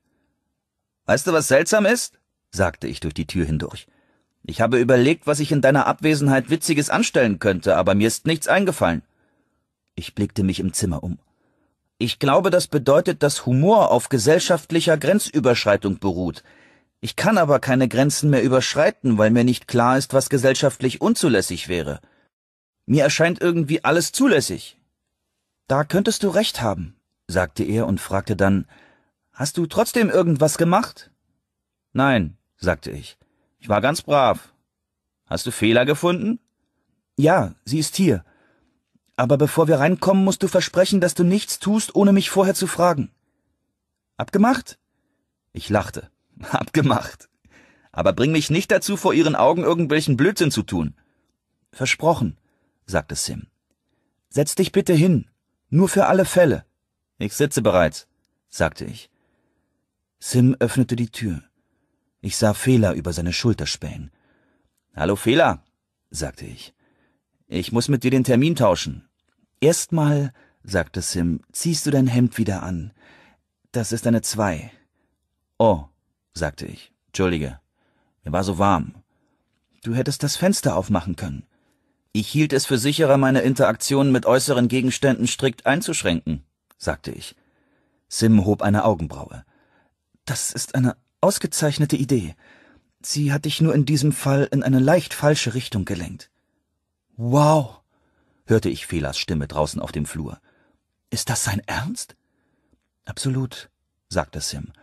Weißt du, was seltsam ist? sagte ich durch die Tür hindurch. Ich habe überlegt, was ich in deiner Abwesenheit Witziges anstellen könnte, aber mir ist nichts eingefallen. Ich blickte mich im Zimmer um. Ich glaube, das bedeutet, dass Humor auf gesellschaftlicher Grenzüberschreitung beruht. Ich kann aber keine Grenzen mehr überschreiten, weil mir nicht klar ist, was gesellschaftlich unzulässig wäre. Mir erscheint irgendwie alles zulässig. Da könntest du recht haben, sagte er und fragte dann, Hast du trotzdem irgendwas gemacht? Nein, sagte ich. Ich war ganz brav. Hast du Fehler gefunden? Ja, sie ist hier. Aber bevor wir reinkommen, musst du versprechen, dass du nichts tust, ohne mich vorher zu fragen. Abgemacht? Ich lachte. <laughs> Abgemacht. Aber bring mich nicht dazu, vor ihren Augen irgendwelchen Blödsinn zu tun. Versprochen, sagte Sim. Setz dich bitte hin, nur für alle Fälle. Ich sitze bereits, sagte ich. Sim öffnete die Tür. Ich sah Fehler über seine Schulter spähen. Hallo Fehler, sagte ich. Ich muss mit dir den Termin tauschen. Erstmal, sagte Sim, ziehst du dein Hemd wieder an. Das ist eine Zwei. Oh, sagte ich. Entschuldige. Mir war so warm. Du hättest das Fenster aufmachen können. Ich hielt es für sicherer, meine Interaktionen mit äußeren Gegenständen strikt einzuschränken, sagte ich. Sim hob eine Augenbraue. Das ist eine Ausgezeichnete Idee. Sie hat dich nur in diesem Fall in eine leicht falsche Richtung gelenkt. Wow, hörte ich Felas Stimme draußen auf dem Flur. Ist das sein Ernst? Absolut, sagte Sim.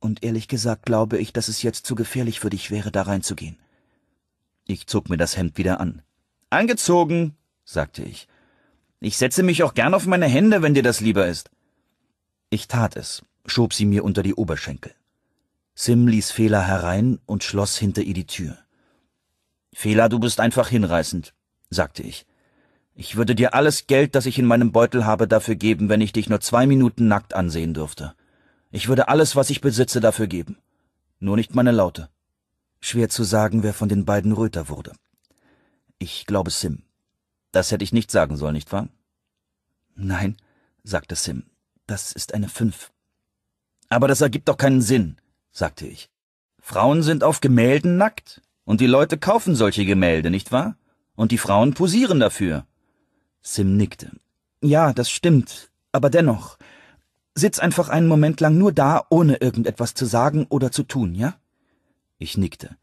Und ehrlich gesagt glaube ich, dass es jetzt zu gefährlich für dich wäre, da reinzugehen. Ich zog mir das Hemd wieder an. Angezogen, sagte ich. Ich setze mich auch gern auf meine Hände, wenn dir das lieber ist. Ich tat es, schob sie mir unter die Oberschenkel. Sim ließ Fehler herein und schloss hinter ihr die Tür. Fehler, du bist einfach hinreißend, sagte ich. Ich würde dir alles Geld, das ich in meinem Beutel habe, dafür geben, wenn ich dich nur zwei Minuten nackt ansehen dürfte. Ich würde alles, was ich besitze, dafür geben. Nur nicht meine Laute. Schwer zu sagen, wer von den beiden röter wurde. Ich glaube Sim. Das hätte ich nicht sagen sollen, nicht wahr? Nein, sagte Sim. Das ist eine Fünf. Aber das ergibt doch keinen Sinn sagte ich. Frauen sind auf Gemälden nackt, und die Leute kaufen solche Gemälde, nicht wahr? Und die Frauen posieren dafür. Sim nickte. Ja, das stimmt, aber dennoch. Sitz einfach einen Moment lang nur da, ohne irgendetwas zu sagen oder zu tun, ja? Ich nickte.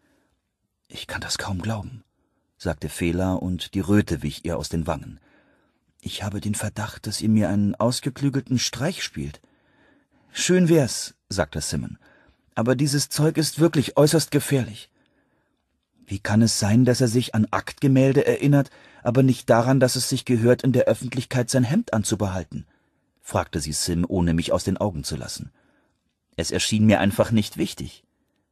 Ich kann das kaum glauben, sagte Fela, und die Röte wich ihr aus den Wangen. Ich habe den Verdacht, dass ihr mir einen ausgeklügelten Streich spielt. Schön wär's, sagte Simon aber dieses Zeug ist wirklich äußerst gefährlich. Wie kann es sein, dass er sich an Aktgemälde erinnert, aber nicht daran, dass es sich gehört, in der Öffentlichkeit sein Hemd anzubehalten? fragte sie Sim, ohne mich aus den Augen zu lassen. Es erschien mir einfach nicht wichtig,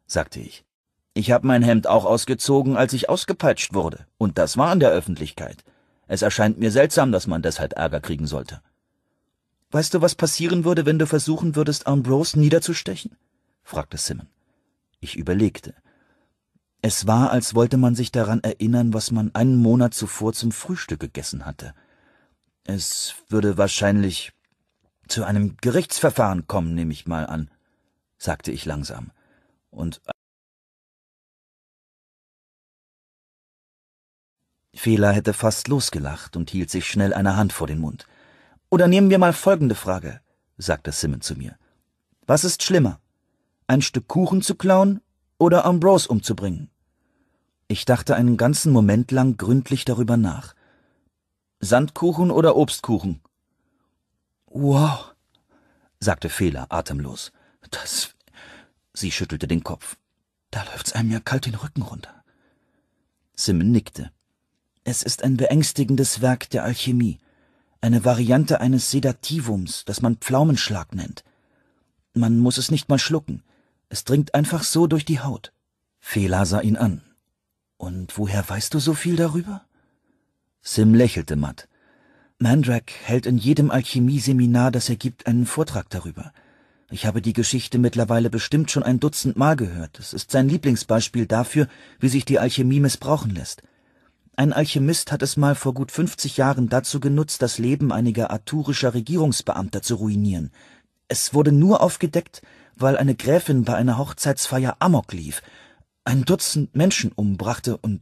sagte ich. Ich habe mein Hemd auch ausgezogen, als ich ausgepeitscht wurde, und das war in der Öffentlichkeit. Es erscheint mir seltsam, dass man deshalb Ärger kriegen sollte. Weißt du, was passieren würde, wenn du versuchen würdest, Ambrose niederzustechen? fragte Simon. Ich überlegte. Es war, als wollte man sich daran erinnern, was man einen Monat zuvor zum Frühstück gegessen hatte. Es würde wahrscheinlich zu einem Gerichtsverfahren kommen, nehme ich mal an, sagte ich langsam. Und Fehler hätte fast losgelacht und hielt sich schnell eine Hand vor den Mund. Oder nehmen wir mal folgende Frage, sagte Simon zu mir. Was ist schlimmer? ein Stück Kuchen zu klauen oder Ambrose umzubringen. Ich dachte einen ganzen Moment lang gründlich darüber nach. Sandkuchen oder Obstkuchen? Wow, sagte Fehler atemlos. Das. Sie schüttelte den Kopf. Da läuft's einem ja kalt den Rücken runter. Simon nickte. Es ist ein beängstigendes Werk der Alchemie, eine Variante eines Sedativums, das man Pflaumenschlag nennt. Man muss es nicht mal schlucken. Es dringt einfach so durch die Haut. Fela sah ihn an. Und woher weißt du so viel darüber? Sim lächelte matt. Mandrak hält in jedem Alchemieseminar, das er gibt, einen Vortrag darüber. Ich habe die Geschichte mittlerweile bestimmt schon ein Dutzend Mal gehört. Es ist sein Lieblingsbeispiel dafür, wie sich die Alchemie missbrauchen lässt. Ein Alchemist hat es mal vor gut 50 Jahren dazu genutzt, das Leben einiger arturischer Regierungsbeamter zu ruinieren. Es wurde nur aufgedeckt, weil eine Gräfin bei einer Hochzeitsfeier Amok lief, ein Dutzend Menschen umbrachte und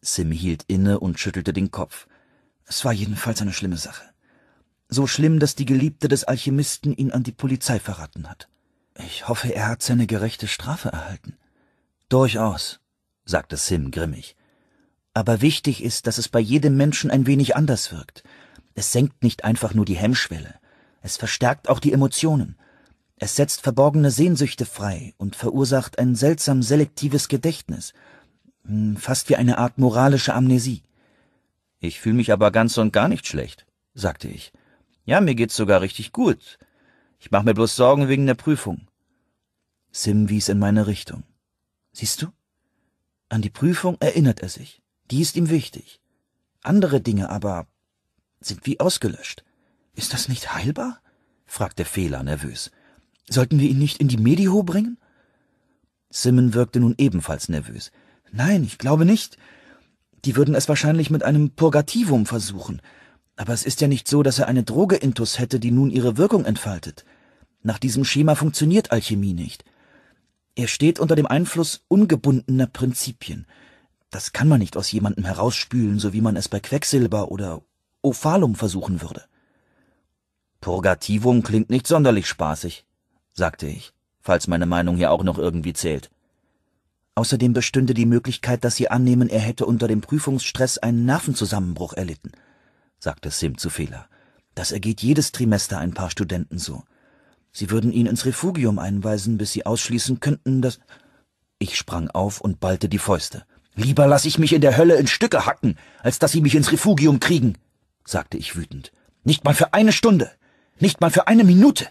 Sim hielt inne und schüttelte den Kopf. Es war jedenfalls eine schlimme Sache. So schlimm, dass die Geliebte des Alchemisten ihn an die Polizei verraten hat. Ich hoffe, er hat seine gerechte Strafe erhalten. Durchaus, sagte Sim grimmig. Aber wichtig ist, dass es bei jedem Menschen ein wenig anders wirkt. Es senkt nicht einfach nur die Hemmschwelle. Es verstärkt auch die Emotionen. Es setzt verborgene Sehnsüchte frei und verursacht ein seltsam selektives Gedächtnis, hm, fast wie eine Art moralische Amnesie. Ich fühle mich aber ganz und gar nicht schlecht, sagte ich. Ja, mir geht's sogar richtig gut. Ich mache mir bloß Sorgen wegen der Prüfung. Sim wies in meine Richtung. Siehst du? An die Prüfung erinnert er sich. Die ist ihm wichtig. Andere Dinge aber sind wie ausgelöscht. Ist das nicht heilbar? fragte Fehler nervös. Sollten wir ihn nicht in die Mediho bringen? Simon wirkte nun ebenfalls nervös. Nein, ich glaube nicht. Die würden es wahrscheinlich mit einem Purgativum versuchen. Aber es ist ja nicht so, dass er eine Droge intus hätte, die nun ihre Wirkung entfaltet. Nach diesem Schema funktioniert Alchemie nicht. Er steht unter dem Einfluss ungebundener Prinzipien. Das kann man nicht aus jemandem herausspülen, so wie man es bei Quecksilber oder Ophalum versuchen würde. Purgativum klingt nicht sonderlich spaßig, sagte ich, falls meine Meinung hier auch noch irgendwie zählt. Außerdem bestünde die Möglichkeit, dass Sie annehmen, er hätte unter dem Prüfungsstress einen Nervenzusammenbruch erlitten, sagte Sim zu Fehler. Das ergeht jedes Trimester ein paar Studenten so. Sie würden ihn ins Refugium einweisen, bis sie ausschließen könnten, dass. Ich sprang auf und ballte die Fäuste. Lieber lass ich mich in der Hölle in Stücke hacken, als dass sie mich ins Refugium kriegen, sagte ich wütend. Nicht mal für eine Stunde, nicht mal für eine Minute.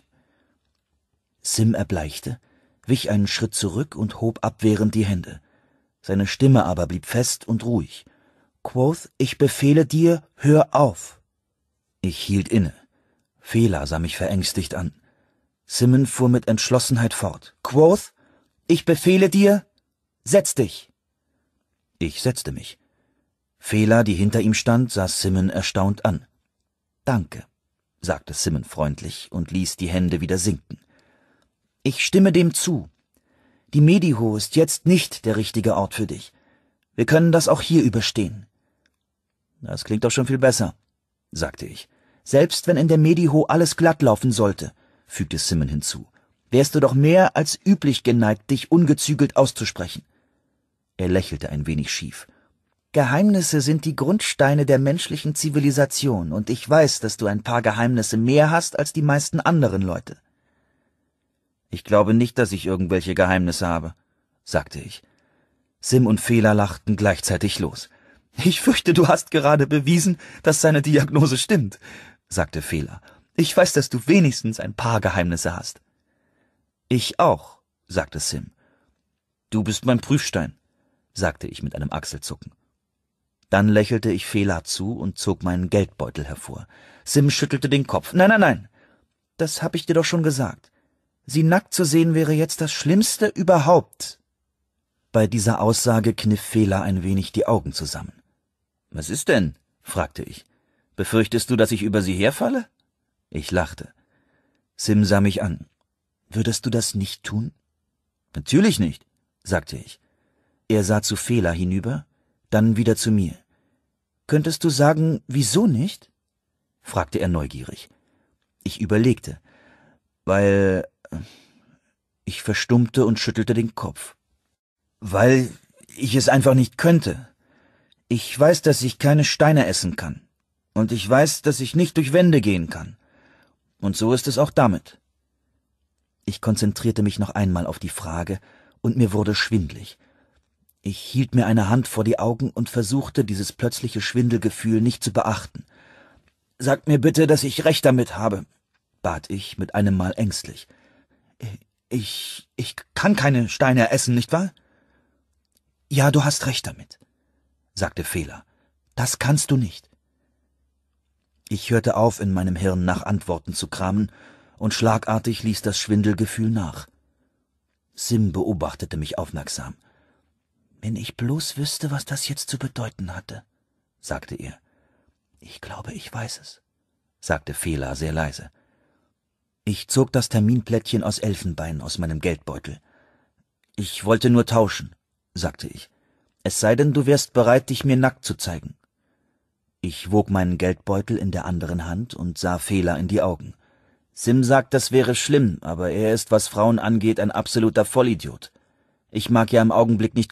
Sim erbleichte, wich einen Schritt zurück und hob abwehrend die Hände. Seine Stimme aber blieb fest und ruhig. Quoth, ich befehle dir, hör auf! Ich hielt inne. Fehler sah mich verängstigt an. Simon fuhr mit Entschlossenheit fort. Quoth, ich befehle dir, setz dich! Ich setzte mich. Fehler, die hinter ihm stand, sah Simon erstaunt an. Danke, sagte Simon freundlich und ließ die Hände wieder sinken. Ich stimme dem zu. Die Mediho ist jetzt nicht der richtige Ort für dich. Wir können das auch hier überstehen. Das klingt doch schon viel besser, sagte ich. Selbst wenn in der Mediho alles glatt laufen sollte, fügte Simon hinzu, wärst du doch mehr als üblich geneigt, dich ungezügelt auszusprechen. Er lächelte ein wenig schief. Geheimnisse sind die Grundsteine der menschlichen Zivilisation, und ich weiß, dass du ein paar Geheimnisse mehr hast als die meisten anderen Leute. Ich glaube nicht, dass ich irgendwelche Geheimnisse habe, sagte ich. Sim und Fehler lachten gleichzeitig los. Ich fürchte, du hast gerade bewiesen, dass seine Diagnose stimmt, sagte Fehler. Ich weiß, dass du wenigstens ein paar Geheimnisse hast. Ich auch, sagte Sim. Du bist mein Prüfstein, sagte ich mit einem Achselzucken. Dann lächelte ich Fehler zu und zog meinen Geldbeutel hervor. Sim schüttelte den Kopf. Nein, nein, nein. Das hab ich dir doch schon gesagt. Sie nackt zu sehen wäre jetzt das Schlimmste überhaupt. Bei dieser Aussage kniff Fehler ein wenig die Augen zusammen. Was ist denn? fragte ich. Befürchtest du, dass ich über sie herfalle? Ich lachte. Sim sah mich an. Würdest du das nicht tun? Natürlich nicht, sagte ich. Er sah zu Fehler hinüber, dann wieder zu mir. Könntest du sagen, wieso nicht? fragte er neugierig. Ich überlegte. Weil ich verstummte und schüttelte den Kopf. Weil ich es einfach nicht könnte. Ich weiß, dass ich keine Steine essen kann. Und ich weiß, dass ich nicht durch Wände gehen kann. Und so ist es auch damit. Ich konzentrierte mich noch einmal auf die Frage, und mir wurde schwindlig. Ich hielt mir eine Hand vor die Augen und versuchte, dieses plötzliche Schwindelgefühl nicht zu beachten. Sagt mir bitte, dass ich recht damit habe, bat ich mit einem Mal ängstlich. Ich, ich kann keine Steine essen, nicht wahr? Ja, du hast recht damit, sagte Fehler. Das kannst du nicht. Ich hörte auf, in meinem Hirn nach Antworten zu kramen, und schlagartig ließ das Schwindelgefühl nach. Sim beobachtete mich aufmerksam. Wenn ich bloß wüsste, was das jetzt zu bedeuten hatte, sagte er. Ich glaube, ich weiß es, sagte Fehler sehr leise. Ich zog das Terminplättchen aus Elfenbein aus meinem Geldbeutel. Ich wollte nur tauschen, sagte ich. Es sei denn, du wärst bereit, dich mir nackt zu zeigen. Ich wog meinen Geldbeutel in der anderen Hand und sah Fehler in die Augen. Sim sagt, das wäre schlimm, aber er ist, was Frauen angeht, ein absoluter Vollidiot. Ich mag ja im Augenblick nicht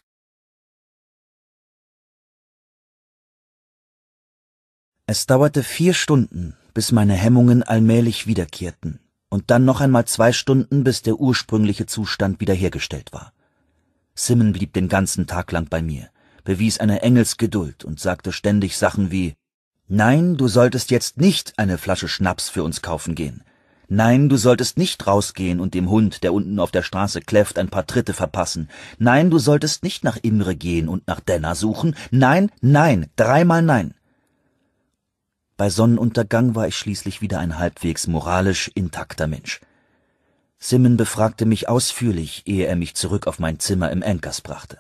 Es dauerte vier Stunden, bis meine Hemmungen allmählich wiederkehrten und dann noch einmal zwei Stunden, bis der ursprüngliche Zustand wiederhergestellt war. Simon blieb den ganzen Tag lang bei mir, bewies eine Engelsgeduld und sagte ständig Sachen wie Nein, du solltest jetzt nicht eine Flasche Schnaps für uns kaufen gehen. Nein, du solltest nicht rausgehen und dem Hund, der unten auf der Straße kläfft, ein paar Tritte verpassen. Nein, du solltest nicht nach Imre gehen und nach Denner suchen. Nein, nein, dreimal nein. Bei Sonnenuntergang war ich schließlich wieder ein halbwegs moralisch intakter Mensch. Simmon befragte mich ausführlich, ehe er mich zurück auf mein Zimmer im Ankers brachte.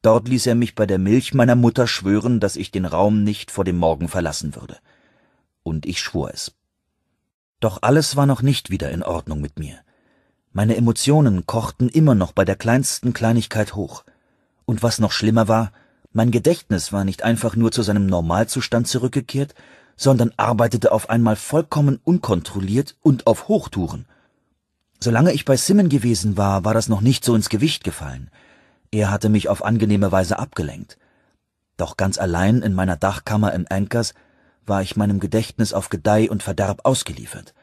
Dort ließ er mich bei der Milch meiner Mutter schwören, dass ich den Raum nicht vor dem Morgen verlassen würde. Und ich schwor es. Doch alles war noch nicht wieder in Ordnung mit mir. Meine Emotionen kochten immer noch bei der kleinsten Kleinigkeit hoch. Und was noch schlimmer war, mein Gedächtnis war nicht einfach nur zu seinem Normalzustand zurückgekehrt, sondern arbeitete auf einmal vollkommen unkontrolliert und auf Hochtouren. Solange ich bei Simon gewesen war, war das noch nicht so ins Gewicht gefallen. Er hatte mich auf angenehme Weise abgelenkt. Doch ganz allein in meiner Dachkammer im Ankers war ich meinem Gedächtnis auf Gedeih und Verderb ausgeliefert.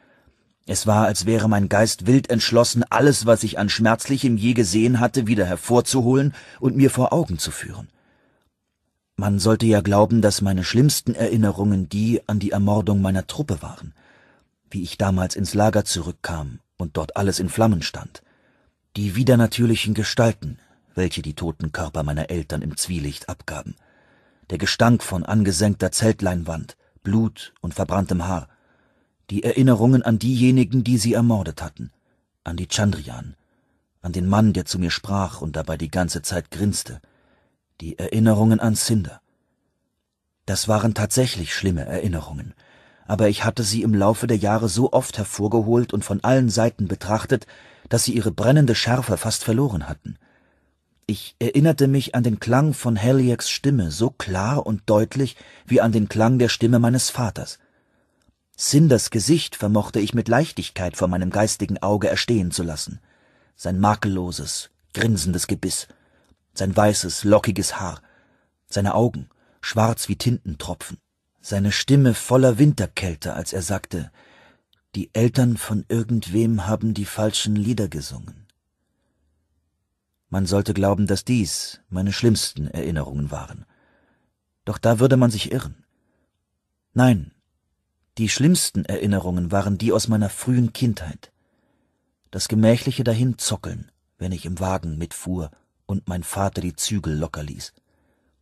Es war, als wäre mein Geist wild entschlossen, alles, was ich an Schmerzlichem je gesehen hatte, wieder hervorzuholen und mir vor Augen zu führen. Man sollte ja glauben, dass meine schlimmsten Erinnerungen die an die Ermordung meiner Truppe waren, wie ich damals ins Lager zurückkam und dort alles in Flammen stand, die widernatürlichen Gestalten, welche die toten Körper meiner Eltern im Zwielicht abgaben, der Gestank von angesenkter Zeltleinwand, Blut und verbranntem Haar, die Erinnerungen an diejenigen, die sie ermordet hatten, an die Chandrian, an den Mann, der zu mir sprach und dabei die ganze Zeit grinste, die Erinnerungen an Cinder. Das waren tatsächlich schlimme Erinnerungen, aber ich hatte sie im Laufe der Jahre so oft hervorgeholt und von allen Seiten betrachtet, dass sie ihre brennende Schärfe fast verloren hatten. Ich erinnerte mich an den Klang von Heliaks Stimme so klar und deutlich wie an den Klang der Stimme meines Vaters. Cinders Gesicht vermochte ich mit Leichtigkeit vor meinem geistigen Auge erstehen zu lassen. Sein makelloses, grinsendes Gebiss, sein weißes, lockiges Haar, seine Augen, schwarz wie Tintentropfen, seine Stimme voller Winterkälte, als er sagte, die Eltern von irgendwem haben die falschen Lieder gesungen. Man sollte glauben, dass dies meine schlimmsten Erinnerungen waren. Doch da würde man sich irren. Nein, die schlimmsten Erinnerungen waren die aus meiner frühen Kindheit. Das gemächliche Dahinzockeln, wenn ich im Wagen mitfuhr, und mein Vater die Zügel locker ließ.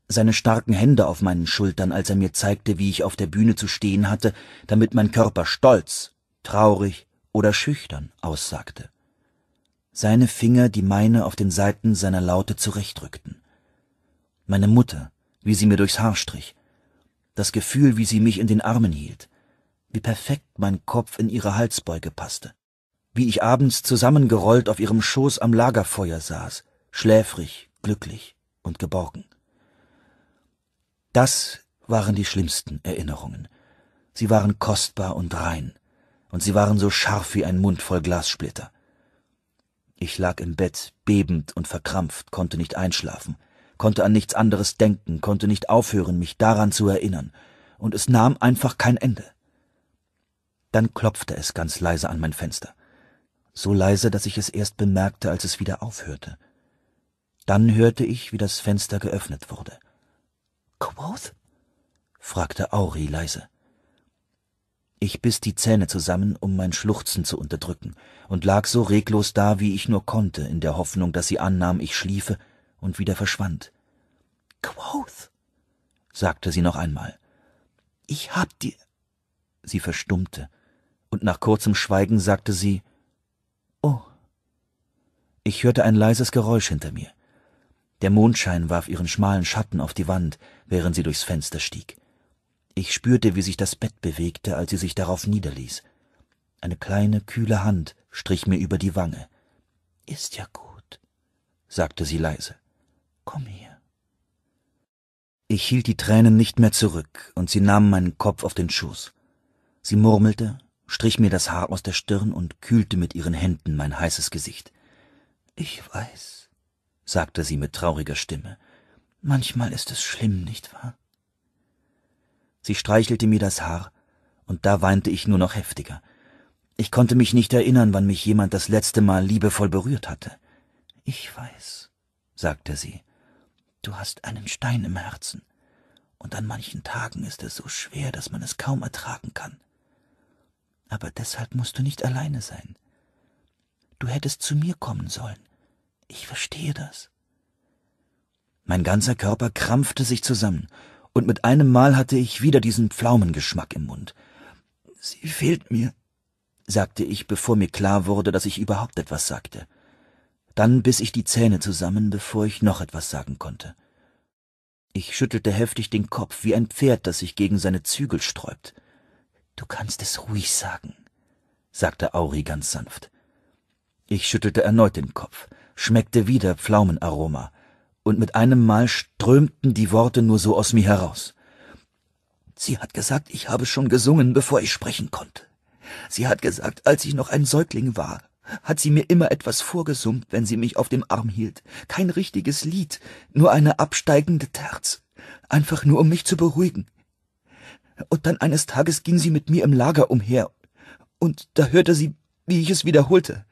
Seine starken Hände auf meinen Schultern, als er mir zeigte, wie ich auf der Bühne zu stehen hatte, damit mein Körper stolz, traurig oder schüchtern aussagte. Seine Finger, die meine auf den Seiten seiner Laute zurechtrückten. Meine Mutter, wie sie mir durchs Haar strich. Das Gefühl, wie sie mich in den Armen hielt. Wie perfekt mein Kopf in ihre Halsbeuge passte. Wie ich abends zusammengerollt auf ihrem Schoß am Lagerfeuer saß schläfrig, glücklich und geborgen. Das waren die schlimmsten Erinnerungen. Sie waren kostbar und rein, und sie waren so scharf wie ein Mund voll Glassplitter. Ich lag im Bett, bebend und verkrampft, konnte nicht einschlafen, konnte an nichts anderes denken, konnte nicht aufhören, mich daran zu erinnern, und es nahm einfach kein Ende. Dann klopfte es ganz leise an mein Fenster, so leise, dass ich es erst bemerkte, als es wieder aufhörte. Dann hörte ich, wie das Fenster geöffnet wurde. Quoth? fragte Auri leise. Ich biss die Zähne zusammen, um mein Schluchzen zu unterdrücken, und lag so reglos da, wie ich nur konnte, in der Hoffnung, dass sie annahm, ich schliefe und wieder verschwand. Quoth, sagte sie noch einmal. Ich hab dir. Sie verstummte, und nach kurzem Schweigen sagte sie Oh. Ich hörte ein leises Geräusch hinter mir. Der Mondschein warf ihren schmalen Schatten auf die Wand, während sie durchs Fenster stieg. Ich spürte, wie sich das Bett bewegte, als sie sich darauf niederließ. Eine kleine, kühle Hand strich mir über die Wange. Ist ja gut, sagte sie leise. Komm her. Ich hielt die Tränen nicht mehr zurück, und sie nahm meinen Kopf auf den Schoß. Sie murmelte, strich mir das Haar aus der Stirn und kühlte mit ihren Händen mein heißes Gesicht. Ich weiß, sagte sie mit trauriger Stimme. Manchmal ist es schlimm, nicht wahr? Sie streichelte mir das Haar, und da weinte ich nur noch heftiger. Ich konnte mich nicht erinnern, wann mich jemand das letzte Mal liebevoll berührt hatte. Ich weiß, sagte sie, du hast einen Stein im Herzen, und an manchen Tagen ist es so schwer, dass man es kaum ertragen kann. Aber deshalb musst du nicht alleine sein. Du hättest zu mir kommen sollen. Ich verstehe das. Mein ganzer Körper krampfte sich zusammen, und mit einem Mal hatte ich wieder diesen Pflaumengeschmack im Mund. Sie fehlt mir, sagte ich, bevor mir klar wurde, dass ich überhaupt etwas sagte. Dann biss ich die Zähne zusammen, bevor ich noch etwas sagen konnte. Ich schüttelte heftig den Kopf, wie ein Pferd, das sich gegen seine Zügel sträubt. Du kannst es ruhig sagen, sagte Auri ganz sanft. Ich schüttelte erneut den Kopf schmeckte wieder Pflaumenaroma, und mit einem Mal strömten die Worte nur so aus mir heraus. Sie hat gesagt, ich habe schon gesungen, bevor ich sprechen konnte. Sie hat gesagt, als ich noch ein Säugling war, hat sie mir immer etwas vorgesummt, wenn sie mich auf dem Arm hielt. Kein richtiges Lied, nur eine absteigende Terz. Einfach nur, um mich zu beruhigen. Und dann eines Tages ging sie mit mir im Lager umher, und da hörte sie, wie ich es wiederholte.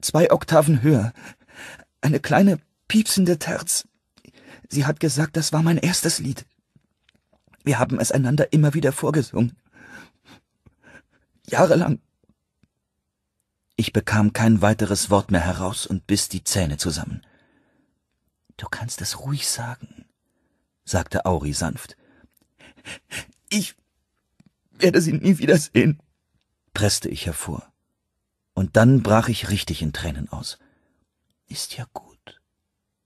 Zwei Oktaven höher, eine kleine piepsende Terz. Sie hat gesagt, das war mein erstes Lied. Wir haben es einander immer wieder vorgesungen. Jahrelang. Ich bekam kein weiteres Wort mehr heraus und biss die Zähne zusammen. Du kannst es ruhig sagen, sagte Auri sanft. Ich werde sie nie wiedersehen, presste ich hervor. Und dann brach ich richtig in Tränen aus. Ist ja gut,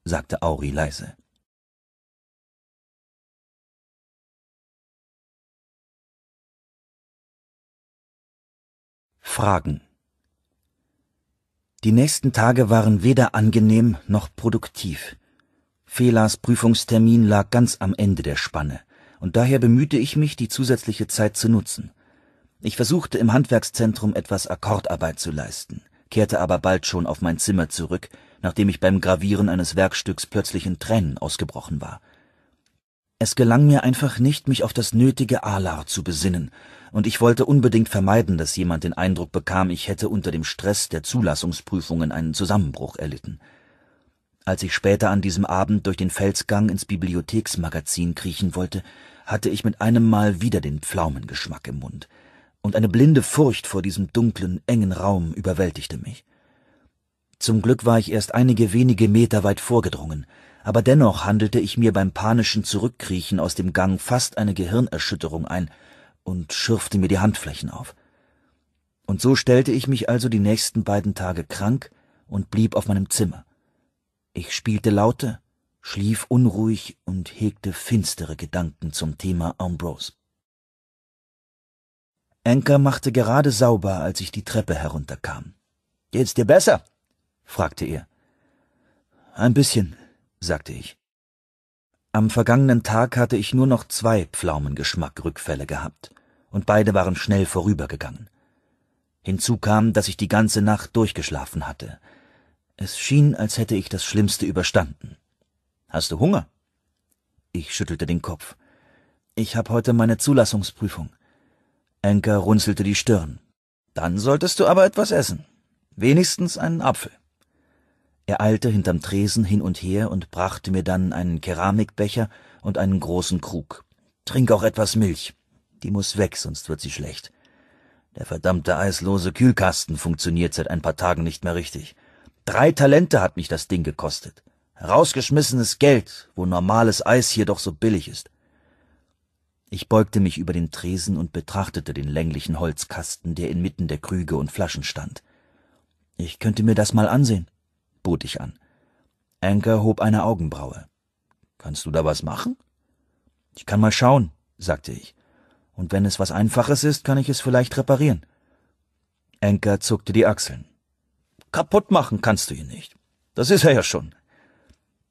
sagte Auri leise. Fragen Die nächsten Tage waren weder angenehm noch produktiv. Felas Prüfungstermin lag ganz am Ende der Spanne, und daher bemühte ich mich, die zusätzliche Zeit zu nutzen. Ich versuchte im Handwerkszentrum etwas Akkordarbeit zu leisten kehrte aber bald schon auf mein Zimmer zurück, nachdem ich beim Gravieren eines Werkstücks plötzlich in Tränen ausgebrochen war. Es gelang mir einfach nicht, mich auf das nötige Alar zu besinnen, und ich wollte unbedingt vermeiden, dass jemand den Eindruck bekam, ich hätte unter dem Stress der Zulassungsprüfungen einen Zusammenbruch erlitten. Als ich später an diesem Abend durch den Felsgang ins Bibliotheksmagazin kriechen wollte, hatte ich mit einem Mal wieder den Pflaumengeschmack im Mund und eine blinde Furcht vor diesem dunklen, engen Raum überwältigte mich. Zum Glück war ich erst einige wenige Meter weit vorgedrungen, aber dennoch handelte ich mir beim panischen Zurückkriechen aus dem Gang fast eine Gehirnerschütterung ein und schürfte mir die Handflächen auf. Und so stellte ich mich also die nächsten beiden Tage krank und blieb auf meinem Zimmer. Ich spielte Laute, schlief unruhig und hegte finstere Gedanken zum Thema Ambrose. Enker machte gerade sauber, als ich die Treppe herunterkam. Geht's dir besser? fragte er. Ein bisschen, sagte ich. Am vergangenen Tag hatte ich nur noch zwei Pflaumengeschmackrückfälle gehabt, und beide waren schnell vorübergegangen. Hinzu kam, dass ich die ganze Nacht durchgeschlafen hatte. Es schien, als hätte ich das Schlimmste überstanden. Hast du Hunger? Ich schüttelte den Kopf. Ich habe heute meine Zulassungsprüfung. Enker runzelte die Stirn. Dann solltest du aber etwas essen. Wenigstens einen Apfel. Er eilte hinterm Tresen hin und her und brachte mir dann einen Keramikbecher und einen großen Krug. Trink auch etwas Milch. Die muss weg, sonst wird sie schlecht. Der verdammte eislose Kühlkasten funktioniert seit ein paar Tagen nicht mehr richtig. Drei Talente hat mich das Ding gekostet. Herausgeschmissenes Geld, wo normales Eis hier doch so billig ist. Ich beugte mich über den Tresen und betrachtete den länglichen Holzkasten, der inmitten der Krüge und Flaschen stand. Ich könnte mir das mal ansehen, bot ich an. Anker hob eine Augenbraue. Kannst du da was machen? Ich kann mal schauen, sagte ich. Und wenn es was Einfaches ist, kann ich es vielleicht reparieren. Anker zuckte die Achseln. Kaputt machen kannst du ihn nicht. Das ist er ja schon.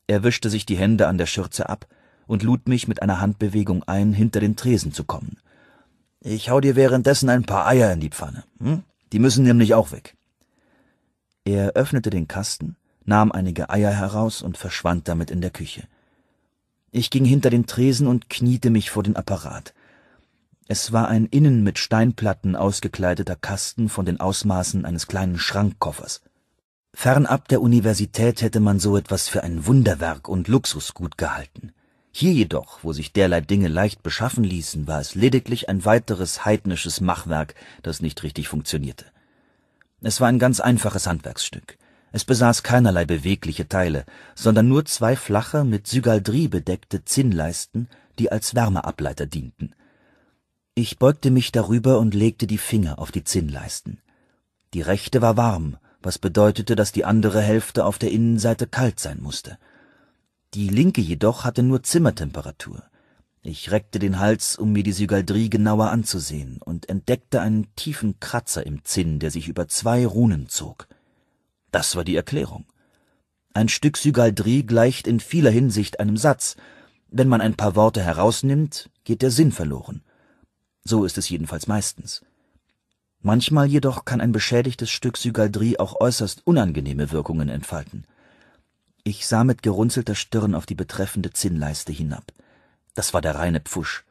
Er wischte sich die Hände an der Schürze ab, und lud mich mit einer Handbewegung ein, hinter den Tresen zu kommen. Ich hau dir währenddessen ein paar Eier in die Pfanne. Hm? Die müssen nämlich auch weg. Er öffnete den Kasten, nahm einige Eier heraus und verschwand damit in der Küche. Ich ging hinter den Tresen und kniete mich vor den Apparat. Es war ein innen mit Steinplatten ausgekleideter Kasten von den Ausmaßen eines kleinen Schrankkoffers. Fernab der Universität hätte man so etwas für ein Wunderwerk und Luxusgut gehalten. Hier jedoch, wo sich derlei Dinge leicht beschaffen ließen, war es lediglich ein weiteres heidnisches Machwerk, das nicht richtig funktionierte. Es war ein ganz einfaches Handwerksstück. Es besaß keinerlei bewegliche Teile, sondern nur zwei flache, mit Sygaldrie bedeckte Zinnleisten, die als Wärmeableiter dienten. Ich beugte mich darüber und legte die Finger auf die Zinnleisten. Die rechte war warm, was bedeutete, dass die andere Hälfte auf der Innenseite kalt sein musste. Die linke jedoch hatte nur Zimmertemperatur. Ich reckte den Hals, um mir die Sygaldrie genauer anzusehen, und entdeckte einen tiefen Kratzer im Zinn, der sich über zwei Runen zog. Das war die Erklärung. Ein Stück Sygaldrie gleicht in vieler Hinsicht einem Satz. Wenn man ein paar Worte herausnimmt, geht der Sinn verloren. So ist es jedenfalls meistens. Manchmal jedoch kann ein beschädigtes Stück Sygaldrie auch äußerst unangenehme Wirkungen entfalten. Ich sah mit gerunzelter Stirn auf die betreffende Zinnleiste hinab. Das war der reine Pfusch.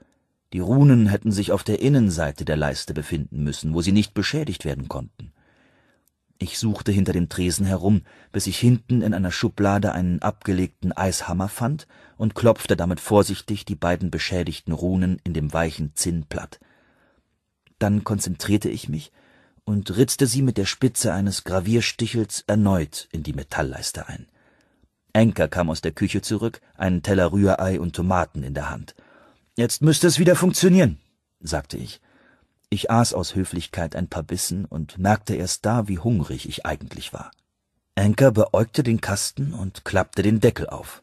Die Runen hätten sich auf der Innenseite der Leiste befinden müssen, wo sie nicht beschädigt werden konnten. Ich suchte hinter dem Tresen herum, bis ich hinten in einer Schublade einen abgelegten Eishammer fand und klopfte damit vorsichtig die beiden beschädigten Runen in dem weichen Zinn Dann konzentrierte ich mich und ritzte sie mit der Spitze eines Gravierstichels erneut in die Metallleiste ein. Enker kam aus der Küche zurück, einen Teller Rührei und Tomaten in der Hand. Jetzt müsste es wieder funktionieren, sagte ich. Ich aß aus Höflichkeit ein paar Bissen und merkte erst da, wie hungrig ich eigentlich war. Enker beäugte den Kasten und klappte den Deckel auf.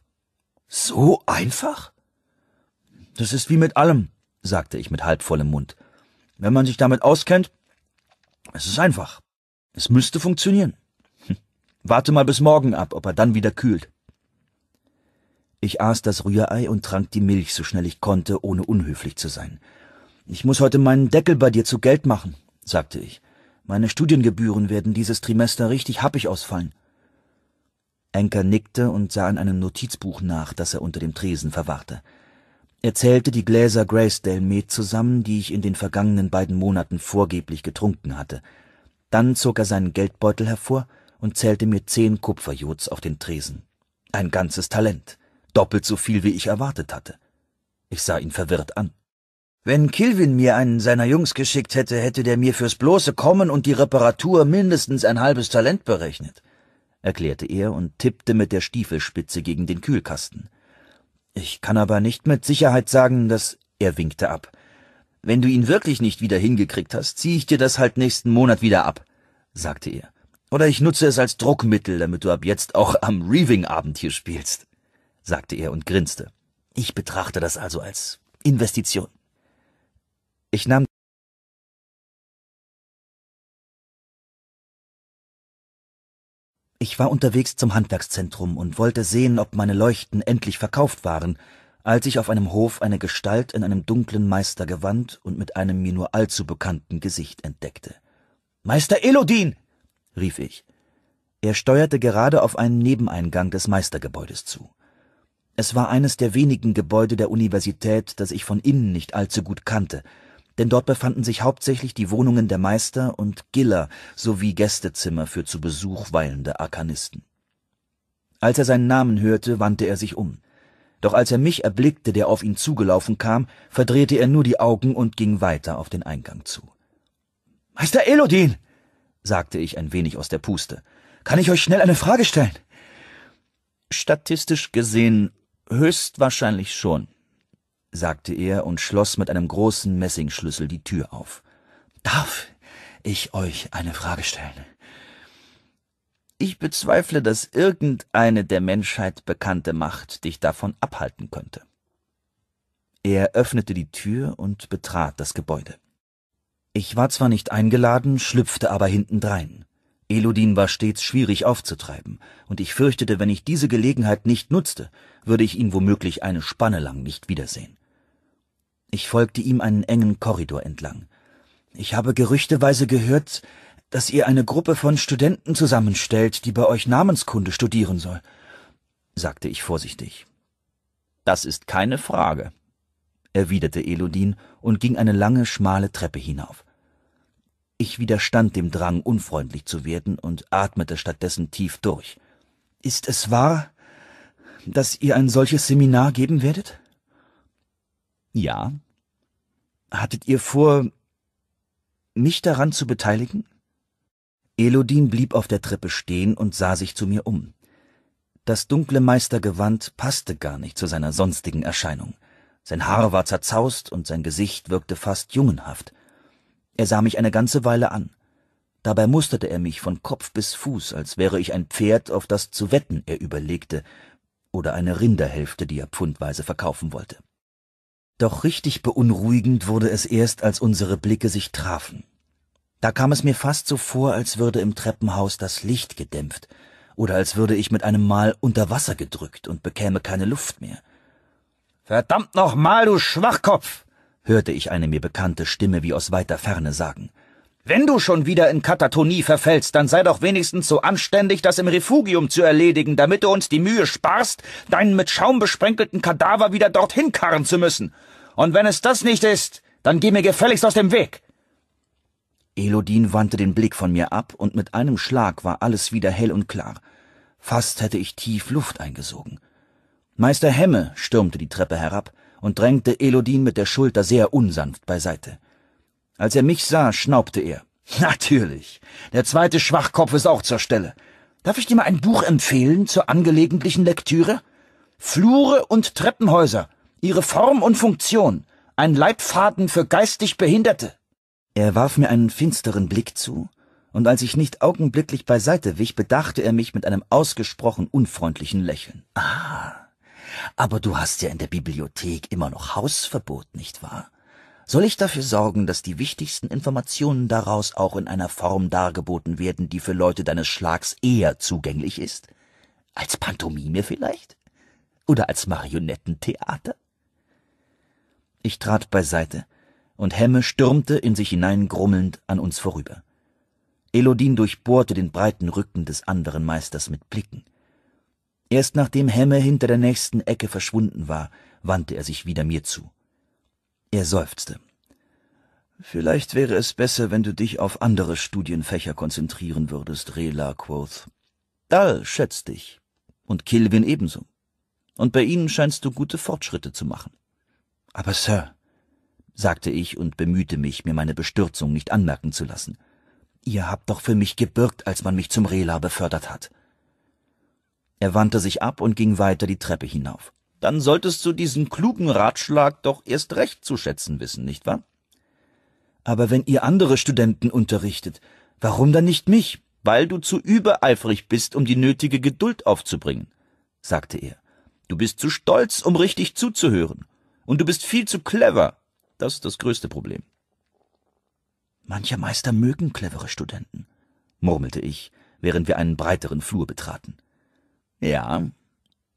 So einfach? Das ist wie mit allem, sagte ich mit halbvollem Mund. Wenn man sich damit auskennt, es ist einfach. Es müsste funktionieren. <laughs> Warte mal bis morgen ab, ob er dann wieder kühlt. Ich aß das Rührei und trank die Milch so schnell ich konnte, ohne unhöflich zu sein. Ich muss heute meinen Deckel bei dir zu Geld machen, sagte ich. Meine Studiengebühren werden dieses Trimester richtig happig ausfallen. Enker nickte und sah in einem Notizbuch nach, das er unter dem Tresen verwahrte. Er zählte die Gläser Graysdale Met zusammen, die ich in den vergangenen beiden Monaten vorgeblich getrunken hatte. Dann zog er seinen Geldbeutel hervor und zählte mir zehn Kupferjods auf den Tresen. Ein ganzes Talent doppelt so viel, wie ich erwartet hatte. Ich sah ihn verwirrt an. Wenn Kilvin mir einen seiner Jungs geschickt hätte, hätte der mir fürs bloße Kommen und die Reparatur mindestens ein halbes Talent berechnet, erklärte er und tippte mit der Stiefelspitze gegen den Kühlkasten. Ich kann aber nicht mit Sicherheit sagen, dass er winkte ab. Wenn du ihn wirklich nicht wieder hingekriegt hast, ziehe ich dir das halt nächsten Monat wieder ab, sagte er. Oder ich nutze es als Druckmittel, damit du ab jetzt auch am Reaving-Abend hier spielst sagte er und grinste. Ich betrachte das also als Investition. Ich nahm Ich war unterwegs zum Handwerkszentrum und wollte sehen, ob meine Leuchten endlich verkauft waren, als ich auf einem Hof eine Gestalt in einem dunklen Meistergewand und mit einem mir nur allzu bekannten Gesicht entdeckte. Meister Elodin! rief ich. Er steuerte gerade auf einen Nebeneingang des Meistergebäudes zu. Es war eines der wenigen Gebäude der Universität, das ich von innen nicht allzu gut kannte, denn dort befanden sich hauptsächlich die Wohnungen der Meister und Giller sowie Gästezimmer für zu Besuch weilende Arkanisten. Als er seinen Namen hörte, wandte er sich um. Doch als er mich erblickte, der auf ihn zugelaufen kam, verdrehte er nur die Augen und ging weiter auf den Eingang zu. Meister Elodin, sagte ich ein wenig aus der Puste, kann ich euch schnell eine Frage stellen? Statistisch gesehen Höchstwahrscheinlich schon, sagte er und schloss mit einem großen Messingschlüssel die Tür auf. Darf ich euch eine Frage stellen? Ich bezweifle, dass irgendeine der Menschheit bekannte Macht dich davon abhalten könnte. Er öffnete die Tür und betrat das Gebäude. Ich war zwar nicht eingeladen, schlüpfte aber hintendrein. Elodin war stets schwierig aufzutreiben, und ich fürchtete, wenn ich diese Gelegenheit nicht nutzte, würde ich ihn womöglich eine Spanne lang nicht wiedersehen. Ich folgte ihm einen engen Korridor entlang. Ich habe gerüchteweise gehört, dass ihr eine Gruppe von Studenten zusammenstellt, die bei euch Namenskunde studieren soll, sagte ich vorsichtig. Das ist keine Frage, erwiderte Elodin und ging eine lange, schmale Treppe hinauf. Ich widerstand dem Drang, unfreundlich zu werden, und atmete stattdessen tief durch. Ist es wahr, dass ihr ein solches Seminar geben werdet? Ja. Hattet ihr vor, mich daran zu beteiligen? Elodin blieb auf der Treppe stehen und sah sich zu mir um. Das dunkle Meistergewand passte gar nicht zu seiner sonstigen Erscheinung. Sein Haar war zerzaust und sein Gesicht wirkte fast jungenhaft. Er sah mich eine ganze Weile an. Dabei musterte er mich von Kopf bis Fuß, als wäre ich ein Pferd, auf das zu wetten er überlegte, oder eine Rinderhälfte, die er pfundweise verkaufen wollte. Doch richtig beunruhigend wurde es erst, als unsere Blicke sich trafen. Da kam es mir fast so vor, als würde im Treppenhaus das Licht gedämpft, oder als würde ich mit einem Mal unter Wasser gedrückt und bekäme keine Luft mehr. Verdammt nochmal, du Schwachkopf! hörte ich eine mir bekannte Stimme wie aus weiter Ferne sagen. Wenn du schon wieder in Katatonie verfällst, dann sei doch wenigstens so anständig, das im Refugium zu erledigen, damit du uns die Mühe sparst, deinen mit Schaum besprenkelten Kadaver wieder dorthin karren zu müssen. Und wenn es das nicht ist, dann geh mir gefälligst aus dem Weg. Elodin wandte den Blick von mir ab, und mit einem Schlag war alles wieder hell und klar. Fast hätte ich tief Luft eingesogen. Meister Hemme stürmte die Treppe herab und drängte Elodin mit der Schulter sehr unsanft beiseite. Als er mich sah, schnaubte er. <laughs> Natürlich. Der zweite Schwachkopf ist auch zur Stelle. Darf ich dir mal ein Buch empfehlen zur angelegentlichen Lektüre? Flure und Treppenhäuser, ihre Form und Funktion, ein Leitfaden für geistig Behinderte. Er warf mir einen finsteren Blick zu, und als ich nicht augenblicklich beiseite wich, bedachte er mich mit einem ausgesprochen unfreundlichen Lächeln. Ah, aber du hast ja in der Bibliothek immer noch Hausverbot, nicht wahr? soll ich dafür sorgen, dass die wichtigsten Informationen daraus auch in einer Form dargeboten werden, die für Leute deines Schlags eher zugänglich ist? Als Pantomime vielleicht? Oder als Marionettentheater? Ich trat beiseite, und Hemme stürmte in sich hinein grummelnd an uns vorüber. Elodin durchbohrte den breiten Rücken des anderen Meisters mit Blicken. Erst nachdem Hemme hinter der nächsten Ecke verschwunden war, wandte er sich wieder mir zu. Er seufzte. Vielleicht wäre es besser, wenn du dich auf andere Studienfächer konzentrieren würdest, Rela Quoth. Dal schätzt dich. Und Kilvin ebenso. Und bei ihnen scheinst du gute Fortschritte zu machen. Aber Sir, sagte ich und bemühte mich, mir meine Bestürzung nicht anmerken zu lassen. Ihr habt doch für mich gebürgt, als man mich zum Rela befördert hat. Er wandte sich ab und ging weiter die Treppe hinauf dann solltest du diesen klugen Ratschlag doch erst recht zu schätzen wissen, nicht wahr? Aber wenn ihr andere Studenten unterrichtet, warum dann nicht mich? Weil du zu übereifrig bist, um die nötige Geduld aufzubringen, sagte er. Du bist zu stolz, um richtig zuzuhören. Und du bist viel zu clever. Das ist das größte Problem. Mancher Meister mögen clevere Studenten, murmelte ich, während wir einen breiteren Flur betraten. Ja,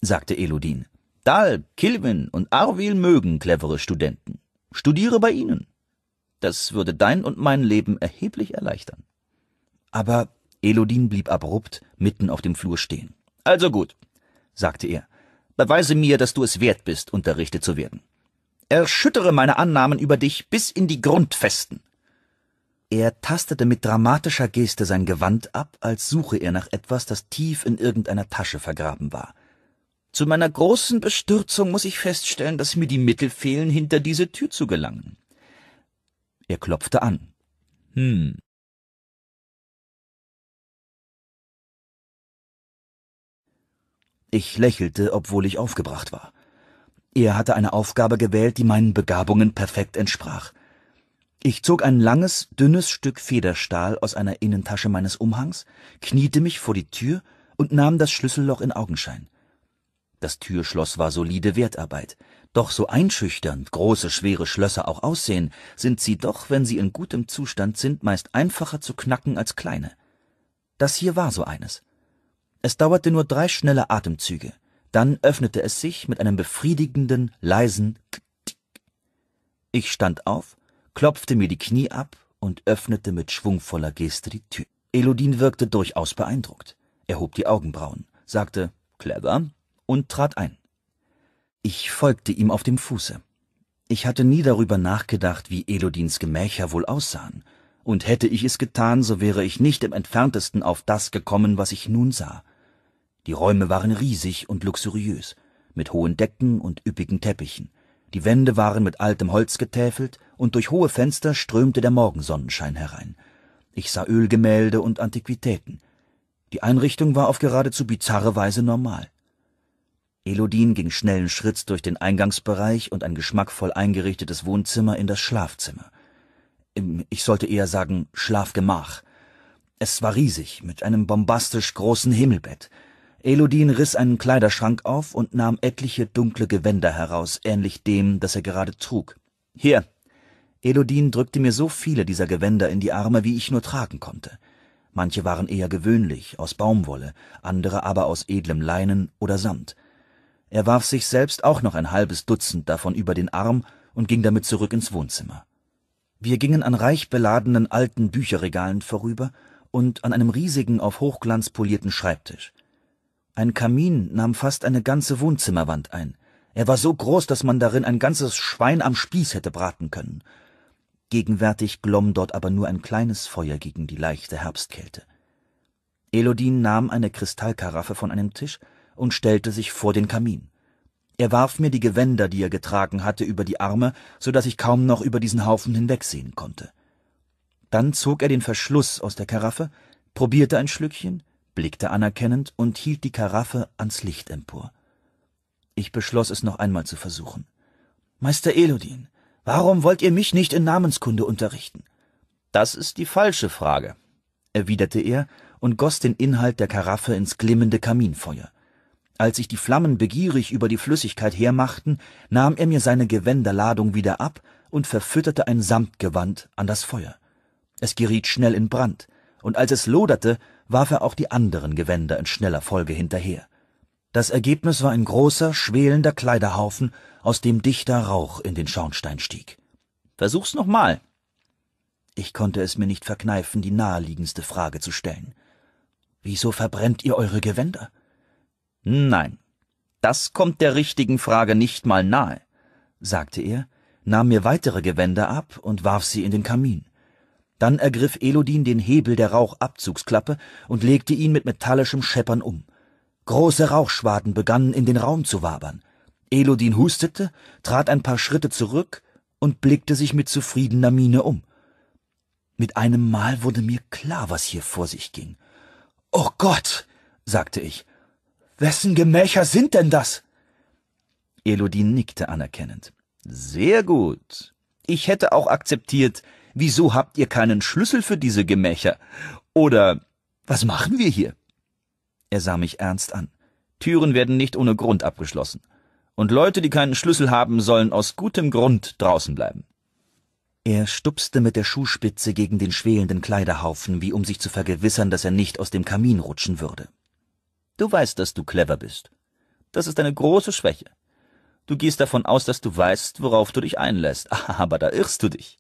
sagte Elodin. Dahl, Kilvin und Arwil mögen clevere Studenten. Studiere bei ihnen. Das würde dein und mein Leben erheblich erleichtern. Aber Elodin blieb abrupt mitten auf dem Flur stehen. Also gut, sagte er, beweise mir, dass du es wert bist, unterrichtet zu werden. Erschüttere meine Annahmen über dich bis in die Grundfesten. Er tastete mit dramatischer Geste sein Gewand ab, als suche er nach etwas, das tief in irgendeiner Tasche vergraben war. Zu meiner großen Bestürzung muss ich feststellen, dass mir die Mittel fehlen, hinter diese Tür zu gelangen. Er klopfte an. Hm. Ich lächelte, obwohl ich aufgebracht war. Er hatte eine Aufgabe gewählt, die meinen Begabungen perfekt entsprach. Ich zog ein langes, dünnes Stück Federstahl aus einer Innentasche meines Umhangs, kniete mich vor die Tür und nahm das Schlüsselloch in Augenschein. Das Türschloss war solide Wertarbeit. Doch so einschüchternd große schwere Schlösser auch aussehen, sind sie doch, wenn sie in gutem Zustand sind, meist einfacher zu knacken als kleine. Das hier war so eines. Es dauerte nur drei schnelle Atemzüge, dann öffnete es sich mit einem befriedigenden, leisen Klick. Ich stand auf, klopfte mir die Knie ab und öffnete mit schwungvoller Geste die Tür. Elodin wirkte durchaus beeindruckt. Er hob die Augenbrauen, sagte Clever und trat ein. Ich folgte ihm auf dem Fuße. Ich hatte nie darüber nachgedacht, wie Elodins Gemächer wohl aussahen, und hätte ich es getan, so wäre ich nicht im entferntesten auf das gekommen, was ich nun sah. Die Räume waren riesig und luxuriös, mit hohen Decken und üppigen Teppichen. Die Wände waren mit altem Holz getäfelt, und durch hohe Fenster strömte der Morgensonnenschein herein. Ich sah Ölgemälde und Antiquitäten. Die Einrichtung war auf geradezu bizarre Weise normal. Elodin ging schnellen Schritts durch den Eingangsbereich und ein geschmackvoll eingerichtetes Wohnzimmer in das Schlafzimmer. Ähm, ich sollte eher sagen Schlafgemach. Es war riesig, mit einem bombastisch großen Himmelbett. Elodin riss einen Kleiderschrank auf und nahm etliche dunkle Gewänder heraus, ähnlich dem, das er gerade trug. Hier. Elodin drückte mir so viele dieser Gewänder in die Arme, wie ich nur tragen konnte. Manche waren eher gewöhnlich, aus Baumwolle, andere aber aus edlem Leinen oder Samt. Er warf sich selbst auch noch ein halbes Dutzend davon über den Arm und ging damit zurück ins Wohnzimmer. Wir gingen an reich beladenen alten Bücherregalen vorüber und an einem riesigen, auf Hochglanz polierten Schreibtisch. Ein Kamin nahm fast eine ganze Wohnzimmerwand ein. Er war so groß, dass man darin ein ganzes Schwein am Spieß hätte braten können. Gegenwärtig glomm dort aber nur ein kleines Feuer gegen die leichte Herbstkälte. Elodin nahm eine Kristallkaraffe von einem Tisch und stellte sich vor den Kamin. Er warf mir die Gewänder, die er getragen hatte, über die Arme, so daß ich kaum noch über diesen Haufen hinwegsehen konnte. Dann zog er den Verschluss aus der Karaffe, probierte ein Schlückchen, blickte anerkennend und hielt die Karaffe ans Licht empor. Ich beschloss es noch einmal zu versuchen. Meister Elodin, warum wollt ihr mich nicht in Namenskunde unterrichten? Das ist die falsche Frage, erwiderte er und goss den Inhalt der Karaffe ins glimmende Kaminfeuer. Als sich die Flammen begierig über die Flüssigkeit hermachten, nahm er mir seine Gewänderladung wieder ab und verfütterte ein Samtgewand an das Feuer. Es geriet schnell in Brand, und als es loderte, warf er auch die anderen Gewänder in schneller Folge hinterher. Das Ergebnis war ein großer, schwelender Kleiderhaufen, aus dem dichter Rauch in den Schornstein stieg. Versuch's nochmal. Ich konnte es mir nicht verkneifen, die naheliegendste Frage zu stellen. Wieso verbrennt ihr eure Gewänder? Nein, das kommt der richtigen Frage nicht mal nahe, sagte er, nahm mir weitere Gewänder ab und warf sie in den Kamin. Dann ergriff Elodin den Hebel der Rauchabzugsklappe und legte ihn mit metallischem Scheppern um. Große Rauchschwaden begannen in den Raum zu wabern. Elodin hustete, trat ein paar Schritte zurück und blickte sich mit zufriedener Miene um. Mit einem Mal wurde mir klar, was hier vor sich ging. Oh Gott, sagte ich, Wessen Gemächer sind denn das? Elodie nickte anerkennend. Sehr gut. Ich hätte auch akzeptiert, wieso habt ihr keinen Schlüssel für diese Gemächer? Oder was machen wir hier? Er sah mich ernst an. Türen werden nicht ohne Grund abgeschlossen. Und Leute, die keinen Schlüssel haben, sollen aus gutem Grund draußen bleiben. Er stupste mit der Schuhspitze gegen den schwelenden Kleiderhaufen, wie um sich zu vergewissern, dass er nicht aus dem Kamin rutschen würde. Du weißt, dass du clever bist. Das ist eine große Schwäche. Du gehst davon aus, dass du weißt, worauf du dich einlässt, <laughs> aber da irrst du dich.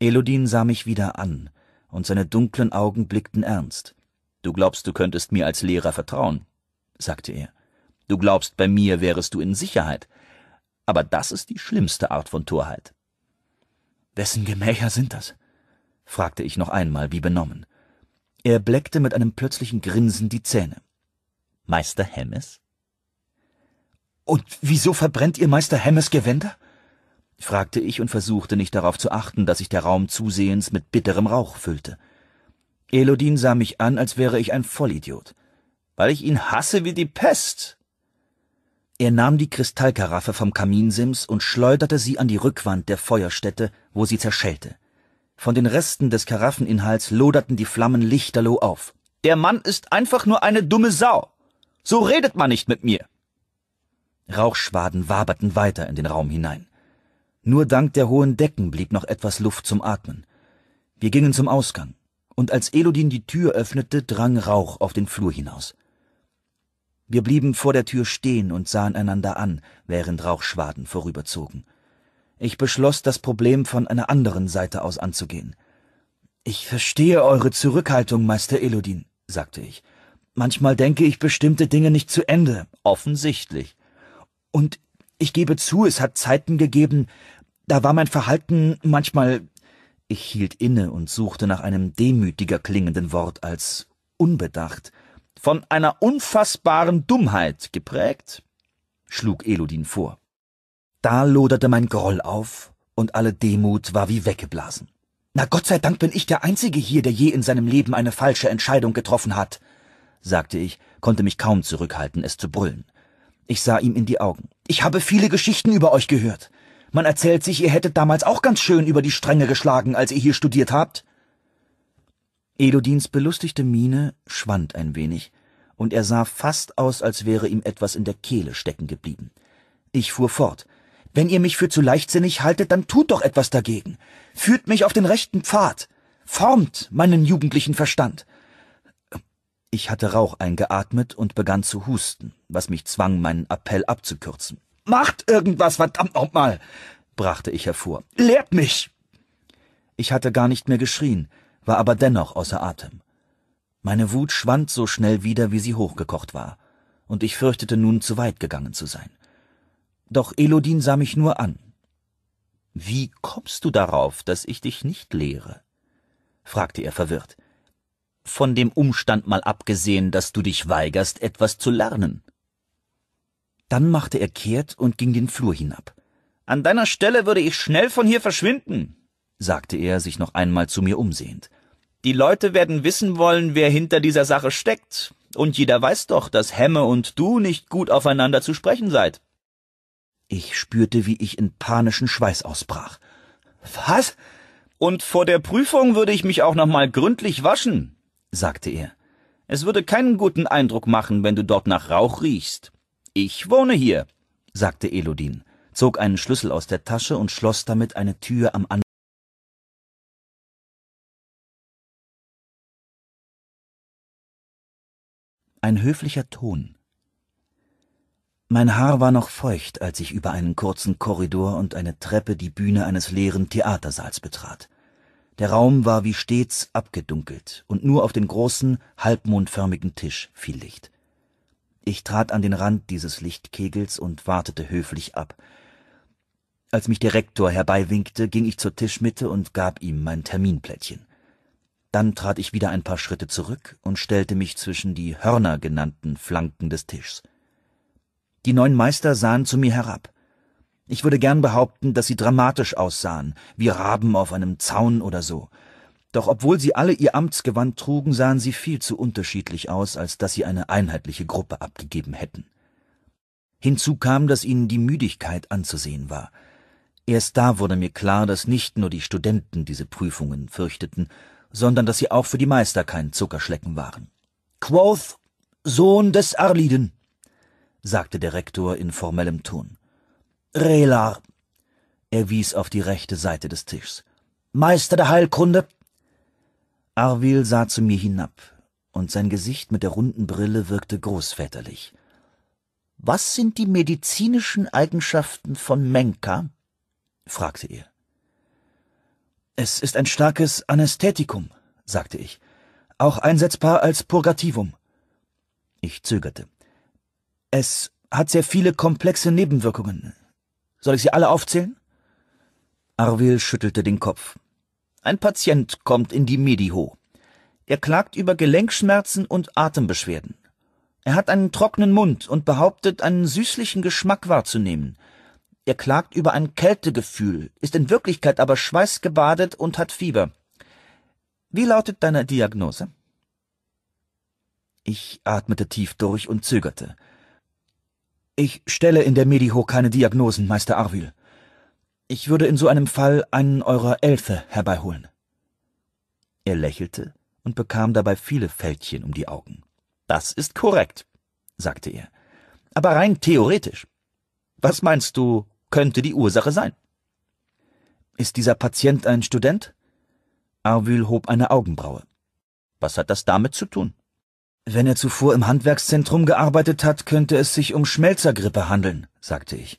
Elodin sah mich wieder an, und seine dunklen Augen blickten ernst. Du glaubst, du könntest mir als Lehrer vertrauen, sagte er. Du glaubst, bei mir wärest du in Sicherheit. Aber das ist die schlimmste Art von Torheit. Wessen Gemächer sind das? fragte ich noch einmal, wie benommen. Er bleckte mit einem plötzlichen Grinsen die Zähne. Meister Hemmes? Und wieso verbrennt ihr Meister Hemmes Gewänder? fragte ich und versuchte nicht darauf zu achten, dass sich der Raum zusehends mit bitterem Rauch füllte. Elodin sah mich an, als wäre ich ein Vollidiot. Weil ich ihn hasse wie die Pest, er nahm die Kristallkaraffe vom Kaminsims und schleuderte sie an die Rückwand der Feuerstätte, wo sie zerschellte. Von den Resten des Karaffeninhalts loderten die Flammen lichterloh auf. Der Mann ist einfach nur eine dumme Sau. So redet man nicht mit mir. Rauchschwaden waberten weiter in den Raum hinein. Nur dank der hohen Decken blieb noch etwas Luft zum Atmen. Wir gingen zum Ausgang, und als Elodin die Tür öffnete, drang Rauch auf den Flur hinaus. Wir blieben vor der Tür stehen und sahen einander an, während Rauchschwaden vorüberzogen. Ich beschloss, das Problem von einer anderen Seite aus anzugehen. Ich verstehe eure Zurückhaltung, Meister Elodin, sagte ich. Manchmal denke ich bestimmte Dinge nicht zu Ende. Offensichtlich. Und ich gebe zu, es hat Zeiten gegeben, da war mein Verhalten manchmal. Ich hielt inne und suchte nach einem demütiger klingenden Wort als unbedacht. Von einer unfassbaren Dummheit geprägt, schlug Elodin vor. Da loderte mein Groll auf, und alle Demut war wie weggeblasen. Na Gott sei Dank bin ich der Einzige hier, der je in seinem Leben eine falsche Entscheidung getroffen hat, sagte ich, konnte mich kaum zurückhalten, es zu brüllen. Ich sah ihm in die Augen. Ich habe viele Geschichten über euch gehört. Man erzählt sich, ihr hättet damals auch ganz schön über die Stränge geschlagen, als ihr hier studiert habt. Elodins belustigte Miene schwand ein wenig, und er sah fast aus, als wäre ihm etwas in der Kehle stecken geblieben. Ich fuhr fort. Wenn ihr mich für zu leichtsinnig haltet, dann tut doch etwas dagegen. Führt mich auf den rechten Pfad. Formt meinen jugendlichen Verstand. Ich hatte Rauch eingeatmet und begann zu husten, was mich zwang, meinen Appell abzukürzen. Macht irgendwas, verdammt nochmal! brachte ich hervor. Lehrt mich! Ich hatte gar nicht mehr geschrien, war aber dennoch außer Atem. Meine Wut schwand so schnell wieder, wie sie hochgekocht war, und ich fürchtete nun zu weit gegangen zu sein. Doch Elodin sah mich nur an. Wie kommst du darauf, dass ich dich nicht lehre? fragte er verwirrt. Von dem Umstand mal abgesehen, dass du dich weigerst, etwas zu lernen. Dann machte er kehrt und ging den Flur hinab. An deiner Stelle würde ich schnell von hier verschwinden, sagte er, sich noch einmal zu mir umsehend. Die Leute werden wissen wollen, wer hinter dieser Sache steckt, und jeder weiß doch, dass Hemme und du nicht gut aufeinander zu sprechen seid. Ich spürte, wie ich in panischen Schweiß ausbrach. Was? Und vor der Prüfung würde ich mich auch noch mal gründlich waschen, sagte er. Es würde keinen guten Eindruck machen, wenn du dort nach Rauch riechst. Ich wohne hier, sagte Elodin, zog einen Schlüssel aus der Tasche und schloss damit eine Tür am An Ein höflicher Ton mein Haar war noch feucht, als ich über einen kurzen Korridor und eine Treppe die Bühne eines leeren Theatersaals betrat. Der Raum war wie stets abgedunkelt, und nur auf den großen, halbmondförmigen Tisch fiel Licht. Ich trat an den Rand dieses Lichtkegels und wartete höflich ab. Als mich der Rektor herbeiwinkte, ging ich zur Tischmitte und gab ihm mein Terminplättchen. Dann trat ich wieder ein paar Schritte zurück und stellte mich zwischen die Hörner genannten Flanken des Tisches. Die neun Meister sahen zu mir herab. Ich würde gern behaupten, dass sie dramatisch aussahen, wie Raben auf einem Zaun oder so. Doch obwohl sie alle ihr Amtsgewand trugen, sahen sie viel zu unterschiedlich aus, als dass sie eine einheitliche Gruppe abgegeben hätten. Hinzu kam, dass ihnen die Müdigkeit anzusehen war. Erst da wurde mir klar, dass nicht nur die Studenten diese Prüfungen fürchteten, sondern dass sie auch für die Meister kein Zuckerschlecken waren. Quoth, Sohn des Arliden, sagte der Rektor in formellem Ton. Relar. Er wies auf die rechte Seite des Tisches. Meister der Heilkunde. Arwil sah zu mir hinab, und sein Gesicht mit der runden Brille wirkte großväterlich. Was sind die medizinischen Eigenschaften von Menka? fragte er. Es ist ein starkes Anästhetikum, sagte ich, auch einsetzbar als Purgativum. Ich zögerte. Es hat sehr viele komplexe Nebenwirkungen. Soll ich sie alle aufzählen? Arvil schüttelte den Kopf. Ein Patient kommt in die Mediho. Er klagt über Gelenkschmerzen und Atembeschwerden. Er hat einen trockenen Mund und behauptet, einen süßlichen Geschmack wahrzunehmen. Er klagt über ein Kältegefühl, ist in Wirklichkeit aber schweißgebadet und hat Fieber. Wie lautet deine Diagnose? Ich atmete tief durch und zögerte. Ich stelle in der Mediho keine Diagnosen, Meister Arvil. Ich würde in so einem Fall einen eurer Elfe herbeiholen. Er lächelte und bekam dabei viele Fältchen um die Augen. Das ist korrekt, sagte er. Aber rein theoretisch. Was meinst du, könnte die Ursache sein? Ist dieser Patient ein Student? Arvil hob eine Augenbraue. Was hat das damit zu tun? Wenn er zuvor im Handwerkszentrum gearbeitet hat, könnte es sich um Schmelzergrippe handeln, sagte ich.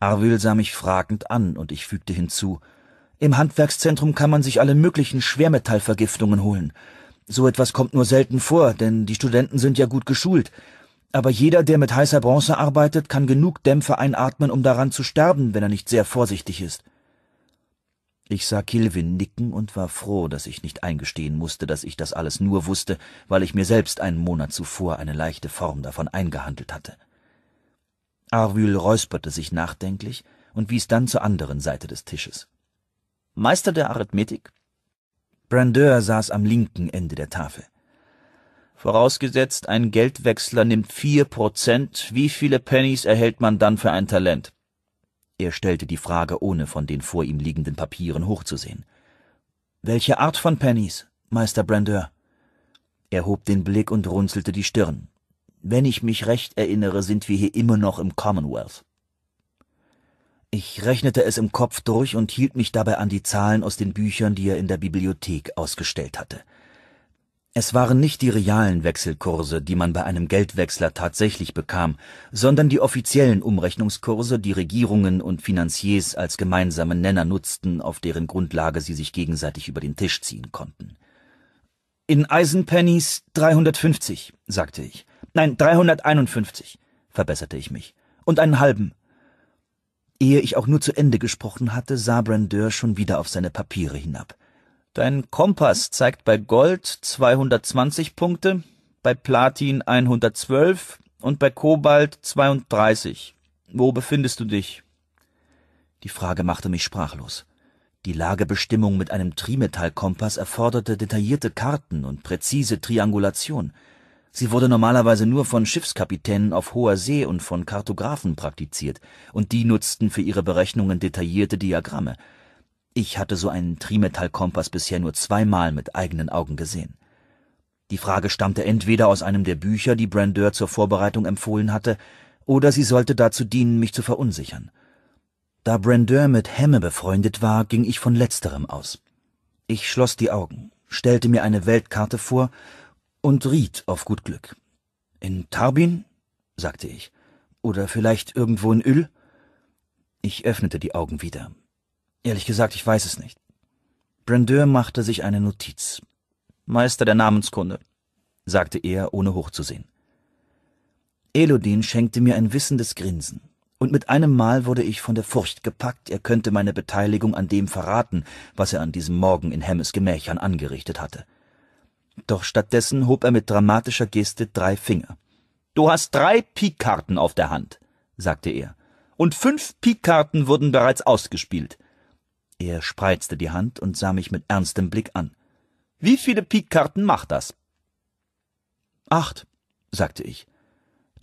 Arvil sah mich fragend an, und ich fügte hinzu, im Handwerkszentrum kann man sich alle möglichen Schwermetallvergiftungen holen. So etwas kommt nur selten vor, denn die Studenten sind ja gut geschult. Aber jeder, der mit heißer Bronze arbeitet, kann genug Dämpfe einatmen, um daran zu sterben, wenn er nicht sehr vorsichtig ist. Ich sah Kilvin nicken und war froh, dass ich nicht eingestehen musste, dass ich das alles nur wusste, weil ich mir selbst einen Monat zuvor eine leichte Form davon eingehandelt hatte. Arwyl räusperte sich nachdenklich und wies dann zur anderen Seite des Tisches. Meister der Arithmetik? Brandeur saß am linken Ende der Tafel. Vorausgesetzt, ein Geldwechsler nimmt vier Prozent, wie viele Pennies erhält man dann für ein Talent? Er stellte die Frage, ohne von den vor ihm liegenden Papieren hochzusehen. Welche Art von Pennies, Meister Brandeur? Er hob den Blick und runzelte die Stirn. Wenn ich mich recht erinnere, sind wir hier immer noch im Commonwealth. Ich rechnete es im Kopf durch und hielt mich dabei an die Zahlen aus den Büchern, die er in der Bibliothek ausgestellt hatte. Es waren nicht die realen Wechselkurse, die man bei einem Geldwechsler tatsächlich bekam, sondern die offiziellen Umrechnungskurse, die Regierungen und Finanziers als gemeinsamen Nenner nutzten, auf deren Grundlage sie sich gegenseitig über den Tisch ziehen konnten. In Eisenpennies 350, sagte ich. Nein, 351, verbesserte ich mich. Und einen halben. Ehe ich auch nur zu Ende gesprochen hatte, sah Brandeur schon wieder auf seine Papiere hinab. Dein Kompass zeigt bei Gold 220 Punkte, bei Platin 112 und bei Kobalt 32. Wo befindest du dich? Die Frage machte mich sprachlos. Die Lagebestimmung mit einem Trimetallkompass erforderte detaillierte Karten und präzise Triangulation. Sie wurde normalerweise nur von Schiffskapitänen auf hoher See und von Kartografen praktiziert, und die nutzten für ihre Berechnungen detaillierte Diagramme. Ich hatte so einen Trimetallkompass bisher nur zweimal mit eigenen Augen gesehen. Die Frage stammte entweder aus einem der Bücher, die Brandeur zur Vorbereitung empfohlen hatte, oder sie sollte dazu dienen, mich zu verunsichern. Da Brandeur mit Hemme befreundet war, ging ich von letzterem aus. Ich schloss die Augen, stellte mir eine Weltkarte vor und riet auf gut Glück. In Tarbin? sagte ich. Oder vielleicht irgendwo in Öl? Ich öffnete die Augen wieder. Ehrlich gesagt, ich weiß es nicht. Brandeur machte sich eine Notiz. Meister der Namenskunde, sagte er, ohne hochzusehen. Elodin schenkte mir ein wissendes Grinsen, und mit einem Mal wurde ich von der Furcht gepackt, er könnte meine Beteiligung an dem verraten, was er an diesem Morgen in Hemmes Gemächern angerichtet hatte. Doch stattdessen hob er mit dramatischer Geste drei Finger. Du hast drei Pikkarten auf der Hand, sagte er, und fünf Pikkarten wurden bereits ausgespielt. Er spreizte die Hand und sah mich mit ernstem Blick an. Wie viele Pikkarten macht das? Acht, sagte ich.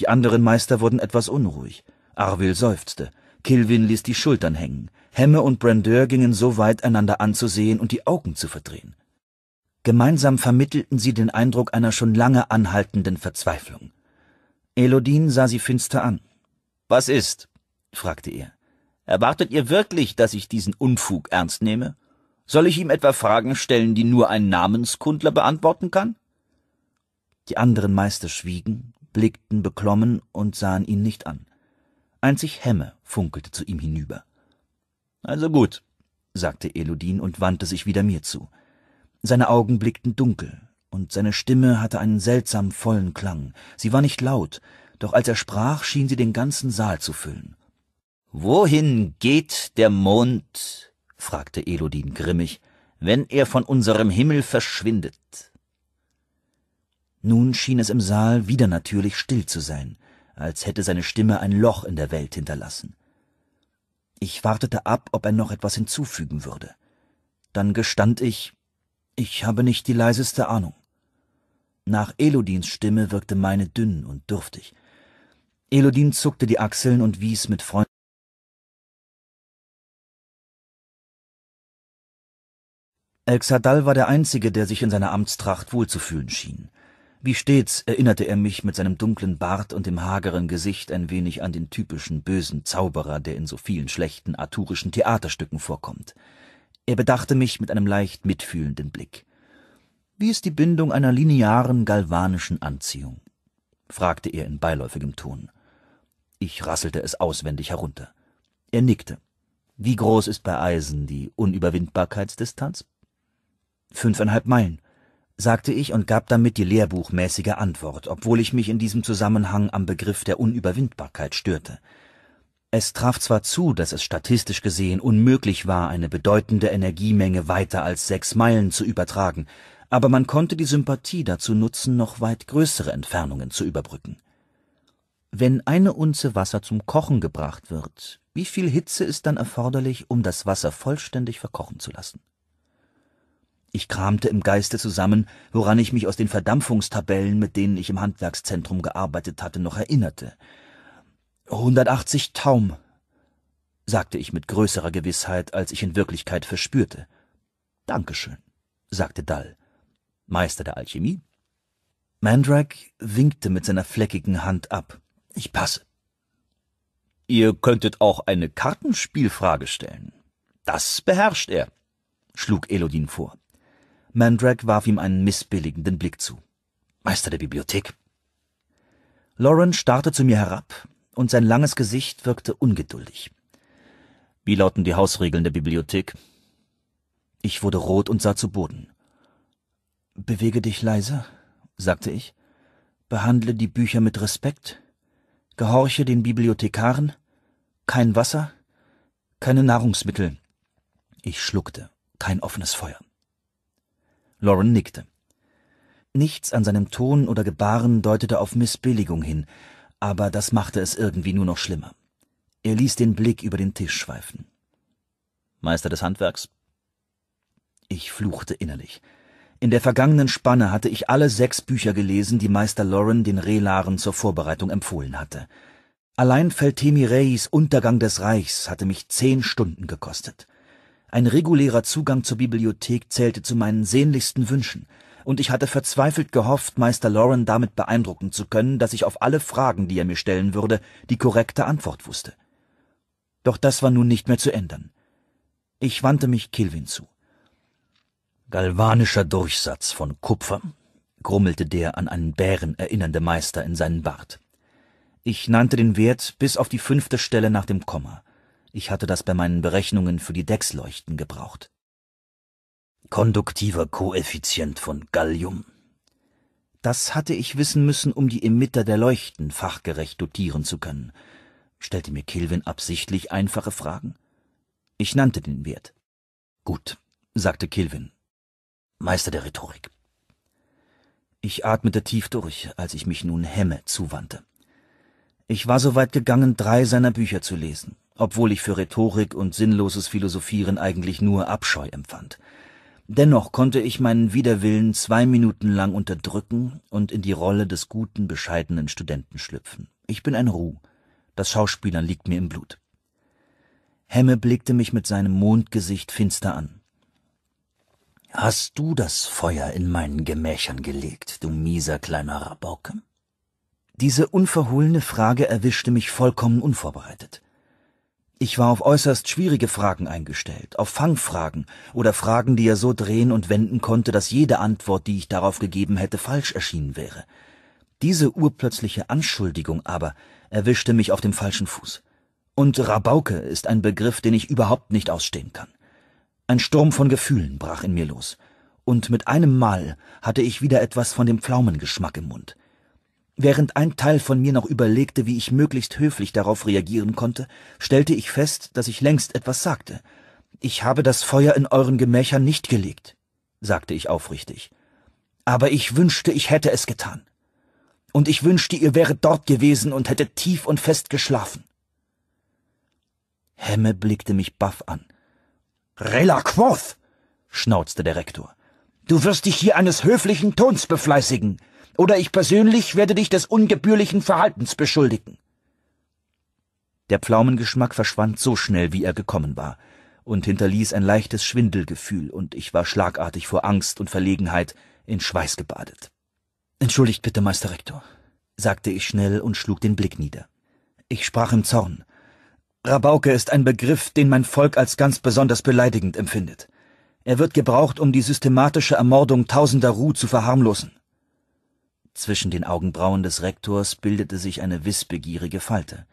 Die anderen Meister wurden etwas unruhig. Arvil seufzte. Kilwin ließ die Schultern hängen. Hemme und Brandeur gingen so weit, einander anzusehen und die Augen zu verdrehen. Gemeinsam vermittelten sie den Eindruck einer schon lange anhaltenden Verzweiflung. Elodin sah sie finster an. Was ist? fragte er. Erwartet ihr wirklich, dass ich diesen Unfug ernst nehme? Soll ich ihm etwa Fragen stellen, die nur ein Namenskundler beantworten kann? Die anderen Meister schwiegen, blickten beklommen und sahen ihn nicht an. Einzig Hemme funkelte zu ihm hinüber. Also gut, sagte Elodin und wandte sich wieder mir zu. Seine Augen blickten dunkel, und seine Stimme hatte einen seltsam vollen Klang. Sie war nicht laut, doch als er sprach, schien sie den ganzen Saal zu füllen. Wohin geht der Mond? fragte Elodin grimmig, wenn er von unserem Himmel verschwindet. Nun schien es im Saal wieder natürlich still zu sein, als hätte seine Stimme ein Loch in der Welt hinterlassen. Ich wartete ab, ob er noch etwas hinzufügen würde. Dann gestand ich, ich habe nicht die leiseste Ahnung. Nach Elodins Stimme wirkte meine dünn und dürftig. Elodin zuckte die Achseln und wies mit Freund Xadal war der Einzige, der sich in seiner Amtstracht wohlzufühlen schien. Wie stets erinnerte er mich mit seinem dunklen Bart und dem hageren Gesicht ein wenig an den typischen bösen Zauberer, der in so vielen schlechten arthurischen Theaterstücken vorkommt. Er bedachte mich mit einem leicht mitfühlenden Blick. Wie ist die Bindung einer linearen galvanischen Anziehung? fragte er in beiläufigem Ton. Ich rasselte es auswendig herunter. Er nickte. Wie groß ist bei Eisen die Unüberwindbarkeitsdistanz? Fünfeinhalb Meilen, sagte ich und gab damit die lehrbuchmäßige Antwort, obwohl ich mich in diesem Zusammenhang am Begriff der Unüberwindbarkeit störte. Es traf zwar zu, dass es statistisch gesehen unmöglich war, eine bedeutende Energiemenge weiter als sechs Meilen zu übertragen, aber man konnte die Sympathie dazu nutzen, noch weit größere Entfernungen zu überbrücken. Wenn eine Unze Wasser zum Kochen gebracht wird, wie viel Hitze ist dann erforderlich, um das Wasser vollständig verkochen zu lassen? Ich kramte im Geiste zusammen, woran ich mich aus den Verdampfungstabellen, mit denen ich im Handwerkszentrum gearbeitet hatte, noch erinnerte. 180 Taum, sagte ich mit größerer Gewissheit, als ich in Wirklichkeit verspürte. Dankeschön, sagte Dall, Meister der Alchemie. Mandrake winkte mit seiner fleckigen Hand ab. Ich passe. Ihr könntet auch eine Kartenspielfrage stellen. Das beherrscht er, schlug Elodin vor. Mandrake warf ihm einen missbilligenden Blick zu. Meister der Bibliothek. Lauren starrte zu mir herab, und sein langes Gesicht wirkte ungeduldig. Wie lauten die Hausregeln der Bibliothek? Ich wurde rot und sah zu Boden. Bewege dich leise, sagte ich, behandle die Bücher mit Respekt, gehorche den Bibliothekaren, kein Wasser, keine Nahrungsmittel. Ich schluckte, kein offenes Feuer. Lauren nickte. Nichts an seinem Ton oder Gebaren deutete auf Missbilligung hin, aber das machte es irgendwie nur noch schlimmer. Er ließ den Blick über den Tisch schweifen. Meister des Handwerks? Ich fluchte innerlich. In der vergangenen Spanne hatte ich alle sechs Bücher gelesen, die Meister Lauren den Relaren zur Vorbereitung empfohlen hatte. Allein Feltemireis Untergang des Reichs hatte mich zehn Stunden gekostet. Ein regulärer Zugang zur Bibliothek zählte zu meinen sehnlichsten Wünschen, und ich hatte verzweifelt gehofft, Meister Lauren damit beeindrucken zu können, dass ich auf alle Fragen, die er mir stellen würde, die korrekte Antwort wusste. Doch das war nun nicht mehr zu ändern. Ich wandte mich Kilwin zu. Galvanischer Durchsatz von Kupfer, grummelte der an einen Bären erinnernde Meister in seinen Bart. Ich nannte den Wert bis auf die fünfte Stelle nach dem Komma. Ich hatte das bei meinen Berechnungen für die Decksleuchten gebraucht. Konduktiver Koeffizient von Gallium. Das hatte ich wissen müssen, um die Emitter der Leuchten fachgerecht dotieren zu können. Stellte mir Kilvin absichtlich einfache Fragen? Ich nannte den Wert. Gut, sagte Kilvin. Meister der Rhetorik. Ich atmete tief durch, als ich mich nun Hemme zuwandte. Ich war so weit gegangen, drei seiner Bücher zu lesen, obwohl ich für Rhetorik und sinnloses Philosophieren eigentlich nur Abscheu empfand. Dennoch konnte ich meinen Widerwillen zwei Minuten lang unterdrücken und in die Rolle des guten, bescheidenen Studenten schlüpfen. Ich bin ein Ruh. Das Schauspielern liegt mir im Blut. Hemme blickte mich mit seinem Mondgesicht finster an. Hast du das Feuer in meinen Gemächern gelegt, du mieser kleiner Rabauke? Diese unverhohlene Frage erwischte mich vollkommen unvorbereitet. Ich war auf äußerst schwierige Fragen eingestellt, auf Fangfragen oder Fragen, die er so drehen und wenden konnte, dass jede Antwort, die ich darauf gegeben hätte, falsch erschienen wäre. Diese urplötzliche Anschuldigung aber erwischte mich auf dem falschen Fuß. Und Rabauke ist ein Begriff, den ich überhaupt nicht ausstehen kann. Ein Sturm von Gefühlen brach in mir los, und mit einem Mal hatte ich wieder etwas von dem Pflaumengeschmack im Mund. Während ein Teil von mir noch überlegte, wie ich möglichst höflich darauf reagieren konnte, stellte ich fest, dass ich längst etwas sagte. Ich habe das Feuer in euren Gemächern nicht gelegt, sagte ich aufrichtig. Aber ich wünschte, ich hätte es getan. Und ich wünschte, ihr wäret dort gewesen und hättet tief und fest geschlafen. Hemme blickte mich baff an. Rela Quoth! schnauzte der Rektor. Du wirst dich hier eines höflichen Tons befleißigen, oder ich persönlich werde dich des ungebührlichen Verhaltens beschuldigen. Der Pflaumengeschmack verschwand so schnell, wie er gekommen war, und hinterließ ein leichtes Schwindelgefühl, und ich war schlagartig vor Angst und Verlegenheit in Schweiß gebadet. Entschuldigt bitte, Meister Rektor, sagte ich schnell und schlug den Blick nieder. Ich sprach im Zorn. Rabauke ist ein Begriff, den mein Volk als ganz besonders beleidigend empfindet. Er wird gebraucht, um die systematische Ermordung tausender Ruh zu verharmlosen. Zwischen den Augenbrauen des Rektors bildete sich eine wissbegierige Falte.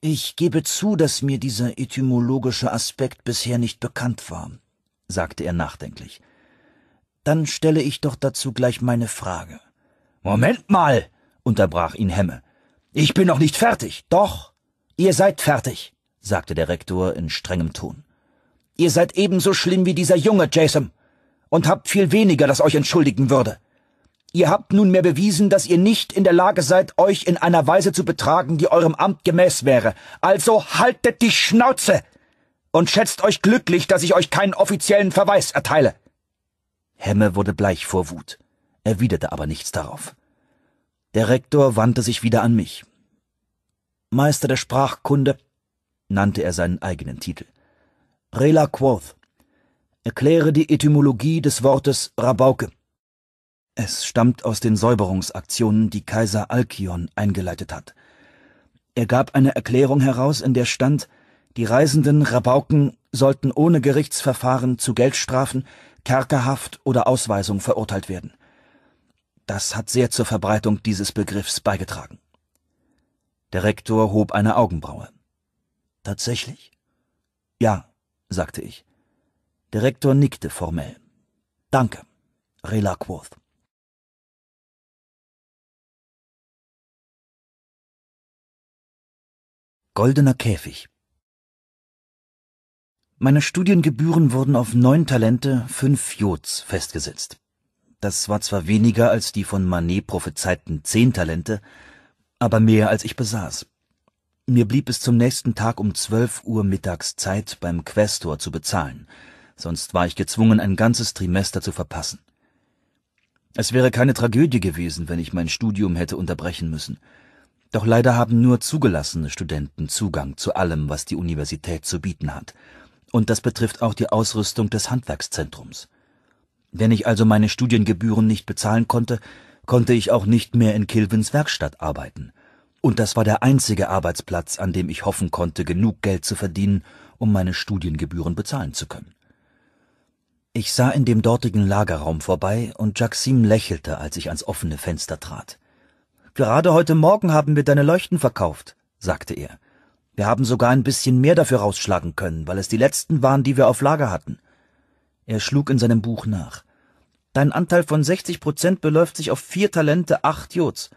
Ich gebe zu, dass mir dieser etymologische Aspekt bisher nicht bekannt war, sagte er nachdenklich. Dann stelle ich doch dazu gleich meine Frage. Moment mal, unterbrach ihn Hemme. Ich bin noch nicht fertig. Doch, ihr seid fertig, sagte der Rektor in strengem Ton. Ihr seid ebenso schlimm wie dieser junge Jason und habt viel weniger, das euch entschuldigen würde. Ihr habt nunmehr bewiesen, dass ihr nicht in der Lage seid, euch in einer Weise zu betragen, die eurem Amt gemäß wäre. Also haltet die Schnauze und schätzt euch glücklich, dass ich euch keinen offiziellen Verweis erteile. Hemme wurde bleich vor Wut, erwiderte aber nichts darauf. Der Rektor wandte sich wieder an mich. Meister der Sprachkunde nannte er seinen eigenen Titel. Rela Quoth. Erkläre die Etymologie des Wortes Rabauke. Es stammt aus den Säuberungsaktionen, die Kaiser Alkion eingeleitet hat. Er gab eine Erklärung heraus, in der stand, die reisenden Rabauken sollten ohne Gerichtsverfahren zu Geldstrafen, Kerkerhaft oder Ausweisung verurteilt werden. Das hat sehr zur Verbreitung dieses Begriffs beigetragen. Der Rektor hob eine Augenbraue. Tatsächlich? Ja, sagte ich. Der Rektor nickte formell. Danke, Relaquoth. Goldener Käfig. Meine Studiengebühren wurden auf neun Talente, fünf Jods festgesetzt. Das war zwar weniger als die von Manet prophezeiten zehn Talente, aber mehr als ich besaß. Mir blieb es zum nächsten Tag um 12 Uhr mittags Zeit, beim Questor zu bezahlen, sonst war ich gezwungen, ein ganzes Trimester zu verpassen. Es wäre keine Tragödie gewesen, wenn ich mein Studium hätte unterbrechen müssen. Doch leider haben nur zugelassene Studenten Zugang zu allem, was die Universität zu bieten hat. Und das betrifft auch die Ausrüstung des Handwerkszentrums. Wenn ich also meine Studiengebühren nicht bezahlen konnte, konnte ich auch nicht mehr in Kilvins Werkstatt arbeiten und das war der einzige Arbeitsplatz, an dem ich hoffen konnte, genug Geld zu verdienen, um meine Studiengebühren bezahlen zu können. Ich sah in dem dortigen Lagerraum vorbei und Jacksim lächelte, als ich ans offene Fenster trat. Gerade heute Morgen haben wir deine Leuchten verkauft, sagte er. Wir haben sogar ein bisschen mehr dafür rausschlagen können, weil es die letzten waren, die wir auf Lager hatten. Er schlug in seinem Buch nach. Dein Anteil von 60 Prozent beläuft sich auf vier Talente, acht Jods.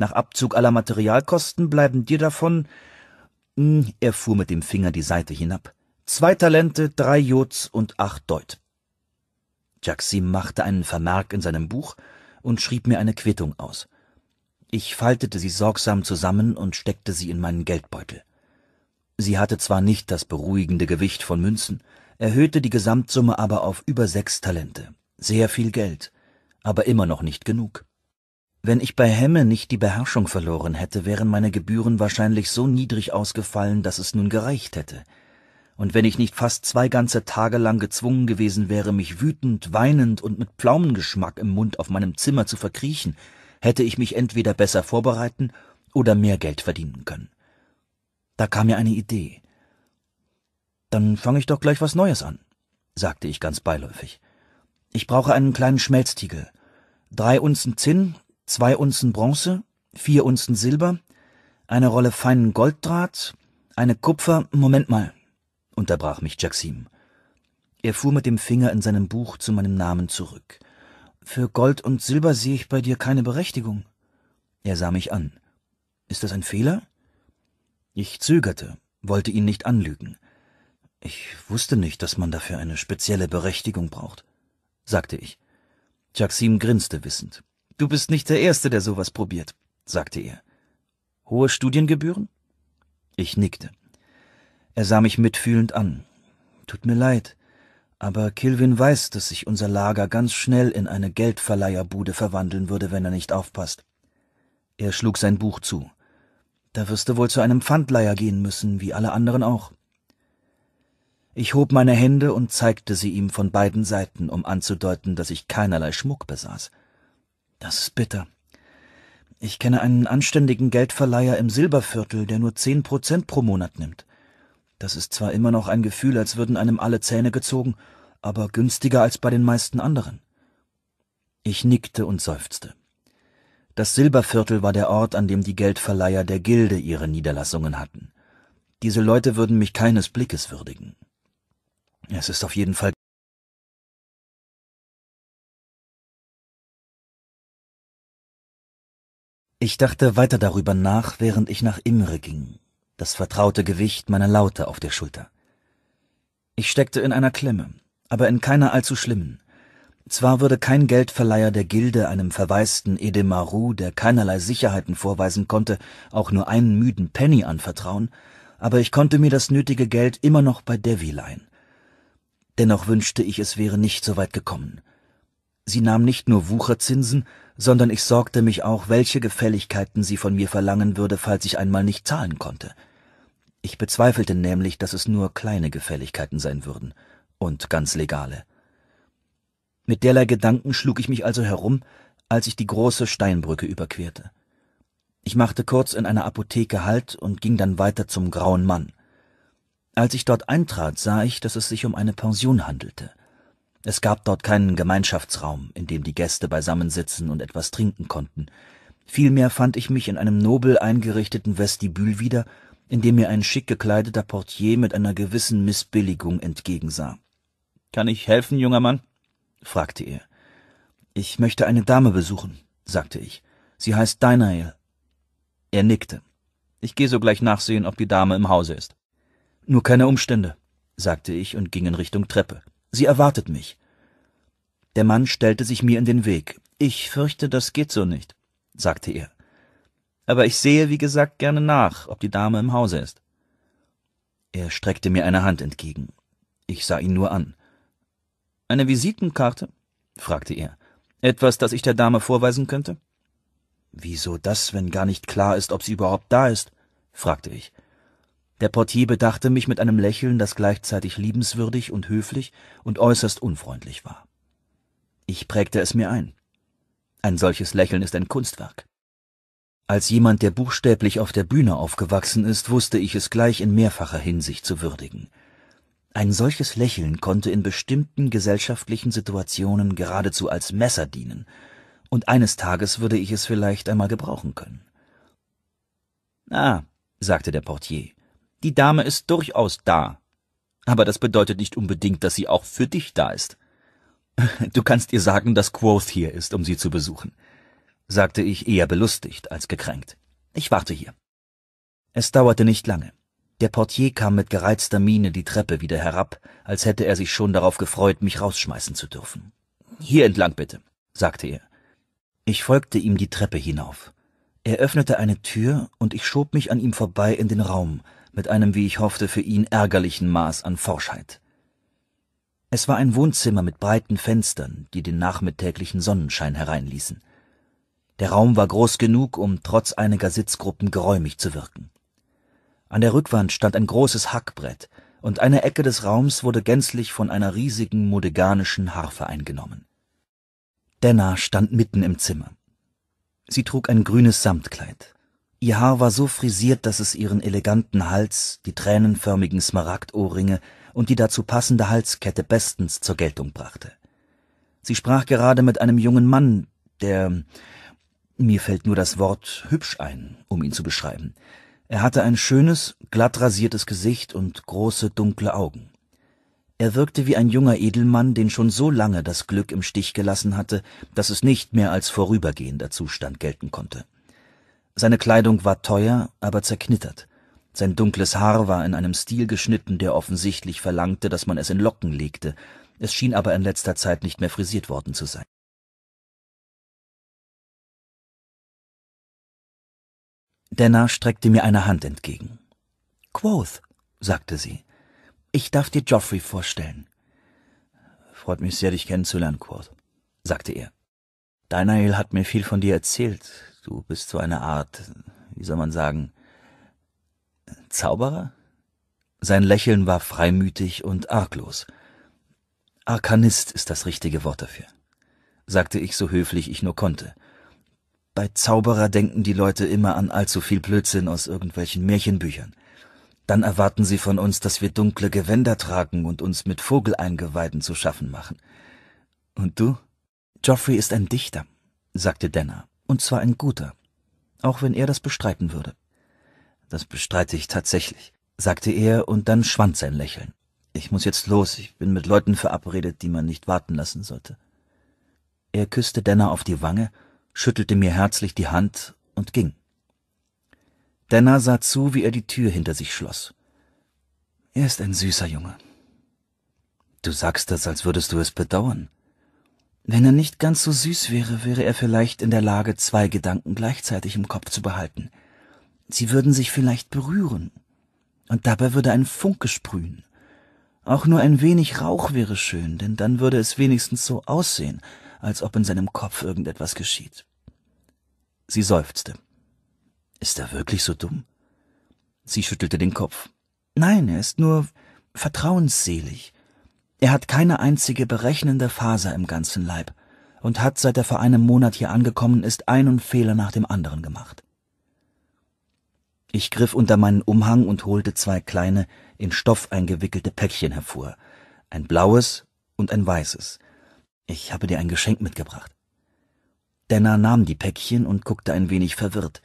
Nach Abzug aller Materialkosten bleiben dir davon. Hm, er fuhr mit dem Finger die Seite hinab. Zwei Talente, drei Jods und acht Deut. Jacksim machte einen Vermerk in seinem Buch und schrieb mir eine Quittung aus. Ich faltete sie sorgsam zusammen und steckte sie in meinen Geldbeutel. Sie hatte zwar nicht das beruhigende Gewicht von Münzen, erhöhte die Gesamtsumme aber auf über sechs Talente. Sehr viel Geld, aber immer noch nicht genug. Wenn ich bei Hemme nicht die Beherrschung verloren hätte, wären meine Gebühren wahrscheinlich so niedrig ausgefallen, dass es nun gereicht hätte. Und wenn ich nicht fast zwei ganze Tage lang gezwungen gewesen wäre, mich wütend, weinend und mit Pflaumengeschmack im Mund auf meinem Zimmer zu verkriechen, hätte ich mich entweder besser vorbereiten oder mehr Geld verdienen können. Da kam mir eine Idee. Dann fange ich doch gleich was Neues an, sagte ich ganz beiläufig. Ich brauche einen kleinen Schmelztiegel, drei Unzen Zinn zwei Unzen Bronze, vier Unzen Silber, eine Rolle feinen Golddraht, eine Kupfer, Moment mal, unterbrach mich Jacksim. Er fuhr mit dem Finger in seinem Buch zu meinem Namen zurück. Für Gold und Silber sehe ich bei dir keine Berechtigung. Er sah mich an. Ist das ein Fehler? Ich zögerte, wollte ihn nicht anlügen. Ich wusste nicht, dass man dafür eine spezielle Berechtigung braucht, sagte ich. Jacksim grinste wissend. Du bist nicht der Erste, der sowas probiert, sagte er. Hohe Studiengebühren? Ich nickte. Er sah mich mitfühlend an. Tut mir leid, aber Kilvin weiß, dass sich unser Lager ganz schnell in eine Geldverleiherbude verwandeln würde, wenn er nicht aufpasst. Er schlug sein Buch zu. Da wirst du wohl zu einem Pfandleiher gehen müssen, wie alle anderen auch. Ich hob meine Hände und zeigte sie ihm von beiden Seiten, um anzudeuten, dass ich keinerlei Schmuck besaß. Das ist bitter. Ich kenne einen anständigen Geldverleiher im Silberviertel, der nur zehn Prozent pro Monat nimmt. Das ist zwar immer noch ein Gefühl, als würden einem alle Zähne gezogen, aber günstiger als bei den meisten anderen. Ich nickte und seufzte. Das Silberviertel war der Ort, an dem die Geldverleiher der Gilde ihre Niederlassungen hatten. Diese Leute würden mich keines Blickes würdigen. Es ist auf jeden Fall Ich dachte weiter darüber nach, während ich nach Imre ging, das vertraute Gewicht meiner Laute auf der Schulter. Ich steckte in einer Klemme, aber in keiner allzu schlimmen. Zwar würde kein Geldverleiher der Gilde einem verwaisten Edemaru, der keinerlei Sicherheiten vorweisen konnte, auch nur einen müden Penny anvertrauen, aber ich konnte mir das nötige Geld immer noch bei Devi leihen. Dennoch wünschte ich, es wäre nicht so weit gekommen. Sie nahm nicht nur Wucherzinsen, sondern ich sorgte mich auch, welche Gefälligkeiten sie von mir verlangen würde, falls ich einmal nicht zahlen konnte. Ich bezweifelte nämlich, dass es nur kleine Gefälligkeiten sein würden und ganz legale. Mit derlei Gedanken schlug ich mich also herum, als ich die große Steinbrücke überquerte. Ich machte kurz in einer Apotheke Halt und ging dann weiter zum Grauen Mann. Als ich dort eintrat, sah ich, dass es sich um eine Pension handelte. Es gab dort keinen Gemeinschaftsraum, in dem die Gäste beisammensitzen und etwas trinken konnten. Vielmehr fand ich mich in einem nobel eingerichteten Vestibül wieder, in dem mir ein schick gekleideter Portier mit einer gewissen Missbilligung entgegensah. »Kann ich helfen, junger Mann?« fragte er. »Ich möchte eine Dame besuchen«, sagte ich. »Sie heißt Danael.« Er nickte. »Ich gehe sogleich nachsehen, ob die Dame im Hause ist.« »Nur keine Umstände«, sagte ich und ging in Richtung Treppe. Sie erwartet mich. Der Mann stellte sich mir in den Weg. Ich fürchte, das geht so nicht, sagte er. Aber ich sehe, wie gesagt, gerne nach, ob die Dame im Hause ist. Er streckte mir eine Hand entgegen. Ich sah ihn nur an. Eine Visitenkarte? fragte er. Etwas, das ich der Dame vorweisen könnte? Wieso das, wenn gar nicht klar ist, ob sie überhaupt da ist? fragte ich. Der Portier bedachte mich mit einem Lächeln, das gleichzeitig liebenswürdig und höflich und äußerst unfreundlich war. Ich prägte es mir ein. Ein solches Lächeln ist ein Kunstwerk. Als jemand, der buchstäblich auf der Bühne aufgewachsen ist, wusste ich es gleich in mehrfacher Hinsicht zu würdigen. Ein solches Lächeln konnte in bestimmten gesellschaftlichen Situationen geradezu als Messer dienen, und eines Tages würde ich es vielleicht einmal gebrauchen können. Ah, sagte der Portier, die Dame ist durchaus da. Aber das bedeutet nicht unbedingt, dass sie auch für dich da ist. <laughs> Du kannst ihr sagen, dass Quoth hier ist, um sie zu besuchen, sagte ich eher belustigt als gekränkt. Ich warte hier. Es dauerte nicht lange. Der Portier kam mit gereizter Miene die Treppe wieder herab, als hätte er sich schon darauf gefreut, mich rausschmeißen zu dürfen. Hier entlang bitte, sagte er. Ich folgte ihm die Treppe hinauf. Er öffnete eine Tür und ich schob mich an ihm vorbei in den Raum, mit einem, wie ich hoffte, für ihn ärgerlichen Maß an Forschheit. Es war ein Wohnzimmer mit breiten Fenstern, die den nachmittäglichen Sonnenschein hereinließen. Der Raum war groß genug, um trotz einiger Sitzgruppen geräumig zu wirken. An der Rückwand stand ein großes Hackbrett, und eine Ecke des Raums wurde gänzlich von einer riesigen modeganischen Harfe eingenommen. Denner stand mitten im Zimmer. Sie trug ein grünes Samtkleid. Ihr Haar war so frisiert, dass es ihren eleganten Hals, die tränenförmigen Smaragdohrringe und die dazu passende Halskette bestens zur Geltung brachte. Sie sprach gerade mit einem jungen Mann, der mir fällt nur das Wort hübsch ein, um ihn zu beschreiben. Er hatte ein schönes, glatt rasiertes Gesicht und große, dunkle Augen. Er wirkte wie ein junger Edelmann, den schon so lange das Glück im Stich gelassen hatte, dass es nicht mehr als vorübergehender Zustand gelten konnte. Seine Kleidung war teuer, aber zerknittert. Sein dunkles Haar war in einem Stil geschnitten, der offensichtlich verlangte, dass man es in Locken legte. Es schien aber in letzter Zeit nicht mehr frisiert worden zu sein. Denner streckte mir eine Hand entgegen. Quoth, sagte sie, ich darf dir Geoffrey vorstellen. Freut mich sehr, dich kennenzulernen, Quoth, sagte er. Danael hat mir viel von dir erzählt. Du bist so eine Art, wie soll man sagen, Zauberer? Sein Lächeln war freimütig und arglos. Arkanist ist das richtige Wort dafür, sagte ich so höflich ich nur konnte. Bei Zauberer denken die Leute immer an allzu viel Blödsinn aus irgendwelchen Märchenbüchern. Dann erwarten sie von uns, dass wir dunkle Gewänder tragen und uns mit Vogeleingeweiden zu schaffen machen. Und du? Geoffrey ist ein Dichter, sagte Denner. Und zwar ein guter, auch wenn er das bestreiten würde. Das bestreite ich tatsächlich, sagte er, und dann schwand sein Lächeln. Ich muss jetzt los, ich bin mit Leuten verabredet, die man nicht warten lassen sollte. Er küsste Denner auf die Wange, schüttelte mir herzlich die Hand und ging. Denner sah zu, wie er die Tür hinter sich schloss. Er ist ein süßer Junge. Du sagst das, als würdest du es bedauern. Wenn er nicht ganz so süß wäre, wäre er vielleicht in der Lage, zwei Gedanken gleichzeitig im Kopf zu behalten. Sie würden sich vielleicht berühren. Und dabei würde ein Funke sprühen. Auch nur ein wenig Rauch wäre schön, denn dann würde es wenigstens so aussehen, als ob in seinem Kopf irgendetwas geschieht. Sie seufzte. Ist er wirklich so dumm? Sie schüttelte den Kopf. Nein, er ist nur vertrauensselig. Er hat keine einzige berechnende Faser im ganzen Leib und hat, seit er vor einem Monat hier angekommen ist, einen Fehler nach dem anderen gemacht. Ich griff unter meinen Umhang und holte zwei kleine, in Stoff eingewickelte Päckchen hervor, ein blaues und ein weißes. Ich habe dir ein Geschenk mitgebracht. Denner nahm die Päckchen und guckte ein wenig verwirrt.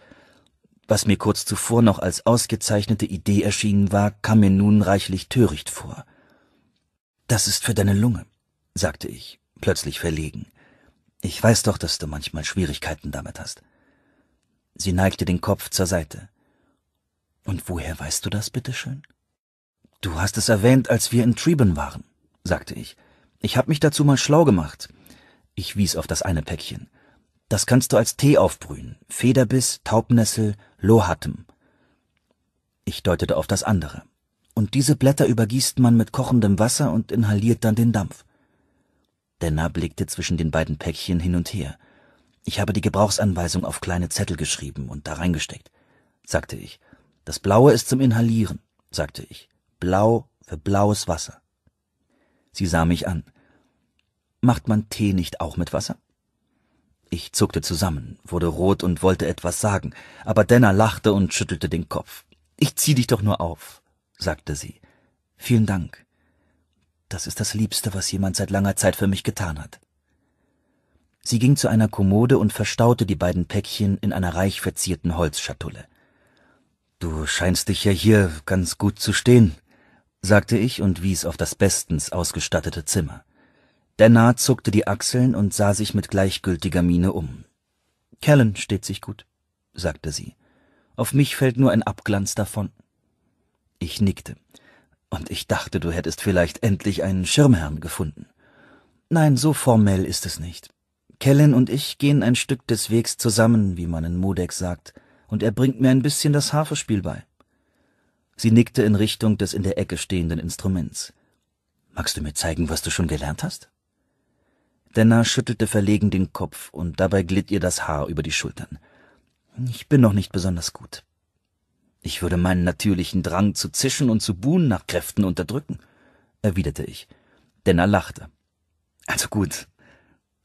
Was mir kurz zuvor noch als ausgezeichnete Idee erschienen war, kam mir nun reichlich töricht vor. Das ist für deine Lunge, sagte ich, plötzlich verlegen. Ich weiß doch, dass du manchmal Schwierigkeiten damit hast. Sie neigte den Kopf zur Seite. Und woher weißt du das, bitteschön? Du hast es erwähnt, als wir in Treben waren, sagte ich. Ich habe mich dazu mal schlau gemacht. Ich wies auf das eine Päckchen. Das kannst du als Tee aufbrühen. Federbiss, Taubnessel, Lohatem. Ich deutete auf das andere und diese Blätter übergießt man mit kochendem Wasser und inhaliert dann den Dampf. Denner blickte zwischen den beiden Päckchen hin und her. Ich habe die Gebrauchsanweisung auf kleine Zettel geschrieben und da reingesteckt, sagte ich. Das Blaue ist zum Inhalieren, sagte ich. Blau für blaues Wasser. Sie sah mich an. Macht man Tee nicht auch mit Wasser? Ich zuckte zusammen, wurde rot und wollte etwas sagen, aber Denner lachte und schüttelte den Kopf. Ich zieh dich doch nur auf sagte sie. Vielen Dank. Das ist das Liebste, was jemand seit langer Zeit für mich getan hat. Sie ging zu einer Kommode und verstaute die beiden Päckchen in einer reich verzierten Holzschatulle. Du scheinst dich ja hier ganz gut zu stehen, sagte ich und wies auf das bestens ausgestattete Zimmer. Denner zuckte die Achseln und sah sich mit gleichgültiger Miene um. Kellen steht sich gut, sagte sie. Auf mich fällt nur ein Abglanz davon. Ich nickte. Und ich dachte, du hättest vielleicht endlich einen Schirmherrn gefunden. Nein, so formell ist es nicht. Kellen und ich gehen ein Stück des Wegs zusammen, wie man in Modex sagt, und er bringt mir ein bisschen das Harfespiel bei. Sie nickte in Richtung des in der Ecke stehenden Instruments. Magst du mir zeigen, was du schon gelernt hast? Denna schüttelte verlegen den Kopf, und dabei glitt ihr das Haar über die Schultern. Ich bin noch nicht besonders gut. Ich würde meinen natürlichen Drang zu zischen und zu buhen nach Kräften unterdrücken, erwiderte ich, Denner lachte. Also gut,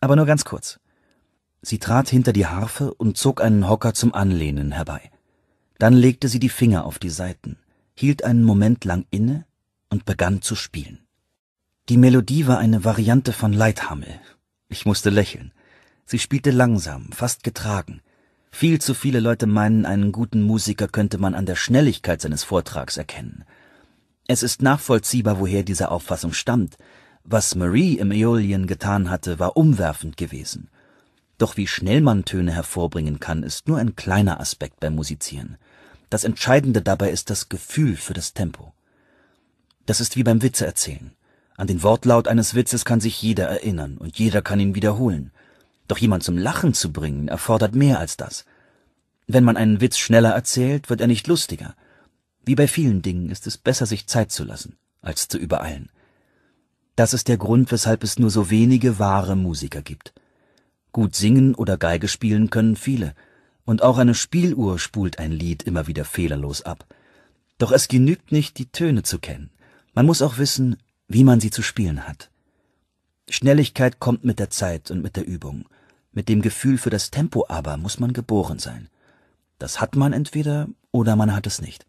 aber nur ganz kurz. Sie trat hinter die Harfe und zog einen Hocker zum Anlehnen herbei. Dann legte sie die Finger auf die Saiten, hielt einen Moment lang inne und begann zu spielen. Die Melodie war eine Variante von Leithammel. Ich musste lächeln. Sie spielte langsam, fast getragen, viel zu viele Leute meinen, einen guten Musiker könnte man an der Schnelligkeit seines Vortrags erkennen. Es ist nachvollziehbar, woher diese Auffassung stammt. Was Marie im Aeolien getan hatte, war umwerfend gewesen. Doch wie schnell man Töne hervorbringen kann, ist nur ein kleiner Aspekt beim Musizieren. Das Entscheidende dabei ist das Gefühl für das Tempo. Das ist wie beim Witze erzählen. An den Wortlaut eines Witzes kann sich jeder erinnern und jeder kann ihn wiederholen. Doch jemand zum Lachen zu bringen, erfordert mehr als das. Wenn man einen Witz schneller erzählt, wird er nicht lustiger. Wie bei vielen Dingen ist es besser, sich Zeit zu lassen, als zu übereilen. Das ist der Grund, weshalb es nur so wenige wahre Musiker gibt. Gut singen oder Geige spielen können viele, und auch eine Spieluhr spult ein Lied immer wieder fehlerlos ab. Doch es genügt nicht, die Töne zu kennen. Man muss auch wissen, wie man sie zu spielen hat. Schnelligkeit kommt mit der Zeit und mit der Übung. Mit dem Gefühl für das Tempo aber muss man geboren sein. Das hat man entweder oder man hat es nicht.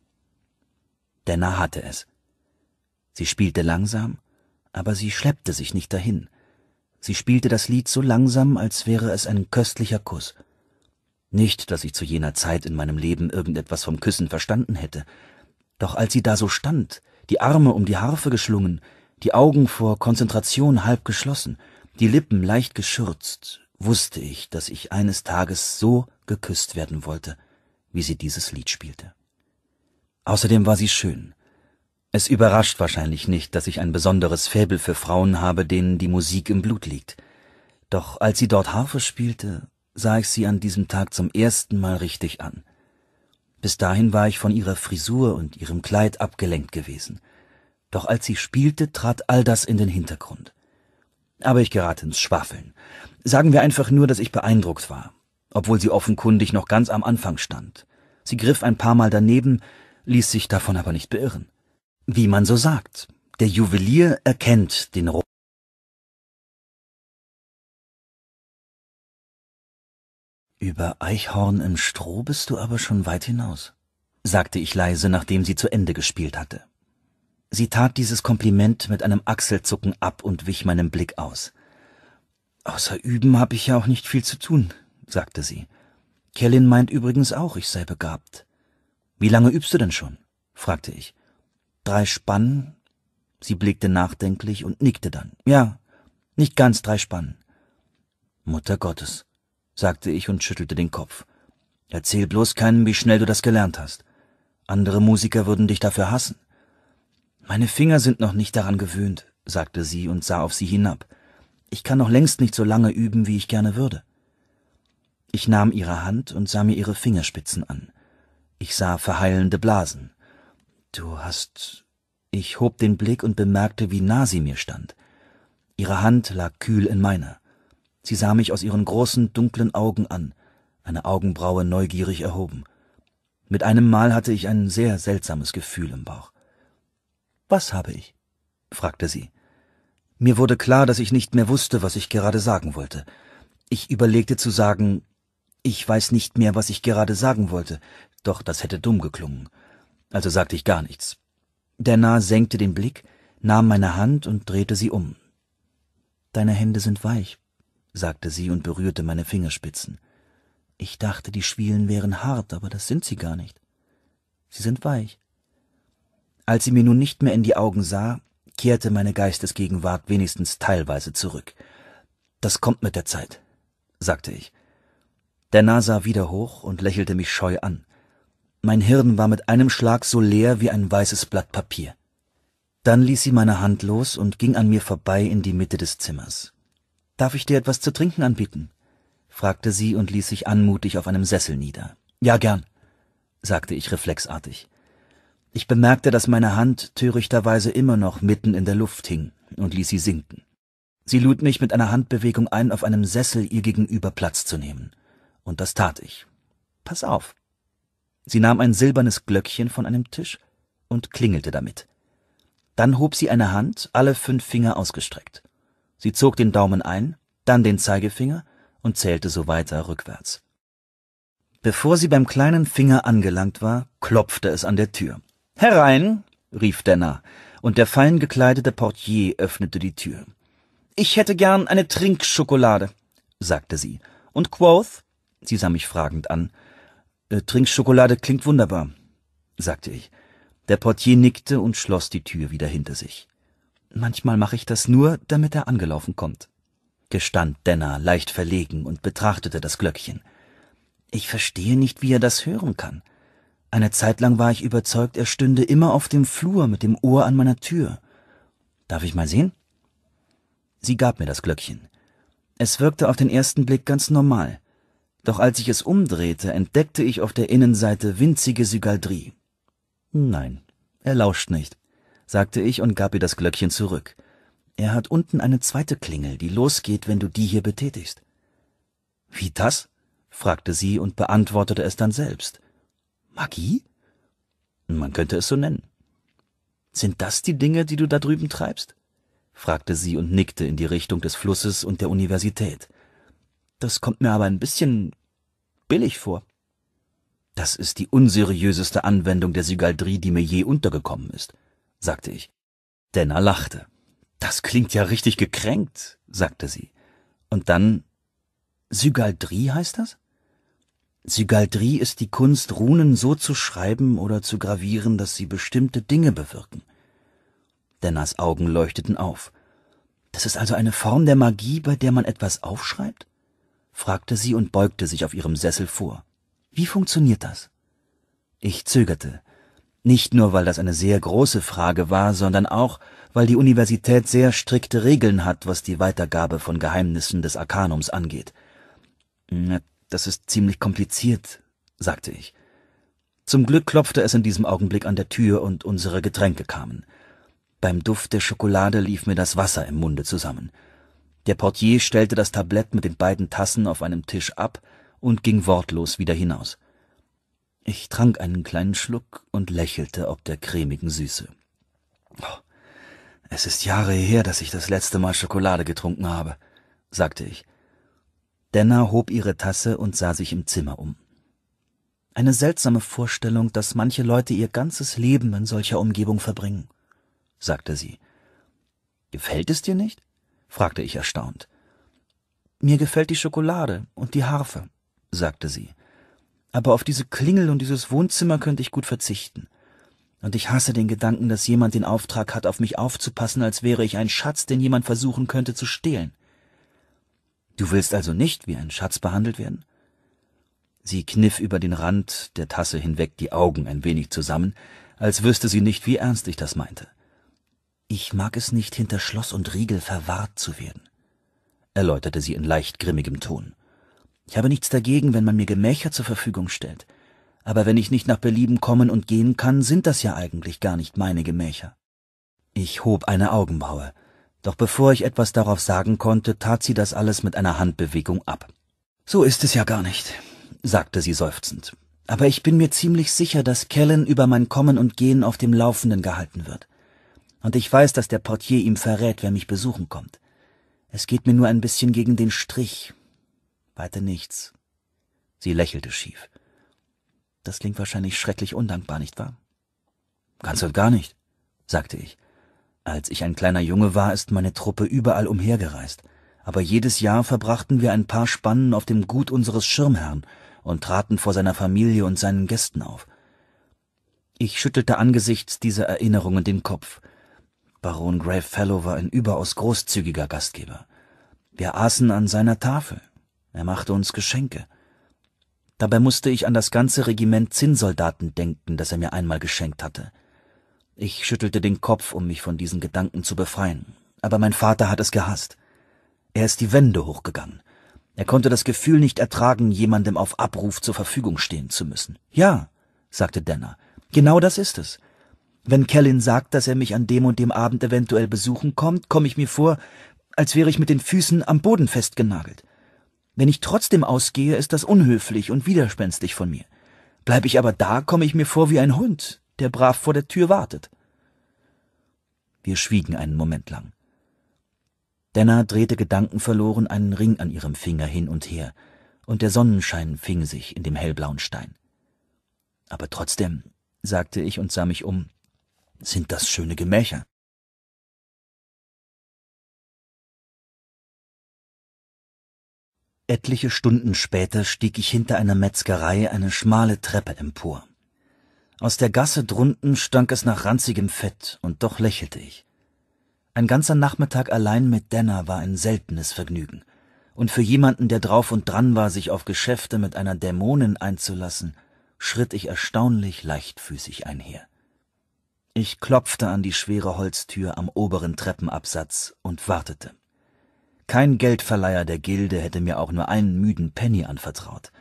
Denna hatte es. Sie spielte langsam, aber sie schleppte sich nicht dahin. Sie spielte das Lied so langsam, als wäre es ein köstlicher Kuss. Nicht, dass ich zu jener Zeit in meinem Leben irgendetwas vom Küssen verstanden hätte, doch als sie da so stand, die Arme um die Harfe geschlungen, die Augen vor Konzentration halb geschlossen, die Lippen leicht geschürzt, wusste ich, dass ich eines Tages so geküsst werden wollte, wie sie dieses Lied spielte. Außerdem war sie schön. Es überrascht wahrscheinlich nicht, dass ich ein besonderes Faible für Frauen habe, denen die Musik im Blut liegt. Doch als sie dort Harfe spielte, sah ich sie an diesem Tag zum ersten Mal richtig an. Bis dahin war ich von ihrer Frisur und ihrem Kleid abgelenkt gewesen. Doch als sie spielte, trat all das in den Hintergrund. Aber ich gerate ins Schwafeln. Sagen wir einfach nur, dass ich beeindruckt war, obwohl sie offenkundig noch ganz am Anfang stand. Sie griff ein paar Mal daneben, ließ sich davon aber nicht beirren. Wie man so sagt, der Juwelier erkennt den Roten. Über Eichhorn im Stroh bist du aber schon weit hinaus, sagte ich leise, nachdem sie zu Ende gespielt hatte. Sie tat dieses Kompliment mit einem Achselzucken ab und wich meinem Blick aus. Außer üben habe ich ja auch nicht viel zu tun, sagte sie. Kellen meint übrigens auch, ich sei begabt. Wie lange übst du denn schon? fragte ich. Drei Spannen? Sie blickte nachdenklich und nickte dann. Ja, nicht ganz drei Spannen. Mutter Gottes, sagte ich und schüttelte den Kopf. Erzähl bloß keinem, wie schnell du das gelernt hast. Andere Musiker würden dich dafür hassen. Meine Finger sind noch nicht daran gewöhnt, sagte sie und sah auf sie hinab. Ich kann noch längst nicht so lange üben, wie ich gerne würde. Ich nahm ihre Hand und sah mir ihre Fingerspitzen an. Ich sah verheilende Blasen. Du hast. Ich hob den Blick und bemerkte, wie nah sie mir stand. Ihre Hand lag kühl in meiner. Sie sah mich aus ihren großen, dunklen Augen an, eine Augenbraue neugierig erhoben. Mit einem Mal hatte ich ein sehr seltsames Gefühl im Bauch. Was habe ich? fragte sie. Mir wurde klar, dass ich nicht mehr wusste, was ich gerade sagen wollte. Ich überlegte zu sagen, ich weiß nicht mehr, was ich gerade sagen wollte, doch das hätte dumm geklungen. Also sagte ich gar nichts. Der Nah senkte den Blick, nahm meine Hand und drehte sie um. Deine Hände sind weich, sagte sie und berührte meine Fingerspitzen. Ich dachte, die Schwielen wären hart, aber das sind sie gar nicht. Sie sind weich. Als sie mir nun nicht mehr in die Augen sah, kehrte meine Geistesgegenwart wenigstens teilweise zurück. Das kommt mit der Zeit, sagte ich. Der Narr sah wieder hoch und lächelte mich scheu an. Mein Hirn war mit einem Schlag so leer wie ein weißes Blatt Papier. Dann ließ sie meine Hand los und ging an mir vorbei in die Mitte des Zimmers. Darf ich dir etwas zu trinken anbieten? fragte sie und ließ sich anmutig auf einem Sessel nieder. Ja, gern, sagte ich reflexartig. Ich bemerkte, dass meine Hand törichterweise immer noch mitten in der Luft hing und ließ sie sinken. Sie lud mich mit einer Handbewegung ein, auf einem Sessel ihr gegenüber Platz zu nehmen. Und das tat ich. Pass auf. Sie nahm ein silbernes Glöckchen von einem Tisch und klingelte damit. Dann hob sie eine Hand, alle fünf Finger ausgestreckt. Sie zog den Daumen ein, dann den Zeigefinger und zählte so weiter rückwärts. Bevor sie beim kleinen Finger angelangt war, klopfte es an der Tür. Herein, rief Denner, und der fein gekleidete Portier öffnete die Tür. Ich hätte gern eine Trinkschokolade, sagte sie. Und Quoth? Sie sah mich fragend an. Äh, Trinkschokolade klingt wunderbar, sagte ich. Der Portier nickte und schloss die Tür wieder hinter sich. Manchmal mache ich das nur, damit er angelaufen kommt, gestand Denner leicht verlegen und betrachtete das Glöckchen. Ich verstehe nicht, wie er das hören kann. Eine Zeit lang war ich überzeugt, er stünde immer auf dem Flur mit dem Ohr an meiner Tür. Darf ich mal sehen? Sie gab mir das Glöckchen. Es wirkte auf den ersten Blick ganz normal. Doch als ich es umdrehte, entdeckte ich auf der Innenseite winzige Sygaldrie. Nein, er lauscht nicht, sagte ich und gab ihr das Glöckchen zurück. Er hat unten eine zweite Klingel, die losgeht, wenn du die hier betätigst. Wie das? fragte sie und beantwortete es dann selbst. Magie? Man könnte es so nennen. Sind das die Dinge, die du da drüben treibst? fragte sie und nickte in die Richtung des Flusses und der Universität. Das kommt mir aber ein bisschen billig vor. Das ist die unseriöseste Anwendung der Sygaldrie, die mir je untergekommen ist, sagte ich. Denner lachte. Das klingt ja richtig gekränkt, sagte sie. Und dann Sygaldrie heißt das? Sigaldrie ist die Kunst, Runen so zu schreiben oder zu gravieren, dass sie bestimmte Dinge bewirken. Denners Augen leuchteten auf. Das ist also eine Form der Magie, bei der man etwas aufschreibt? fragte sie und beugte sich auf ihrem Sessel vor. Wie funktioniert das? Ich zögerte, nicht nur weil das eine sehr große Frage war, sondern auch, weil die Universität sehr strikte Regeln hat, was die Weitergabe von Geheimnissen des Arkanums angeht. Hm, das ist ziemlich kompliziert, sagte ich. Zum Glück klopfte es in diesem Augenblick an der Tür und unsere Getränke kamen. Beim Duft der Schokolade lief mir das Wasser im Munde zusammen. Der Portier stellte das Tablett mit den beiden Tassen auf einem Tisch ab und ging wortlos wieder hinaus. Ich trank einen kleinen Schluck und lächelte ob der cremigen Süße. Oh, es ist Jahre her, dass ich das letzte Mal Schokolade getrunken habe, sagte ich. Denna hob ihre Tasse und sah sich im Zimmer um. Eine seltsame Vorstellung, dass manche Leute ihr ganzes Leben in solcher Umgebung verbringen, sagte sie. Gefällt es dir nicht? fragte ich erstaunt. Mir gefällt die Schokolade und die Harfe, sagte sie. Aber auf diese Klingel und dieses Wohnzimmer könnte ich gut verzichten. Und ich hasse den Gedanken, dass jemand den Auftrag hat, auf mich aufzupassen, als wäre ich ein Schatz, den jemand versuchen könnte zu stehlen. Du willst also nicht wie ein Schatz behandelt werden? Sie kniff über den Rand der Tasse hinweg die Augen ein wenig zusammen, als wüsste sie nicht, wie ernst ich das meinte. Ich mag es nicht, hinter Schloss und Riegel verwahrt zu werden, erläuterte sie in leicht grimmigem Ton. Ich habe nichts dagegen, wenn man mir Gemächer zur Verfügung stellt, aber wenn ich nicht nach Belieben kommen und gehen kann, sind das ja eigentlich gar nicht meine Gemächer. Ich hob eine Augenbraue. Doch bevor ich etwas darauf sagen konnte, tat sie das alles mit einer Handbewegung ab. So ist es ja gar nicht, sagte sie seufzend. Aber ich bin mir ziemlich sicher, dass Kellen über mein Kommen und Gehen auf dem Laufenden gehalten wird. Und ich weiß, dass der Portier ihm verrät, wer mich besuchen kommt. Es geht mir nur ein bisschen gegen den Strich. Weiter nichts. Sie lächelte schief. Das klingt wahrscheinlich schrecklich undankbar, nicht wahr? Ganz und gar nicht, sagte ich. Als ich ein kleiner Junge war, ist meine Truppe überall umhergereist, aber jedes Jahr verbrachten wir ein paar Spannen auf dem Gut unseres Schirmherrn und traten vor seiner Familie und seinen Gästen auf. Ich schüttelte angesichts dieser Erinnerungen den Kopf. Baron Gravefellow war ein überaus großzügiger Gastgeber. Wir aßen an seiner Tafel. Er machte uns Geschenke. Dabei musste ich an das ganze Regiment Zinnsoldaten denken, das er mir einmal geschenkt hatte. Ich schüttelte den Kopf, um mich von diesen Gedanken zu befreien, aber mein Vater hat es gehasst. Er ist die Wände hochgegangen. Er konnte das Gefühl nicht ertragen, jemandem auf Abruf zur Verfügung stehen zu müssen. Ja, sagte Denner, genau das ist es. Wenn Kellen sagt, dass er mich an dem und dem Abend eventuell besuchen kommt, komme ich mir vor, als wäre ich mit den Füßen am Boden festgenagelt. Wenn ich trotzdem ausgehe, ist das unhöflich und widerspenstig von mir. Bleibe ich aber da, komme ich mir vor wie ein Hund, der brav vor der Tür wartet. Wir schwiegen einen Moment lang. Denner drehte gedankenverloren einen Ring an ihrem Finger hin und her, und der Sonnenschein fing sich in dem hellblauen Stein. Aber trotzdem, sagte ich und sah mich um, sind das schöne Gemächer. Etliche Stunden später stieg ich hinter einer Metzgerei eine schmale Treppe empor. Aus der Gasse drunten stank es nach ranzigem Fett, und doch lächelte ich. Ein ganzer Nachmittag allein mit Denner war ein seltenes Vergnügen, und für jemanden, der drauf und dran war, sich auf Geschäfte mit einer Dämonin einzulassen, schritt ich erstaunlich leichtfüßig einher. Ich klopfte an die schwere Holztür am oberen Treppenabsatz und wartete. Kein Geldverleiher der Gilde hätte mir auch nur einen müden Penny anvertraut.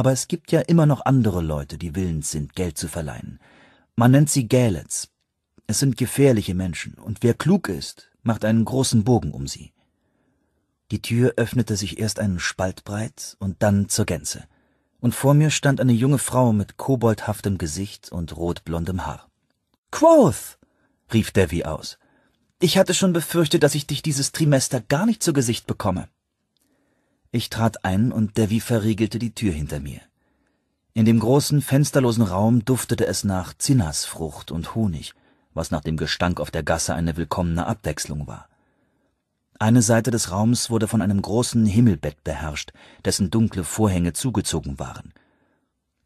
Aber es gibt ja immer noch andere Leute, die willens sind, Geld zu verleihen. Man nennt sie Gälets. Es sind gefährliche Menschen, und wer klug ist, macht einen großen Bogen um sie. Die Tür öffnete sich erst einen Spalt breit und dann zur Gänze, und vor mir stand eine junge Frau mit koboldhaftem Gesicht und rotblondem Haar. Quoth! rief Devi aus. Ich hatte schon befürchtet, dass ich dich dieses Trimester gar nicht zu Gesicht bekomme. Ich trat ein und Devi verriegelte die Tür hinter mir. In dem großen, fensterlosen Raum duftete es nach Zinnasfrucht und Honig, was nach dem Gestank auf der Gasse eine willkommene Abwechslung war. Eine Seite des Raums wurde von einem großen Himmelbett beherrscht, dessen dunkle Vorhänge zugezogen waren.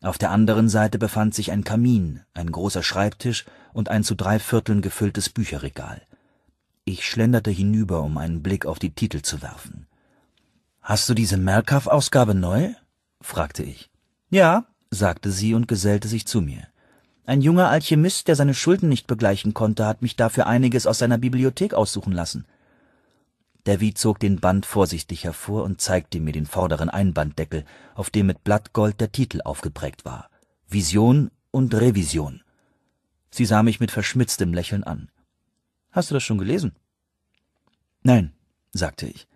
Auf der anderen Seite befand sich ein Kamin, ein großer Schreibtisch und ein zu drei Vierteln gefülltes Bücherregal. Ich schlenderte hinüber, um einen Blick auf die Titel zu werfen. Hast du diese Merkav-Ausgabe neu? fragte ich. Ja, sagte sie und gesellte sich zu mir. Ein junger Alchemist, der seine Schulden nicht begleichen konnte, hat mich dafür einiges aus seiner Bibliothek aussuchen lassen. Davy zog den Band vorsichtig hervor und zeigte mir den vorderen Einbanddeckel, auf dem mit Blattgold der Titel aufgeprägt war. Vision und Revision. Sie sah mich mit verschmitztem Lächeln an. Hast du das schon gelesen? Nein, sagte ich.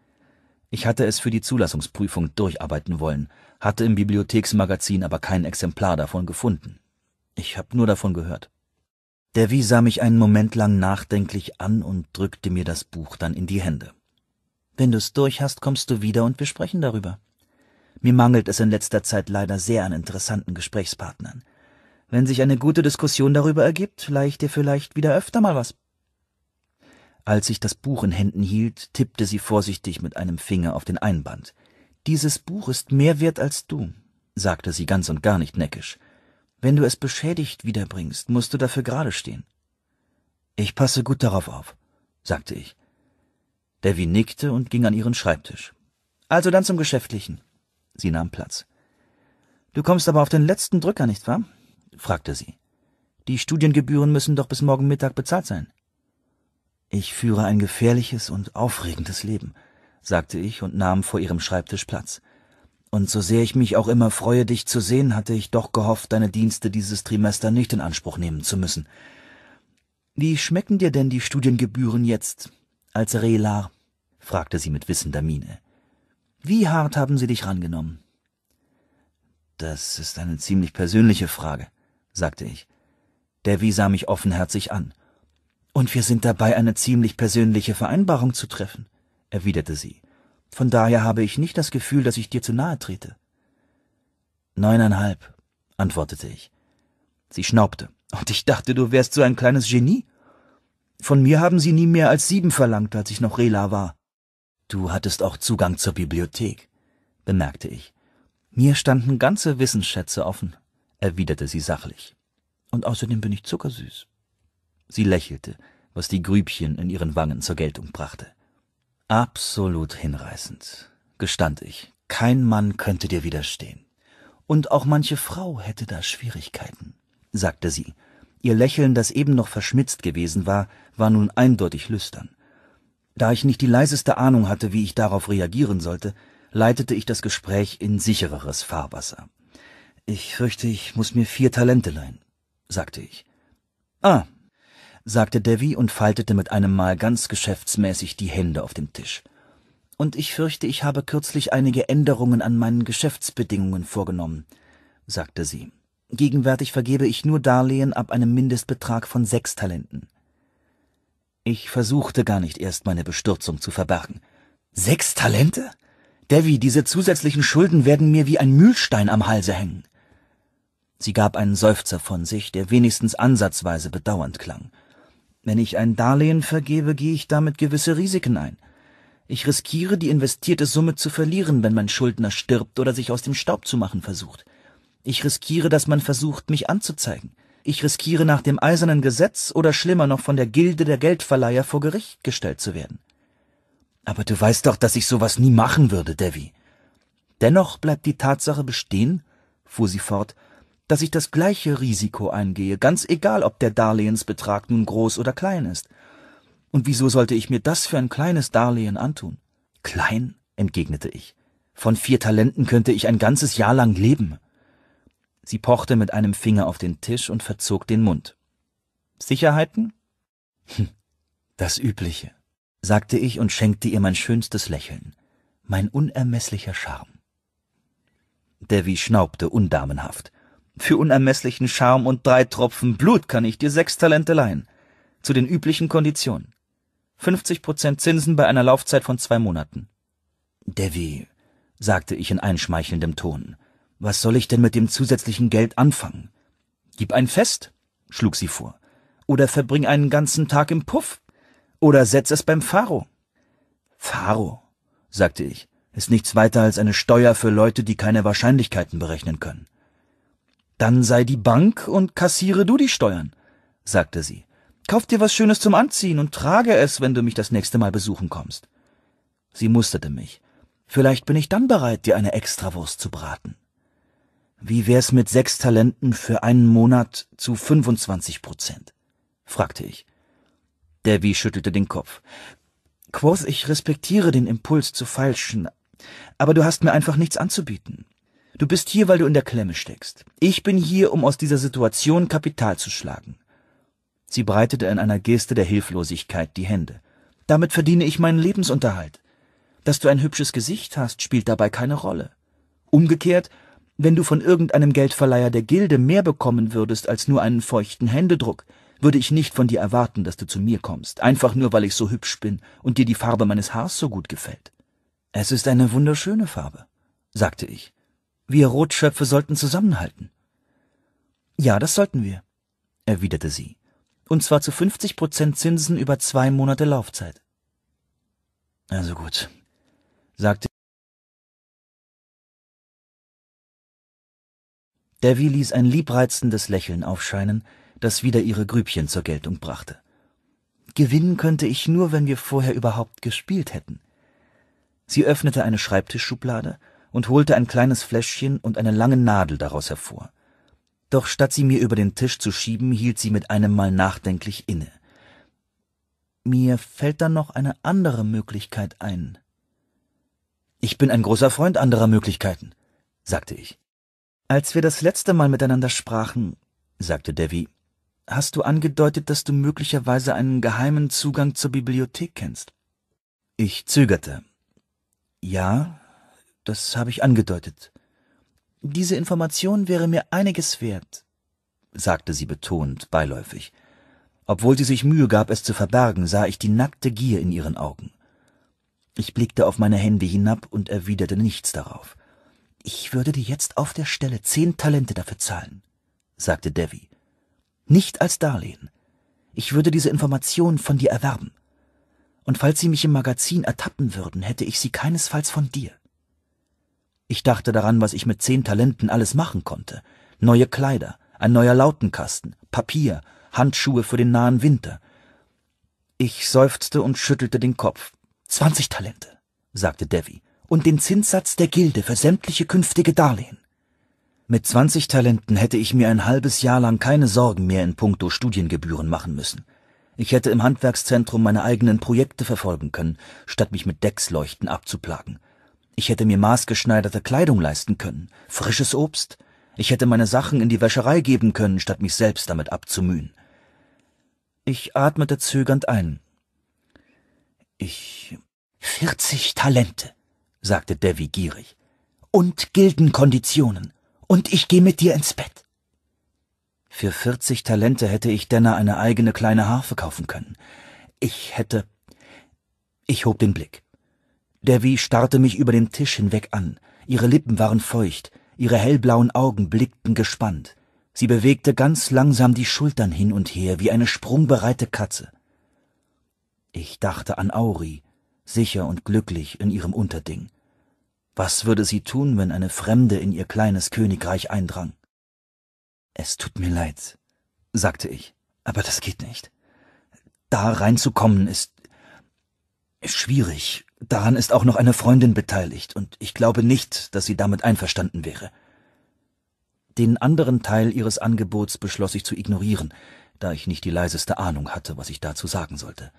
Ich hatte es für die Zulassungsprüfung durcharbeiten wollen, hatte im Bibliotheksmagazin aber kein Exemplar davon gefunden. Ich hab nur davon gehört. Der Devi sah mich einen Moment lang nachdenklich an und drückte mir das Buch dann in die Hände. Wenn du's durch hast, kommst du wieder und wir sprechen darüber. Mir mangelt es in letzter Zeit leider sehr an interessanten Gesprächspartnern. Wenn sich eine gute Diskussion darüber ergibt, leih ich dir vielleicht wieder öfter mal was. Als ich das Buch in Händen hielt, tippte sie vorsichtig mit einem Finger auf den Einband. Dieses Buch ist mehr wert als du, sagte sie ganz und gar nicht neckisch. Wenn du es beschädigt wiederbringst, musst du dafür gerade stehen. Ich passe gut darauf auf, sagte ich. Davy nickte und ging an ihren Schreibtisch. Also dann zum Geschäftlichen. Sie nahm Platz. Du kommst aber auf den letzten Drücker, nicht wahr? fragte sie. Die Studiengebühren müssen doch bis morgen Mittag bezahlt sein. Ich führe ein gefährliches und aufregendes Leben, sagte ich und nahm vor ihrem Schreibtisch Platz. Und so sehr ich mich auch immer freue, dich zu sehen, hatte ich doch gehofft, deine Dienste dieses Trimester nicht in Anspruch nehmen zu müssen. Wie schmecken dir denn die Studiengebühren jetzt als Relar? fragte sie mit wissender Miene. Wie hart haben sie dich rangenommen? Das ist eine ziemlich persönliche Frage, sagte ich. Davy sah mich offenherzig an und wir sind dabei, eine ziemlich persönliche Vereinbarung zu treffen, erwiderte sie. Von daher habe ich nicht das Gefühl, dass ich dir zu nahe trete. Neuneinhalb, antwortete ich. Sie schnaubte. Und ich dachte, du wärst so ein kleines Genie. Von mir haben sie nie mehr als sieben verlangt, als ich noch Rela war. Du hattest auch Zugang zur Bibliothek, bemerkte ich. Mir standen ganze Wissensschätze offen, erwiderte sie sachlich. Und außerdem bin ich zuckersüß. Sie lächelte, was die Grübchen in ihren Wangen zur Geltung brachte. Absolut hinreißend, gestand ich. Kein Mann könnte dir widerstehen. Und auch manche Frau hätte da Schwierigkeiten, sagte sie. Ihr Lächeln, das eben noch verschmitzt gewesen war, war nun eindeutig lüstern. Da ich nicht die leiseste Ahnung hatte, wie ich darauf reagieren sollte, leitete ich das Gespräch in sichereres Fahrwasser. Ich fürchte, ich muss mir vier Talente leihen, sagte ich. Ah, sagte Devi und faltete mit einem Mal ganz geschäftsmäßig die Hände auf dem Tisch. Und ich fürchte, ich habe kürzlich einige Änderungen an meinen Geschäftsbedingungen vorgenommen, sagte sie. Gegenwärtig vergebe ich nur Darlehen ab einem Mindestbetrag von sechs Talenten. Ich versuchte gar nicht erst meine Bestürzung zu verbergen. Sechs Talente? Devi, diese zusätzlichen Schulden werden mir wie ein Mühlstein am Halse hängen. Sie gab einen Seufzer von sich, der wenigstens ansatzweise bedauernd klang. Wenn ich ein Darlehen vergebe, gehe ich damit gewisse Risiken ein. Ich riskiere, die investierte Summe zu verlieren, wenn mein Schuldner stirbt oder sich aus dem Staub zu machen versucht. Ich riskiere, dass man versucht, mich anzuzeigen. Ich riskiere, nach dem eisernen Gesetz oder schlimmer noch von der Gilde der Geldverleiher vor Gericht gestellt zu werden. Aber du weißt doch, dass ich sowas nie machen würde, Devi. Dennoch bleibt die Tatsache bestehen, fuhr sie fort, dass ich das gleiche Risiko eingehe, ganz egal, ob der Darlehensbetrag nun groß oder klein ist. Und wieso sollte ich mir das für ein kleines Darlehen antun? Klein, entgegnete ich. Von vier Talenten könnte ich ein ganzes Jahr lang leben. Sie pochte mit einem Finger auf den Tisch und verzog den Mund. Sicherheiten? Hm, das Übliche, sagte ich und schenkte ihr mein schönstes Lächeln, mein unermesslicher Charme. Devi schnaubte undamenhaft. Für unermesslichen Charme und drei Tropfen Blut kann ich dir sechs Talente leihen. Zu den üblichen Konditionen. 50 Prozent Zinsen bei einer Laufzeit von zwei Monaten. Devi, sagte ich in einschmeichelndem Ton, was soll ich denn mit dem zusätzlichen Geld anfangen? Gib ein Fest, schlug sie vor, oder verbring einen ganzen Tag im Puff, oder setz es beim Pharo. Pharo, sagte ich, ist nichts weiter als eine Steuer für Leute, die keine Wahrscheinlichkeiten berechnen können. Dann sei die Bank und kassiere du die Steuern, sagte sie. Kauf dir was Schönes zum Anziehen und trage es, wenn du mich das nächste Mal besuchen kommst. Sie musterte mich. Vielleicht bin ich dann bereit, dir eine Extrawurst zu braten. Wie wär's mit sechs Talenten für einen Monat zu 25 Prozent? fragte ich. Debbie schüttelte den Kopf. Quoth, ich respektiere den Impuls zu falschen, aber du hast mir einfach nichts anzubieten. Du bist hier, weil du in der Klemme steckst. Ich bin hier, um aus dieser Situation Kapital zu schlagen. Sie breitete in einer Geste der Hilflosigkeit die Hände. Damit verdiene ich meinen Lebensunterhalt. Dass du ein hübsches Gesicht hast, spielt dabei keine Rolle. Umgekehrt, wenn du von irgendeinem Geldverleiher der Gilde mehr bekommen würdest als nur einen feuchten Händedruck, würde ich nicht von dir erwarten, dass du zu mir kommst, einfach nur weil ich so hübsch bin und dir die Farbe meines Haars so gut gefällt. Es ist eine wunderschöne Farbe, sagte ich. Wir Rotschöpfe sollten zusammenhalten. Ja, das sollten wir, erwiderte sie, und zwar zu 50 Prozent Zinsen über zwei Monate Laufzeit. Also gut, sagte Devi ließ ein liebreizendes Lächeln aufscheinen, das wieder ihre Grübchen zur Geltung brachte. Gewinnen könnte ich nur, wenn wir vorher überhaupt gespielt hätten. Sie öffnete eine Schreibtischschublade und holte ein kleines Fläschchen und eine lange Nadel daraus hervor. Doch statt sie mir über den Tisch zu schieben, hielt sie mit einem Mal nachdenklich inne. Mir fällt dann noch eine andere Möglichkeit ein. Ich bin ein großer Freund anderer Möglichkeiten, sagte ich. Als wir das letzte Mal miteinander sprachen, sagte Devi, hast du angedeutet, dass du möglicherweise einen geheimen Zugang zur Bibliothek kennst. Ich zögerte. Ja, das habe ich angedeutet. Diese Information wäre mir einiges wert, sagte sie betont, beiläufig. Obwohl sie sich Mühe gab, es zu verbergen, sah ich die nackte Gier in ihren Augen. Ich blickte auf meine Hände hinab und erwiderte nichts darauf. Ich würde dir jetzt auf der Stelle zehn Talente dafür zahlen, sagte Devi. Nicht als Darlehen. Ich würde diese Information von dir erwerben. Und falls sie mich im Magazin ertappen würden, hätte ich sie keinesfalls von dir. Ich dachte daran, was ich mit zehn Talenten alles machen konnte. Neue Kleider, ein neuer Lautenkasten, Papier, Handschuhe für den nahen Winter. Ich seufzte und schüttelte den Kopf. Zwanzig Talente, sagte Devi, und den Zinssatz der Gilde für sämtliche künftige Darlehen. Mit zwanzig Talenten hätte ich mir ein halbes Jahr lang keine Sorgen mehr in puncto Studiengebühren machen müssen. Ich hätte im Handwerkszentrum meine eigenen Projekte verfolgen können, statt mich mit Decksleuchten abzuplagen. Ich hätte mir maßgeschneiderte Kleidung leisten können, frisches Obst. Ich hätte meine Sachen in die Wäscherei geben können, statt mich selbst damit abzumühen. Ich atmete zögernd ein. Ich. Vierzig Talente, sagte Devi gierig. Und Gildenkonditionen. Und ich gehe mit dir ins Bett. Für vierzig Talente hätte ich Denner eine eigene kleine Harfe kaufen können. Ich hätte. Ich hob den Blick. Der Wie starrte mich über den Tisch hinweg an. Ihre Lippen waren feucht, ihre hellblauen Augen blickten gespannt. Sie bewegte ganz langsam die Schultern hin und her wie eine sprungbereite Katze. Ich dachte an Auri, sicher und glücklich in ihrem Unterding. Was würde sie tun, wenn eine Fremde in ihr kleines Königreich eindrang? Es tut mir leid, sagte ich, aber das geht nicht. Da reinzukommen ist schwierig Daran ist auch noch eine Freundin beteiligt, und ich glaube nicht, dass sie damit einverstanden wäre. Den anderen Teil ihres Angebots beschloss ich zu ignorieren, da ich nicht die leiseste Ahnung hatte, was ich dazu sagen sollte.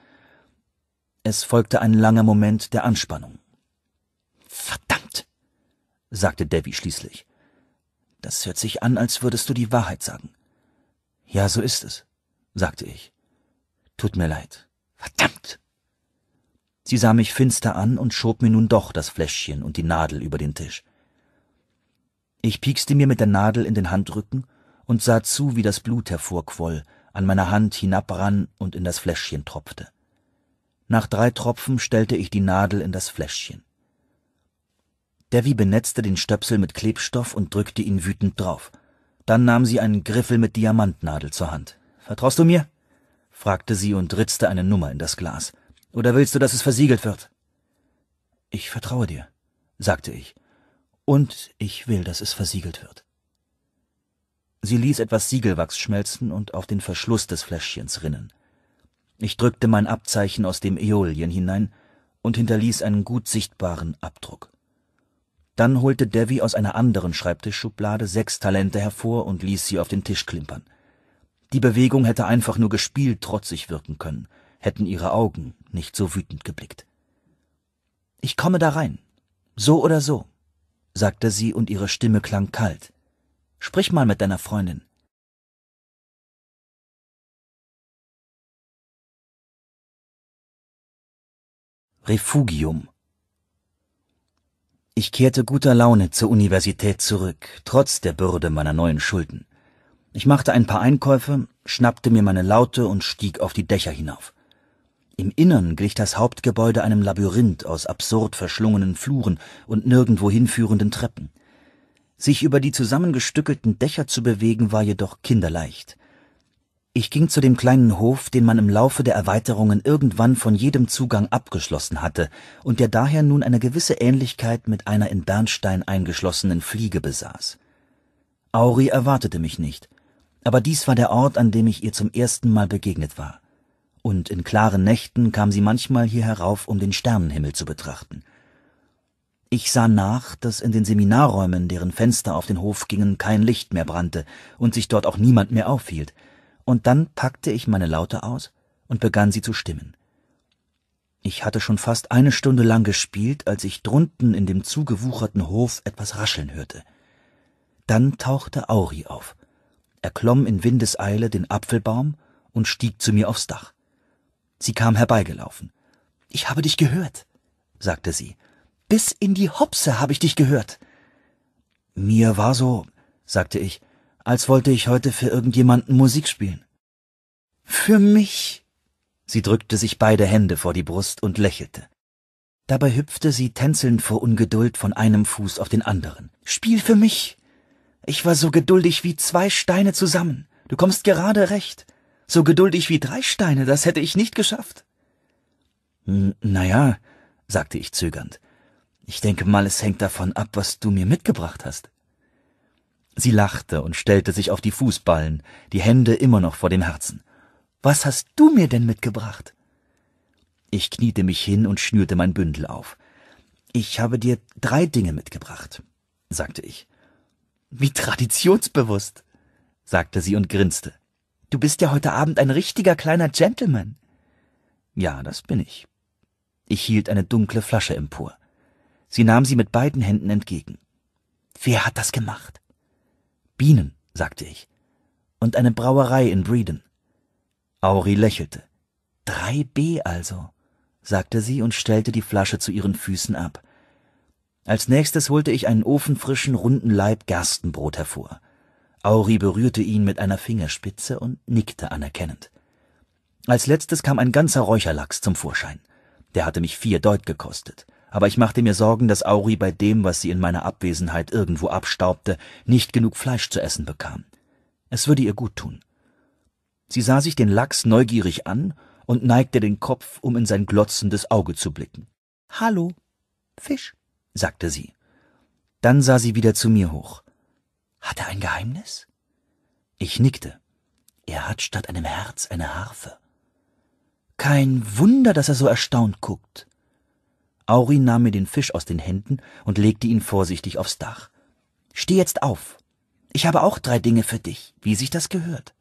Es folgte ein langer Moment der Anspannung. Verdammt, sagte Debbie schließlich. Das hört sich an, als würdest du die Wahrheit sagen. Ja, so ist es, sagte ich. Tut mir leid. Verdammt! Sie sah mich finster an und schob mir nun doch das Fläschchen und die Nadel über den Tisch. Ich piekste mir mit der Nadel in den Handrücken und sah zu, wie das Blut hervorquoll, an meiner Hand hinabrann und in das Fläschchen tropfte. Nach drei Tropfen stellte ich die Nadel in das Fläschchen. Devi benetzte den Stöpsel mit Klebstoff und drückte ihn wütend drauf. Dann nahm sie einen Griffel mit Diamantnadel zur Hand. Vertraust du mir? fragte sie und ritzte eine Nummer in das Glas. Oder willst du, dass es versiegelt wird? Ich vertraue dir, sagte ich, und ich will, dass es versiegelt wird. Sie ließ etwas Siegelwachs schmelzen und auf den Verschluss des Fläschchens rinnen. Ich drückte mein Abzeichen aus dem Äolien hinein und hinterließ einen gut sichtbaren Abdruck. Dann holte Devi aus einer anderen Schreibtischschublade sechs Talente hervor und ließ sie auf den Tisch klimpern. Die Bewegung hätte einfach nur gespielt trotzig wirken können hätten ihre Augen nicht so wütend geblickt. Ich komme da rein, so oder so, sagte sie und ihre Stimme klang kalt. Sprich mal mit deiner Freundin. Refugium. Ich kehrte guter Laune zur Universität zurück, trotz der Bürde meiner neuen Schulden. Ich machte ein paar Einkäufe, schnappte mir meine Laute und stieg auf die Dächer hinauf. Im Innern glich das Hauptgebäude einem Labyrinth aus absurd verschlungenen Fluren und nirgendwo hinführenden Treppen. Sich über die zusammengestückelten Dächer zu bewegen war jedoch kinderleicht. Ich ging zu dem kleinen Hof, den man im Laufe der Erweiterungen irgendwann von jedem Zugang abgeschlossen hatte und der daher nun eine gewisse Ähnlichkeit mit einer in Bernstein eingeschlossenen Fliege besaß. Auri erwartete mich nicht, aber dies war der Ort, an dem ich ihr zum ersten Mal begegnet war und in klaren Nächten kam sie manchmal hier herauf, um den Sternenhimmel zu betrachten. Ich sah nach, dass in den Seminarräumen, deren Fenster auf den Hof gingen, kein Licht mehr brannte und sich dort auch niemand mehr aufhielt, und dann packte ich meine Laute aus und begann sie zu stimmen. Ich hatte schon fast eine Stunde lang gespielt, als ich drunten in dem zugewucherten Hof etwas rascheln hörte. Dann tauchte Auri auf. Er klomm in Windeseile den Apfelbaum und stieg zu mir aufs Dach. Sie kam herbeigelaufen. Ich habe dich gehört, sagte sie. Bis in die Hopse habe ich dich gehört. Mir war so, sagte ich, als wollte ich heute für irgendjemanden Musik spielen. Für mich. Sie drückte sich beide Hände vor die Brust und lächelte. Dabei hüpfte sie tänzelnd vor Ungeduld von einem Fuß auf den anderen. Spiel für mich. Ich war so geduldig wie zwei Steine zusammen. Du kommst gerade recht so geduldig wie drei Steine, das hätte ich nicht geschafft. Na ja, sagte ich zögernd. Ich denke mal, es hängt davon ab, was du mir mitgebracht hast. Sie lachte und stellte sich auf die Fußballen, die Hände immer noch vor dem Herzen. Was hast du mir denn mitgebracht? Ich kniete mich hin und schnürte mein Bündel auf. Ich habe dir drei Dinge mitgebracht, sagte ich. Wie traditionsbewusst, sagte sie und grinste. Du bist ja heute Abend ein richtiger kleiner Gentleman. Ja, das bin ich. Ich hielt eine dunkle Flasche empor. Sie nahm sie mit beiden Händen entgegen. Wer hat das gemacht? Bienen, sagte ich. Und eine Brauerei in Breeden. Auri lächelte. 3b also, sagte sie und stellte die Flasche zu ihren Füßen ab. Als nächstes holte ich einen ofenfrischen, runden Leib Gerstenbrot hervor. Auri berührte ihn mit einer Fingerspitze und nickte anerkennend. Als letztes kam ein ganzer Räucherlachs zum Vorschein. Der hatte mich vier Deut gekostet, aber ich machte mir Sorgen, dass Auri bei dem, was sie in meiner Abwesenheit irgendwo abstaubte, nicht genug Fleisch zu essen bekam. Es würde ihr gut tun. Sie sah sich den Lachs neugierig an und neigte den Kopf, um in sein glotzendes Auge zu blicken. Hallo, Fisch, sagte sie. Dann sah sie wieder zu mir hoch. Hat er ein Geheimnis? Ich nickte. Er hat statt einem Herz eine Harfe. Kein Wunder, dass er so erstaunt guckt. Auri nahm mir den Fisch aus den Händen und legte ihn vorsichtig aufs Dach. Steh jetzt auf. Ich habe auch drei Dinge für dich, wie sich das gehört.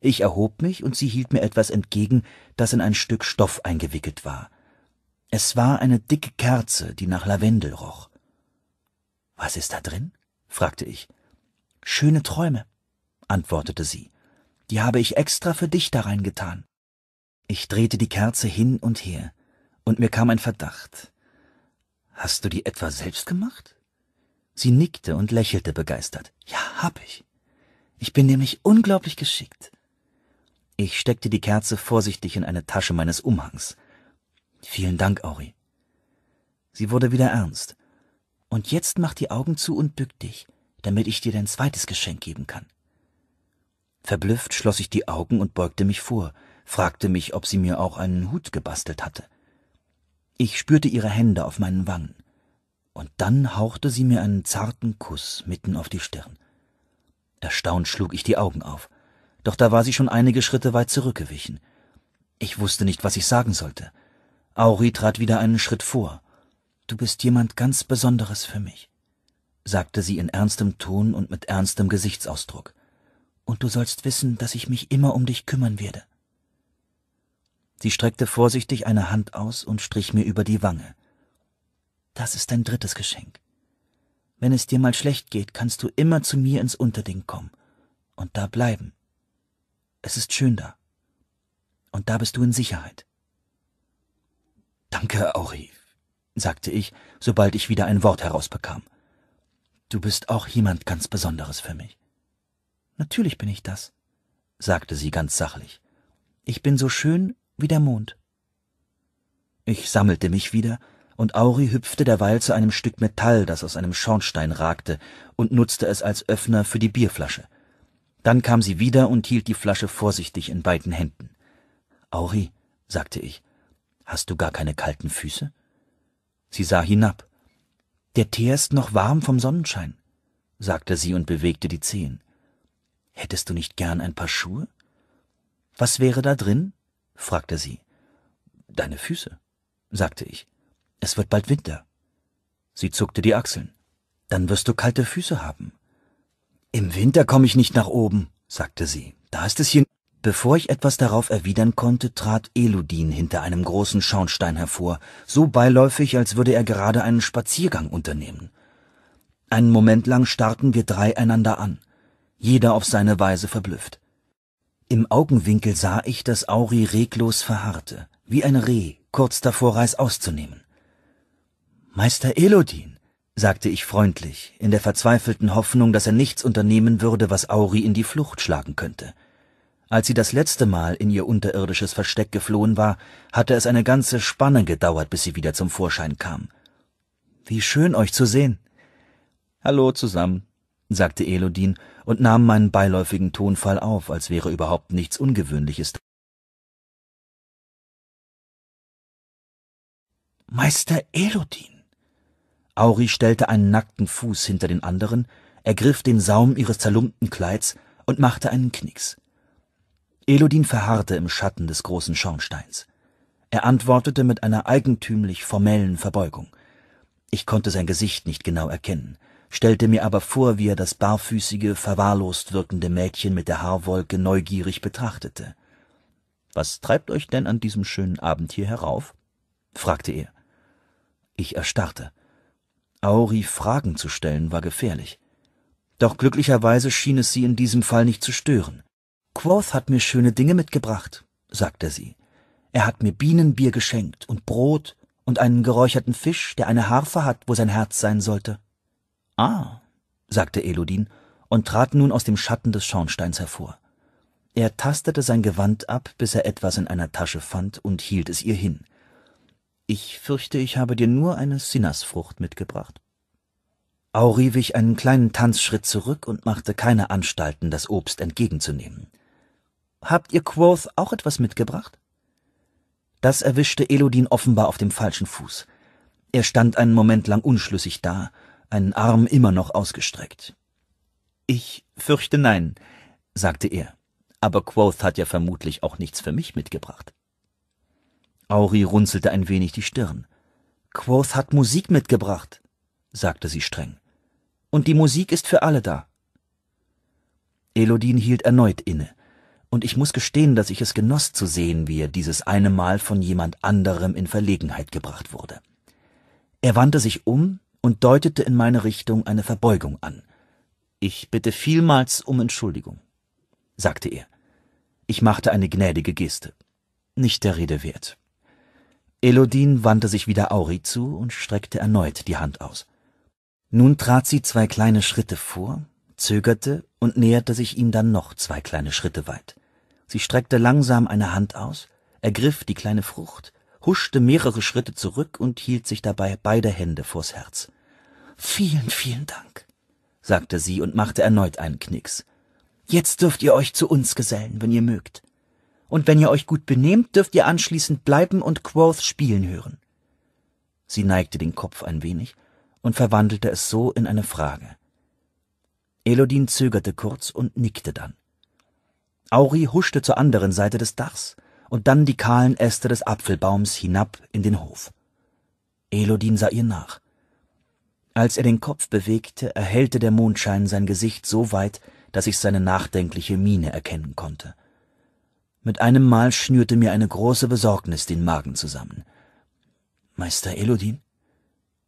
Ich erhob mich und sie hielt mir etwas entgegen, das in ein Stück Stoff eingewickelt war. Es war eine dicke Kerze, die nach Lavendel roch. Was ist da drin? fragte ich. Schöne Träume, antwortete sie. Die habe ich extra für dich da reingetan. Ich drehte die Kerze hin und her, und mir kam ein Verdacht. Hast du die etwa selbst gemacht? Sie nickte und lächelte begeistert. Ja, hab ich. Ich bin nämlich unglaublich geschickt. Ich steckte die Kerze vorsichtig in eine Tasche meines Umhangs. Vielen Dank, Auri. Sie wurde wieder ernst. Und jetzt mach die Augen zu und bück dich damit ich dir dein zweites Geschenk geben kann. Verblüfft schloss ich die Augen und beugte mich vor, fragte mich, ob sie mir auch einen Hut gebastelt hatte. Ich spürte ihre Hände auf meinen Wangen, und dann hauchte sie mir einen zarten Kuss mitten auf die Stirn. Erstaunt schlug ich die Augen auf, doch da war sie schon einige Schritte weit zurückgewichen. Ich wusste nicht, was ich sagen sollte. Auri trat wieder einen Schritt vor. Du bist jemand ganz Besonderes für mich sagte sie in ernstem Ton und mit ernstem Gesichtsausdruck, und du sollst wissen, dass ich mich immer um dich kümmern werde. Sie streckte vorsichtig eine Hand aus und strich mir über die Wange. Das ist dein drittes Geschenk. Wenn es dir mal schlecht geht, kannst du immer zu mir ins Unterding kommen und da bleiben. Es ist schön da. Und da bist du in Sicherheit. Danke, Auri, sagte ich, sobald ich wieder ein Wort herausbekam. Du bist auch jemand ganz Besonderes für mich. Natürlich bin ich das, sagte sie ganz sachlich. Ich bin so schön wie der Mond. Ich sammelte mich wieder, und Auri hüpfte derweil zu einem Stück Metall, das aus einem Schornstein ragte, und nutzte es als Öffner für die Bierflasche. Dann kam sie wieder und hielt die Flasche vorsichtig in beiden Händen. Auri, sagte ich, hast du gar keine kalten Füße? Sie sah hinab. Der Teer ist noch warm vom Sonnenschein, sagte sie und bewegte die Zehen. Hättest du nicht gern ein paar Schuhe? Was wäre da drin? fragte sie. Deine Füße, sagte ich. Es wird bald Winter. Sie zuckte die Achseln. Dann wirst du kalte Füße haben. Im Winter komme ich nicht nach oben, sagte sie. Da ist es hier Bevor ich etwas darauf erwidern konnte, trat Eludin hinter einem großen Schornstein hervor, so beiläufig, als würde er gerade einen Spaziergang unternehmen. Einen Moment lang starrten wir drei einander an, jeder auf seine Weise verblüfft. Im Augenwinkel sah ich, dass Auri reglos verharrte, wie ein Reh, kurz davor Reis auszunehmen. Meister Elodin, sagte ich freundlich, in der verzweifelten Hoffnung, dass er nichts unternehmen würde, was Auri in die Flucht schlagen könnte. Als sie das letzte Mal in ihr unterirdisches Versteck geflohen war, hatte es eine ganze Spanne gedauert, bis sie wieder zum Vorschein kam. Wie schön euch zu sehen. Hallo zusammen, sagte Elodin und nahm meinen beiläufigen Tonfall auf, als wäre überhaupt nichts Ungewöhnliches. Meister Elodin. Auri stellte einen nackten Fuß hinter den anderen, ergriff den Saum ihres zerlumpten Kleids und machte einen Knicks. Elodin verharrte im Schatten des großen Schornsteins. Er antwortete mit einer eigentümlich formellen Verbeugung. Ich konnte sein Gesicht nicht genau erkennen, stellte mir aber vor, wie er das barfüßige, verwahrlost wirkende Mädchen mit der Haarwolke neugierig betrachtete. Was treibt euch denn an diesem schönen Abend hier herauf? fragte er. Ich erstarrte. Auri Fragen zu stellen war gefährlich. Doch glücklicherweise schien es sie in diesem Fall nicht zu stören. Quoth hat mir schöne Dinge mitgebracht, sagte sie. Er hat mir Bienenbier geschenkt und Brot und einen geräucherten Fisch, der eine Harfe hat, wo sein Herz sein sollte. Ah, sagte Elodin und trat nun aus dem Schatten des Schornsteins hervor. Er tastete sein Gewand ab, bis er etwas in einer Tasche fand und hielt es ihr hin. Ich fürchte, ich habe dir nur eine Sinasfrucht mitgebracht. Auri wich einen kleinen Tanzschritt zurück und machte keine Anstalten, das Obst entgegenzunehmen. Habt ihr Quoth auch etwas mitgebracht? Das erwischte Elodin offenbar auf dem falschen Fuß. Er stand einen Moment lang unschlüssig da, einen Arm immer noch ausgestreckt. Ich fürchte nein, sagte er, aber Quoth hat ja vermutlich auch nichts für mich mitgebracht. Auri runzelte ein wenig die Stirn. Quoth hat Musik mitgebracht, sagte sie streng. Und die Musik ist für alle da. Elodin hielt erneut inne, und ich muss gestehen, dass ich es genoss zu sehen, wie er dieses eine Mal von jemand anderem in Verlegenheit gebracht wurde. Er wandte sich um und deutete in meine Richtung eine Verbeugung an. Ich bitte vielmals um Entschuldigung, sagte er. Ich machte eine gnädige Geste. Nicht der Rede wert. Elodin wandte sich wieder Auri zu und streckte erneut die Hand aus. Nun trat sie zwei kleine Schritte vor, zögerte und näherte sich ihm dann noch zwei kleine Schritte weit. Sie streckte langsam eine Hand aus, ergriff die kleine Frucht, huschte mehrere Schritte zurück und hielt sich dabei beide Hände vors Herz. Vielen, vielen Dank, sagte sie und machte erneut einen Knicks. Jetzt dürft ihr euch zu uns gesellen, wenn ihr mögt. Und wenn ihr euch gut benehmt, dürft ihr anschließend bleiben und Quoth spielen hören. Sie neigte den Kopf ein wenig und verwandelte es so in eine Frage. Elodin zögerte kurz und nickte dann. Auri huschte zur anderen Seite des Dachs und dann die kahlen Äste des Apfelbaums hinab in den Hof. Elodin sah ihr nach. Als er den Kopf bewegte, erhellte der Mondschein sein Gesicht so weit, dass ich seine nachdenkliche Miene erkennen konnte. Mit einem Mal schnürte mir eine große Besorgnis den Magen zusammen. Meister Elodin?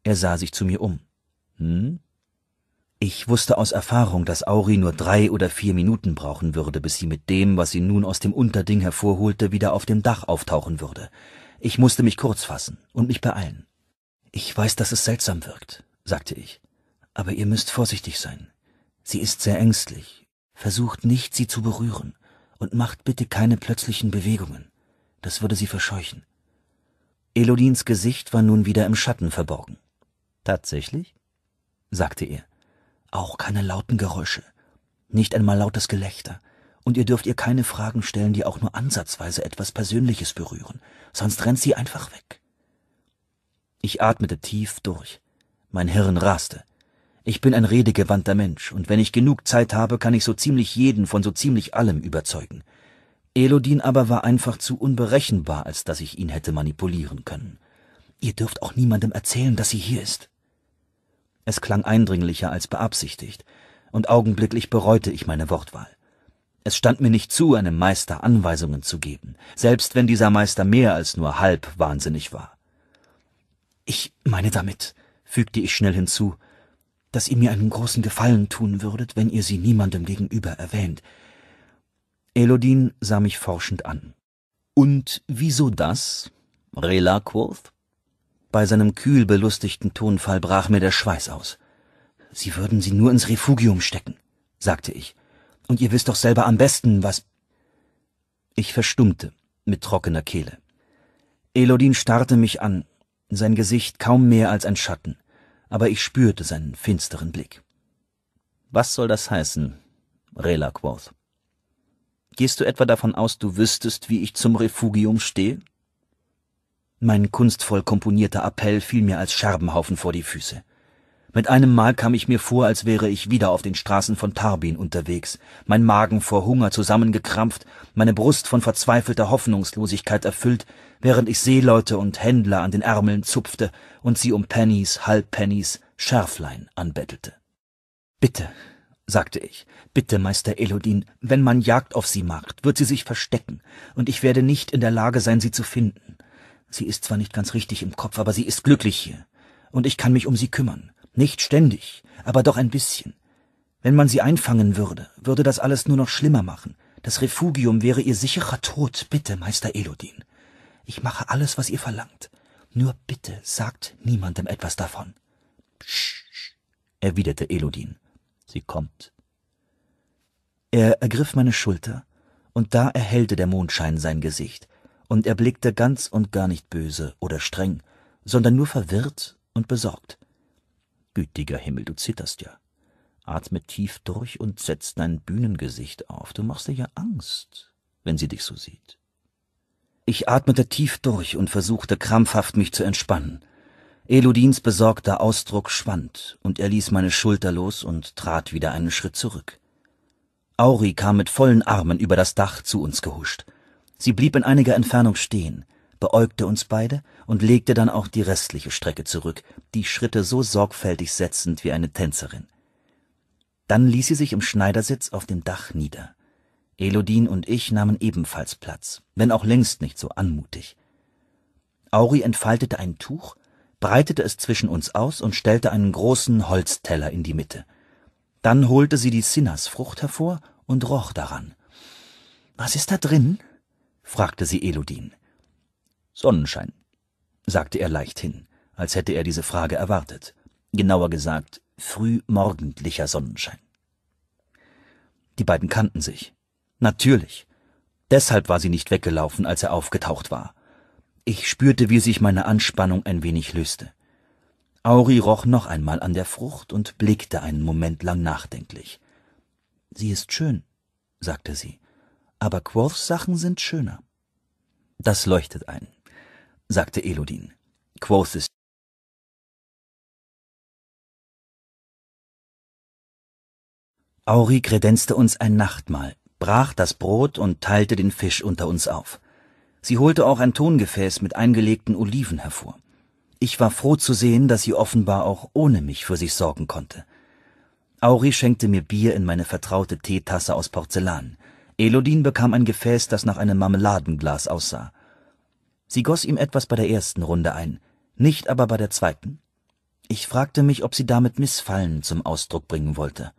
Er sah sich zu mir um. Hm? Ich wusste aus Erfahrung, dass Auri nur drei oder vier Minuten brauchen würde, bis sie mit dem, was sie nun aus dem Unterding hervorholte, wieder auf dem Dach auftauchen würde. Ich musste mich kurz fassen und mich beeilen. Ich weiß, dass es seltsam wirkt, sagte ich, aber ihr müsst vorsichtig sein. Sie ist sehr ängstlich. Versucht nicht, sie zu berühren und macht bitte keine plötzlichen Bewegungen. Das würde sie verscheuchen. Elodins Gesicht war nun wieder im Schatten verborgen. Tatsächlich? sagte er auch keine lauten Geräusche, nicht einmal lautes Gelächter, und ihr dürft ihr keine Fragen stellen, die auch nur ansatzweise etwas Persönliches berühren, sonst rennt sie einfach weg. Ich atmete tief durch. Mein Hirn raste. Ich bin ein redegewandter Mensch, und wenn ich genug Zeit habe, kann ich so ziemlich jeden von so ziemlich allem überzeugen. Elodin aber war einfach zu unberechenbar, als dass ich ihn hätte manipulieren können. Ihr dürft auch niemandem erzählen, dass sie hier ist, es klang eindringlicher als beabsichtigt, und augenblicklich bereute ich meine Wortwahl. Es stand mir nicht zu, einem Meister Anweisungen zu geben, selbst wenn dieser Meister mehr als nur halb wahnsinnig war. Ich meine damit, fügte ich schnell hinzu, dass ihr mir einen großen Gefallen tun würdet, wenn ihr sie niemandem gegenüber erwähnt. Elodin sah mich forschend an. Und wieso das? Rela Quoth? Bei seinem kühl belustigten Tonfall brach mir der Schweiß aus. Sie würden sie nur ins Refugium stecken, sagte ich. Und ihr wisst doch selber am besten, was. Ich verstummte mit trockener Kehle. Elodin starrte mich an, sein Gesicht kaum mehr als ein Schatten, aber ich spürte seinen finsteren Blick. Was soll das heißen, Rela Quoth? Gehst du etwa davon aus, du wüsstest, wie ich zum Refugium stehe? Mein kunstvoll komponierter Appell fiel mir als Scherbenhaufen vor die Füße. Mit einem Mal kam ich mir vor, als wäre ich wieder auf den Straßen von Tarbin unterwegs, mein Magen vor Hunger zusammengekrampft, meine Brust von verzweifelter Hoffnungslosigkeit erfüllt, während ich Seeleute und Händler an den Ärmeln zupfte und sie um Pennies, Halbpennies, Schärflein anbettelte. Bitte, sagte ich, bitte, Meister Elodin, wenn man Jagd auf sie macht, wird sie sich verstecken, und ich werde nicht in der Lage sein, sie zu finden. Sie ist zwar nicht ganz richtig im Kopf, aber sie ist glücklich hier. Und ich kann mich um sie kümmern. Nicht ständig, aber doch ein bisschen. Wenn man sie einfangen würde, würde das alles nur noch schlimmer machen. Das Refugium wäre ihr sicherer Tod. Bitte, Meister Elodin. Ich mache alles, was ihr verlangt. Nur bitte sagt niemandem etwas davon. Psch, erwiderte Elodin. Sie kommt. Er ergriff meine Schulter, und da erhellte der Mondschein sein Gesicht und er blickte ganz und gar nicht böse oder streng, sondern nur verwirrt und besorgt. Gütiger Himmel, du zitterst ja. Atme tief durch und setz dein Bühnengesicht auf. Du machst dir ja Angst, wenn sie dich so sieht. Ich atmete tief durch und versuchte krampfhaft mich zu entspannen. Elodins besorgter Ausdruck schwand, und er ließ meine Schulter los und trat wieder einen Schritt zurück. Auri kam mit vollen Armen über das Dach zu uns gehuscht. Sie blieb in einiger Entfernung stehen, beäugte uns beide und legte dann auch die restliche Strecke zurück, die Schritte so sorgfältig setzend wie eine Tänzerin. Dann ließ sie sich im Schneidersitz auf dem Dach nieder. Elodin und ich nahmen ebenfalls Platz, wenn auch längst nicht so anmutig. Auri entfaltete ein Tuch, breitete es zwischen uns aus und stellte einen großen Holzteller in die Mitte. Dann holte sie die Sinnasfrucht hervor und roch daran. Was ist da drin? fragte sie Elodin. Sonnenschein, sagte er leichthin, als hätte er diese Frage erwartet. Genauer gesagt, frühmorgendlicher Sonnenschein. Die beiden kannten sich. Natürlich. Deshalb war sie nicht weggelaufen, als er aufgetaucht war. Ich spürte, wie sich meine Anspannung ein wenig löste. Auri roch noch einmal an der Frucht und blickte einen Moment lang nachdenklich. Sie ist schön, sagte sie aber Quoths Sachen sind schöner. Das leuchtet ein, sagte Elodin. Quoth ist Auri kredenzte uns ein Nachtmahl, brach das Brot und teilte den Fisch unter uns auf. Sie holte auch ein Tongefäß mit eingelegten Oliven hervor. Ich war froh zu sehen, dass sie offenbar auch ohne mich für sich sorgen konnte. Auri schenkte mir Bier in meine vertraute Teetasse aus Porzellan. Elodin bekam ein Gefäß, das nach einem Marmeladenglas aussah. Sie goss ihm etwas bei der ersten Runde ein, nicht aber bei der zweiten. Ich fragte mich, ob sie damit Missfallen zum Ausdruck bringen wollte.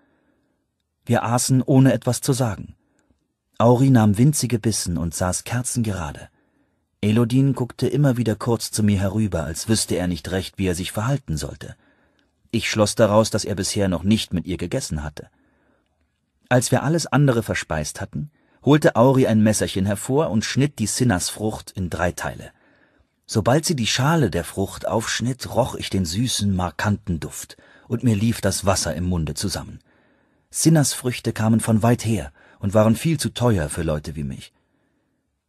Wir aßen, ohne etwas zu sagen. Auri nahm winzige Bissen und saß kerzengerade. Elodin guckte immer wieder kurz zu mir herüber, als wüsste er nicht recht, wie er sich verhalten sollte. Ich schloss daraus, dass er bisher noch nicht mit ihr gegessen hatte. Als wir alles andere verspeist hatten, holte Auri ein Messerchen hervor und schnitt die Sinnasfrucht in drei Teile. Sobald sie die Schale der Frucht aufschnitt, roch ich den süßen, markanten Duft, und mir lief das Wasser im Munde zusammen. Sinnasfrüchte kamen von weit her und waren viel zu teuer für Leute wie mich.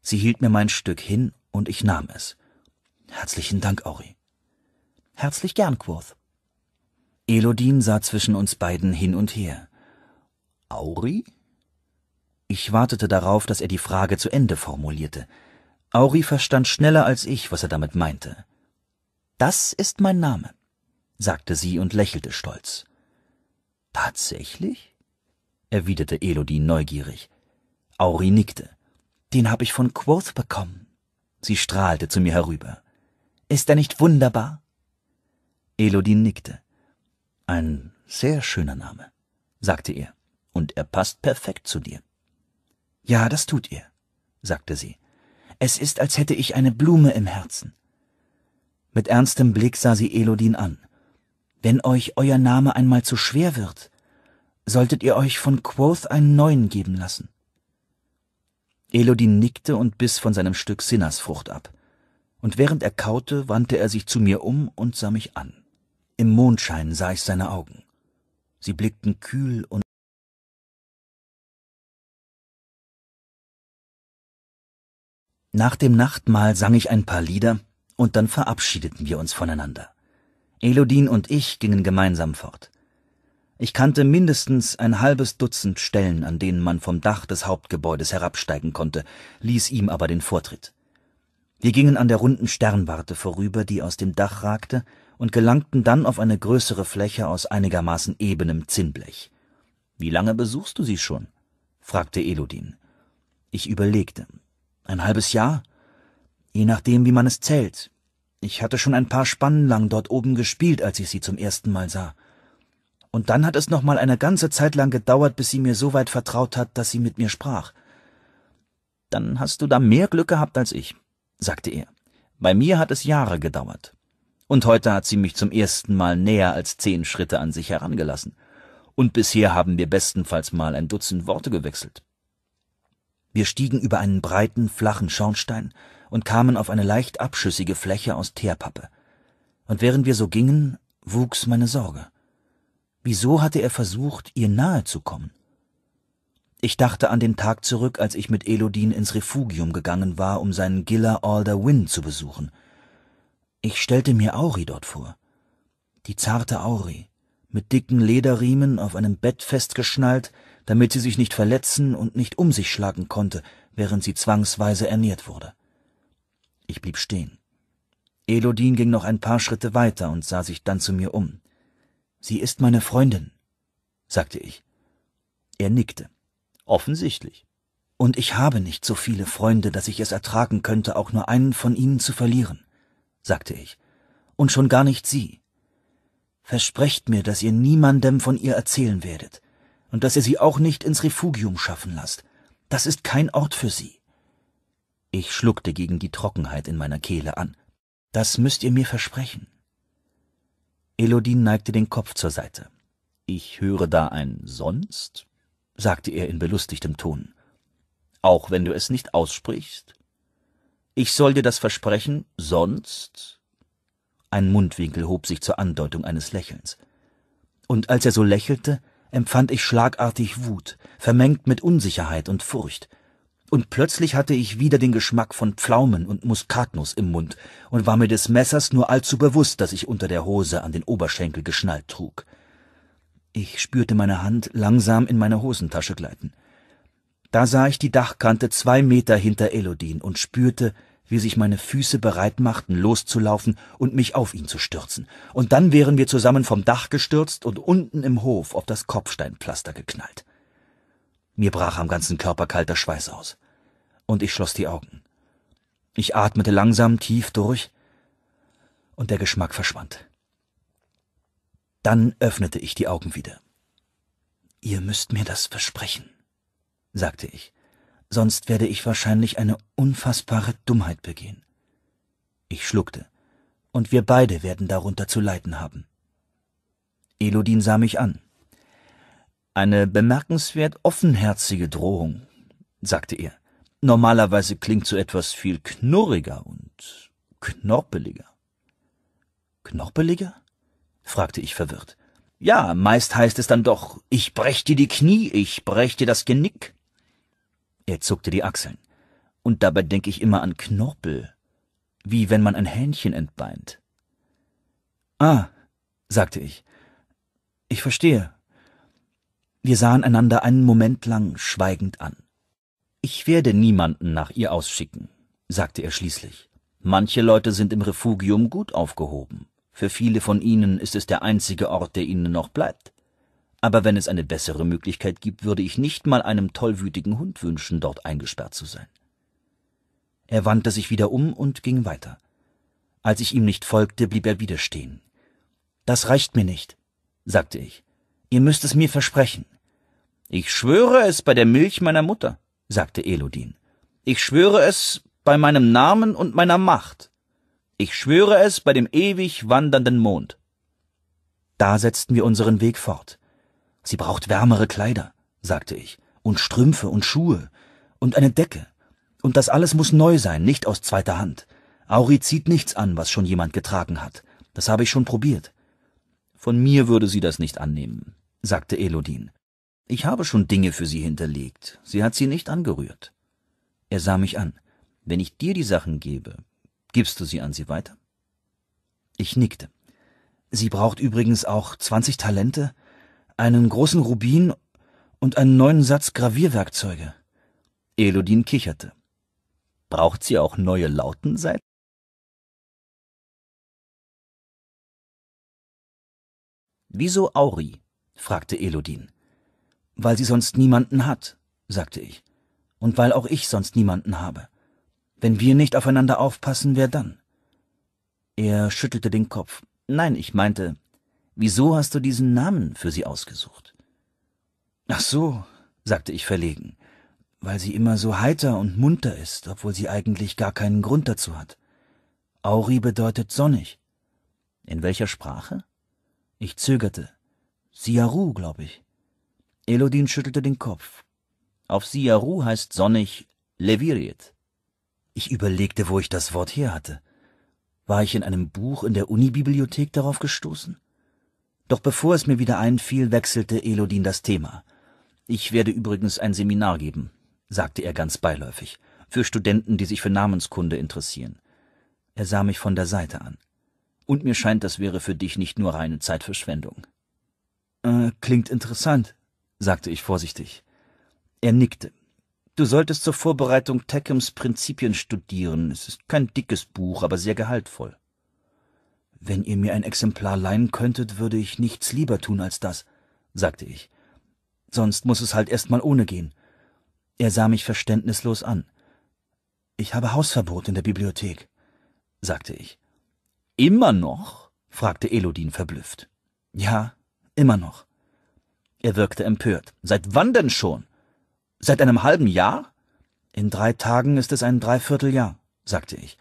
Sie hielt mir mein Stück hin und ich nahm es. Herzlichen Dank, Auri. Herzlich gern, Quoth. Elodin sah zwischen uns beiden hin und her. Auri? Ich wartete darauf, dass er die Frage zu Ende formulierte. Auri verstand schneller als ich, was er damit meinte. Das ist mein Name, sagte sie und lächelte stolz. Tatsächlich? erwiderte Elodie neugierig. Auri nickte. Den hab ich von Quoth bekommen. Sie strahlte zu mir herüber. Ist er nicht wunderbar? Elodie nickte. Ein sehr schöner Name, sagte er und er passt perfekt zu dir. Ja, das tut ihr, sagte sie. Es ist, als hätte ich eine Blume im Herzen. Mit ernstem Blick sah sie Elodin an. Wenn euch euer Name einmal zu schwer wird, solltet ihr euch von Quoth einen neuen geben lassen. Elodin nickte und biss von seinem Stück Sinnersfrucht ab. Und während er kaute, wandte er sich zu mir um und sah mich an. Im Mondschein sah ich seine Augen. Sie blickten kühl und Nach dem Nachtmahl sang ich ein paar Lieder und dann verabschiedeten wir uns voneinander. Elodin und ich gingen gemeinsam fort. Ich kannte mindestens ein halbes Dutzend Stellen, an denen man vom Dach des Hauptgebäudes herabsteigen konnte, ließ ihm aber den Vortritt. Wir gingen an der runden Sternwarte vorüber, die aus dem Dach ragte, und gelangten dann auf eine größere Fläche aus einigermaßen ebenem Zinnblech. Wie lange besuchst du sie schon? fragte Elodin. Ich überlegte ein halbes Jahr, je nachdem, wie man es zählt. Ich hatte schon ein paar Spannen lang dort oben gespielt, als ich sie zum ersten Mal sah. Und dann hat es noch mal eine ganze Zeit lang gedauert, bis sie mir so weit vertraut hat, dass sie mit mir sprach. Dann hast du da mehr Glück gehabt als ich, sagte er. Bei mir hat es Jahre gedauert. Und heute hat sie mich zum ersten Mal näher als zehn Schritte an sich herangelassen. Und bisher haben wir bestenfalls mal ein Dutzend Worte gewechselt. Wir stiegen über einen breiten, flachen Schornstein und kamen auf eine leicht abschüssige Fläche aus Teerpappe. Und während wir so gingen, wuchs meine Sorge. Wieso hatte er versucht, ihr nahe zu kommen? Ich dachte an den Tag zurück, als ich mit Elodin ins Refugium gegangen war, um seinen Giller Alder Wynn zu besuchen. Ich stellte mir Auri dort vor. Die zarte Auri, mit dicken Lederriemen auf einem Bett festgeschnallt, damit sie sich nicht verletzen und nicht um sich schlagen konnte, während sie zwangsweise ernährt wurde. Ich blieb stehen. Elodin ging noch ein paar Schritte weiter und sah sich dann zu mir um. Sie ist meine Freundin, sagte ich. Er nickte. Offensichtlich. Und ich habe nicht so viele Freunde, dass ich es ertragen könnte, auch nur einen von ihnen zu verlieren, sagte ich. Und schon gar nicht sie. Versprecht mir, dass ihr niemandem von ihr erzählen werdet und dass ihr sie auch nicht ins Refugium schaffen lasst. Das ist kein Ort für sie. Ich schluckte gegen die Trockenheit in meiner Kehle an. Das müsst ihr mir versprechen. Elodin neigte den Kopf zur Seite. Ich höre da ein Sonst, sagte er in belustigtem Ton. Auch wenn du es nicht aussprichst? Ich soll dir das versprechen, sonst? Ein Mundwinkel hob sich zur Andeutung eines Lächelns. Und als er so lächelte, empfand ich schlagartig Wut, vermengt mit Unsicherheit und Furcht. Und plötzlich hatte ich wieder den Geschmack von Pflaumen und Muskatnuss im Mund und war mir des Messers nur allzu bewusst, das ich unter der Hose an den Oberschenkel geschnallt trug. Ich spürte meine Hand langsam in meine Hosentasche gleiten. Da sah ich die Dachkante zwei Meter hinter Elodin und spürte, wie sich meine Füße bereit machten, loszulaufen und mich auf ihn zu stürzen, und dann wären wir zusammen vom Dach gestürzt und unten im Hof auf das Kopfsteinpflaster geknallt. Mir brach am ganzen Körper kalter Schweiß aus, und ich schloss die Augen. Ich atmete langsam tief durch, und der Geschmack verschwand. Dann öffnete ich die Augen wieder. Ihr müsst mir das versprechen, sagte ich sonst werde ich wahrscheinlich eine unfassbare Dummheit begehen. Ich schluckte, und wir beide werden darunter zu leiden haben. Elodin sah mich an. Eine bemerkenswert offenherzige Drohung, sagte er. Normalerweise klingt so etwas viel knurriger und knorpeliger. Knorpeliger? fragte ich verwirrt. Ja, meist heißt es dann doch, ich brech dir die Knie, ich brech dir das Genick, er zuckte die Achseln. Und dabei denke ich immer an Knorpel. Wie wenn man ein Hähnchen entbeint. Ah, sagte ich. Ich verstehe. Wir sahen einander einen Moment lang schweigend an. Ich werde niemanden nach ihr ausschicken, sagte er schließlich. Manche Leute sind im Refugium gut aufgehoben. Für viele von ihnen ist es der einzige Ort, der ihnen noch bleibt aber wenn es eine bessere Möglichkeit gibt, würde ich nicht mal einem tollwütigen Hund wünschen, dort eingesperrt zu sein. Er wandte sich wieder um und ging weiter. Als ich ihm nicht folgte, blieb er wieder stehen. Das reicht mir nicht, sagte ich. Ihr müsst es mir versprechen. Ich schwöre es bei der Milch meiner Mutter, sagte Elodin. Ich schwöre es bei meinem Namen und meiner Macht. Ich schwöre es bei dem ewig wandernden Mond. Da setzten wir unseren Weg fort. Sie braucht wärmere Kleider, sagte ich, und Strümpfe und Schuhe und eine Decke. Und das alles muss neu sein, nicht aus zweiter Hand. Auri zieht nichts an, was schon jemand getragen hat. Das habe ich schon probiert. Von mir würde sie das nicht annehmen, sagte Elodin. Ich habe schon Dinge für sie hinterlegt. Sie hat sie nicht angerührt. Er sah mich an. Wenn ich dir die Sachen gebe, gibst du sie an sie weiter? Ich nickte. Sie braucht übrigens auch zwanzig Talente, einen großen Rubin und einen neuen Satz Gravierwerkzeuge. Elodin kicherte. Braucht sie auch neue Lautenseiten? Wieso Auri? fragte Elodin. Weil sie sonst niemanden hat, sagte ich. Und weil auch ich sonst niemanden habe. Wenn wir nicht aufeinander aufpassen, wer dann? Er schüttelte den Kopf. Nein, ich meinte, Wieso hast du diesen Namen für sie ausgesucht? Ach so, sagte ich verlegen, weil sie immer so heiter und munter ist, obwohl sie eigentlich gar keinen Grund dazu hat. Auri bedeutet sonnig. In welcher Sprache? Ich zögerte. Siaru, glaube ich. Elodin schüttelte den Kopf. Auf Siaru heißt sonnig Leviriet. Ich überlegte, wo ich das Wort her hatte. War ich in einem Buch in der Unibibliothek darauf gestoßen? Doch bevor es mir wieder einfiel, wechselte Elodin das Thema. Ich werde übrigens ein Seminar geben, sagte er ganz beiläufig, für Studenten, die sich für Namenskunde interessieren. Er sah mich von der Seite an. Und mir scheint, das wäre für dich nicht nur reine Zeitverschwendung. Äh, klingt interessant, sagte ich vorsichtig. Er nickte. Du solltest zur Vorbereitung Teckhams Prinzipien studieren. Es ist kein dickes Buch, aber sehr gehaltvoll. Wenn ihr mir ein Exemplar leihen könntet, würde ich nichts lieber tun als das, sagte ich. Sonst muss es halt erst mal ohne gehen. Er sah mich verständnislos an. Ich habe Hausverbot in der Bibliothek, sagte ich. Immer noch? fragte Elodin verblüfft. Ja, immer noch. Er wirkte empört. Seit wann denn schon? Seit einem halben Jahr? In drei Tagen ist es ein Dreivierteljahr, sagte ich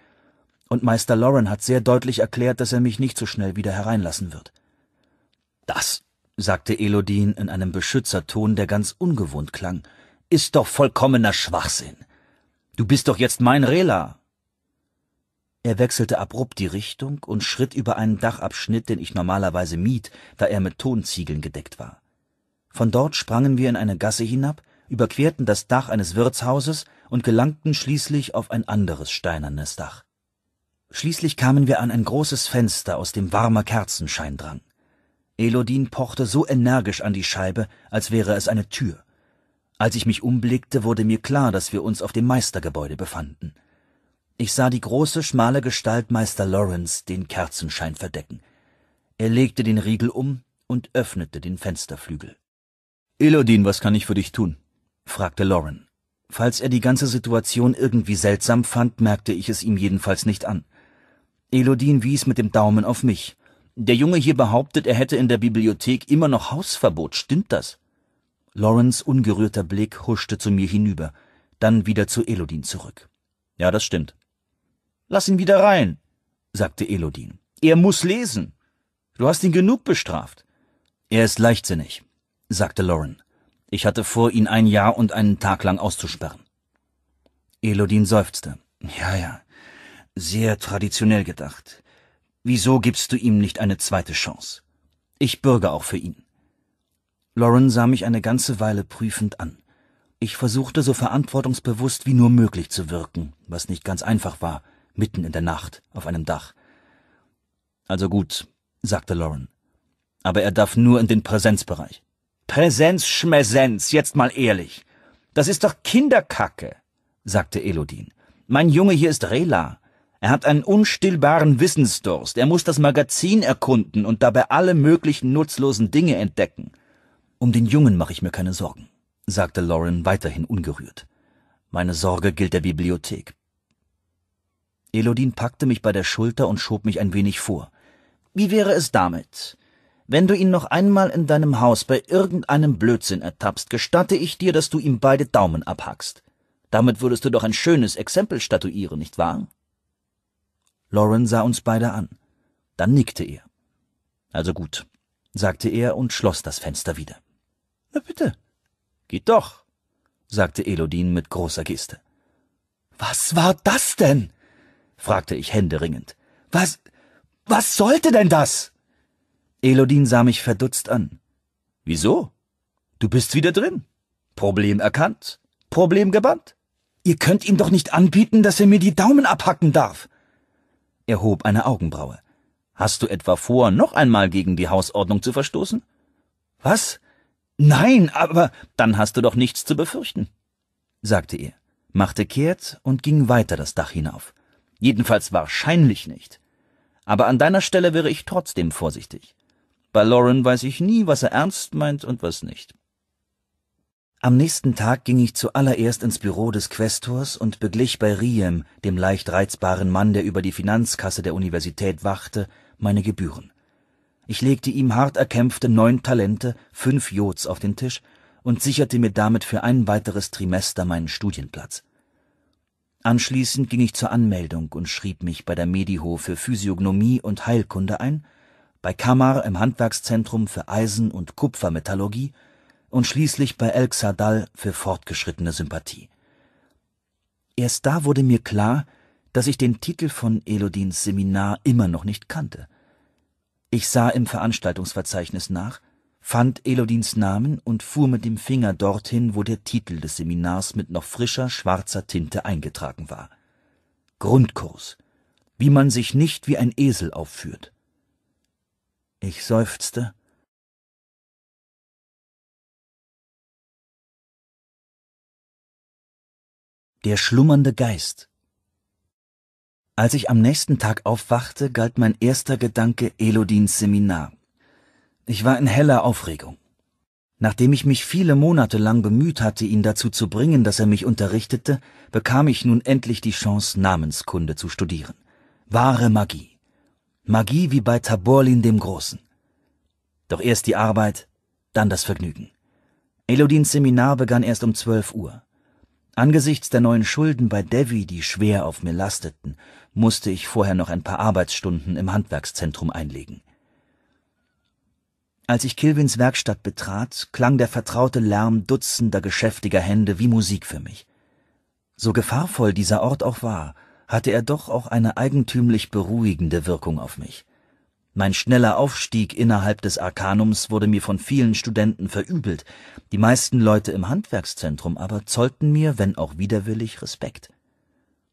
und Meister Lauren hat sehr deutlich erklärt, dass er mich nicht so schnell wieder hereinlassen wird. Das, sagte Elodin in einem Beschützerton, der ganz ungewohnt klang, ist doch vollkommener Schwachsinn. Du bist doch jetzt mein Rela. Er wechselte abrupt die Richtung und schritt über einen Dachabschnitt, den ich normalerweise mied, da er mit Tonziegeln gedeckt war. Von dort sprangen wir in eine Gasse hinab, überquerten das Dach eines Wirtshauses und gelangten schließlich auf ein anderes steinernes Dach. Schließlich kamen wir an ein großes Fenster, aus dem warmer Kerzenschein drang. Elodin pochte so energisch an die Scheibe, als wäre es eine Tür. Als ich mich umblickte, wurde mir klar, dass wir uns auf dem Meistergebäude befanden. Ich sah die große, schmale Gestalt Meister Lawrence den Kerzenschein verdecken. Er legte den Riegel um und öffnete den Fensterflügel. Elodin, was kann ich für dich tun? fragte Lauren. Falls er die ganze Situation irgendwie seltsam fand, merkte ich es ihm jedenfalls nicht an. Elodin wies mit dem Daumen auf mich. Der Junge hier behauptet, er hätte in der Bibliothek immer noch Hausverbot. Stimmt das? Lawrence ungerührter Blick huschte zu mir hinüber, dann wieder zu Elodin zurück. Ja, das stimmt. Lass ihn wieder rein, sagte Elodin. Er muss lesen. Du hast ihn genug bestraft. Er ist leichtsinnig, sagte Lauren. Ich hatte vor, ihn ein Jahr und einen Tag lang auszusperren. Elodin seufzte. Ja, ja sehr traditionell gedacht. Wieso gibst du ihm nicht eine zweite Chance? Ich bürge auch für ihn. Lauren sah mich eine ganze Weile prüfend an. Ich versuchte so verantwortungsbewusst wie nur möglich zu wirken, was nicht ganz einfach war, mitten in der Nacht, auf einem Dach. Also gut, sagte Lauren. Aber er darf nur in den Präsenzbereich. Präsenz, Schmesenz, jetzt mal ehrlich. Das ist doch Kinderkacke, sagte Elodin. Mein Junge hier ist Rela. Er hat einen unstillbaren Wissensdurst. Er muss das Magazin erkunden und dabei alle möglichen nutzlosen Dinge entdecken. Um den Jungen mache ich mir keine Sorgen, sagte Lauren weiterhin ungerührt. Meine Sorge gilt der Bibliothek. Elodin packte mich bei der Schulter und schob mich ein wenig vor. Wie wäre es damit? Wenn du ihn noch einmal in deinem Haus bei irgendeinem Blödsinn ertappst, gestatte ich dir, dass du ihm beide Daumen abhackst. Damit würdest du doch ein schönes Exempel statuieren, nicht wahr? Lauren sah uns beide an. Dann nickte er. Also gut, sagte er und schloss das Fenster wieder. Na bitte. Geht doch, sagte Elodin mit großer Geste. Was war das denn? fragte ich händeringend. Was, was sollte denn das? Elodin sah mich verdutzt an. Wieso? Du bist wieder drin. Problem erkannt. Problem gebannt. Ihr könnt ihm doch nicht anbieten, dass er mir die Daumen abhacken darf. Er hob eine Augenbraue. Hast du etwa vor, noch einmal gegen die Hausordnung zu verstoßen? Was? Nein, aber dann hast du doch nichts zu befürchten, sagte er, machte kehrt und ging weiter das Dach hinauf. Jedenfalls wahrscheinlich nicht. Aber an deiner Stelle wäre ich trotzdem vorsichtig. Bei Lauren weiß ich nie, was er ernst meint und was nicht. Am nächsten Tag ging ich zuallererst ins Büro des Quästors und beglich bei Riem, dem leicht reizbaren Mann, der über die Finanzkasse der Universität wachte, meine Gebühren. Ich legte ihm hart erkämpfte neun Talente, fünf Jods auf den Tisch und sicherte mir damit für ein weiteres Trimester meinen Studienplatz. Anschließend ging ich zur Anmeldung und schrieb mich bei der Mediho für Physiognomie und Heilkunde ein, bei Kammer im Handwerkszentrum für Eisen- und Kupfermetallurgie und schließlich bei El Xadal für fortgeschrittene Sympathie. Erst da wurde mir klar, dass ich den Titel von Elodins Seminar immer noch nicht kannte. Ich sah im Veranstaltungsverzeichnis nach, fand Elodins Namen und fuhr mit dem Finger dorthin, wo der Titel des Seminars mit noch frischer schwarzer Tinte eingetragen war. Grundkurs. Wie man sich nicht wie ein Esel aufführt. Ich seufzte Der schlummernde Geist. Als ich am nächsten Tag aufwachte, galt mein erster Gedanke Elodins Seminar. Ich war in heller Aufregung. Nachdem ich mich viele Monate lang bemüht hatte, ihn dazu zu bringen, dass er mich unterrichtete, bekam ich nun endlich die Chance, Namenskunde zu studieren. Wahre Magie. Magie wie bei Taborlin dem Großen. Doch erst die Arbeit, dann das Vergnügen. Elodins Seminar begann erst um 12 Uhr. Angesichts der neuen Schulden bei Devi, die schwer auf mir lasteten, musste ich vorher noch ein paar Arbeitsstunden im Handwerkszentrum einlegen. Als ich Kilvins Werkstatt betrat, klang der vertraute Lärm dutzender geschäftiger Hände wie Musik für mich. So gefahrvoll dieser Ort auch war, hatte er doch auch eine eigentümlich beruhigende Wirkung auf mich. Mein schneller Aufstieg innerhalb des Arkanums wurde mir von vielen Studenten verübelt, die meisten Leute im Handwerkszentrum aber zollten mir, wenn auch widerwillig, Respekt.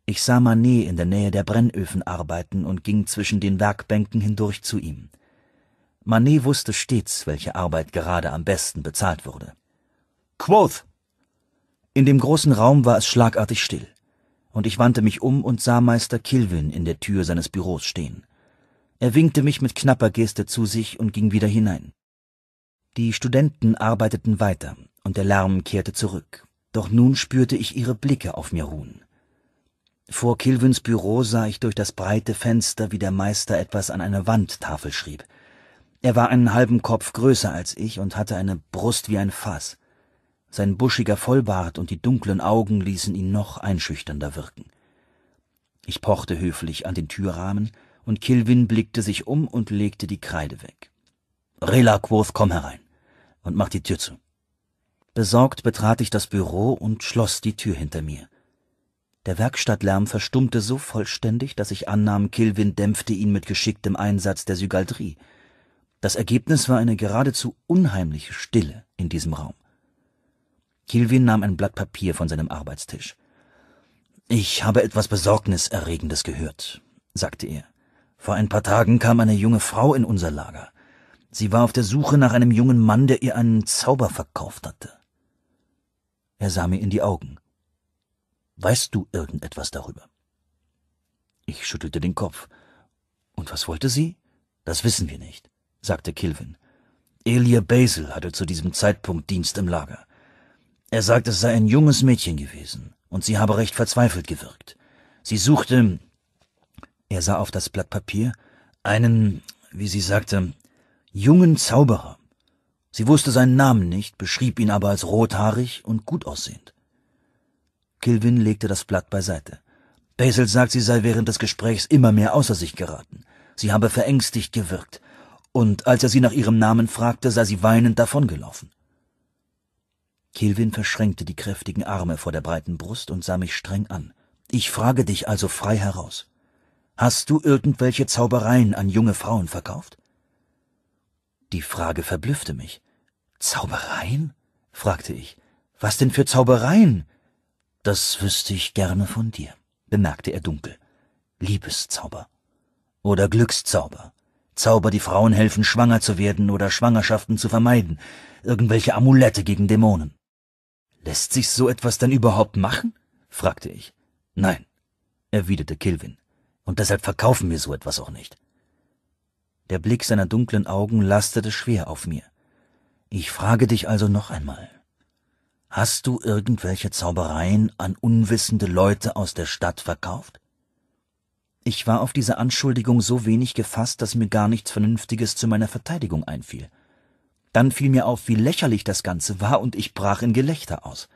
Ich sah Manet in der Nähe der Brennöfen arbeiten und ging zwischen den Werkbänken hindurch zu ihm. Manet wusste stets, welche Arbeit gerade am besten bezahlt wurde. Quoth! In dem großen Raum war es schlagartig still, und ich wandte mich um und sah Meister Kilwin in der Tür seines Büros stehen. Er winkte mich mit knapper Geste zu sich und ging wieder hinein. Die Studenten arbeiteten weiter, und der Lärm kehrte zurück. Doch nun spürte ich ihre Blicke auf mir ruhen. Vor Kilwins Büro sah ich durch das breite Fenster, wie der Meister etwas an eine Wandtafel schrieb. Er war einen halben Kopf größer als ich und hatte eine Brust wie ein Fass. Sein buschiger Vollbart und die dunklen Augen ließen ihn noch einschüchternder wirken. Ich pochte höflich an den Türrahmen, und Kilvin blickte sich um und legte die Kreide weg. Rela Quoth, komm herein und mach die Tür zu. Besorgt betrat ich das Büro und schloss die Tür hinter mir. Der Werkstattlärm verstummte so vollständig, dass ich annahm, Kilvin dämpfte ihn mit geschicktem Einsatz der Sygaldrie. Das Ergebnis war eine geradezu unheimliche Stille in diesem Raum. Kilvin nahm ein Blatt Papier von seinem Arbeitstisch. Ich habe etwas Besorgniserregendes gehört, sagte er. Vor ein paar Tagen kam eine junge Frau in unser Lager. Sie war auf der Suche nach einem jungen Mann, der ihr einen Zauber verkauft hatte. Er sah mir in die Augen. Weißt du irgendetwas darüber? Ich schüttelte den Kopf. Und was wollte sie? Das wissen wir nicht, sagte Kilvin. Elia Basil hatte zu diesem Zeitpunkt Dienst im Lager. Er sagt, es sei ein junges Mädchen gewesen, und sie habe recht verzweifelt gewirkt. Sie suchte er sah auf das Blatt Papier einen, wie sie sagte, jungen Zauberer. Sie wusste seinen Namen nicht, beschrieb ihn aber als rothaarig und gut aussehend. Kilvin legte das Blatt beiseite. Basil sagt, sie sei während des Gesprächs immer mehr außer sich geraten. Sie habe verängstigt gewirkt. Und als er sie nach ihrem Namen fragte, sei sie weinend davongelaufen. Kilvin verschränkte die kräftigen Arme vor der breiten Brust und sah mich streng an. Ich frage dich also frei heraus. Hast du irgendwelche Zaubereien an junge Frauen verkauft? Die Frage verblüffte mich. Zaubereien? fragte ich. Was denn für Zaubereien? Das wüsste ich gerne von dir, bemerkte er dunkel. Liebeszauber. Oder Glückszauber. Zauber, die Frauen helfen, schwanger zu werden oder Schwangerschaften zu vermeiden. Irgendwelche Amulette gegen Dämonen. Lässt sich so etwas denn überhaupt machen? fragte ich. Nein, erwiderte Kilvin und deshalb verkaufen wir so etwas auch nicht. Der Blick seiner dunklen Augen lastete schwer auf mir. Ich frage dich also noch einmal. Hast du irgendwelche Zaubereien an unwissende Leute aus der Stadt verkauft? Ich war auf diese Anschuldigung so wenig gefasst, dass mir gar nichts Vernünftiges zu meiner Verteidigung einfiel. Dann fiel mir auf, wie lächerlich das Ganze war, und ich brach in Gelächter aus.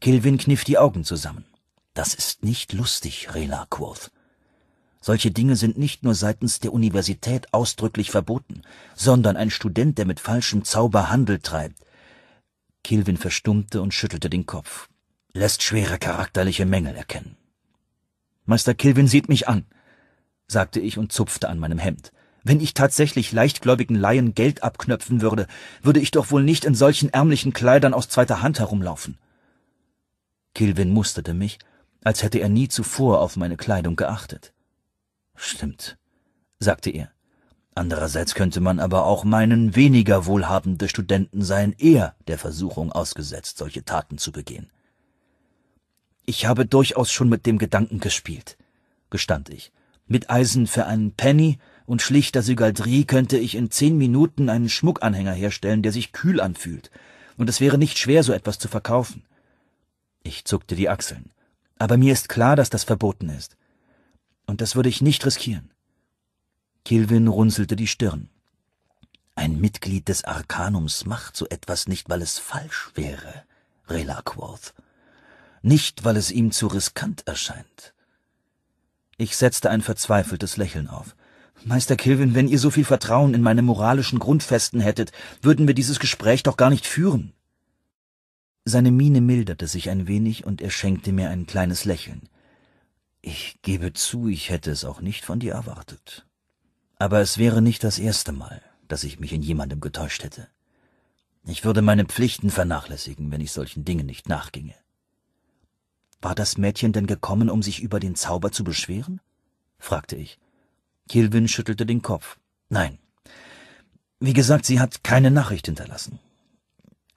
Kilvin kniff die Augen zusammen. Das ist nicht lustig, Rela Quoth. Solche Dinge sind nicht nur seitens der Universität ausdrücklich verboten, sondern ein Student, der mit falschem Zauber Handel treibt. Kilvin verstummte und schüttelte den Kopf. Lässt schwere charakterliche Mängel erkennen. Meister Kilvin sieht mich an, sagte ich und zupfte an meinem Hemd. Wenn ich tatsächlich leichtgläubigen Laien Geld abknöpfen würde, würde ich doch wohl nicht in solchen ärmlichen Kleidern aus zweiter Hand herumlaufen. Kilvin musterte mich, als hätte er nie zuvor auf meine Kleidung geachtet. Stimmt, sagte er. Andererseits könnte man aber auch meinen, weniger wohlhabende Studenten seien eher der Versuchung ausgesetzt, solche Taten zu begehen. Ich habe durchaus schon mit dem Gedanken gespielt, gestand ich. Mit Eisen für einen Penny und schlichter Sygaldrie könnte ich in zehn Minuten einen Schmuckanhänger herstellen, der sich kühl anfühlt, und es wäre nicht schwer, so etwas zu verkaufen. Ich zuckte die Achseln. Aber mir ist klar, dass das verboten ist und das würde ich nicht riskieren. Kilvin runzelte die Stirn. Ein Mitglied des Arkanums macht so etwas nicht, weil es falsch wäre, Relaquath. Nicht, weil es ihm zu riskant erscheint. Ich setzte ein verzweifeltes Lächeln auf. Meister Kilvin, wenn ihr so viel Vertrauen in meine moralischen Grundfesten hättet, würden wir dieses Gespräch doch gar nicht führen. Seine Miene milderte sich ein wenig und er schenkte mir ein kleines Lächeln. Ich gebe zu, ich hätte es auch nicht von dir erwartet. Aber es wäre nicht das erste Mal, dass ich mich in jemandem getäuscht hätte. Ich würde meine Pflichten vernachlässigen, wenn ich solchen Dingen nicht nachginge. War das Mädchen denn gekommen, um sich über den Zauber zu beschweren? fragte ich. Kilwin schüttelte den Kopf. Nein. Wie gesagt, sie hat keine Nachricht hinterlassen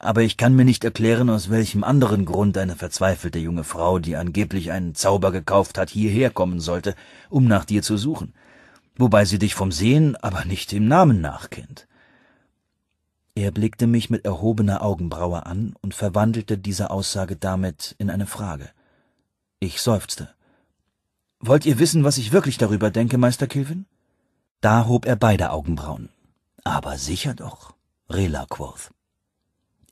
aber ich kann mir nicht erklären, aus welchem anderen Grund eine verzweifelte junge Frau, die angeblich einen Zauber gekauft hat, hierher kommen sollte, um nach dir zu suchen, wobei sie dich vom Sehen, aber nicht im Namen nach kennt. Er blickte mich mit erhobener Augenbraue an und verwandelte diese Aussage damit in eine Frage. Ich seufzte. Wollt ihr wissen, was ich wirklich darüber denke, Meister Kilvin? Da hob er beide Augenbrauen. Aber sicher doch, Rela Quoth.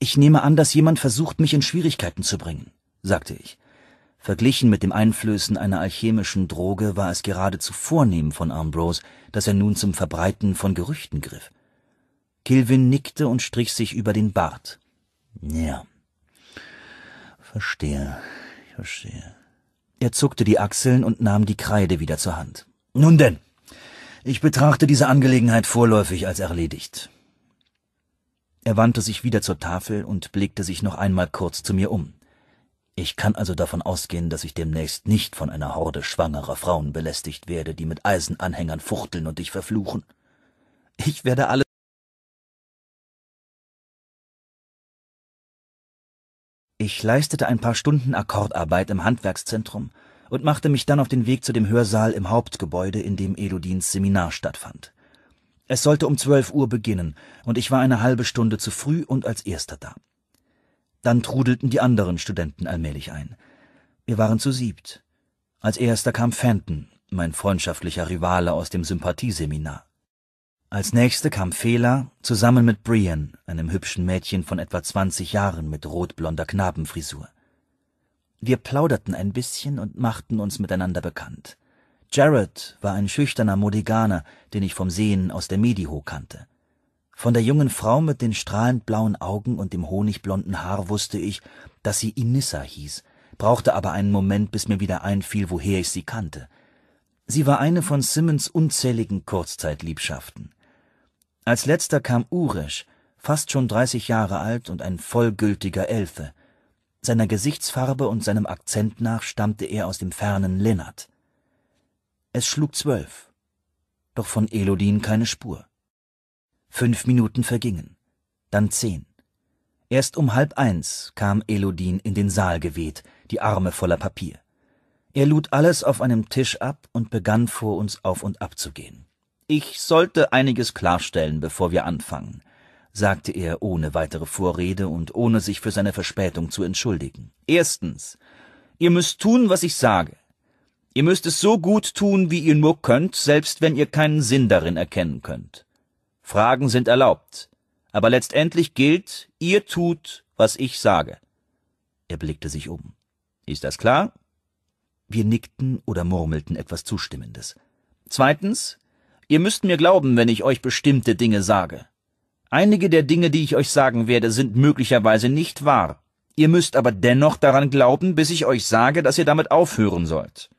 Ich nehme an, dass jemand versucht, mich in Schwierigkeiten zu bringen, sagte ich. Verglichen mit dem Einflößen einer alchemischen Droge war es geradezu vornehm von Ambrose, dass er nun zum Verbreiten von Gerüchten griff. Kilvin nickte und strich sich über den Bart. Ja. Verstehe, ich verstehe. Er zuckte die Achseln und nahm die Kreide wieder zur Hand. Nun denn, ich betrachte diese Angelegenheit vorläufig als erledigt. Er wandte sich wieder zur Tafel und blickte sich noch einmal kurz zu mir um. Ich kann also davon ausgehen, dass ich demnächst nicht von einer Horde schwangerer Frauen belästigt werde, die mit Eisenanhängern fuchteln und dich verfluchen. Ich werde alles Ich leistete ein paar Stunden Akkordarbeit im Handwerkszentrum und machte mich dann auf den Weg zu dem Hörsaal im Hauptgebäude, in dem Elodins Seminar stattfand. Es sollte um zwölf Uhr beginnen, und ich war eine halbe Stunde zu früh und als erster da. Dann trudelten die anderen Studenten allmählich ein. Wir waren zu siebt. Als erster kam Fenton, mein freundschaftlicher Rivale aus dem Sympathieseminar. Als nächste kam Fela, zusammen mit Brian, einem hübschen Mädchen von etwa 20 Jahren mit rotblonder Knabenfrisur. Wir plauderten ein bisschen und machten uns miteinander bekannt. Jared war ein schüchterner Modiganer, den ich vom Sehen aus der Mediho kannte. Von der jungen Frau mit den strahlend blauen Augen und dem honigblonden Haar wusste ich, dass sie Inissa hieß, brauchte aber einen Moment, bis mir wieder einfiel, woher ich sie kannte. Sie war eine von Simmons unzähligen Kurzzeitliebschaften. Als letzter kam Uresh, fast schon 30 Jahre alt und ein vollgültiger Elfe. Seiner Gesichtsfarbe und seinem Akzent nach stammte er aus dem fernen Lennart. Es schlug zwölf. Doch von Elodin keine Spur. Fünf Minuten vergingen, dann zehn. Erst um halb eins kam Elodin in den Saal geweht, die Arme voller Papier. Er lud alles auf einem Tisch ab und begann vor uns auf und ab zu gehen. Ich sollte einiges klarstellen, bevor wir anfangen, sagte er ohne weitere Vorrede und ohne sich für seine Verspätung zu entschuldigen. Erstens, ihr müsst tun, was ich sage. Ihr müsst es so gut tun, wie ihr nur könnt, selbst wenn ihr keinen Sinn darin erkennen könnt. Fragen sind erlaubt, aber letztendlich gilt, ihr tut, was ich sage. Er blickte sich um. Ist das klar? Wir nickten oder murmelten etwas Zustimmendes. Zweitens, ihr müsst mir glauben, wenn ich euch bestimmte Dinge sage. Einige der Dinge, die ich euch sagen werde, sind möglicherweise nicht wahr. Ihr müsst aber dennoch daran glauben, bis ich euch sage, dass ihr damit aufhören sollt.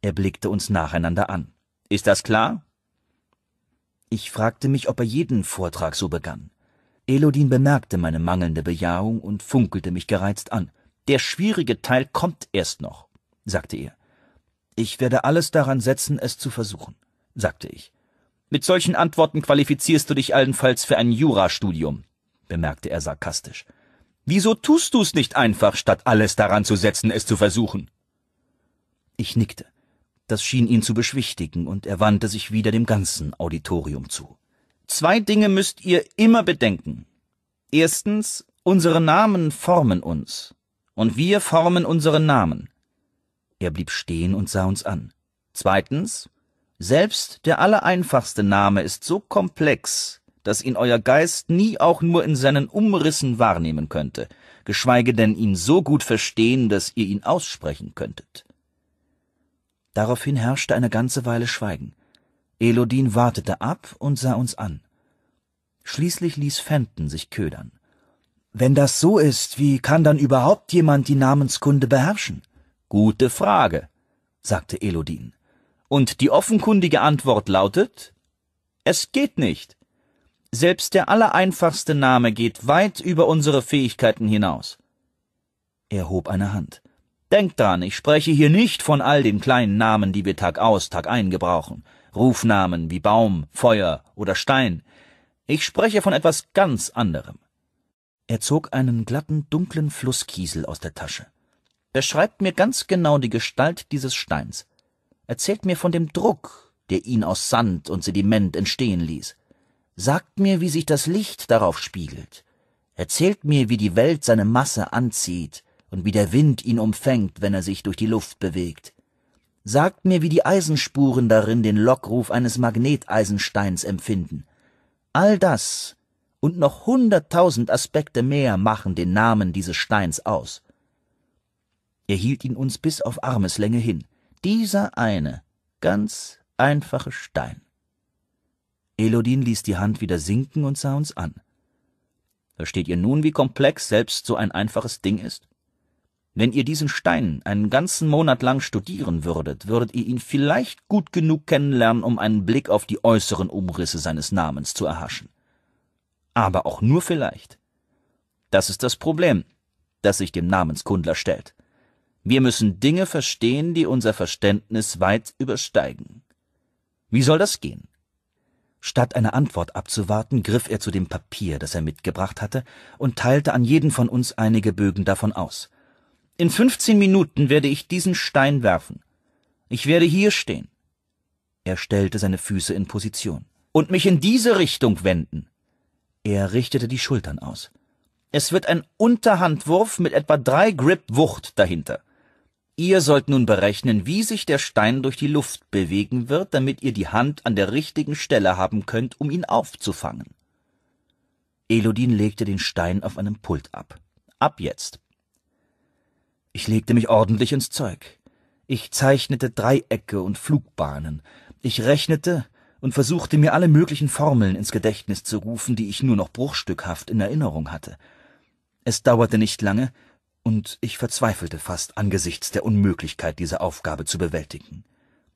Er blickte uns nacheinander an. Ist das klar? Ich fragte mich, ob er jeden Vortrag so begann. Elodin bemerkte meine mangelnde Bejahung und funkelte mich gereizt an. Der schwierige Teil kommt erst noch, sagte er. Ich werde alles daran setzen, es zu versuchen, sagte ich. Mit solchen Antworten qualifizierst du dich allenfalls für ein Jurastudium, bemerkte er sarkastisch. Wieso tust du's nicht einfach, statt alles daran zu setzen, es zu versuchen? Ich nickte. Das schien ihn zu beschwichtigen, und er wandte sich wieder dem ganzen Auditorium zu. Zwei Dinge müsst ihr immer bedenken. Erstens, unsere Namen formen uns, und wir formen unseren Namen. Er blieb stehen und sah uns an. Zweitens, selbst der allereinfachste Name ist so komplex, dass ihn euer Geist nie auch nur in seinen Umrissen wahrnehmen könnte, geschweige denn ihn so gut verstehen, dass ihr ihn aussprechen könntet. Daraufhin herrschte eine ganze Weile Schweigen. Elodin wartete ab und sah uns an. Schließlich ließ Fenton sich ködern. Wenn das so ist, wie kann dann überhaupt jemand die Namenskunde beherrschen? Gute Frage, sagte Elodin. Und die offenkundige Antwort lautet Es geht nicht. Selbst der allereinfachste Name geht weit über unsere Fähigkeiten hinaus. Er hob eine Hand. Denkt dran, ich spreche hier nicht von all den kleinen Namen, die wir Tag aus, Tag ein gebrauchen. Rufnamen wie Baum, Feuer oder Stein. Ich spreche von etwas ganz anderem. Er zog einen glatten, dunklen Flusskiesel aus der Tasche. Beschreibt mir ganz genau die Gestalt dieses Steins. Erzählt mir von dem Druck, der ihn aus Sand und Sediment entstehen ließ. Sagt mir, wie sich das Licht darauf spiegelt. Erzählt mir, wie die Welt seine Masse anzieht und wie der Wind ihn umfängt, wenn er sich durch die Luft bewegt. Sagt mir, wie die Eisenspuren darin den Lockruf eines Magneteisensteins empfinden. All das und noch hunderttausend Aspekte mehr machen den Namen dieses Steins aus. Er hielt ihn uns bis auf Armeslänge hin. Dieser eine, ganz einfache Stein. Elodin ließ die Hand wieder sinken und sah uns an. Versteht ihr nun, wie komplex selbst so ein einfaches Ding ist? Wenn ihr diesen Stein einen ganzen Monat lang studieren würdet, würdet ihr ihn vielleicht gut genug kennenlernen, um einen Blick auf die äußeren Umrisse seines Namens zu erhaschen. Aber auch nur vielleicht. Das ist das Problem, das sich dem Namenskundler stellt. Wir müssen Dinge verstehen, die unser Verständnis weit übersteigen. Wie soll das gehen? Statt eine Antwort abzuwarten, griff er zu dem Papier, das er mitgebracht hatte, und teilte an jeden von uns einige Bögen davon aus. In 15 Minuten werde ich diesen Stein werfen. Ich werde hier stehen. Er stellte seine Füße in Position und mich in diese Richtung wenden. Er richtete die Schultern aus. Es wird ein Unterhandwurf mit etwa drei Grip Wucht dahinter. Ihr sollt nun berechnen, wie sich der Stein durch die Luft bewegen wird, damit ihr die Hand an der richtigen Stelle haben könnt, um ihn aufzufangen. Elodin legte den Stein auf einem Pult ab. Ab jetzt. Ich legte mich ordentlich ins Zeug. Ich zeichnete Dreiecke und Flugbahnen. Ich rechnete und versuchte mir alle möglichen Formeln ins Gedächtnis zu rufen, die ich nur noch bruchstückhaft in Erinnerung hatte. Es dauerte nicht lange, und ich verzweifelte fast angesichts der Unmöglichkeit, diese Aufgabe zu bewältigen.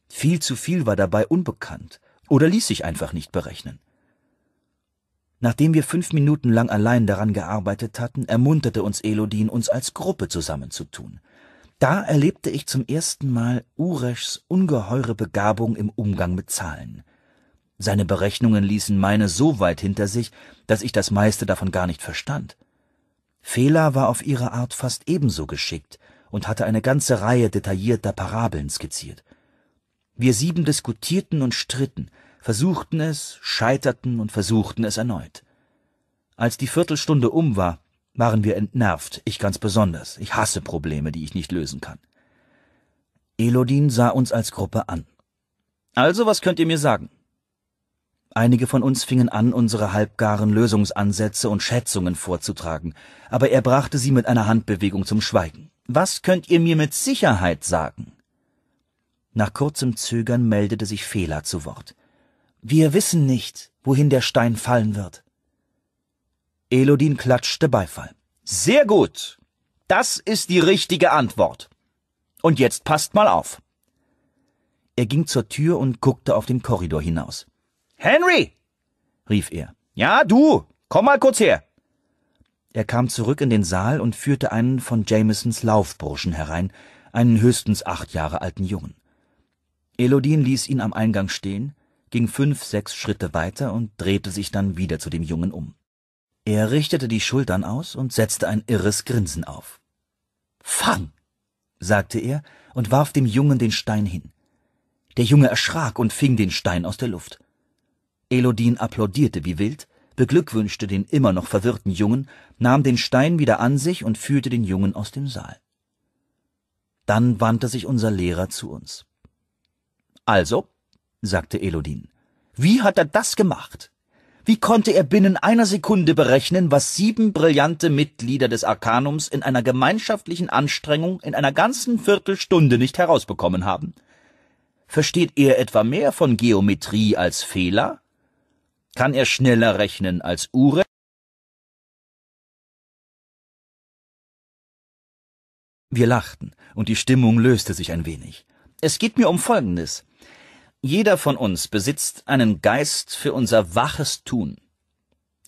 Viel zu viel war dabei unbekannt oder ließ sich einfach nicht berechnen. Nachdem wir fünf Minuten lang allein daran gearbeitet hatten, ermunterte uns Elodin, uns als Gruppe zusammenzutun. Da erlebte ich zum ersten Mal Ureschs ungeheure Begabung im Umgang mit Zahlen. Seine Berechnungen ließen meine so weit hinter sich, dass ich das meiste davon gar nicht verstand. Fehler war auf ihre Art fast ebenso geschickt und hatte eine ganze Reihe detaillierter Parabeln skizziert. Wir sieben diskutierten und stritten, versuchten es, scheiterten und versuchten es erneut. Als die Viertelstunde um war, waren wir entnervt, ich ganz besonders. Ich hasse Probleme, die ich nicht lösen kann. Elodin sah uns als Gruppe an. Also, was könnt ihr mir sagen? Einige von uns fingen an, unsere halbgaren Lösungsansätze und Schätzungen vorzutragen, aber er brachte sie mit einer Handbewegung zum Schweigen. Was könnt ihr mir mit Sicherheit sagen? Nach kurzem Zögern meldete sich Fehler zu Wort. Wir wissen nicht, wohin der Stein fallen wird. Elodin klatschte Beifall. Sehr gut. Das ist die richtige Antwort. Und jetzt passt mal auf. Er ging zur Tür und guckte auf den Korridor hinaus. Henry! rief er. Ja, du! Komm mal kurz her! Er kam zurück in den Saal und führte einen von Jamesons Laufburschen herein, einen höchstens acht Jahre alten Jungen. Elodin ließ ihn am Eingang stehen, ging fünf, sechs Schritte weiter und drehte sich dann wieder zu dem Jungen um. Er richtete die Schultern aus und setzte ein irres Grinsen auf. Fang! sagte er und warf dem Jungen den Stein hin. Der Junge erschrak und fing den Stein aus der Luft. Elodin applaudierte wie wild, beglückwünschte den immer noch verwirrten Jungen, nahm den Stein wieder an sich und führte den Jungen aus dem Saal. Dann wandte sich unser Lehrer zu uns. Also, sagte Elodin. Wie hat er das gemacht? Wie konnte er binnen einer Sekunde berechnen, was sieben brillante Mitglieder des Arkanums in einer gemeinschaftlichen Anstrengung in einer ganzen Viertelstunde nicht herausbekommen haben? Versteht er etwa mehr von Geometrie als Fehler? Kann er schneller rechnen als Ure? Wir lachten, und die Stimmung löste sich ein wenig. Es geht mir um Folgendes. Jeder von uns besitzt einen Geist für unser waches Tun.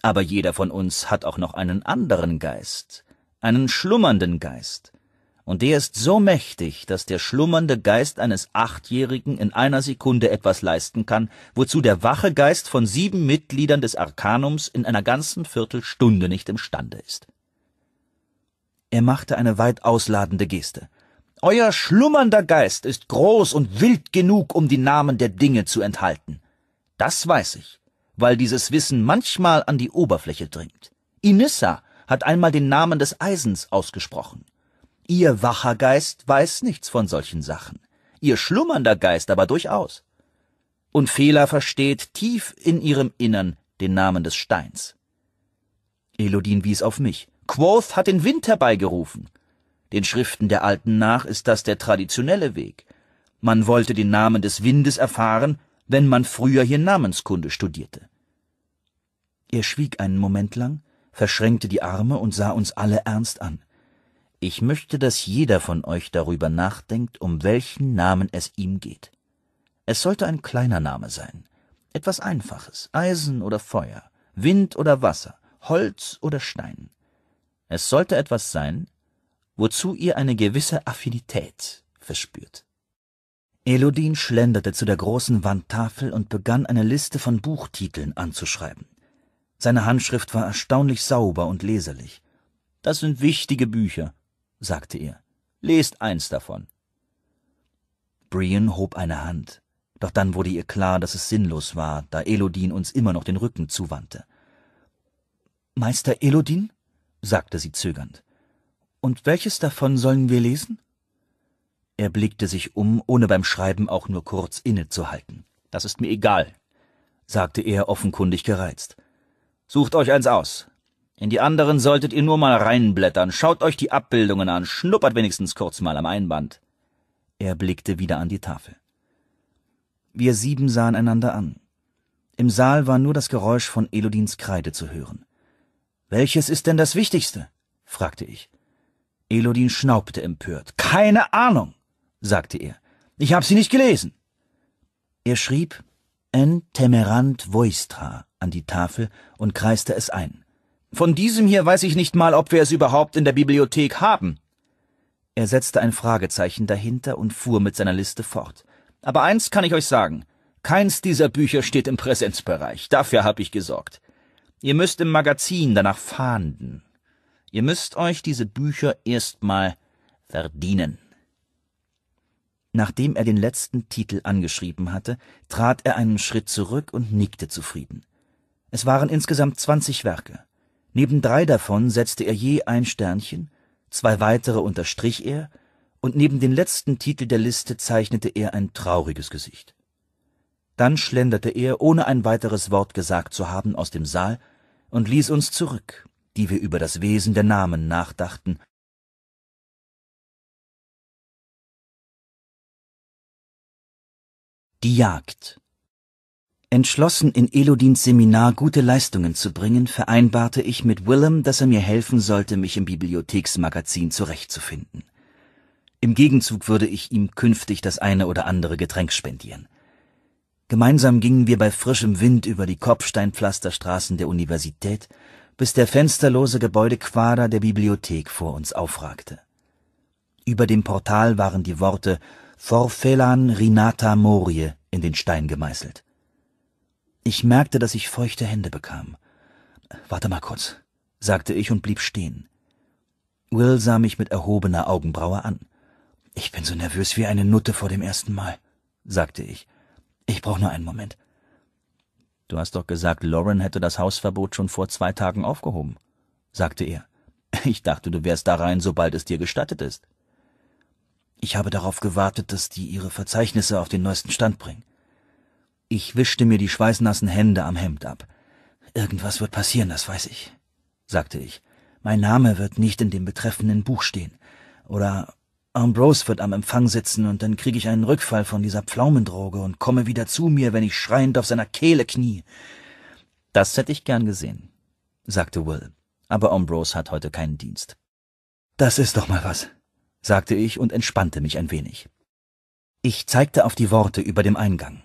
Aber jeder von uns hat auch noch einen anderen Geist, einen schlummernden Geist. Und der ist so mächtig, dass der schlummernde Geist eines Achtjährigen in einer Sekunde etwas leisten kann, wozu der wache Geist von sieben Mitgliedern des Arkanums in einer ganzen Viertelstunde nicht imstande ist. Er machte eine weit ausladende Geste. Euer schlummernder Geist ist groß und wild genug, um die Namen der Dinge zu enthalten. Das weiß ich, weil dieses Wissen manchmal an die Oberfläche dringt. Inissa hat einmal den Namen des Eisens ausgesprochen. Ihr wacher Geist weiß nichts von solchen Sachen, ihr schlummernder Geist aber durchaus. Und Fehler versteht tief in ihrem Innern den Namen des Steins. Elodin wies auf mich. Quoth hat den Wind herbeigerufen. Den Schriften der Alten nach ist das der traditionelle Weg. Man wollte den Namen des Windes erfahren, wenn man früher hier Namenskunde studierte. Er schwieg einen Moment lang, verschränkte die Arme und sah uns alle ernst an. Ich möchte, dass jeder von euch darüber nachdenkt, um welchen Namen es ihm geht. Es sollte ein kleiner Name sein, etwas Einfaches, Eisen oder Feuer, Wind oder Wasser, Holz oder Stein. Es sollte etwas sein, wozu ihr eine gewisse Affinität verspürt. Elodin schlenderte zu der großen Wandtafel und begann eine Liste von Buchtiteln anzuschreiben. Seine Handschrift war erstaunlich sauber und leserlich. Das sind wichtige Bücher, sagte er. Lest eins davon. Brian hob eine Hand, doch dann wurde ihr klar, dass es sinnlos war, da Elodin uns immer noch den Rücken zuwandte. Meister Elodin? sagte sie zögernd. Und welches davon sollen wir lesen? Er blickte sich um, ohne beim Schreiben auch nur kurz innezuhalten. Das ist mir egal, sagte er offenkundig gereizt. Sucht euch eins aus. In die anderen solltet ihr nur mal reinblättern, schaut euch die Abbildungen an, schnuppert wenigstens kurz mal am Einband. Er blickte wieder an die Tafel. Wir sieben sahen einander an. Im Saal war nur das Geräusch von Elodins Kreide zu hören. Welches ist denn das Wichtigste? fragte ich. Elodin schnaubte empört. Keine Ahnung, sagte er. Ich habe sie nicht gelesen. Er schrieb en temerant voistra an die Tafel und kreiste es ein. Von diesem hier weiß ich nicht mal, ob wir es überhaupt in der Bibliothek haben. Er setzte ein Fragezeichen dahinter und fuhr mit seiner Liste fort. Aber eins kann ich euch sagen. Keins dieser Bücher steht im Präsenzbereich. Dafür habe ich gesorgt. Ihr müsst im Magazin danach fahnden. Ihr müsst euch diese Bücher erstmal verdienen. Nachdem er den letzten Titel angeschrieben hatte, trat er einen Schritt zurück und nickte zufrieden. Es waren insgesamt zwanzig Werke. Neben drei davon setzte er je ein Sternchen, zwei weitere unterstrich er, und neben den letzten Titel der Liste zeichnete er ein trauriges Gesicht. Dann schlenderte er, ohne ein weiteres Wort gesagt zu haben, aus dem Saal und ließ uns zurück die wir über das Wesen der Namen nachdachten Die Jagd. Entschlossen, in Elodins Seminar gute Leistungen zu bringen, vereinbarte ich mit Willem, dass er mir helfen sollte, mich im Bibliotheksmagazin zurechtzufinden. Im Gegenzug würde ich ihm künftig das eine oder andere Getränk spendieren. Gemeinsam gingen wir bei frischem Wind über die Kopfsteinpflasterstraßen der Universität bis der fensterlose Gebäudequader der Bibliothek vor uns aufragte. Über dem Portal waren die Worte Forfelan Rinata Morie in den Stein gemeißelt. Ich merkte, dass ich feuchte Hände bekam. Warte mal kurz, sagte ich und blieb stehen. Will sah mich mit erhobener Augenbraue an. Ich bin so nervös wie eine Nutte vor dem ersten Mal, sagte ich. Ich brauche nur einen Moment. Du hast doch gesagt, Lauren hätte das Hausverbot schon vor zwei Tagen aufgehoben, sagte er. <laughs> Ich dachte, du wärst da rein, sobald es dir gestattet ist. Ich habe darauf gewartet, dass die ihre Verzeichnisse auf den neuesten Stand bringen. Ich wischte mir die schweißnassen Hände am Hemd ab. Irgendwas wird passieren, das weiß ich, sagte ich. Mein Name wird nicht in dem betreffenden Buch stehen. Oder Ambrose wird am Empfang sitzen und dann krieg ich einen Rückfall von dieser Pflaumendroge und komme wieder zu mir, wenn ich schreiend auf seiner Kehle knie. Das hätte ich gern gesehen, sagte Will, aber Ambrose hat heute keinen Dienst. Das ist doch mal was, sagte ich und entspannte mich ein wenig. Ich zeigte auf die Worte über dem Eingang.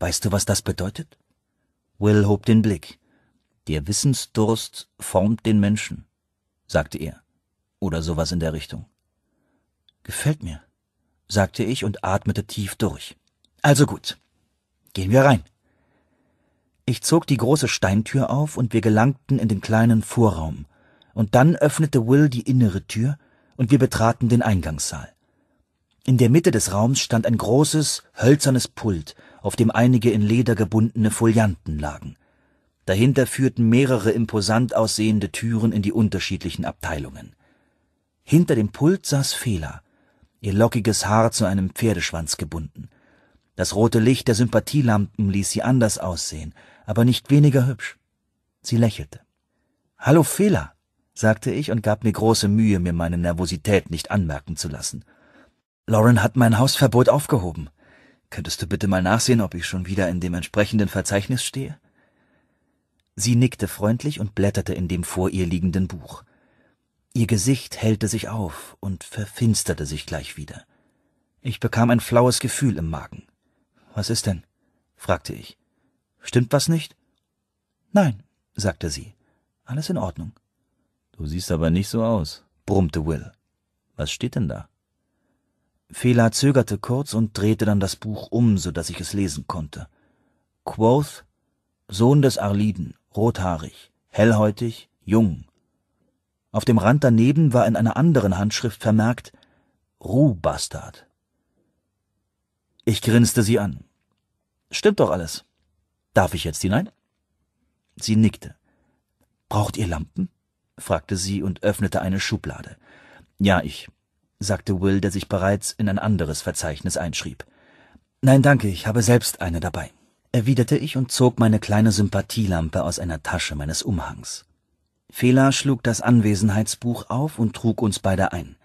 Weißt du, was das bedeutet? Will hob den Blick. Der Wissensdurst formt den Menschen, sagte er, oder sowas in der Richtung. Gefällt mir, sagte ich und atmete tief durch. Also gut. Gehen wir rein. Ich zog die große Steintür auf und wir gelangten in den kleinen Vorraum, und dann öffnete Will die innere Tür und wir betraten den Eingangssaal. In der Mitte des Raums stand ein großes, hölzernes Pult, auf dem einige in Leder gebundene Folianten lagen. Dahinter führten mehrere imposant aussehende Türen in die unterschiedlichen Abteilungen. Hinter dem Pult saß Fehler, ihr lockiges Haar zu einem Pferdeschwanz gebunden. Das rote Licht der Sympathielampen ließ sie anders aussehen, aber nicht weniger hübsch. Sie lächelte. Hallo Fehler, sagte ich und gab mir große Mühe, mir meine Nervosität nicht anmerken zu lassen. Lauren hat mein Hausverbot aufgehoben. Könntest du bitte mal nachsehen, ob ich schon wieder in dem entsprechenden Verzeichnis stehe? Sie nickte freundlich und blätterte in dem vor ihr liegenden Buch. Ihr Gesicht hellte sich auf und verfinsterte sich gleich wieder. Ich bekam ein flaues Gefühl im Magen. Was ist denn? fragte ich. Stimmt was nicht? Nein, sagte sie. Alles in Ordnung. Du siehst aber nicht so aus, brummte Will. Was steht denn da? Fela zögerte kurz und drehte dann das Buch um, so dass ich es lesen konnte. Quoth, Sohn des Arliden, rothaarig, hellhäutig, jung, auf dem Rand daneben war in einer anderen Handschrift vermerkt Ruhbastard. Ich grinste sie an. Stimmt doch alles. Darf ich jetzt hinein? Sie nickte. Braucht ihr Lampen? fragte sie und öffnete eine Schublade. Ja, ich, sagte Will, der sich bereits in ein anderes Verzeichnis einschrieb. Nein, danke, ich habe selbst eine dabei, erwiderte ich und zog meine kleine Sympathielampe aus einer Tasche meines Umhangs. Fehler schlug das Anwesenheitsbuch auf und trug uns beide ein.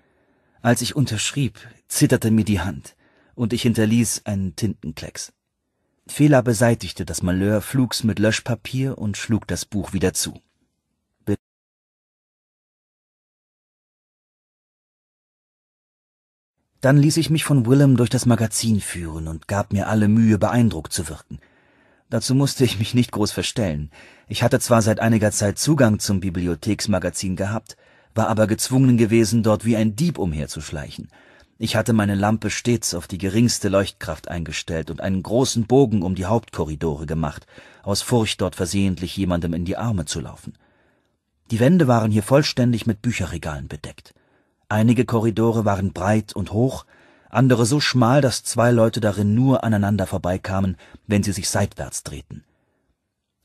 Als ich unterschrieb, zitterte mir die Hand und ich hinterließ einen Tintenklecks. Fehler beseitigte das Malheur flugs mit Löschpapier und schlug das Buch wieder zu. Dann ließ ich mich von Willem durch das Magazin führen und gab mir alle Mühe, beeindruckt zu wirken – Dazu musste ich mich nicht groß verstellen. Ich hatte zwar seit einiger Zeit Zugang zum Bibliotheksmagazin gehabt, war aber gezwungen gewesen, dort wie ein Dieb umherzuschleichen. Ich hatte meine Lampe stets auf die geringste Leuchtkraft eingestellt und einen großen Bogen um die Hauptkorridore gemacht, aus Furcht, dort versehentlich jemandem in die Arme zu laufen. Die Wände waren hier vollständig mit Bücherregalen bedeckt. Einige Korridore waren breit und hoch, andere so schmal, dass zwei Leute darin nur aneinander vorbeikamen, wenn sie sich seitwärts drehten.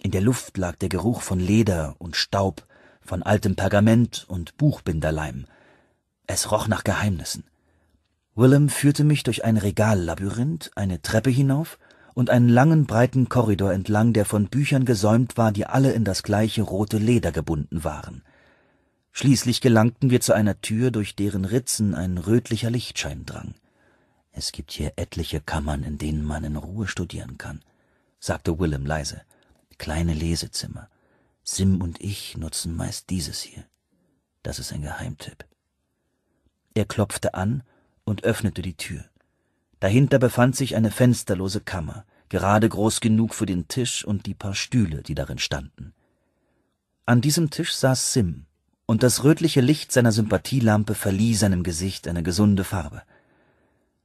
In der Luft lag der Geruch von Leder und Staub, von altem Pergament und Buchbinderleim. Es roch nach Geheimnissen. Willem führte mich durch ein Regallabyrinth, eine Treppe hinauf und einen langen, breiten Korridor entlang, der von Büchern gesäumt war, die alle in das gleiche rote Leder gebunden waren. Schließlich gelangten wir zu einer Tür, durch deren Ritzen ein rötlicher Lichtschein drang. Es gibt hier etliche Kammern, in denen man in Ruhe studieren kann, sagte Willem leise. Kleine Lesezimmer. Sim und ich nutzen meist dieses hier. Das ist ein Geheimtipp. Er klopfte an und öffnete die Tür. Dahinter befand sich eine fensterlose Kammer, gerade groß genug für den Tisch und die paar Stühle, die darin standen. An diesem Tisch saß Sim, und das rötliche Licht seiner Sympathielampe verlieh seinem Gesicht eine gesunde Farbe.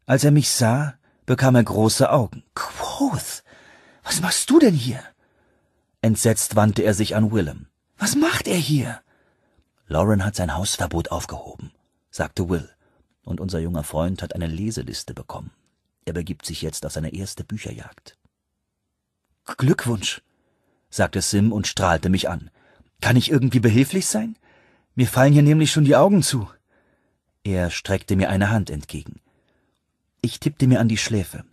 Als er mich sah, bekam er große Augen. Quoth, was machst du denn hier? Entsetzt wandte er sich an Willem. Was macht er hier? Lauren hat sein Hausverbot aufgehoben, sagte Will, und unser junger Freund hat eine Leseliste bekommen. Er begibt sich jetzt auf seine erste Bücherjagd. Glückwunsch, sagte Sim und strahlte mich an. Kann ich irgendwie behilflich sein? Mir fallen hier nämlich schon die Augen zu. Er streckte mir eine Hand entgegen. Ich tippte mir an die Schläfe.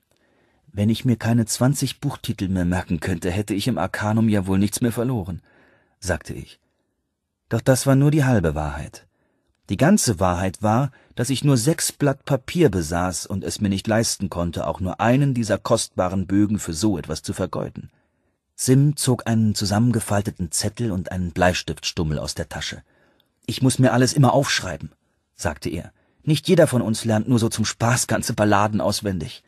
Wenn ich mir keine zwanzig Buchtitel mehr merken könnte, hätte ich im Arkanum ja wohl nichts mehr verloren, sagte ich. Doch das war nur die halbe Wahrheit. Die ganze Wahrheit war, dass ich nur sechs Blatt Papier besaß und es mir nicht leisten konnte, auch nur einen dieser kostbaren Bögen für so etwas zu vergeuden. Sim zog einen zusammengefalteten Zettel und einen Bleistiftstummel aus der Tasche. Ich muss mir alles immer aufschreiben, sagte er. Nicht jeder von uns lernt nur so zum Spaß ganze Balladen auswendig.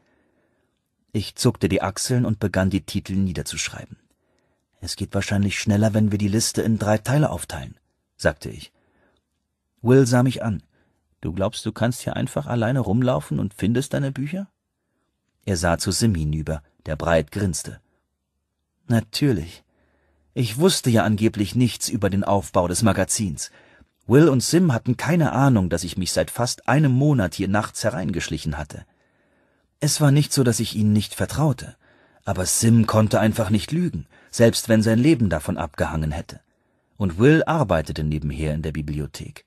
Ich zuckte die Achseln und begann die Titel niederzuschreiben. Es geht wahrscheinlich schneller, wenn wir die Liste in drei Teile aufteilen, sagte ich. Will sah mich an. Du glaubst, du kannst hier einfach alleine rumlaufen und findest deine Bücher? Er sah zu Sim hinüber, der breit grinste. Natürlich. Ich wusste ja angeblich nichts über den Aufbau des Magazins. Will und Sim hatten keine Ahnung, dass ich mich seit fast einem Monat hier nachts hereingeschlichen hatte. Es war nicht so, dass ich ihnen nicht vertraute, aber Sim konnte einfach nicht lügen, selbst wenn sein Leben davon abgehangen hätte. Und Will arbeitete nebenher in der Bibliothek.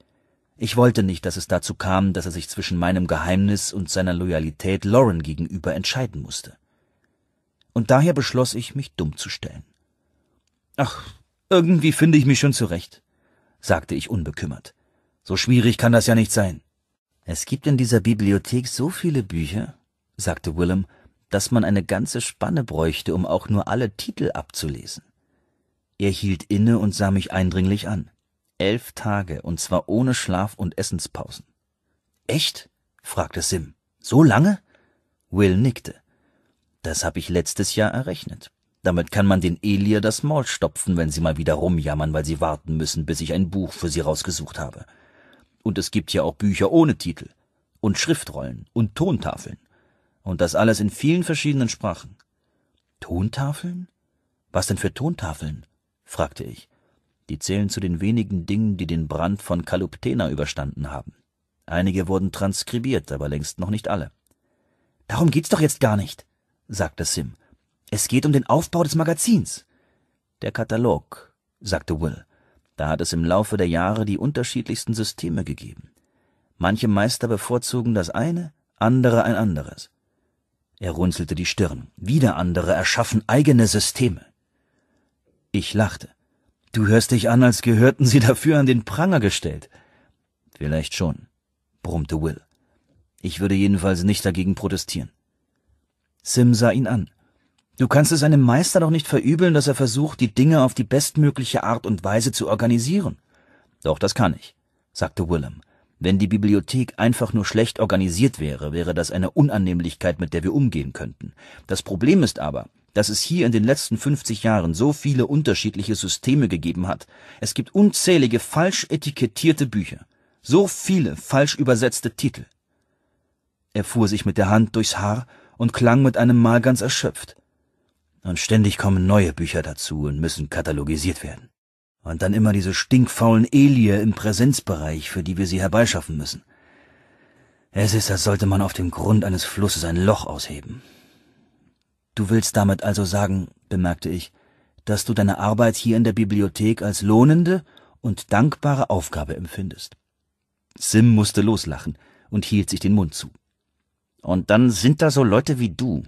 Ich wollte nicht, dass es dazu kam, dass er sich zwischen meinem Geheimnis und seiner Loyalität Lauren gegenüber entscheiden musste. Und daher beschloss ich, mich dumm zu stellen. Ach, irgendwie finde ich mich schon zurecht sagte ich unbekümmert. So schwierig kann das ja nicht sein. Es gibt in dieser Bibliothek so viele Bücher, sagte Willem, dass man eine ganze Spanne bräuchte, um auch nur alle Titel abzulesen. Er hielt inne und sah mich eindringlich an. Elf Tage, und zwar ohne Schlaf und Essenspausen. Echt? fragte Sim. So lange? Will nickte. Das habe ich letztes Jahr errechnet. Damit kann man den Elir das Maul stopfen, wenn sie mal wieder rumjammern, weil sie warten müssen, bis ich ein Buch für sie rausgesucht habe. Und es gibt ja auch Bücher ohne Titel und Schriftrollen und Tontafeln. Und das alles in vielen verschiedenen Sprachen. Tontafeln? Was denn für Tontafeln? fragte ich. Die zählen zu den wenigen Dingen, die den Brand von Kaluptena überstanden haben. Einige wurden transkribiert, aber längst noch nicht alle. Darum geht's doch jetzt gar nicht, sagte Sim. Es geht um den Aufbau des Magazins. Der Katalog, sagte Will. Da hat es im Laufe der Jahre die unterschiedlichsten Systeme gegeben. Manche Meister bevorzugen das eine, andere ein anderes. Er runzelte die Stirn. Wieder andere erschaffen eigene Systeme. Ich lachte. Du hörst dich an, als gehörten sie dafür an den Pranger gestellt. Vielleicht schon, brummte Will. Ich würde jedenfalls nicht dagegen protestieren. Sim sah ihn an. Du kannst es einem Meister doch nicht verübeln, dass er versucht, die Dinge auf die bestmögliche Art und Weise zu organisieren. Doch, das kann ich, sagte Willem. Wenn die Bibliothek einfach nur schlecht organisiert wäre, wäre das eine Unannehmlichkeit, mit der wir umgehen könnten. Das Problem ist aber, dass es hier in den letzten 50 Jahren so viele unterschiedliche Systeme gegeben hat. Es gibt unzählige falsch etikettierte Bücher, so viele falsch übersetzte Titel. Er fuhr sich mit der Hand durchs Haar und klang mit einem Mal ganz erschöpft. Und ständig kommen neue Bücher dazu und müssen katalogisiert werden. Und dann immer diese stinkfaulen Elie im Präsenzbereich, für die wir sie herbeischaffen müssen. Es ist, als sollte man auf dem Grund eines Flusses ein Loch ausheben. Du willst damit also sagen, bemerkte ich, dass du deine Arbeit hier in der Bibliothek als lohnende und dankbare Aufgabe empfindest. Sim musste loslachen und hielt sich den Mund zu. Und dann sind da so Leute wie du,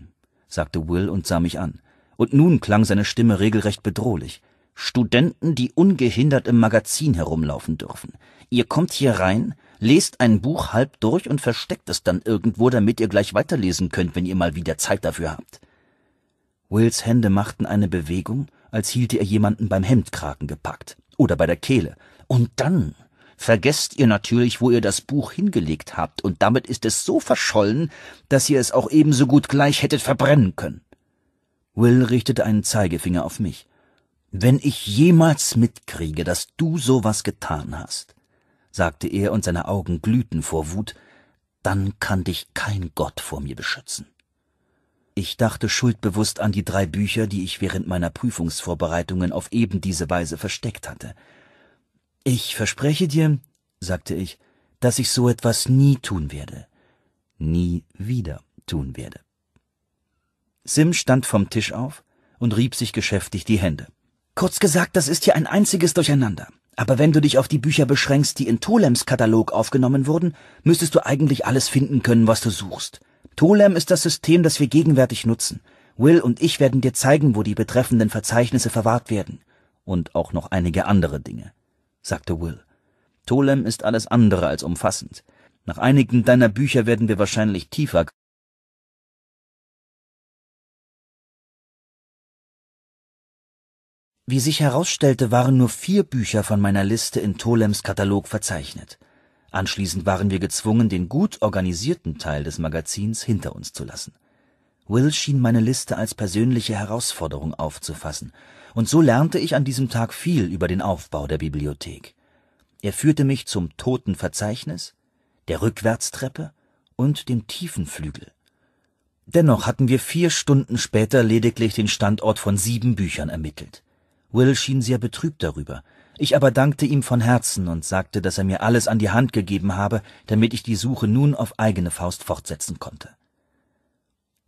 sagte Will und sah mich an und nun klang seine Stimme regelrecht bedrohlich. Studenten, die ungehindert im Magazin herumlaufen dürfen. Ihr kommt hier rein, lest ein Buch halb durch und versteckt es dann irgendwo, damit ihr gleich weiterlesen könnt, wenn ihr mal wieder Zeit dafür habt. Wills Hände machten eine Bewegung, als hielte er jemanden beim Hemdkragen gepackt oder bei der Kehle. Und dann vergesst ihr natürlich, wo ihr das Buch hingelegt habt, und damit ist es so verschollen, dass ihr es auch ebenso gut gleich hättet verbrennen können. Will richtete einen Zeigefinger auf mich. Wenn ich jemals mitkriege, dass du sowas getan hast, sagte er und seine Augen glühten vor Wut, dann kann dich kein Gott vor mir beschützen. Ich dachte schuldbewusst an die drei Bücher, die ich während meiner Prüfungsvorbereitungen auf eben diese Weise versteckt hatte. Ich verspreche dir, sagte ich, dass ich so etwas nie tun werde, nie wieder tun werde. Sim stand vom Tisch auf und rieb sich geschäftig die Hände. Kurz gesagt, das ist hier ein einziges Durcheinander. Aber wenn du dich auf die Bücher beschränkst, die in Tolems Katalog aufgenommen wurden, müsstest du eigentlich alles finden können, was du suchst. Tolem ist das System, das wir gegenwärtig nutzen. Will und ich werden dir zeigen, wo die betreffenden Verzeichnisse verwahrt werden. Und auch noch einige andere Dinge, sagte Will. Tolem ist alles andere als umfassend. Nach einigen deiner Bücher werden wir wahrscheinlich tiefer Wie sich herausstellte, waren nur vier Bücher von meiner Liste in Tolems Katalog verzeichnet. Anschließend waren wir gezwungen, den gut organisierten Teil des Magazins hinter uns zu lassen. Will schien meine Liste als persönliche Herausforderung aufzufassen, und so lernte ich an diesem Tag viel über den Aufbau der Bibliothek. Er führte mich zum toten Verzeichnis, der Rückwärtstreppe und dem tiefen Flügel. Dennoch hatten wir vier Stunden später lediglich den Standort von sieben Büchern ermittelt. Will schien sehr betrübt darüber. Ich aber dankte ihm von Herzen und sagte, dass er mir alles an die Hand gegeben habe, damit ich die Suche nun auf eigene Faust fortsetzen konnte.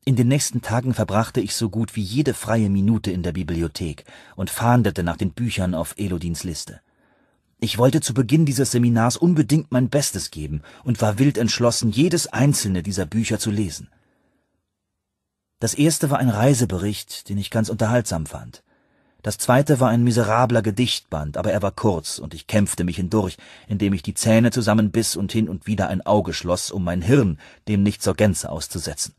In den nächsten Tagen verbrachte ich so gut wie jede freie Minute in der Bibliothek und fahndete nach den Büchern auf Elodins Liste. Ich wollte zu Beginn dieses Seminars unbedingt mein Bestes geben und war wild entschlossen, jedes einzelne dieser Bücher zu lesen. Das erste war ein Reisebericht, den ich ganz unterhaltsam fand. Das zweite war ein miserabler Gedichtband, aber er war kurz, und ich kämpfte mich hindurch, indem ich die Zähne zusammenbiss und hin und wieder ein Auge schloss, um mein Hirn dem nicht zur Gänze auszusetzen.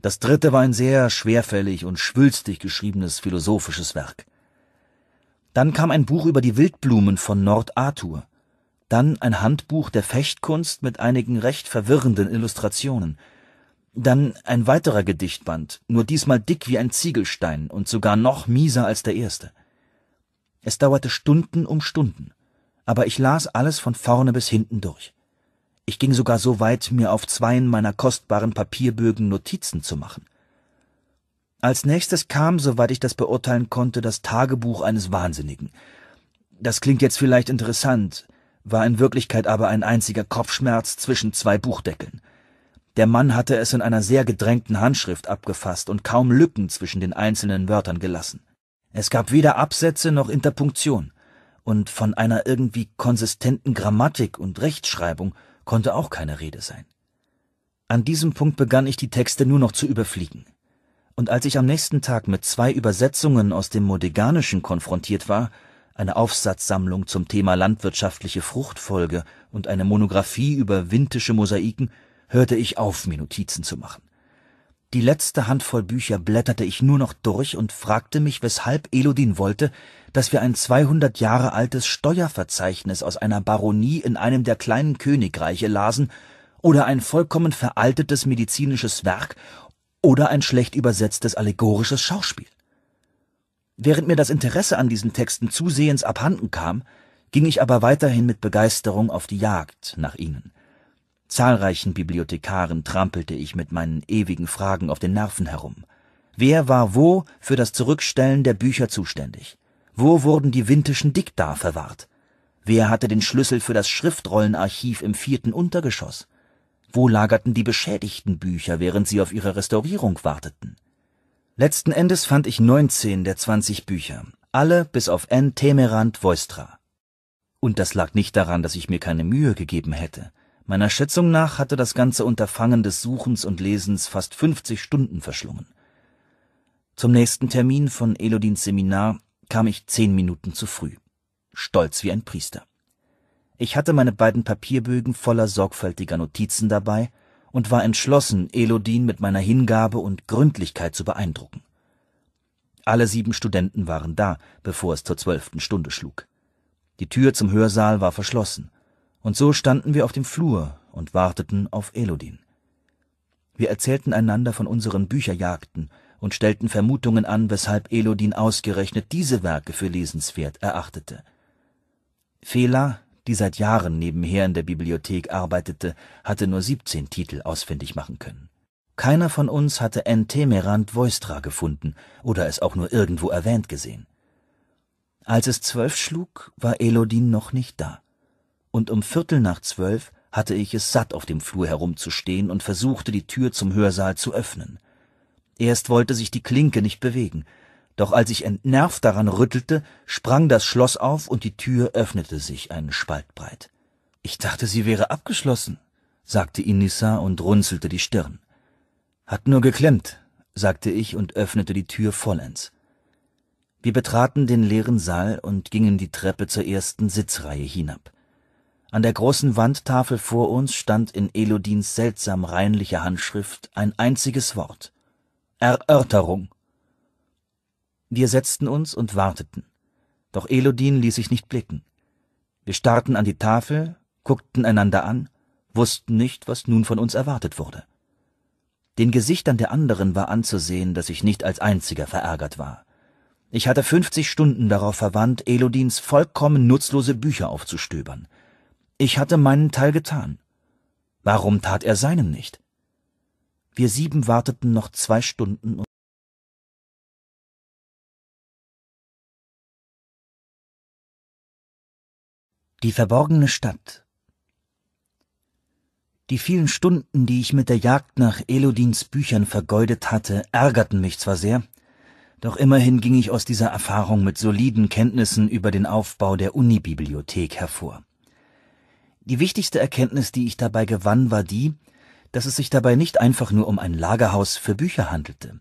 Das dritte war ein sehr schwerfällig und schwülstig geschriebenes philosophisches Werk. Dann kam ein Buch über die Wildblumen von Nord Arthur, dann ein Handbuch der Fechtkunst mit einigen recht verwirrenden Illustrationen – dann ein weiterer Gedichtband, nur diesmal dick wie ein Ziegelstein und sogar noch mieser als der erste. Es dauerte Stunden um Stunden, aber ich las alles von vorne bis hinten durch. Ich ging sogar so weit, mir auf zweien meiner kostbaren Papierbögen Notizen zu machen. Als nächstes kam, soweit ich das beurteilen konnte, das Tagebuch eines Wahnsinnigen. Das klingt jetzt vielleicht interessant, war in Wirklichkeit aber ein einziger Kopfschmerz zwischen zwei Buchdeckeln. Der Mann hatte es in einer sehr gedrängten Handschrift abgefasst und kaum Lücken zwischen den einzelnen Wörtern gelassen. Es gab weder Absätze noch Interpunktion, und von einer irgendwie konsistenten Grammatik und Rechtschreibung konnte auch keine Rede sein. An diesem Punkt begann ich die Texte nur noch zu überfliegen. Und als ich am nächsten Tag mit zwei Übersetzungen aus dem Modeganischen konfrontiert war, eine Aufsatzsammlung zum Thema landwirtschaftliche Fruchtfolge und eine Monographie über vintische Mosaiken, hörte ich auf, mir Notizen zu machen. Die letzte Handvoll Bücher blätterte ich nur noch durch und fragte mich, weshalb Elodin wollte, dass wir ein 200 Jahre altes Steuerverzeichnis aus einer Baronie in einem der kleinen Königreiche lasen oder ein vollkommen veraltetes medizinisches Werk oder ein schlecht übersetztes allegorisches Schauspiel. Während mir das Interesse an diesen Texten zusehends abhanden kam, ging ich aber weiterhin mit Begeisterung auf die Jagd nach ihnen. Zahlreichen Bibliothekaren trampelte ich mit meinen ewigen Fragen auf den Nerven herum. Wer war wo für das Zurückstellen der Bücher zuständig? Wo wurden die Wintischen Diktar verwahrt? Wer hatte den Schlüssel für das Schriftrollenarchiv im vierten Untergeschoss? Wo lagerten die beschädigten Bücher, während sie auf ihre Restaurierung warteten? Letzten Endes fand ich neunzehn der zwanzig Bücher, alle bis auf N. Temerant Voistra. Und das lag nicht daran, dass ich mir keine Mühe gegeben hätte. Meiner Schätzung nach hatte das ganze Unterfangen des Suchens und Lesens fast 50 Stunden verschlungen. Zum nächsten Termin von Elodins Seminar kam ich zehn Minuten zu früh. Stolz wie ein Priester. Ich hatte meine beiden Papierbögen voller sorgfältiger Notizen dabei und war entschlossen, Elodin mit meiner Hingabe und Gründlichkeit zu beeindrucken. Alle sieben Studenten waren da, bevor es zur zwölften Stunde schlug. Die Tür zum Hörsaal war verschlossen und so standen wir auf dem Flur und warteten auf Elodin. Wir erzählten einander von unseren Bücherjagden und stellten Vermutungen an, weshalb Elodin ausgerechnet diese Werke für lesenswert erachtete. Fehler, die seit Jahren nebenher in der Bibliothek arbeitete, hatte nur 17 Titel ausfindig machen können. Keiner von uns hatte Entemerant Voistra gefunden oder es auch nur irgendwo erwähnt gesehen. Als es zwölf schlug, war Elodin noch nicht da und um Viertel nach zwölf hatte ich es satt, auf dem Flur herumzustehen und versuchte, die Tür zum Hörsaal zu öffnen. Erst wollte sich die Klinke nicht bewegen, doch als ich entnervt daran rüttelte, sprang das Schloss auf und die Tür öffnete sich einen Spalt breit. Ich dachte, sie wäre abgeschlossen, sagte Inissa und runzelte die Stirn. Hat nur geklemmt, sagte ich und öffnete die Tür vollends. Wir betraten den leeren Saal und gingen die Treppe zur ersten Sitzreihe hinab. An der großen Wandtafel vor uns stand in Elodins seltsam reinlicher Handschrift ein einziges Wort Erörterung. Wir setzten uns und warteten, doch Elodin ließ sich nicht blicken. Wir starrten an die Tafel, guckten einander an, wussten nicht, was nun von uns erwartet wurde. Den Gesichtern der anderen war anzusehen, dass ich nicht als einziger verärgert war. Ich hatte fünfzig Stunden darauf verwandt, Elodins vollkommen nutzlose Bücher aufzustöbern. Ich hatte meinen Teil getan. Warum tat er seinen nicht? Wir sieben warteten noch zwei Stunden und Die verborgene Stadt. Die vielen Stunden, die ich mit der Jagd nach Elodins Büchern vergeudet hatte, ärgerten mich zwar sehr, doch immerhin ging ich aus dieser Erfahrung mit soliden Kenntnissen über den Aufbau der Unibibliothek hervor. Die wichtigste Erkenntnis, die ich dabei gewann, war die, dass es sich dabei nicht einfach nur um ein Lagerhaus für Bücher handelte.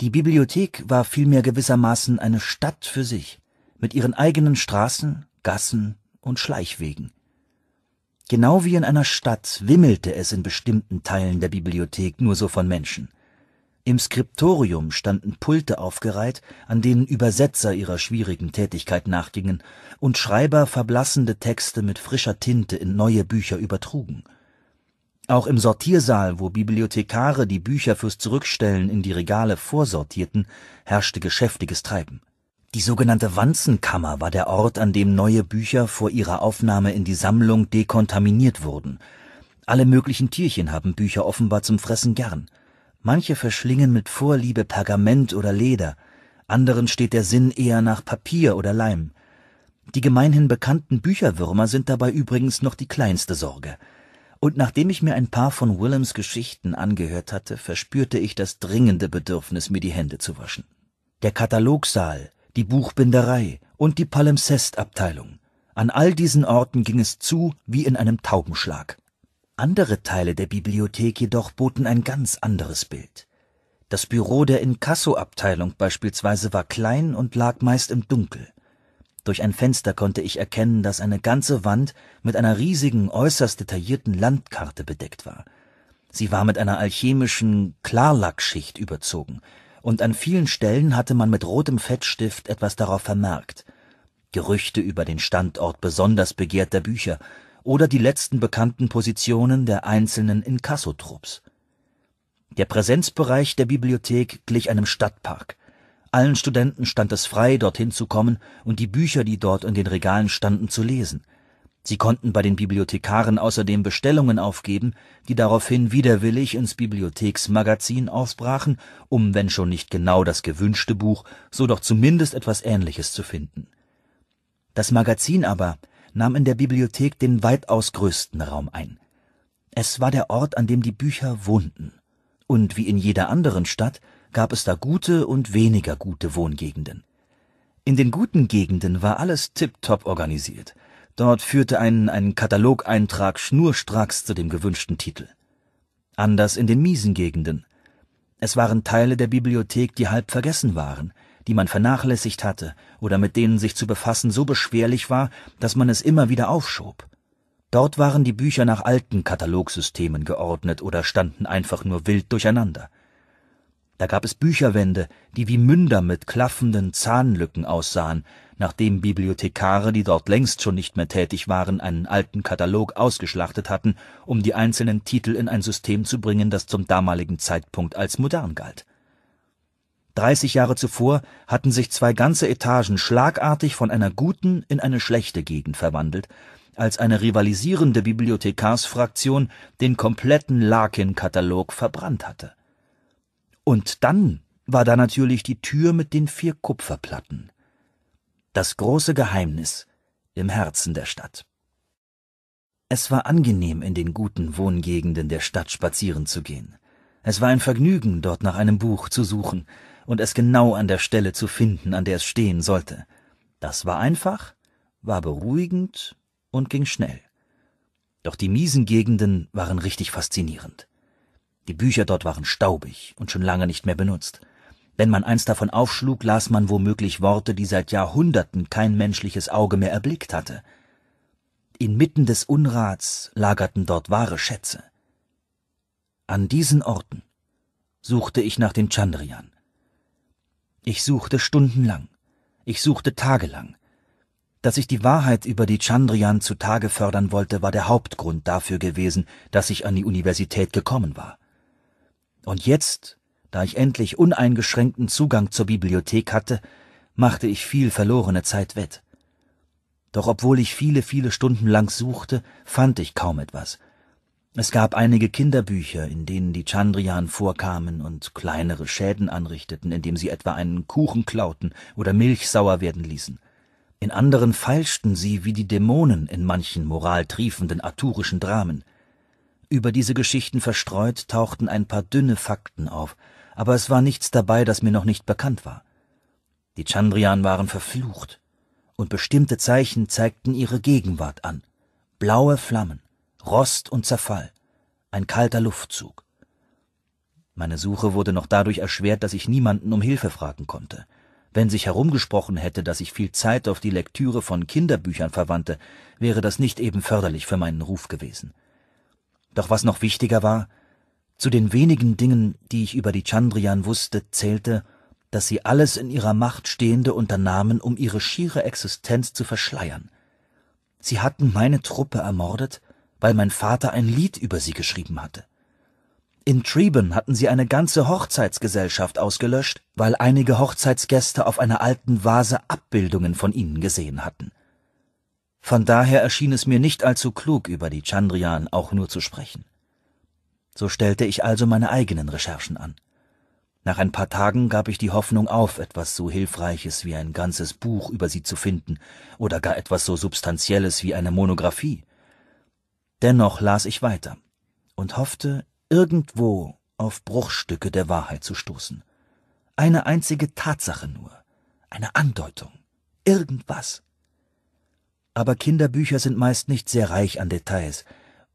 Die Bibliothek war vielmehr gewissermaßen eine Stadt für sich, mit ihren eigenen Straßen, Gassen und Schleichwegen. Genau wie in einer Stadt wimmelte es in bestimmten Teilen der Bibliothek nur so von Menschen – im Skriptorium standen Pulte aufgereiht, an denen Übersetzer ihrer schwierigen Tätigkeit nachgingen und Schreiber verblassende Texte mit frischer Tinte in neue Bücher übertrugen. Auch im Sortiersaal, wo Bibliothekare die Bücher fürs Zurückstellen in die Regale vorsortierten, herrschte geschäftiges Treiben. Die sogenannte Wanzenkammer war der Ort, an dem neue Bücher vor ihrer Aufnahme in die Sammlung dekontaminiert wurden. Alle möglichen Tierchen haben Bücher offenbar zum Fressen gern Manche verschlingen mit Vorliebe Pergament oder Leder, anderen steht der Sinn eher nach Papier oder Leim. Die gemeinhin bekannten Bücherwürmer sind dabei übrigens noch die kleinste Sorge. Und nachdem ich mir ein paar von Willems Geschichten angehört hatte, verspürte ich das dringende Bedürfnis, mir die Hände zu waschen. Der Katalogsaal, die Buchbinderei und die Palimpsestabteilung. An all diesen Orten ging es zu wie in einem Taubenschlag. Andere Teile der Bibliothek jedoch boten ein ganz anderes Bild. Das Büro der Inkasso-Abteilung beispielsweise war klein und lag meist im Dunkel. Durch ein Fenster konnte ich erkennen, dass eine ganze Wand mit einer riesigen, äußerst detaillierten Landkarte bedeckt war. Sie war mit einer alchemischen Klarlackschicht überzogen, und an vielen Stellen hatte man mit rotem Fettstift etwas darauf vermerkt. Gerüchte über den Standort besonders begehrter Bücher, oder die letzten bekannten Positionen der einzelnen Inkassotrupps. Der Präsenzbereich der Bibliothek glich einem Stadtpark. Allen Studenten stand es frei, dorthin zu kommen und die Bücher, die dort in den Regalen standen, zu lesen. Sie konnten bei den Bibliothekaren außerdem Bestellungen aufgeben, die daraufhin widerwillig ins Bibliotheksmagazin aufbrachen, um wenn schon nicht genau das gewünschte Buch, so doch zumindest etwas Ähnliches zu finden. Das Magazin aber nahm in der Bibliothek den weitaus größten Raum ein. Es war der Ort, an dem die Bücher wohnten. Und wie in jeder anderen Stadt gab es da gute und weniger gute Wohngegenden. In den guten Gegenden war alles tiptop organisiert. Dort führte einen ein Katalogeintrag schnurstracks zu dem gewünschten Titel. Anders in den miesen Gegenden. Es waren Teile der Bibliothek, die halb vergessen waren, die man vernachlässigt hatte oder mit denen sich zu befassen so beschwerlich war, dass man es immer wieder aufschob. Dort waren die Bücher nach alten Katalogsystemen geordnet oder standen einfach nur wild durcheinander. Da gab es Bücherwände, die wie Münder mit klaffenden Zahnlücken aussahen, nachdem Bibliothekare, die dort längst schon nicht mehr tätig waren, einen alten Katalog ausgeschlachtet hatten, um die einzelnen Titel in ein System zu bringen, das zum damaligen Zeitpunkt als modern galt. 30 Jahre zuvor hatten sich zwei ganze Etagen schlagartig von einer guten in eine schlechte Gegend verwandelt, als eine rivalisierende Bibliothekarsfraktion den kompletten Larkin-Katalog verbrannt hatte. Und dann war da natürlich die Tür mit den vier Kupferplatten. Das große Geheimnis im Herzen der Stadt. Es war angenehm, in den guten Wohngegenden der Stadt spazieren zu gehen. Es war ein Vergnügen, dort nach einem Buch zu suchen, und es genau an der Stelle zu finden, an der es stehen sollte. Das war einfach, war beruhigend und ging schnell. Doch die miesen Gegenden waren richtig faszinierend. Die Bücher dort waren staubig und schon lange nicht mehr benutzt. Wenn man eins davon aufschlug, las man womöglich Worte, die seit Jahrhunderten kein menschliches Auge mehr erblickt hatte. Inmitten des Unrats lagerten dort wahre Schätze. An diesen Orten suchte ich nach den Chandrian. Ich suchte stundenlang. Ich suchte tagelang. Dass ich die Wahrheit über die Chandrian zutage fördern wollte, war der Hauptgrund dafür gewesen, dass ich an die Universität gekommen war. Und jetzt, da ich endlich uneingeschränkten Zugang zur Bibliothek hatte, machte ich viel verlorene Zeit wett. Doch obwohl ich viele, viele Stunden lang suchte, fand ich kaum etwas, es gab einige Kinderbücher, in denen die Chandrian vorkamen und kleinere Schäden anrichteten, indem sie etwa einen Kuchen klauten oder Milch sauer werden ließen. In anderen feilschten sie wie die Dämonen in manchen moraltriefenden arthurischen Dramen. Über diese Geschichten verstreut tauchten ein paar dünne Fakten auf, aber es war nichts dabei, das mir noch nicht bekannt war. Die Chandrian waren verflucht, und bestimmte Zeichen zeigten ihre Gegenwart an. Blaue Flammen, Rost und Zerfall, ein kalter Luftzug. Meine Suche wurde noch dadurch erschwert, dass ich niemanden um Hilfe fragen konnte. Wenn sich herumgesprochen hätte, dass ich viel Zeit auf die Lektüre von Kinderbüchern verwandte, wäre das nicht eben förderlich für meinen Ruf gewesen. Doch was noch wichtiger war, zu den wenigen Dingen, die ich über die Chandrian wusste, zählte, dass sie alles in ihrer Macht Stehende unternahmen, um ihre schiere Existenz zu verschleiern. Sie hatten meine Truppe ermordet weil mein Vater ein Lied über sie geschrieben hatte. In Treben hatten sie eine ganze Hochzeitsgesellschaft ausgelöscht, weil einige Hochzeitsgäste auf einer alten Vase Abbildungen von ihnen gesehen hatten. Von daher erschien es mir nicht allzu klug, über die Chandrian auch nur zu sprechen. So stellte ich also meine eigenen Recherchen an. Nach ein paar Tagen gab ich die Hoffnung auf, etwas so Hilfreiches wie ein ganzes Buch über sie zu finden oder gar etwas so Substanzielles wie eine Monographie. Dennoch las ich weiter und hoffte, irgendwo auf Bruchstücke der Wahrheit zu stoßen. Eine einzige Tatsache nur, eine Andeutung, irgendwas. Aber Kinderbücher sind meist nicht sehr reich an Details,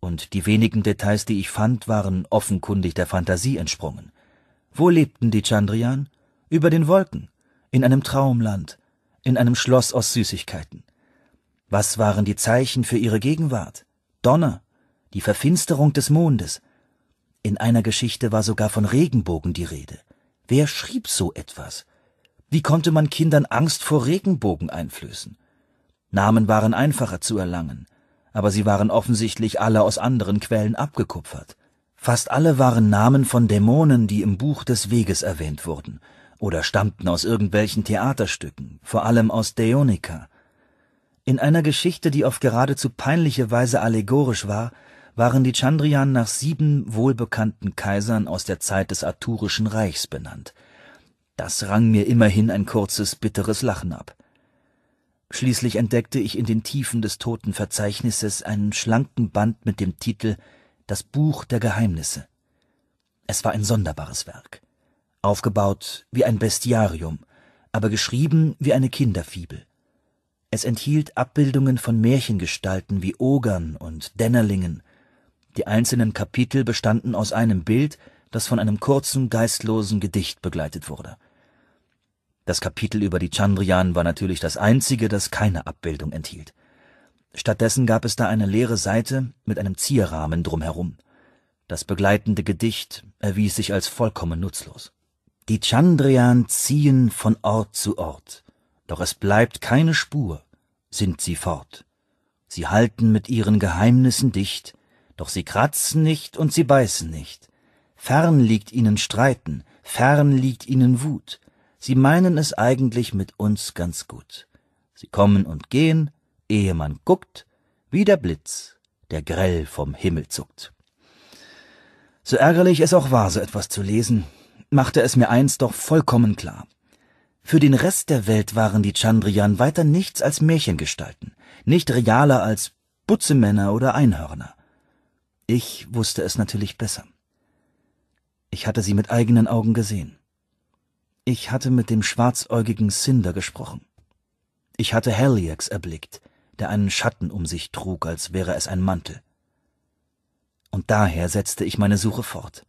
und die wenigen Details, die ich fand, waren offenkundig der Fantasie entsprungen. Wo lebten die Chandrian? Über den Wolken, in einem Traumland, in einem Schloss aus Süßigkeiten. Was waren die Zeichen für ihre Gegenwart? Donner, die Verfinsterung des Mondes. In einer Geschichte war sogar von Regenbogen die Rede. Wer schrieb so etwas? Wie konnte man Kindern Angst vor Regenbogen einflößen? Namen waren einfacher zu erlangen, aber sie waren offensichtlich alle aus anderen Quellen abgekupfert. Fast alle waren Namen von Dämonen, die im Buch des Weges erwähnt wurden, oder stammten aus irgendwelchen Theaterstücken, vor allem aus Däonika, in einer Geschichte, die auf geradezu peinliche Weise allegorisch war, waren die Chandrian nach sieben wohlbekannten Kaisern aus der Zeit des Arthurischen Reichs benannt. Das rang mir immerhin ein kurzes, bitteres Lachen ab. Schließlich entdeckte ich in den Tiefen des toten Verzeichnisses einen schlanken Band mit dem Titel Das Buch der Geheimnisse. Es war ein sonderbares Werk, aufgebaut wie ein Bestiarium, aber geschrieben wie eine Kinderfibel. Es enthielt Abbildungen von Märchengestalten wie Ogern und Dennerlingen. Die einzelnen Kapitel bestanden aus einem Bild, das von einem kurzen, geistlosen Gedicht begleitet wurde. Das Kapitel über die Chandrian war natürlich das einzige, das keine Abbildung enthielt. Stattdessen gab es da eine leere Seite mit einem Zierrahmen drumherum. Das begleitende Gedicht erwies sich als vollkommen nutzlos. Die Chandrian ziehen von Ort zu Ort doch es bleibt keine Spur, sind sie fort. Sie halten mit ihren Geheimnissen dicht, doch sie kratzen nicht und sie beißen nicht. Fern liegt ihnen Streiten, fern liegt ihnen Wut, sie meinen es eigentlich mit uns ganz gut. Sie kommen und gehen, ehe man guckt, wie der Blitz, der grell vom Himmel zuckt. So ärgerlich es auch war, so etwas zu lesen, machte es mir eins doch vollkommen klar. Für den Rest der Welt waren die Chandrian weiter nichts als Märchengestalten, nicht realer als Butzemänner oder Einhörner. Ich wusste es natürlich besser. Ich hatte sie mit eigenen Augen gesehen. Ich hatte mit dem schwarzäugigen Cinder gesprochen. Ich hatte Helix erblickt, der einen Schatten um sich trug, als wäre es ein Mantel. Und daher setzte ich meine Suche fort.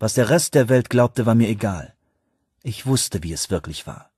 Was der Rest der Welt glaubte, war mir egal. Ich wusste, wie es wirklich war.